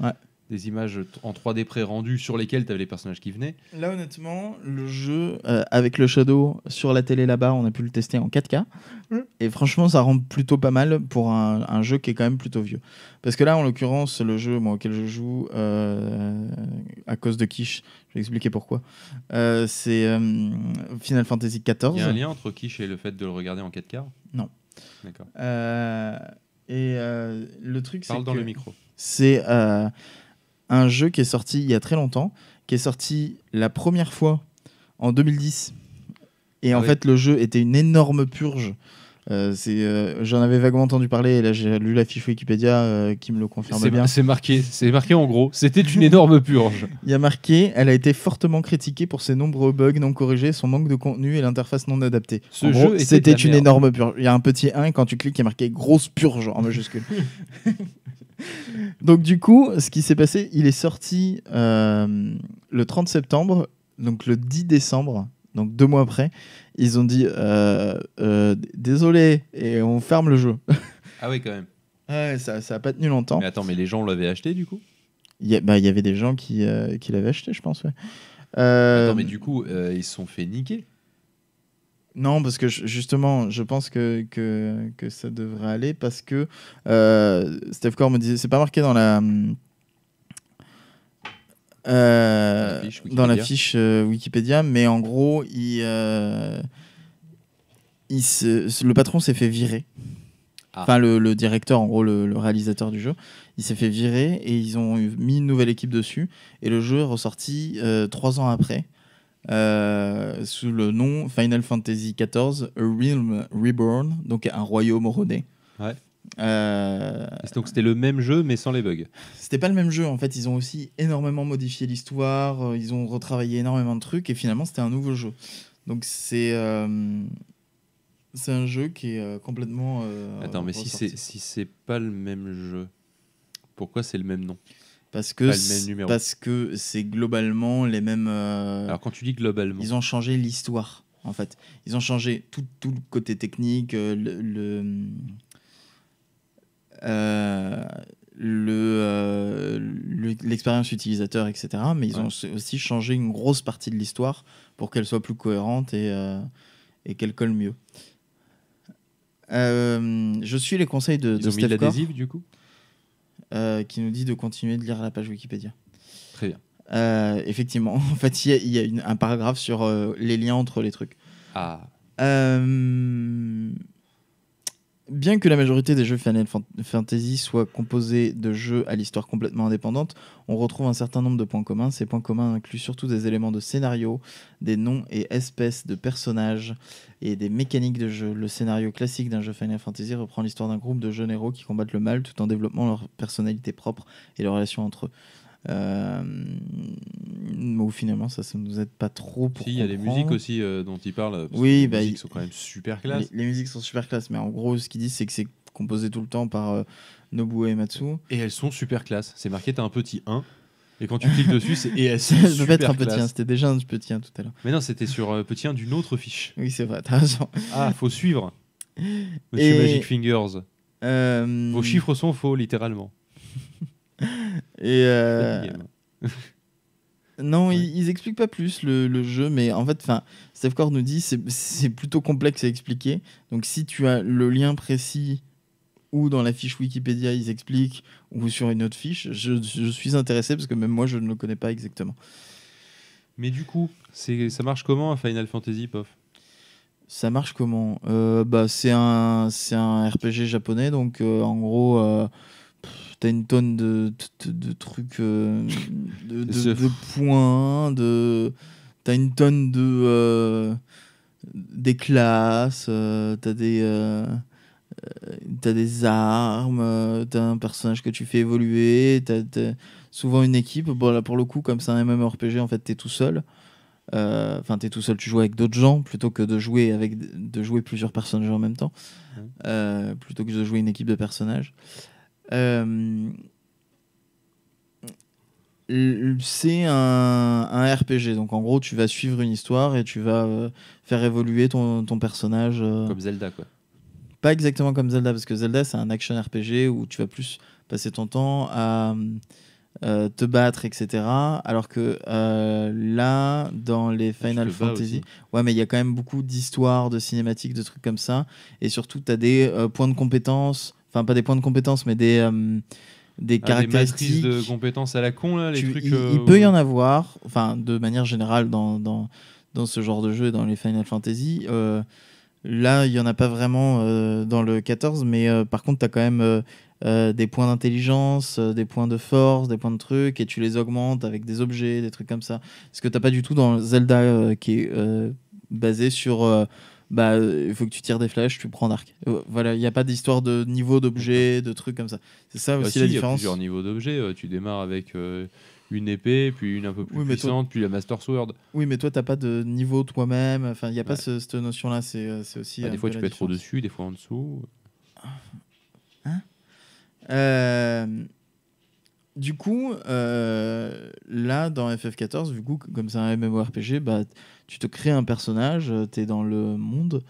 Ouais des images en 3D pré-rendues sur lesquelles tu avais les personnages qui venaient. Là, honnêtement, le jeu, euh, avec le Shadow sur la télé là-bas, on a pu le tester en 4K. Et franchement, ça rend plutôt pas mal pour un, jeu qui est quand même plutôt vieux. Parce que là, en l'occurrence, le jeu moi, auquel je joue, euh, à cause de Quiche, je vais expliquer pourquoi, euh, c'est Final Fantasy XIV. Il y a un lien entre Quiche et le fait de le regarder en 4K Non. D'accord. et le truc, c'est. Parle dans le micro. C'est un jeu qui est sorti il y a très longtemps, qui est sorti la première fois en 2010. Et en ah fait, le jeu était une énorme purge. Euh, euh, j'en avais vaguement entendu parler, et là j'ai lu la fiche Wikipédia euh, qui me le confirme bien. C'est marqué, c'est marqué en gros, c'était une énorme purge. Il y a marqué, elle a été fortement critiquée pour ses nombreux bugs non corrigés, son manque de contenu et l'interface non adaptée. Ce jeu c'était une énorme purge. Il y a un petit 1 quand tu cliques, il y a marqué grosse purge en majuscule. donc du coup, ce qui s'est passé, il est sorti euh, le 30 septembre, donc le 10 décembre, donc deux mois après, ils ont dit euh, euh, désolé et on ferme le jeu. ah oui quand même. ça, ça a pas tenu longtemps. Mais attends, mais les gens l'avaient acheté du coup Il y, bah, y avait des gens qui, qui l'avaient acheté, je pense. Attends, mais du coup, ils se sont fait niquer. Non, parce que justement, je pense que, ça devrait aller parce que euh, Steph Core me disait, c'est pas marqué dans la. Euh, dans la fiche, euh, Wikipédia. mais en gros, il, euh, il le patron s'est fait virer. Ah. Enfin, le, directeur, en gros, le, réalisateur du jeu, il s'est fait virer et ils ont mis une nouvelle équipe dessus. Et le jeu est ressorti trois ans après. Euh, sous le nom Final Fantasy XIV A Realm Reborn, donc un royaume rodé. Ouais. Euh, donc c'était le même jeu mais sans les bugs. C'était pas le même jeu en fait. Ils ont aussi énormément modifié l'histoire, euh, ils ont retravaillé énormément de trucs et finalement c'était un nouveau jeu. Donc c'est c'est un jeu qui est complètement. Attends mais si c'est si c'est pas le même jeu, pourquoi c'est le même nom parce que, parce que c'est globalement les mêmes. Euh, Alors quand tu dis globalement. Ils ont changé l'histoire, en fait. Ils ont changé tout, tout le côté technique, euh, le. Euh, le, l'expérience utilisateur, etc. Mais ils ont aussi changé une grosse partie de l'histoire pour qu'elle soit plus cohérente et, et qu'elle colle mieux. je suis les conseils de, ils de ont du coup euh, qui nous dit de continuer de lire la page Wikipédia. Très bien. Euh, effectivement, en fait, il y a, un paragraphe sur euh, les liens entre les trucs. Ah bien que la majorité des jeux Final Fantasy soient composés de jeux à l'histoire complètement indépendante, on retrouve un certain nombre de points communs. Ces points communs incluent surtout des éléments de scénario, des noms et espèces de personnages et des mécaniques de jeu. Le scénario classique d'un jeu Final Fantasy reprend l'histoire d'un groupe de jeunes héros qui combattent le mal tout en développant leur personnalité propre et leurs relations entre eux bon euh, finalement, ça ne nous aide pas trop pour. Si, il y a les musiques aussi euh, dont il parle. Oui, bah, les musiques sont quand même super classe. Les, musiques sont super classe, mais en gros, ce qu'il dit, c'est que c'est composé tout le temps par euh, Nobuo Matsu Et elles sont super classe. C'est marqué, t'as un petit 1. Et quand tu cliques dessus, c'est et Ça peut être un petit 1, c'était déjà un petit 1 tout à l'heure. Mais non, c'était sur petit 1 d'une autre fiche. Oui, c'est vrai, t'as raison. Ah, faut suivre. Monsieur Magic Fingers. Vos chiffres sont faux, littéralement. Et euh, non, ils, expliquent pas plus le, jeu, mais en fait, enfin, Steph Core nous dit c'est c'est plutôt complexe à expliquer. Donc si tu as le lien précis ou dans la fiche Wikipédia ils expliquent ou sur une autre fiche, je, je suis intéressé parce que même moi je ne le connais pas exactement. Mais du coup, ça marche comment Final Fantasy Pof ça marche comment euh, bah, C'est un, un RPG japonais, donc euh, en gros, euh, t'as une tonne de, trucs, euh, de, points, de t'as une tonne de euh, des classes, euh, t'as des t'as des armes, t'as un personnage que tu fais évoluer, t'as souvent une équipe. Bon là pour le coup comme c'est un MMORPG en fait t'es tout seul. Enfin, t'es tout seul, tu joues avec d'autres gens plutôt que de jouer avec de jouer plusieurs personnages en même temps, mmh. plutôt que de jouer une équipe de personnages. Euh, c'est un, RPG. Donc en gros, tu vas suivre une histoire et tu vas euh, faire évoluer ton, personnage. Euh. Comme Zelda, quoi. Pas exactement comme Zelda, parce que Zelda, c'est un action RPG où tu vas plus passer ton temps à te battre, etc. Alors que là, dans les ah, Final Fantasy, ouais, mais il y a quand même beaucoup d'histoires, de cinématiques, de trucs comme ça. Et surtout, tu as des points de compétences enfin pas des points de compétence, mais des euh, des ah, caractéristiques. Des de compétences à la con, là, les trucs. Il, euh, peut y en avoir, enfin, de manière générale, dans, dans, dans, ce genre de jeu, dans les Final Fantasy. Euh, là, il n'y en a pas vraiment dans le 14, mais par contre, tu as quand même. des points d'intelligence, des points de force, des points de trucs, et tu les augmentes avec des objets, des trucs comme ça. Ce que tu n'as pas du tout dans Zelda, qui est basé sur bah euh, il faut que tu tires des flèches, tu prends d'arc. Euh, voilà, il n'y a pas d'histoire de niveau d'objet, de trucs comme ça. C'est ça ah aussi la différence. Il y a plusieurs niveaux d'objet. Euh, tu démarres avec une épée, puis une un peu plus puissante, puis la Master Sword. Oui, mais toi, tu n'as pas de niveau toi-même. Enfin, il n'y a pas cette notion-là. C'est, aussi. Bah, des fois, tu peux être au-dessus, des fois en dessous. Hein Du coup, là, dans FF14, du coup, comme c'est un MMORPG, bah tu te crées un personnage, euh, tu es dans le monde.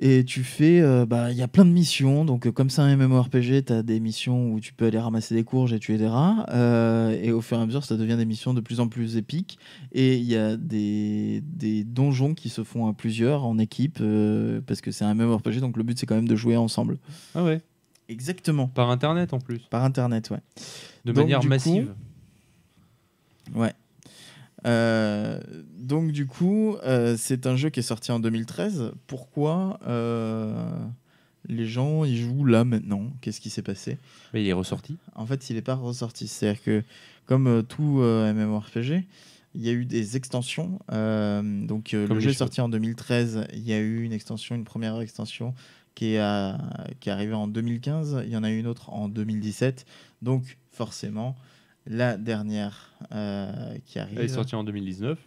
Et tu fais, euh, bah, il y a plein de missions. Donc, euh, comme c'est un MMORPG, tu as des missions où tu peux aller ramasser des courges et tuer des rats. et au fur et à mesure, ça devient des missions de plus en plus épiques. Et il y a des, des, donjons qui se font à plusieurs en équipe parce que c'est un MMORPG. Donc, le but, c'est quand même de jouer ensemble. Ah ouais Exactement. Par Internet en plus. Par Internet, ouais. De manière massive. ouais. Euh, donc du coup, euh, c'est un jeu qui est sorti en 2013. Pourquoi euh, les gens ils jouent là maintenant Qu'est-ce qui s'est passé Mais il est ressorti. En fait, il n'est pas ressorti. C'est-à-dire que comme tout MMORPG, il y a eu des extensions. donc le jeu est sorti en 2013. Il y a eu une extension, une première extension qui est, qui est arrivée en 2015. Il y en a eu une autre en 2017. Donc forcément, la dernière euh, qui arrive. Elle est sortie en 2019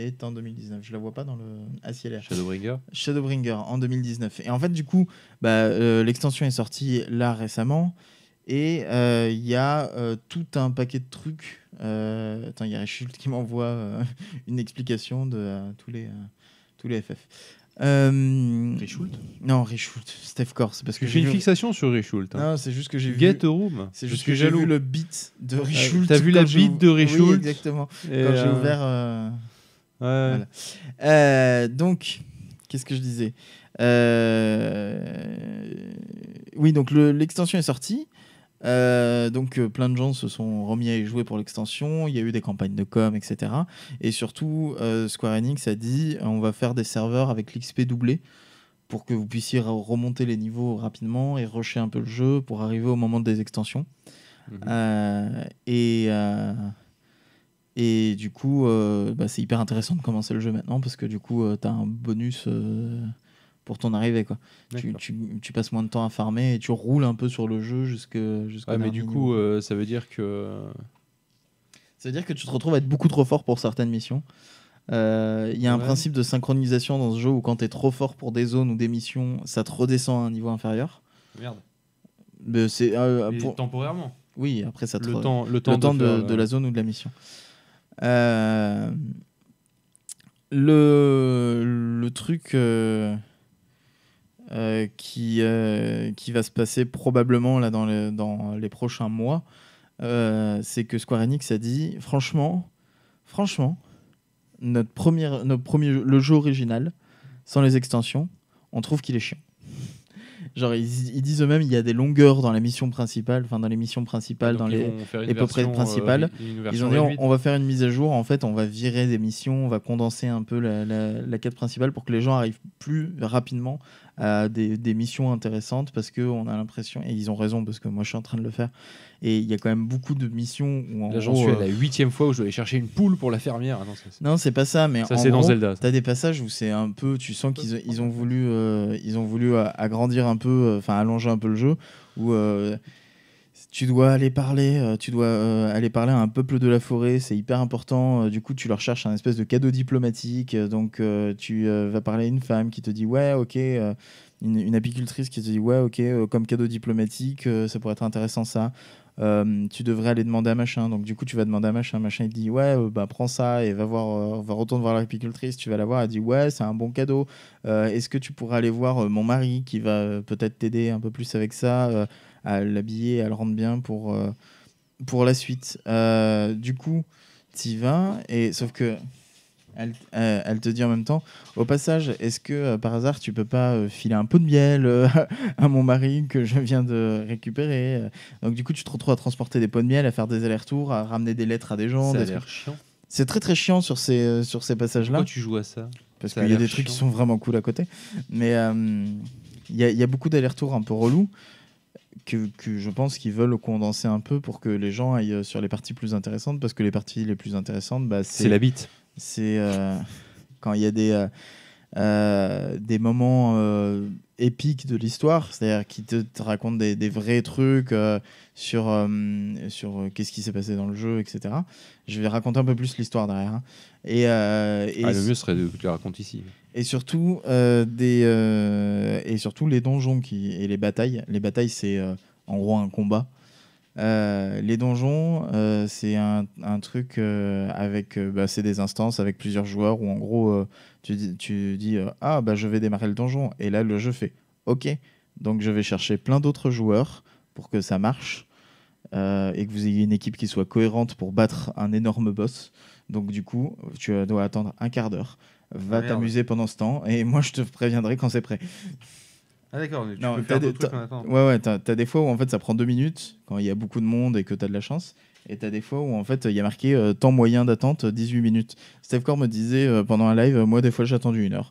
est en 2019. Je la vois pas dans le. Ah, Shadowbringer Shadowbringer en 2019. Et en fait, du coup, bah, euh, l'extension est sortie là récemment. Et euh, il y a tout un paquet de trucs. attends, il y a Richult qui m'envoie une explication de tous les tous les FF. Euh... Richult Non, Richult, Steph Corse. Parce que, j'ai une fixation sur Richult. Hein. Non, c'est juste que j'ai vu. Get Room. C'est juste que, j'ai vu le beat de ah, Richult. Euh, T'as vu la beat de Richult oui, exactement. quand j'ai euh, ouvert. Euh, ouais. Euh, donc, qu'est-ce que je disais Oui, donc l'extension est sortie. Euh, donc euh, plein de gens se sont remis à y jouer pour l'extension, il y a eu des campagnes de com, etc. Et surtout, euh, Square Enix a dit on va faire des serveurs avec l'XP doublé pour que vous puissiez remonter les niveaux rapidement et rusher un peu le jeu pour arriver au moment des extensions. Mhm. et, et du coup, bah, c'est hyper intéressant de commencer le jeu maintenant parce que du coup, tu as un bonus pour ton arrivée. Quoi. Tu, tu, passes moins de temps à farmer et tu roules un peu sur le jeu jusqu'à. mais du coup, euh, ça veut dire que. Ça veut dire que tu te retrouves à être beaucoup trop fort pour certaines missions. Il euh, y a un principe de synchronisation dans ce jeu où quand tu es trop fort pour des zones ou des missions, ça te redescend à un niveau inférieur. Merde. c'est euh, temporairement. Oui, après ça te le temps, le temps, de, la zone ou de la mission. Le... le truc euh, qui, euh, qui va se passer probablement là, dans, le, dans les prochains mois. Euh, c'est que Square Enix a dit franchement, franchement, notre première, notre premier le jeu original, sans les extensions, on trouve qu'il est chiant. Genre, ils, disent eux-mêmes, il y a des longueurs dans la mission principale, enfin dans les missions principales, dans les, épopées principales. ils ont dit, on, va faire une mise à jour, en fait, on va virer des missions, on va condenser un peu la, la, la quête principale pour que les gens arrivent plus rapidement à des, missions intéressantes parce qu'on a l'impression, et ils ont raison parce que moi je suis en train de le faire, et il y a quand même beaucoup de missions où en Là, j'en suis à euh, la huitième fois où je dois aller chercher une poule pour la fermière. Hein, non, c'est... pas ça, mais ça, c'est dans Zelda. T'as des passages où c'est un peu, tu sens qu'ils ils ont voulu, euh, ils ont voulu euh, agrandir un peu, enfin allonger un peu le jeu, où tu dois aller parler, euh, tu dois euh, aller parler à un peuple de la forêt, c'est hyper important. Euh, du coup, tu leur cherches un espèce de cadeau diplomatique. Donc, tu vas parler à une femme qui te dit ouais, ok, une, apicultrice qui te dit ouais, ok, comme cadeau diplomatique, ça pourrait être intéressant ça. tu devrais aller demander à machin. Donc du coup, tu vas demander à machin. Machin, il te dit ouais, bah, prends ça et va voir, va retourner voir l'apicultrice. Tu vas la voir. Elle dit ouais, c'est un bon cadeau. Est-ce que tu pourrais aller voir mon mari qui va peut-être t'aider un peu plus avec ça à l'habiller, à le rendre bien pour, euh, pour la suite. Euh, du coup, y vas, et, sauf que euh, elle, te dit en même temps au passage, est-ce que par hasard tu peux pas filer un pot de miel à mon mari que je viens de récupérer Donc, du coup, tu te retrouves à transporter des pots de miel, à faire des allers-retours, à ramener des lettres à des gens. Ça chiant. C'est très très chiant sur ces, sur ces passages-là. Pourquoi tu joues à ça Parce qu'il y a des trucs qui sont vraiment cool à côté. Mais il y, y, a beaucoup d'allers-retours un peu relous que, je pense qu'ils veulent condenser un peu pour que les gens aillent euh, sur les parties plus intéressantes, parce que les parties les plus intéressantes, bah, c'est la bite. C'est euh, quand il y a des, euh, des moments épique de l'histoire, c'est-à-dire qui te, raconte des, vrais trucs euh, sur, euh, sur euh, qu'est-ce qui s'est passé dans le jeu, etc. Je vais raconter un peu plus l'histoire derrière. Hein. Et, ah, le mieux serait de te raconter ici. et surtout des et surtout les donjons qui et les batailles les batailles c'est en gros un combat euh, les donjons, euh, c'est un, truc euh, avec bah, c'est des instances avec plusieurs joueurs où en gros tu dis, ah bah je vais démarrer le donjon et là le jeu fait ok donc je vais chercher plein d'autres joueurs pour que ça marche et que vous ayez une équipe qui soit cohérente pour battre un énorme boss. Donc du coup tu dois attendre un quart d'heure, va ah, t'amuser pendant ce temps et moi je te préviendrai quand c'est prêt. Ah d'accord, tu non, peux des, Ouais, ouais, t'as, des fois où en fait ça prend deux minutes quand il y a beaucoup de monde et que t'as de la chance. Et t'as des fois où en fait il y a marqué euh, temps moyen d'attente 18 minutes. Steve Core me disait euh, pendant un live, moi des fois j'ai attendu une heure.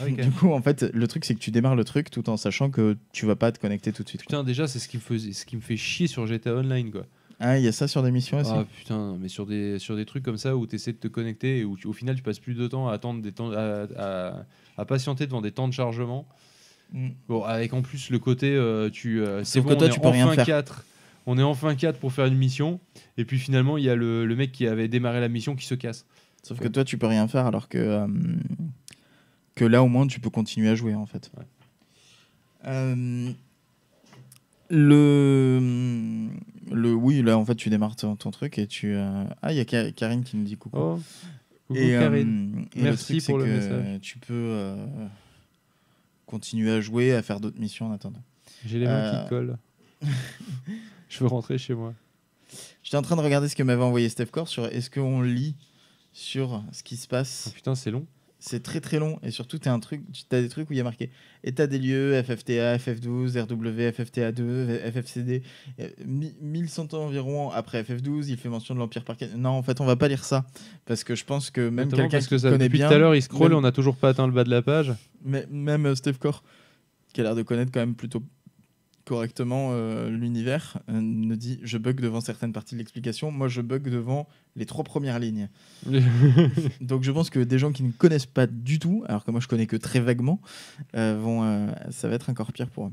Ah du coup, en fait, le truc c'est que tu démarres le truc tout en sachant que tu vas pas te connecter tout de suite. Putain, déjà c'est ce qui me faisait, ce qui me fait chier sur GTA Online quoi. Ah, il y a ça sur des missions aussi. Ah putain, mais sur des, sur des trucs comme ça où tu essaies de te connecter et où au final tu passes plus de temps à attendre des temps, à, à, patienter devant des temps de chargement. Bon, avec en plus le côté, euh, tu, euh, c'est bon, tu est peux rien 4. On est enfin 4 pour faire une mission. Et puis finalement, il y a le, mec qui avait démarré la mission qui se casse. Sauf que toi, tu peux rien faire alors que, euh, que là, au moins, tu peux continuer à jouer en fait. le, le. Oui, là, en fait, tu démarres ton, truc et tu. Ah, il y a Karine qui nous dit coucou. Oh, et, Merci pour le message. Tu peux continuer à jouer, à faire d'autres missions en attendant. J'ai les mains euh, qui collent. je veux rentrer chez moi. J'étais en train de regarder ce que m'avait envoyé Steph Core sur est-ce qu'on lit sur ce qui se passe. Oh, putain, c'est long c'est très très long et surtout t'as un truc t'as des trucs où il y a marqué état des lieux FFTA FF12 RW FFTA2 FFCD 1100 ans environ après FF12 il fait mention de l'empire parquet non en fait on va pas lire ça parce que je pense que même quelqu'un qui que ça, connaît bien tout à l'heure il scroll et on a toujours pas atteint le bas de la page mais même euh, Steve Core qui a l'air de connaître quand même plutôt correctement euh, l'univers, euh, ne dit je bug devant certaines parties de l'explication, moi je bug devant les trois premières lignes. Donc je pense que des gens qui ne connaissent pas du tout, alors que moi je connais que très vaguement, euh, vont, ça va être encore pire pour eux.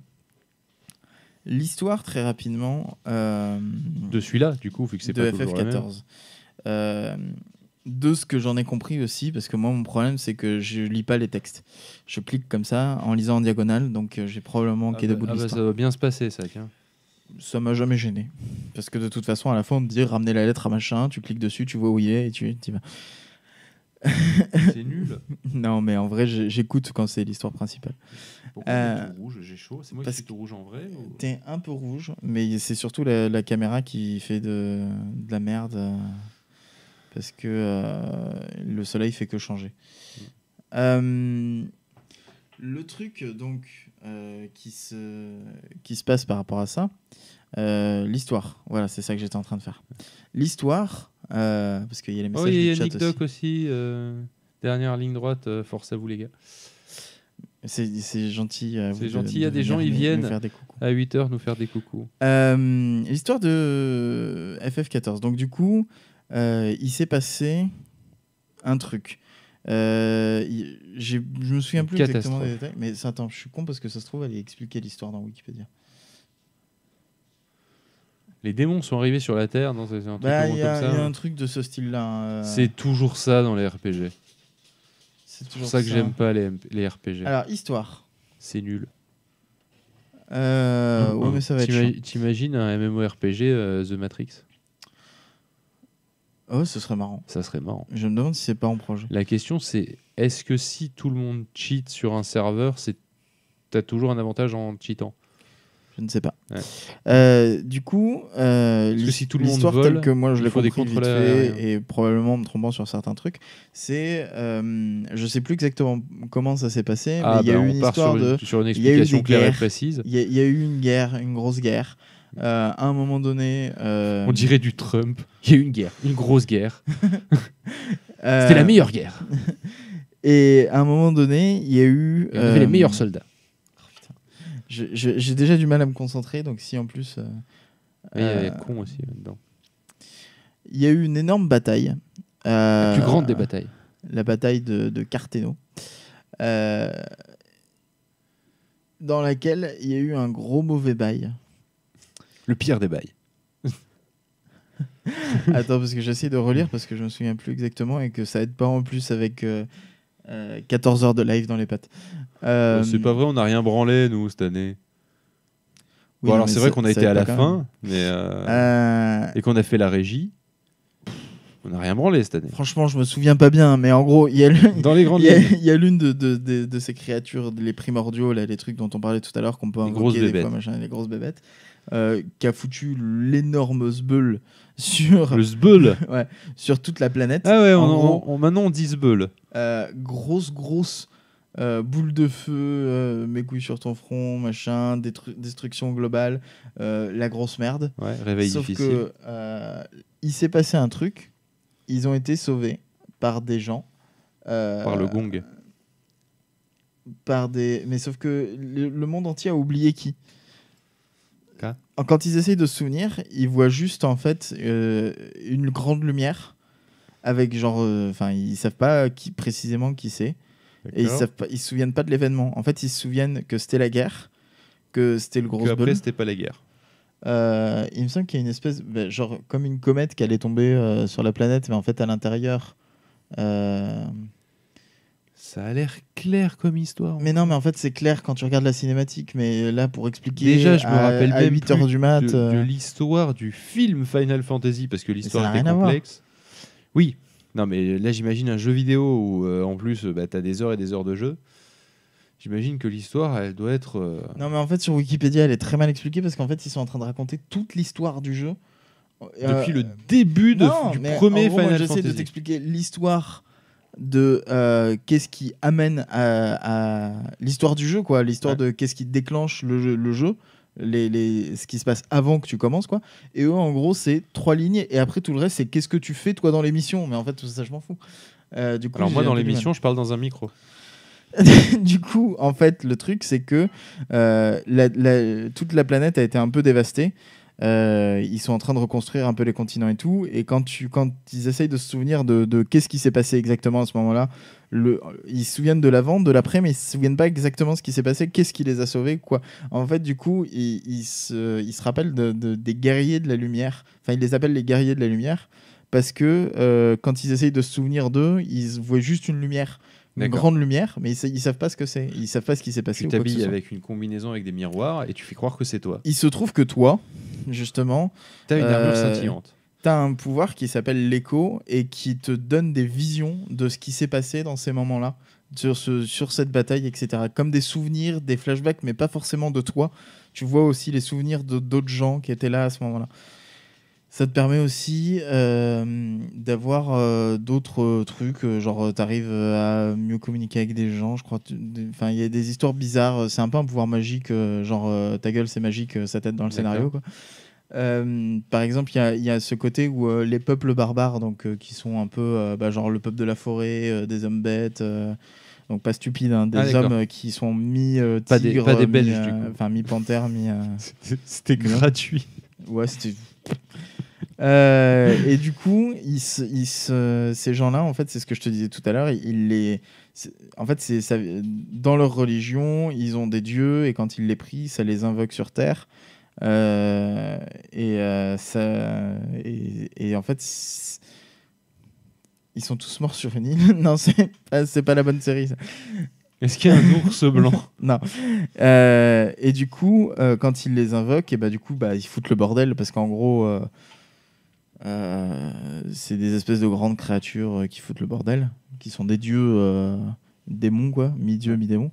L'histoire très rapidement de celui-là du coup vu que c'est de pas FF14 de ce que j'en ai compris aussi, parce que moi, mon problème, c'est que je lis pas les textes. Je clique comme ça, en lisant en diagonale, donc euh, j'ai probablement manqué ah bah, de bout ah bah Ça va bien se passer, ça, Ça m'a jamais gêné. Parce que de toute façon, à la fin, on te dit ramener la lettre à machin, tu cliques dessus, tu vois où il est, et tu y vas. c'est nul. non, mais en vrai, j'écoute quand c'est l'histoire principale. Pourquoi euh, tout rouge J'ai chaud. C'est moi qui suis tout rouge en vrai T'es un peu rouge, mais c'est surtout la, caméra qui fait de, de la merde. Euh parce que euh, le soleil fait que changer. Mm. Euh, le truc donc euh, qui, se, qui se passe par rapport à ça, l'histoire. Voilà, c'est ça que j'étais en train de faire. L'histoire, parce qu'il y a les messages oh, du chat y a aussi. Doc aussi. dernière ligne droite, force à vous les gars. C'est gentil. C'est gentil, il y a des gens, ils viennent à 8h nous faire des coucous. L'histoire de FF14. Donc du coup, euh, il s'est passé un truc. Euh, je me souviens plus exactement des détails, mais attends, je suis con parce que ça se trouve, elle est l'histoire dans Wikipédia. Les démons sont arrivés sur la Terre, non bah, Il y, a hein. un truc de ce style-là. Euh. C'est toujours ça dans les RPG. C'est toujours pour ça, que j'aime pas les, RPG. Alors, histoire. C'est nul. Euh, mais ça va être. T'imagines un MMORPG, The Matrix Oh, ce serait marrant. Ça serait marrant. Je me demande si c'est pas en projet. La question, c'est est-ce que si tout le monde cheat sur un serveur, c'est t'as toujours un avantage en cheatant je ne sais pas. Euh, du coup, euh, si tout que moi je l'ai compris des vite fait, et probablement me trompant sur certains trucs, c'est, euh, je sais plus exactement comment ça s'est passé, ah mais il y a bah, eu une histoire de, et précise. Il y, a eu une guerre, une grosse guerre. Euh, à un moment donné. Euh, On dirait du Trump. Il y a eu une guerre, une grosse guerre. Euh, C'était la meilleure guerre. Et à un moment donné, il y a eu. avait les meilleurs soldats. J'ai déjà du mal à me concentrer, donc si en plus. Il y a con aussi Il y a eu une énorme bataille. la plus grande des batailles. La bataille de, de dans laquelle il y a eu un gros mauvais bail le pire des bails. Attends, parce que j'essaie de relire parce que je me souviens plus exactement et que ça aide pas en plus avec 14 euh, euh, heures de live dans les pattes. Euh, c'est pas vrai, on n'a rien branlé nous cette année. bon, alors c'est vrai qu'on a été à la fin et qu'on a fait la régie. On n'a rien branlé cette année. Franchement, je me souviens pas bien, mais en gros, il y a l'une de, de, ces créatures, les primordiaux, là, les trucs dont on parlait tout à l'heure, qu'on peut invoquer les machin, les grosses bébêtes. Euh, qui a foutu l'énorme zbeul sur le sur toute la planète. Ah ouais, gros, maintenant on dit zbeul. Euh, grosse grosse euh, boule de feu, mes couilles sur ton front, machin, destruction globale, la grosse merde. Ouais, réveil Sauf Que, il s'est passé un truc. Ils ont été sauvés par des gens. par le gong. Par des. Mais sauf que le monde entier a oublié qui quand ils essayent de se souvenir, ils voient juste en fait euh, une grande lumière avec genre, euh, enfin, ils savent pas qui précisément qui c'est et ils savent pas, ils se souviennent pas de l'événement. En fait, ils se souviennent que c'était la guerre, que c'était le gros. Que après, c'était pas la guerre. Euh, il me semble qu'il y a une espèce, ben, genre comme une comète qui allait tomber sur la planète, mais en fait à l'intérieur. Ça a l'air clair comme histoire. Mais non, mais en fait, c'est clair quand tu regardes la cinématique. Mais euh, là, pour expliquer. Déjà, je me rappelle à même 8 heures du mat. De, euh, l'histoire du film Final Fantasy, parce que l'histoire est complexe. Oui. Non, mais là, j'imagine un jeu vidéo où, euh, en plus, bah, tu as des heures et des heures de jeu. J'imagine que l'histoire, elle doit être. Non, mais en fait, sur Wikipédia, elle est très mal expliquée parce qu'en fait, ils sont en train de raconter toute l'histoire du jeu. Depuis le début de, du premier Final Fantasy. Final moi, J'essaie de t'expliquer l'histoire de euh, qu'est-ce qui amène à, l'histoire du jeu, quoi, l'histoire de qu'est-ce qui déclenche le jeu, les, ce qui se passe avant que tu commences, quoi. Et eux, en gros, c'est trois lignes, et après tout le reste, c'est qu'est-ce que tu fais toi dans l'émission. Mais en fait, ça, je m'en fous. Euh, du coup, Alors moi, dans l'émission, je parle dans un micro. du coup, en fait, le truc, c'est que euh, toute la planète a été un peu dévastée. Euh, ils sont en train de reconstruire un peu les continents et tout. Et quand, tu, quand ils essayent de se souvenir de, qu'est-ce qui s'est passé exactement à ce moment-là, ils se souviennent de l'avant, de l'après, mais ils se souviennent pas exactement ce qui s'est passé, qu'est-ce qui les a sauvés, quoi. En fait, du coup, ils, se, rappellent des guerriers de la lumière. Enfin, ils les appellent les guerriers de la lumière parce que euh, quand ils essayent de se souvenir d'eux, ils voient juste une lumière une grande lumière, mais ils, savent pas ce que c'est. Ils savent pas ce qui s'est passé. Tu t'habilles avec une combinaison avec des miroirs et tu fais croire que c'est toi. Il se trouve que toi, justement, t'as une armure euh, scintillante. T'as un pouvoir qui s'appelle l'écho et qui te donne des visions de ce qui s'est passé dans ces moments-là, sur, sur cette bataille, etc. Comme des souvenirs, des flashbacks, mais pas forcément de toi. Tu vois aussi les souvenirs d'autres gens qui étaient là à ce moment-là. Ça te permet aussi euh, d'avoir euh, d'autres euh, trucs, genre t'arrives à mieux communiquer avec des gens, je crois. Enfin, il y a des histoires bizarres, c'est un peu un pouvoir magique, genre ta gueule c'est magique, sa tête dans le scénario. Quoi. par exemple, il y, a ce côté où les peuples barbares, donc qui sont un peu bah, genre le peuple de la forêt, des hommes bêtes, donc pas stupides, hein, des ah, hommes qui sont mi tigres, pas des, enfin mis panthère, mi. C'était gratuit. Ouais, c'était. Euh, et du coup, ces gens-là, en fait, c'est ce que je te disais tout à l'heure, ils les, en fait, c'est dans leur religion, ils ont des dieux et quand ils les prient, ça les invoque sur terre. Euh, et, euh, ça, et, en fait, ils sont tous morts sur une île. non, c'est pas, pas la bonne série. Ça. Est-ce qu'il y a un ours blanc Non. Euh, et du coup, euh, quand il les invoque, et bah, du coup, bah, ils foutent le bordel parce qu'en gros, euh, c'est des espèces de grandes créatures qui foutent le bordel, qui sont des dieux, démons, quoi, mi-dieu, mi-démon.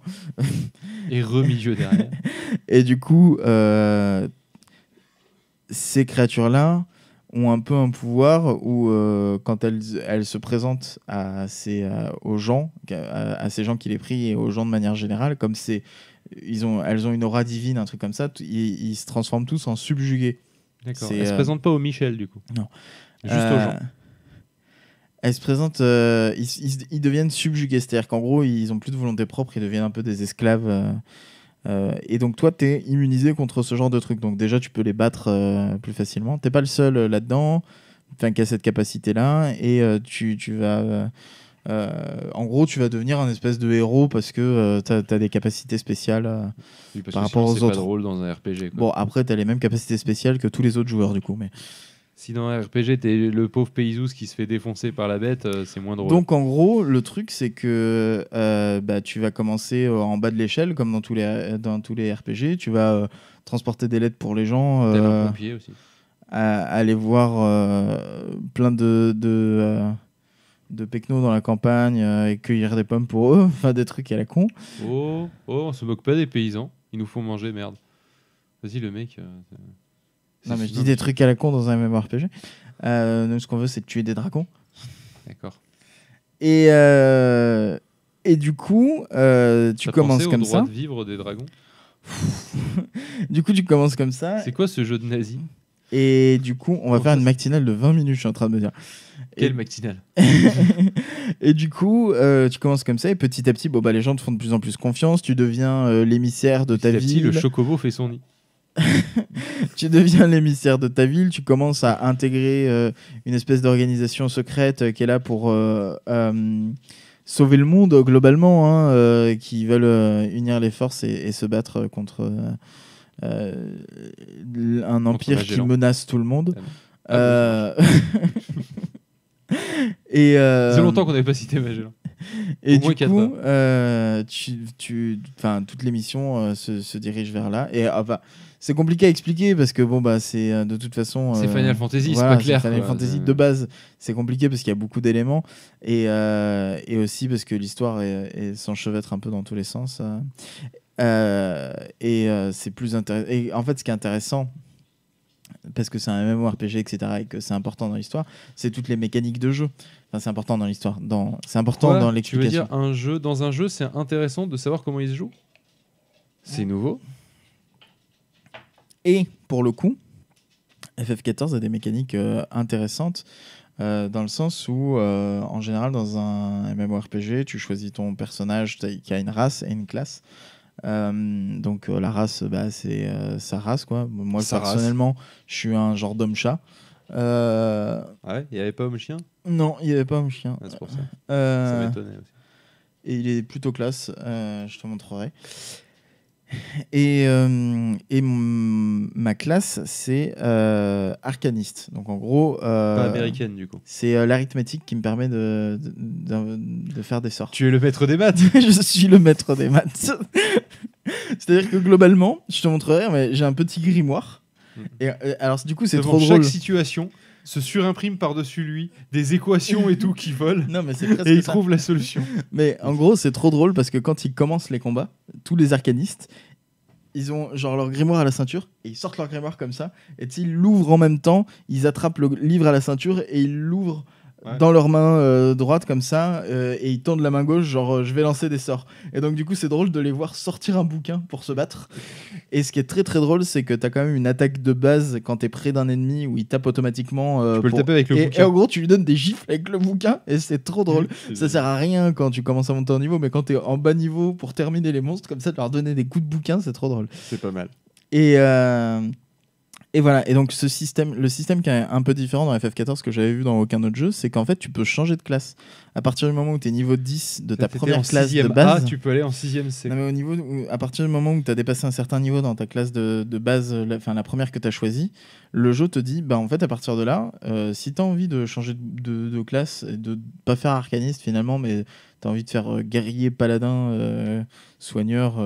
et re dieu derrière. et du coup, ces créatures-là, ont un peu un pouvoir où euh, quand elles, elles, se présentent à ces, euh, aux gens, à, ces gens qui les prient et aux gens de manière générale, comme c'est, ils ont, elles ont une aura divine, un truc comme ça, ils, se transforment tous en subjugués. D'accord. Elles ne se euh, présentent pas au Michel du coup. Non. Juste aux gens. Elles se présentent, ils, ils, deviennent subjugués, c'est-à-dire qu'en gros ils ont plus de volonté propre, ils deviennent un peu des esclaves. Euh, et donc toi, tu es immunisé contre ce genre de trucs. Donc déjà, tu peux les battre euh, plus facilement. T'es pas le seul euh, là-dedans, enfin qui a cette capacité-là. Et tu, vas, en gros, tu vas devenir un espèce de héros parce que tu as, des capacités spéciales par rapport aux autres. dans un RPG. Bon, après, tu as les mêmes capacités spéciales que tous les autres joueurs du coup, mais. Si dans un RPG, t'es le pauvre paysouse qui se fait défoncer par la bête, euh, c'est moins drôle. Donc en gros, le truc, c'est que euh, bah, tu vas commencer euh, en bas de l'échelle, comme dans tous les, dans tous les RPG. Tu vas transporter des lettres pour les gens. Un pompier aussi. aller voir plein de. de de Pecno dans la campagne et cueillir des pommes pour eux, enfin des trucs à la con. Oh, oh, on se moque pas des paysans, ils nous font manger, merde. Vas-y le mec. Non, mais je dis des trucs à la con dans un MMORPG. Euh, nous, ce qu'on veut, c'est de tuer des dragons. D'accord. Et, euh, et du coup, euh, tu T'as commences pensé au comme droit ça. de vivre des dragons du coup, tu commences comme ça. C'est quoi ce jeu de nazi Et du coup, on va faire une matinale de 20 minutes, je suis en train de me dire. Quelle matinale et du coup, euh, tu commences comme ça, et petit à petit, bon, bah, les gens te font de plus en plus confiance, tu deviens euh, l'émissaire de ta Petit à petit, le chocobo fait son nid. tu deviens l'émissaire de ta ville, tu commences à intégrer euh, une espèce d'organisation secrète qui est là pour euh, euh, sauver le monde globalement, hein, qui veulent unir les forces et, se battre contre un empire qui menace tout le monde. Ah, c'est longtemps qu'on n'avait pas cité Magellan. Et du coup, tu, tu, toute l'émission se, se, dirige vers là. Et enfin ah, bah, c'est compliqué à expliquer parce que bon bah c'est euh, de toute façon c'est euh, Final Fantasy, c'est pas clair. Final Fantasy euh. de base, c'est compliqué parce qu'il y a beaucoup d'éléments et, et, aussi parce que l'histoire s'enchevêtre un peu dans tous les sens. et c'est plus intéressant. en fait, ce qui est intéressant, parce que c'est un MMORPG, etc., et que c'est important dans l'histoire, c'est toutes les mécaniques de jeu. Enfin, c'est important dans l'histoire. Dans... C'est important dans l'explication. Tu veux dire, un jeu, dans un jeu, c'est intéressant de savoir comment il se joue C'est nouveau et pour le coup, FF14 a des mécaniques euh, intéressantes euh, dans le sens où, euh, en général, dans un MMORPG, tu choisis ton personnage qui a une race et une classe. donc la race, bah, c'est sa race. Quoi. Moi, personnellement, je suis un genre d'homme-chat. Ah ouais Il n'y avait pas homme-chien Non, il n'y avait pas homme-chien. Ah, c'est pour ça. ça m'étonnait aussi. Et il est plutôt classe, je te montrerai. Et, euh, ma classe, c'est euh, arcaniste. Donc en gros. Euh, américaine du coup. C'est l'arithmétique qui me permet de, faire des sorts. Tu es le maître des maths Je suis le maître des maths. C'est-à-dire que globalement, je te montrerai, mais j'ai un petit grimoire. Mm. Et, alors du coup, c'est trop drôle. chaque situation, se surimprime par-dessus lui des équations et tout qui volent. et il trouve la solution. Mais en gros, c'est trop drôle parce que quand ils commencent les combats, tous les arcanistes, ils ont genre leur grimoire à la ceinture et ils sortent leur grimoire comme ça et ils l'ouvrent en même temps, ils attrapent le livre à la ceinture et ils l'ouvrent dans leur main euh, droite comme ça euh, et ils tendent la main gauche genre euh, je vais lancer des sorts et donc du coup c'est drôle de les voir sortir un bouquin pour se battre et ce qui est très très drôle c'est que t'as quand même une attaque de base quand t'es près d'un ennemi où il tape automatiquement tu peux le taper avec le et, bouquin et en gros tu lui donnes des gifles avec le bouquin et c'est trop drôle ça sert à rien quand tu commences à monter en niveau mais quand t'es en bas niveau pour terminer les monstres comme ça de leur donner des coups de bouquin c'est trop drôle c'est pas mal et et voilà, et donc ce système, le système qui est un peu différent dans FF14 que j'avais vu dans aucun autre jeu, c'est qu'en fait tu peux changer de classe. À partir du moment où tu es niveau 10 de ta première classe de base, tu peux aller en 6ème Non, mais au niveau à partir du moment où tu as dépassé un certain niveau dans ta classe de, base, la, la première que tu as choisie, le jeu te dit bah en fait à partir de là, euh, si tu as envie de changer de, classe et de pas faire arcaniste finalement mais tu as envie de faire euh, guerrier, paladin, euh, soigneur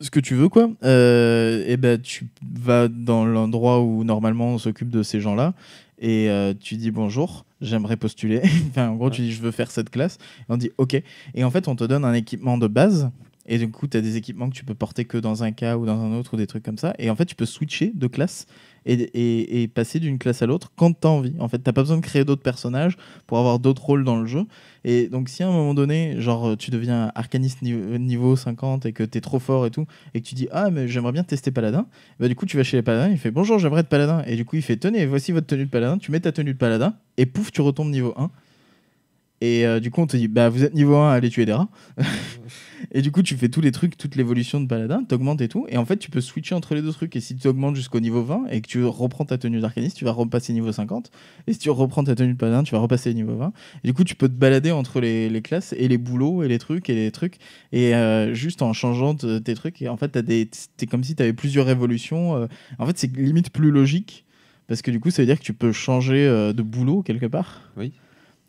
ce que tu veux, quoi, euh, et ben tu vas dans l'endroit où normalement on s'occupe de ces gens-là et euh, tu dis bonjour, j'aimerais postuler. enfin, en gros, tu dis je veux faire cette classe. on dit ok. Et en fait, on te donne un équipement de base et du coup, tu as des équipements que tu peux porter que dans un cas ou dans un autre ou des trucs comme ça. Et en fait, tu peux switcher de classe et, passer d'une classe à l'autre quand tu as envie. En fait, tu pas besoin de créer d'autres personnages pour avoir d'autres rôles dans le jeu. Et donc, si à un moment donné, genre, tu deviens arcaniste niveau, 50 et que tu es trop fort et tout, et que tu dis Ah, mais j'aimerais bien tester paladin, bah, du coup, tu vas chez les paladins, il fait Bonjour, j'aimerais être paladin. Et du coup, il fait Tenez, voici votre tenue de paladin. Tu mets ta tenue de paladin et pouf, tu retombes niveau 1. Et euh, du coup, on te dit Bah, vous êtes niveau 1, allez tuer des rats. Et du coup, tu fais tous les trucs, toute l'évolution de Paladin, t'augmentes et tout. Et en fait, tu peux switcher entre les deux trucs. Et si tu augmentes jusqu'au niveau 20 et que tu reprends ta tenue d'arcaniste, tu vas repasser niveau 50. Et si tu reprends ta tenue de Paladin, tu vas repasser niveau 20. Et du coup, tu peux te balader entre les, classes et les boulots et les trucs et les trucs. Et euh, juste en changeant tes trucs. Et en fait, t'es comme si t'avais plusieurs évolutions. Euh. En fait, c'est limite plus logique. Parce que du coup, ça veut dire que tu peux changer euh, de boulot quelque part. Oui.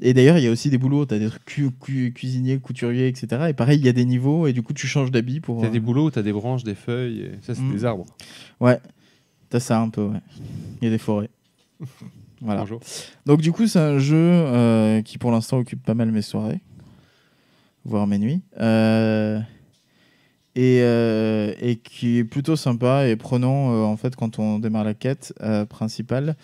Et d'ailleurs, il y a aussi des boulots. Tu as des cuisiniers, couturiers, etc. Et pareil, il y a des niveaux et du coup, tu changes d'habit pour. Tu as des euh, boulots, tu as des branches, des feuilles. Ça, c'est mm. des arbres. Ouais, tu as ça un peu. Il y a des forêts. voilà. Bonjour. Donc, du coup, c'est un jeu euh, qui, pour l'instant, occupe pas mal mes soirées, voire mes nuits. Euh, et, qui est plutôt sympa et prenant en fait quand on démarre la quête principale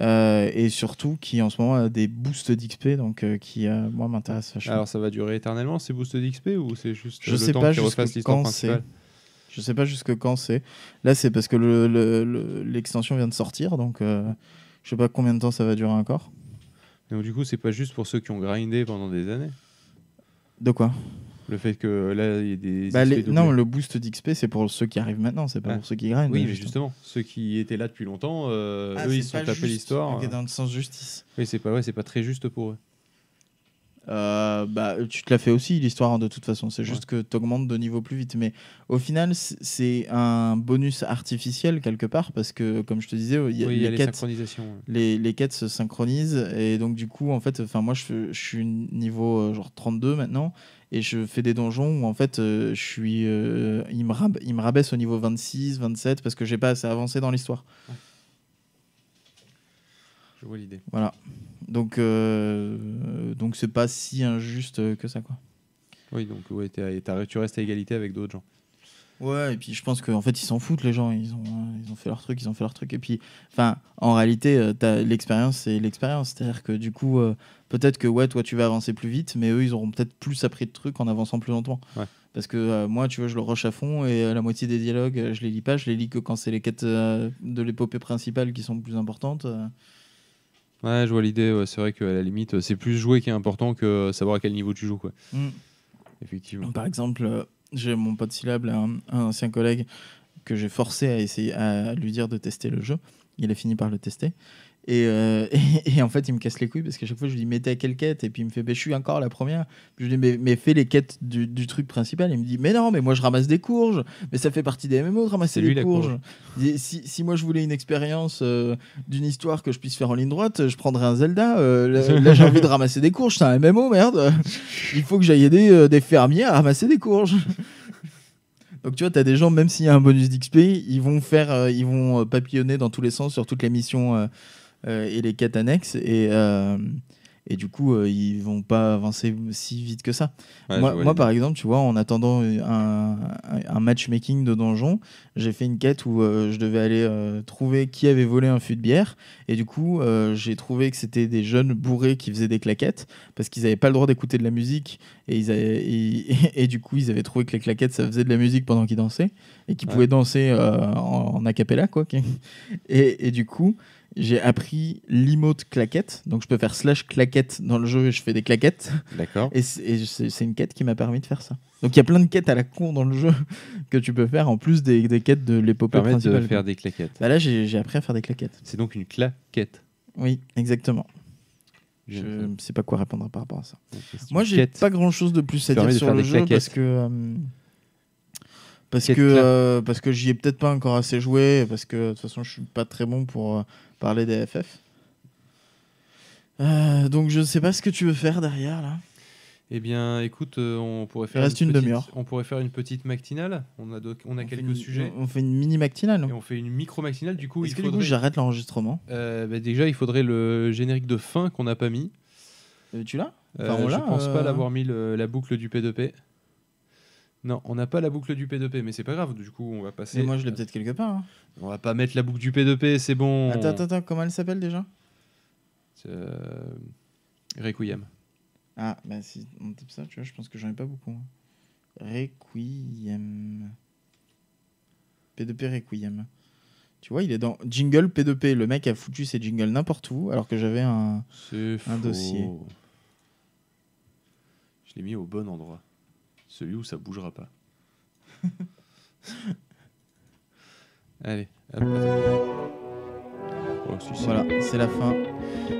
euh, et surtout qui en ce moment a des boosts d'XP donc euh, qui euh, moi m'intéresse Alors ça va durer éternellement ces boosts d'XP ou c'est juste je le sais pas jusque quand c'est je sais pas jusque quand c'est là c'est parce que l'extension vient de sortir donc je sais pas combien de temps ça va durer encore donc du coup c'est pas juste pour ceux qui ont grindé pendant des années de quoi le fait que là, il y a des. Bah, non, le boost d'XP, c'est pour ceux qui arrivent maintenant, c'est pas pour ceux qui grindent. Oui, hein, mais justement. ceux qui étaient là depuis longtemps, euh, ah, eux, ils sont tapés l'histoire. Euh. dans le sens justice. Oui, c'est pas, ouais, pas très juste pour eux. Euh, bah, tu te l'as fait aussi l'histoire hein, de toute façon. C'est juste que tu augmentes de niveau plus vite. Mais au final, c'est un bonus artificiel quelque part parce que, comme je te disais, il y a les, quêtes, les, quêtes se synchronisent et donc du coup, en fait, enfin moi je, suis niveau genre 32 maintenant et je fais des donjons où en fait ils euh, je suis euh, il, me rab il me rabaisse au niveau 26 27 parce que j'ai pas assez avancé dans l'histoire je vois l'idée voilà donc euh, donc c'est pas si injuste que ça quoi oui donc tu restes à égalité avec d'autres gens Ouais, et puis je pense qu'en fait, ils s'en foutent, les gens. Ils ont, euh, ils ont fait leur truc, ils ont fait leur truc. Et puis, enfin, en réalité, euh, l'expérience, c'est l'expérience. C'est-à-dire que du coup, euh, peut-être que ouais, toi, tu vas avancer plus vite, mais eux, ils auront peut-être plus appris de trucs en avançant plus lentement. Parce que moi, tu vois, je le rush à fond et la moitié des dialogues, je les lis pas. Je les lis que quand c'est les quêtes de l'épopée principale qui sont plus importantes. Ouais, je vois l'idée. C'est vrai qu'à la limite, c'est plus jouer qui est important que savoir à quel niveau tu joues. Quoi. Mmh. Effectivement. Par exemple j'ai mon pote Syllable un, un ancien collègue que j'ai forcé à essayer à lui dire de tester le jeu. Il a fini par le tester. Euh, et, en fait, il me casse les couilles parce qu'à chaque fois, je lui dis, mais t'es à quelle quête Et puis il me fait, mais bah, je suis encore la première. je lui dis, mais, fais les quêtes du, truc principal. Il me dit, mais non, mais moi je ramasse des courges. Mais ça fait partie des MMO de ramasser des courges. Si, moi je voulais une expérience euh, d'une histoire que je puisse faire en ligne droite, je prendrais un Zelda. Euh, là, j'ai envie de ramasser des courges. C'est un MMO, merde. Il faut que j'aille aider des fermiers à ramasser des courges. Donc tu vois, tu as des gens, même s'il y a un bonus d'XP, ils vont faire, ils vont papillonner dans tous les sens sur toutes les missions euh, et les quêtes annexes. Et, euh, et du coup, euh, ils vont pas avancer si vite que ça. moi, moi par exemple, tu vois, en attendant un, matchmaking de donjon, j'ai fait une quête où je devais aller trouver qui avait volé un fût de bière. Et du coup, j'ai trouvé que c'était des jeunes bourrés qui faisaient des claquettes parce qu'ils n'avaient pas le droit d'écouter de la musique. Et, ils et, du coup, ils avaient trouvé que les claquettes, ça faisait de la musique pendant qu'ils dansaient et qu'ils pouvaient danser en, en cappella quoi. Et, et du coup, j'ai appris l'emote claquette. Donc je peux faire slash claquette dans le jeu et je fais des claquettes. D'accord. Et c'est une quête qui m'a permis de faire ça. Donc il y a plein de quêtes à la con dans le jeu que tu peux faire en plus des, quêtes de l'épopée principale. de faire des claquettes. Bah là j'ai appris à faire des claquettes. C'est donc une claquette. Oui, exactement. Je ne sais pas quoi répondre par rapport à ça. Moi, j'ai pas grand chose de plus à dire sur le jeu parce que. Euh, parce que, euh, parce que j'y ai peut-être pas encore assez joué, parce que de toute façon je suis pas très bon pour, euh, parler DFF. Euh, donc je ne sais pas ce que tu veux faire derrière là. Eh bien, écoute, euh, on pourrait faire. reste une, demi-heure. On pourrait faire une petite matinale. On a, donc, on a quelques sujets. On fait une mini matinale. on fait une micro matinale. Du coup, est-ce que du coup j'arrête l'enregistrement euh, bah, Déjà, il faudrait le générique de fin qu'on n'a pas mis. tu l'as enfin, Je pense pas l'avoir mis la boucle du P2P. Non, on n'a pas la boucle du P2P, mais c'est pas grave, du coup, on va passer. Mais moi, je l'ai peut-être quelque part. Hein. On va pas mettre la boucle du P2P, c'est bon. Attends, attends, attends, comment elle s'appelle déjà euh, Requiem. Ah, bah si on tape ça, tu vois, je pense que j'en ai pas beaucoup. Hein. Requiem. P2P Requiem. Tu vois, il est dans Jingle P2P. Le mec a foutu ses jingles n'importe où, alors que j'avais un. Un dossier. Je l'ai mis au bon endroit. Celui où ça bougera pas. Allez. Voilà, c'est la fin.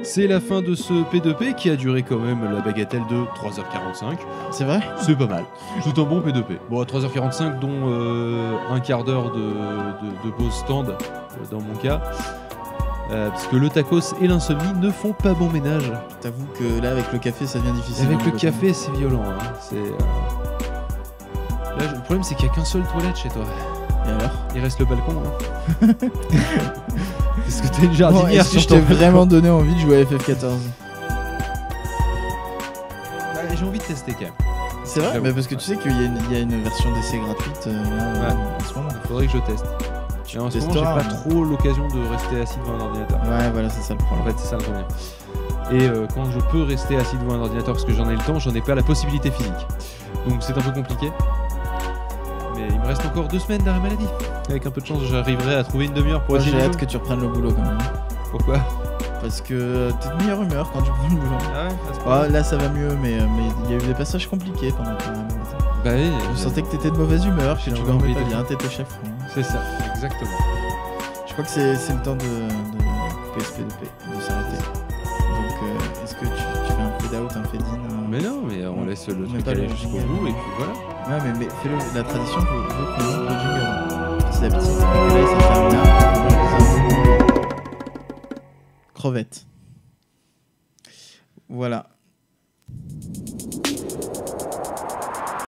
C'est la fin de ce P2P qui a duré quand même la bagatelle de 3h45. C'est vrai C'est pas mal. C'est un bon P2P. Bon, à 3h45, dont euh, un quart d'heure de, pause stand, euh, dans mon cas. Euh, parce que le tacos et l'insomnie ne font pas bon ménage. T'avoues que là, avec le café, ça devient difficile. Avec hein, le café, c'est violent. Hein. C'est le problème, c'est qu'il n'y a qu'un seul toilette chez toi. Et alors Il reste le balcon. Hein. Est-ce que t'es une jardinière bon, si je t'ai vraiment donné envie de jouer à FF14 bah, J'ai envie de tester quand même. C'est vrai Parce que tu sais qu'il y, a une version d'essai gratuite euh, euh, en ce moment. Il faudrait que je teste. en ce moment, j'ai pas hein. trop l'occasion de rester assis devant un ordinateur. Ouais, voilà, c'est ça le problème. En fait, c'est ça le problème. Et euh, quand je peux rester assis devant un ordinateur parce que j'en ai le temps, j'en ai pas la possibilité physique. Donc c'est un peu compliqué. Il reste encore deux semaines d'arrêt maladie. Avec un peu de chance, j'arriverai à trouver une demi-heure pour Moi, J'ai hâte que tu reprennes le boulot quand même. Pourquoi Parce que euh, t'es de meilleure humeur quand tu prends le boulot. Ah là, ça va mieux, euh, mais il y a eu des passages compliqués pendant ton Bah oui. Je sentais que t'étais de mauvaise humeur, que tu dormais pas bien, t'étais chef. C'est ça, exactement. Je crois que c'est le temps de, de psp p de s'arrêter. Donc, euh, est-ce que tu, fais un fade out, un fade in Mais non, mais on laisse le truc aller jusqu'au bout et puis voilà. Ouais, mais, mais fais La tradition pour le jingle. Hein. Petit la petite. là, Crevette. Voilà.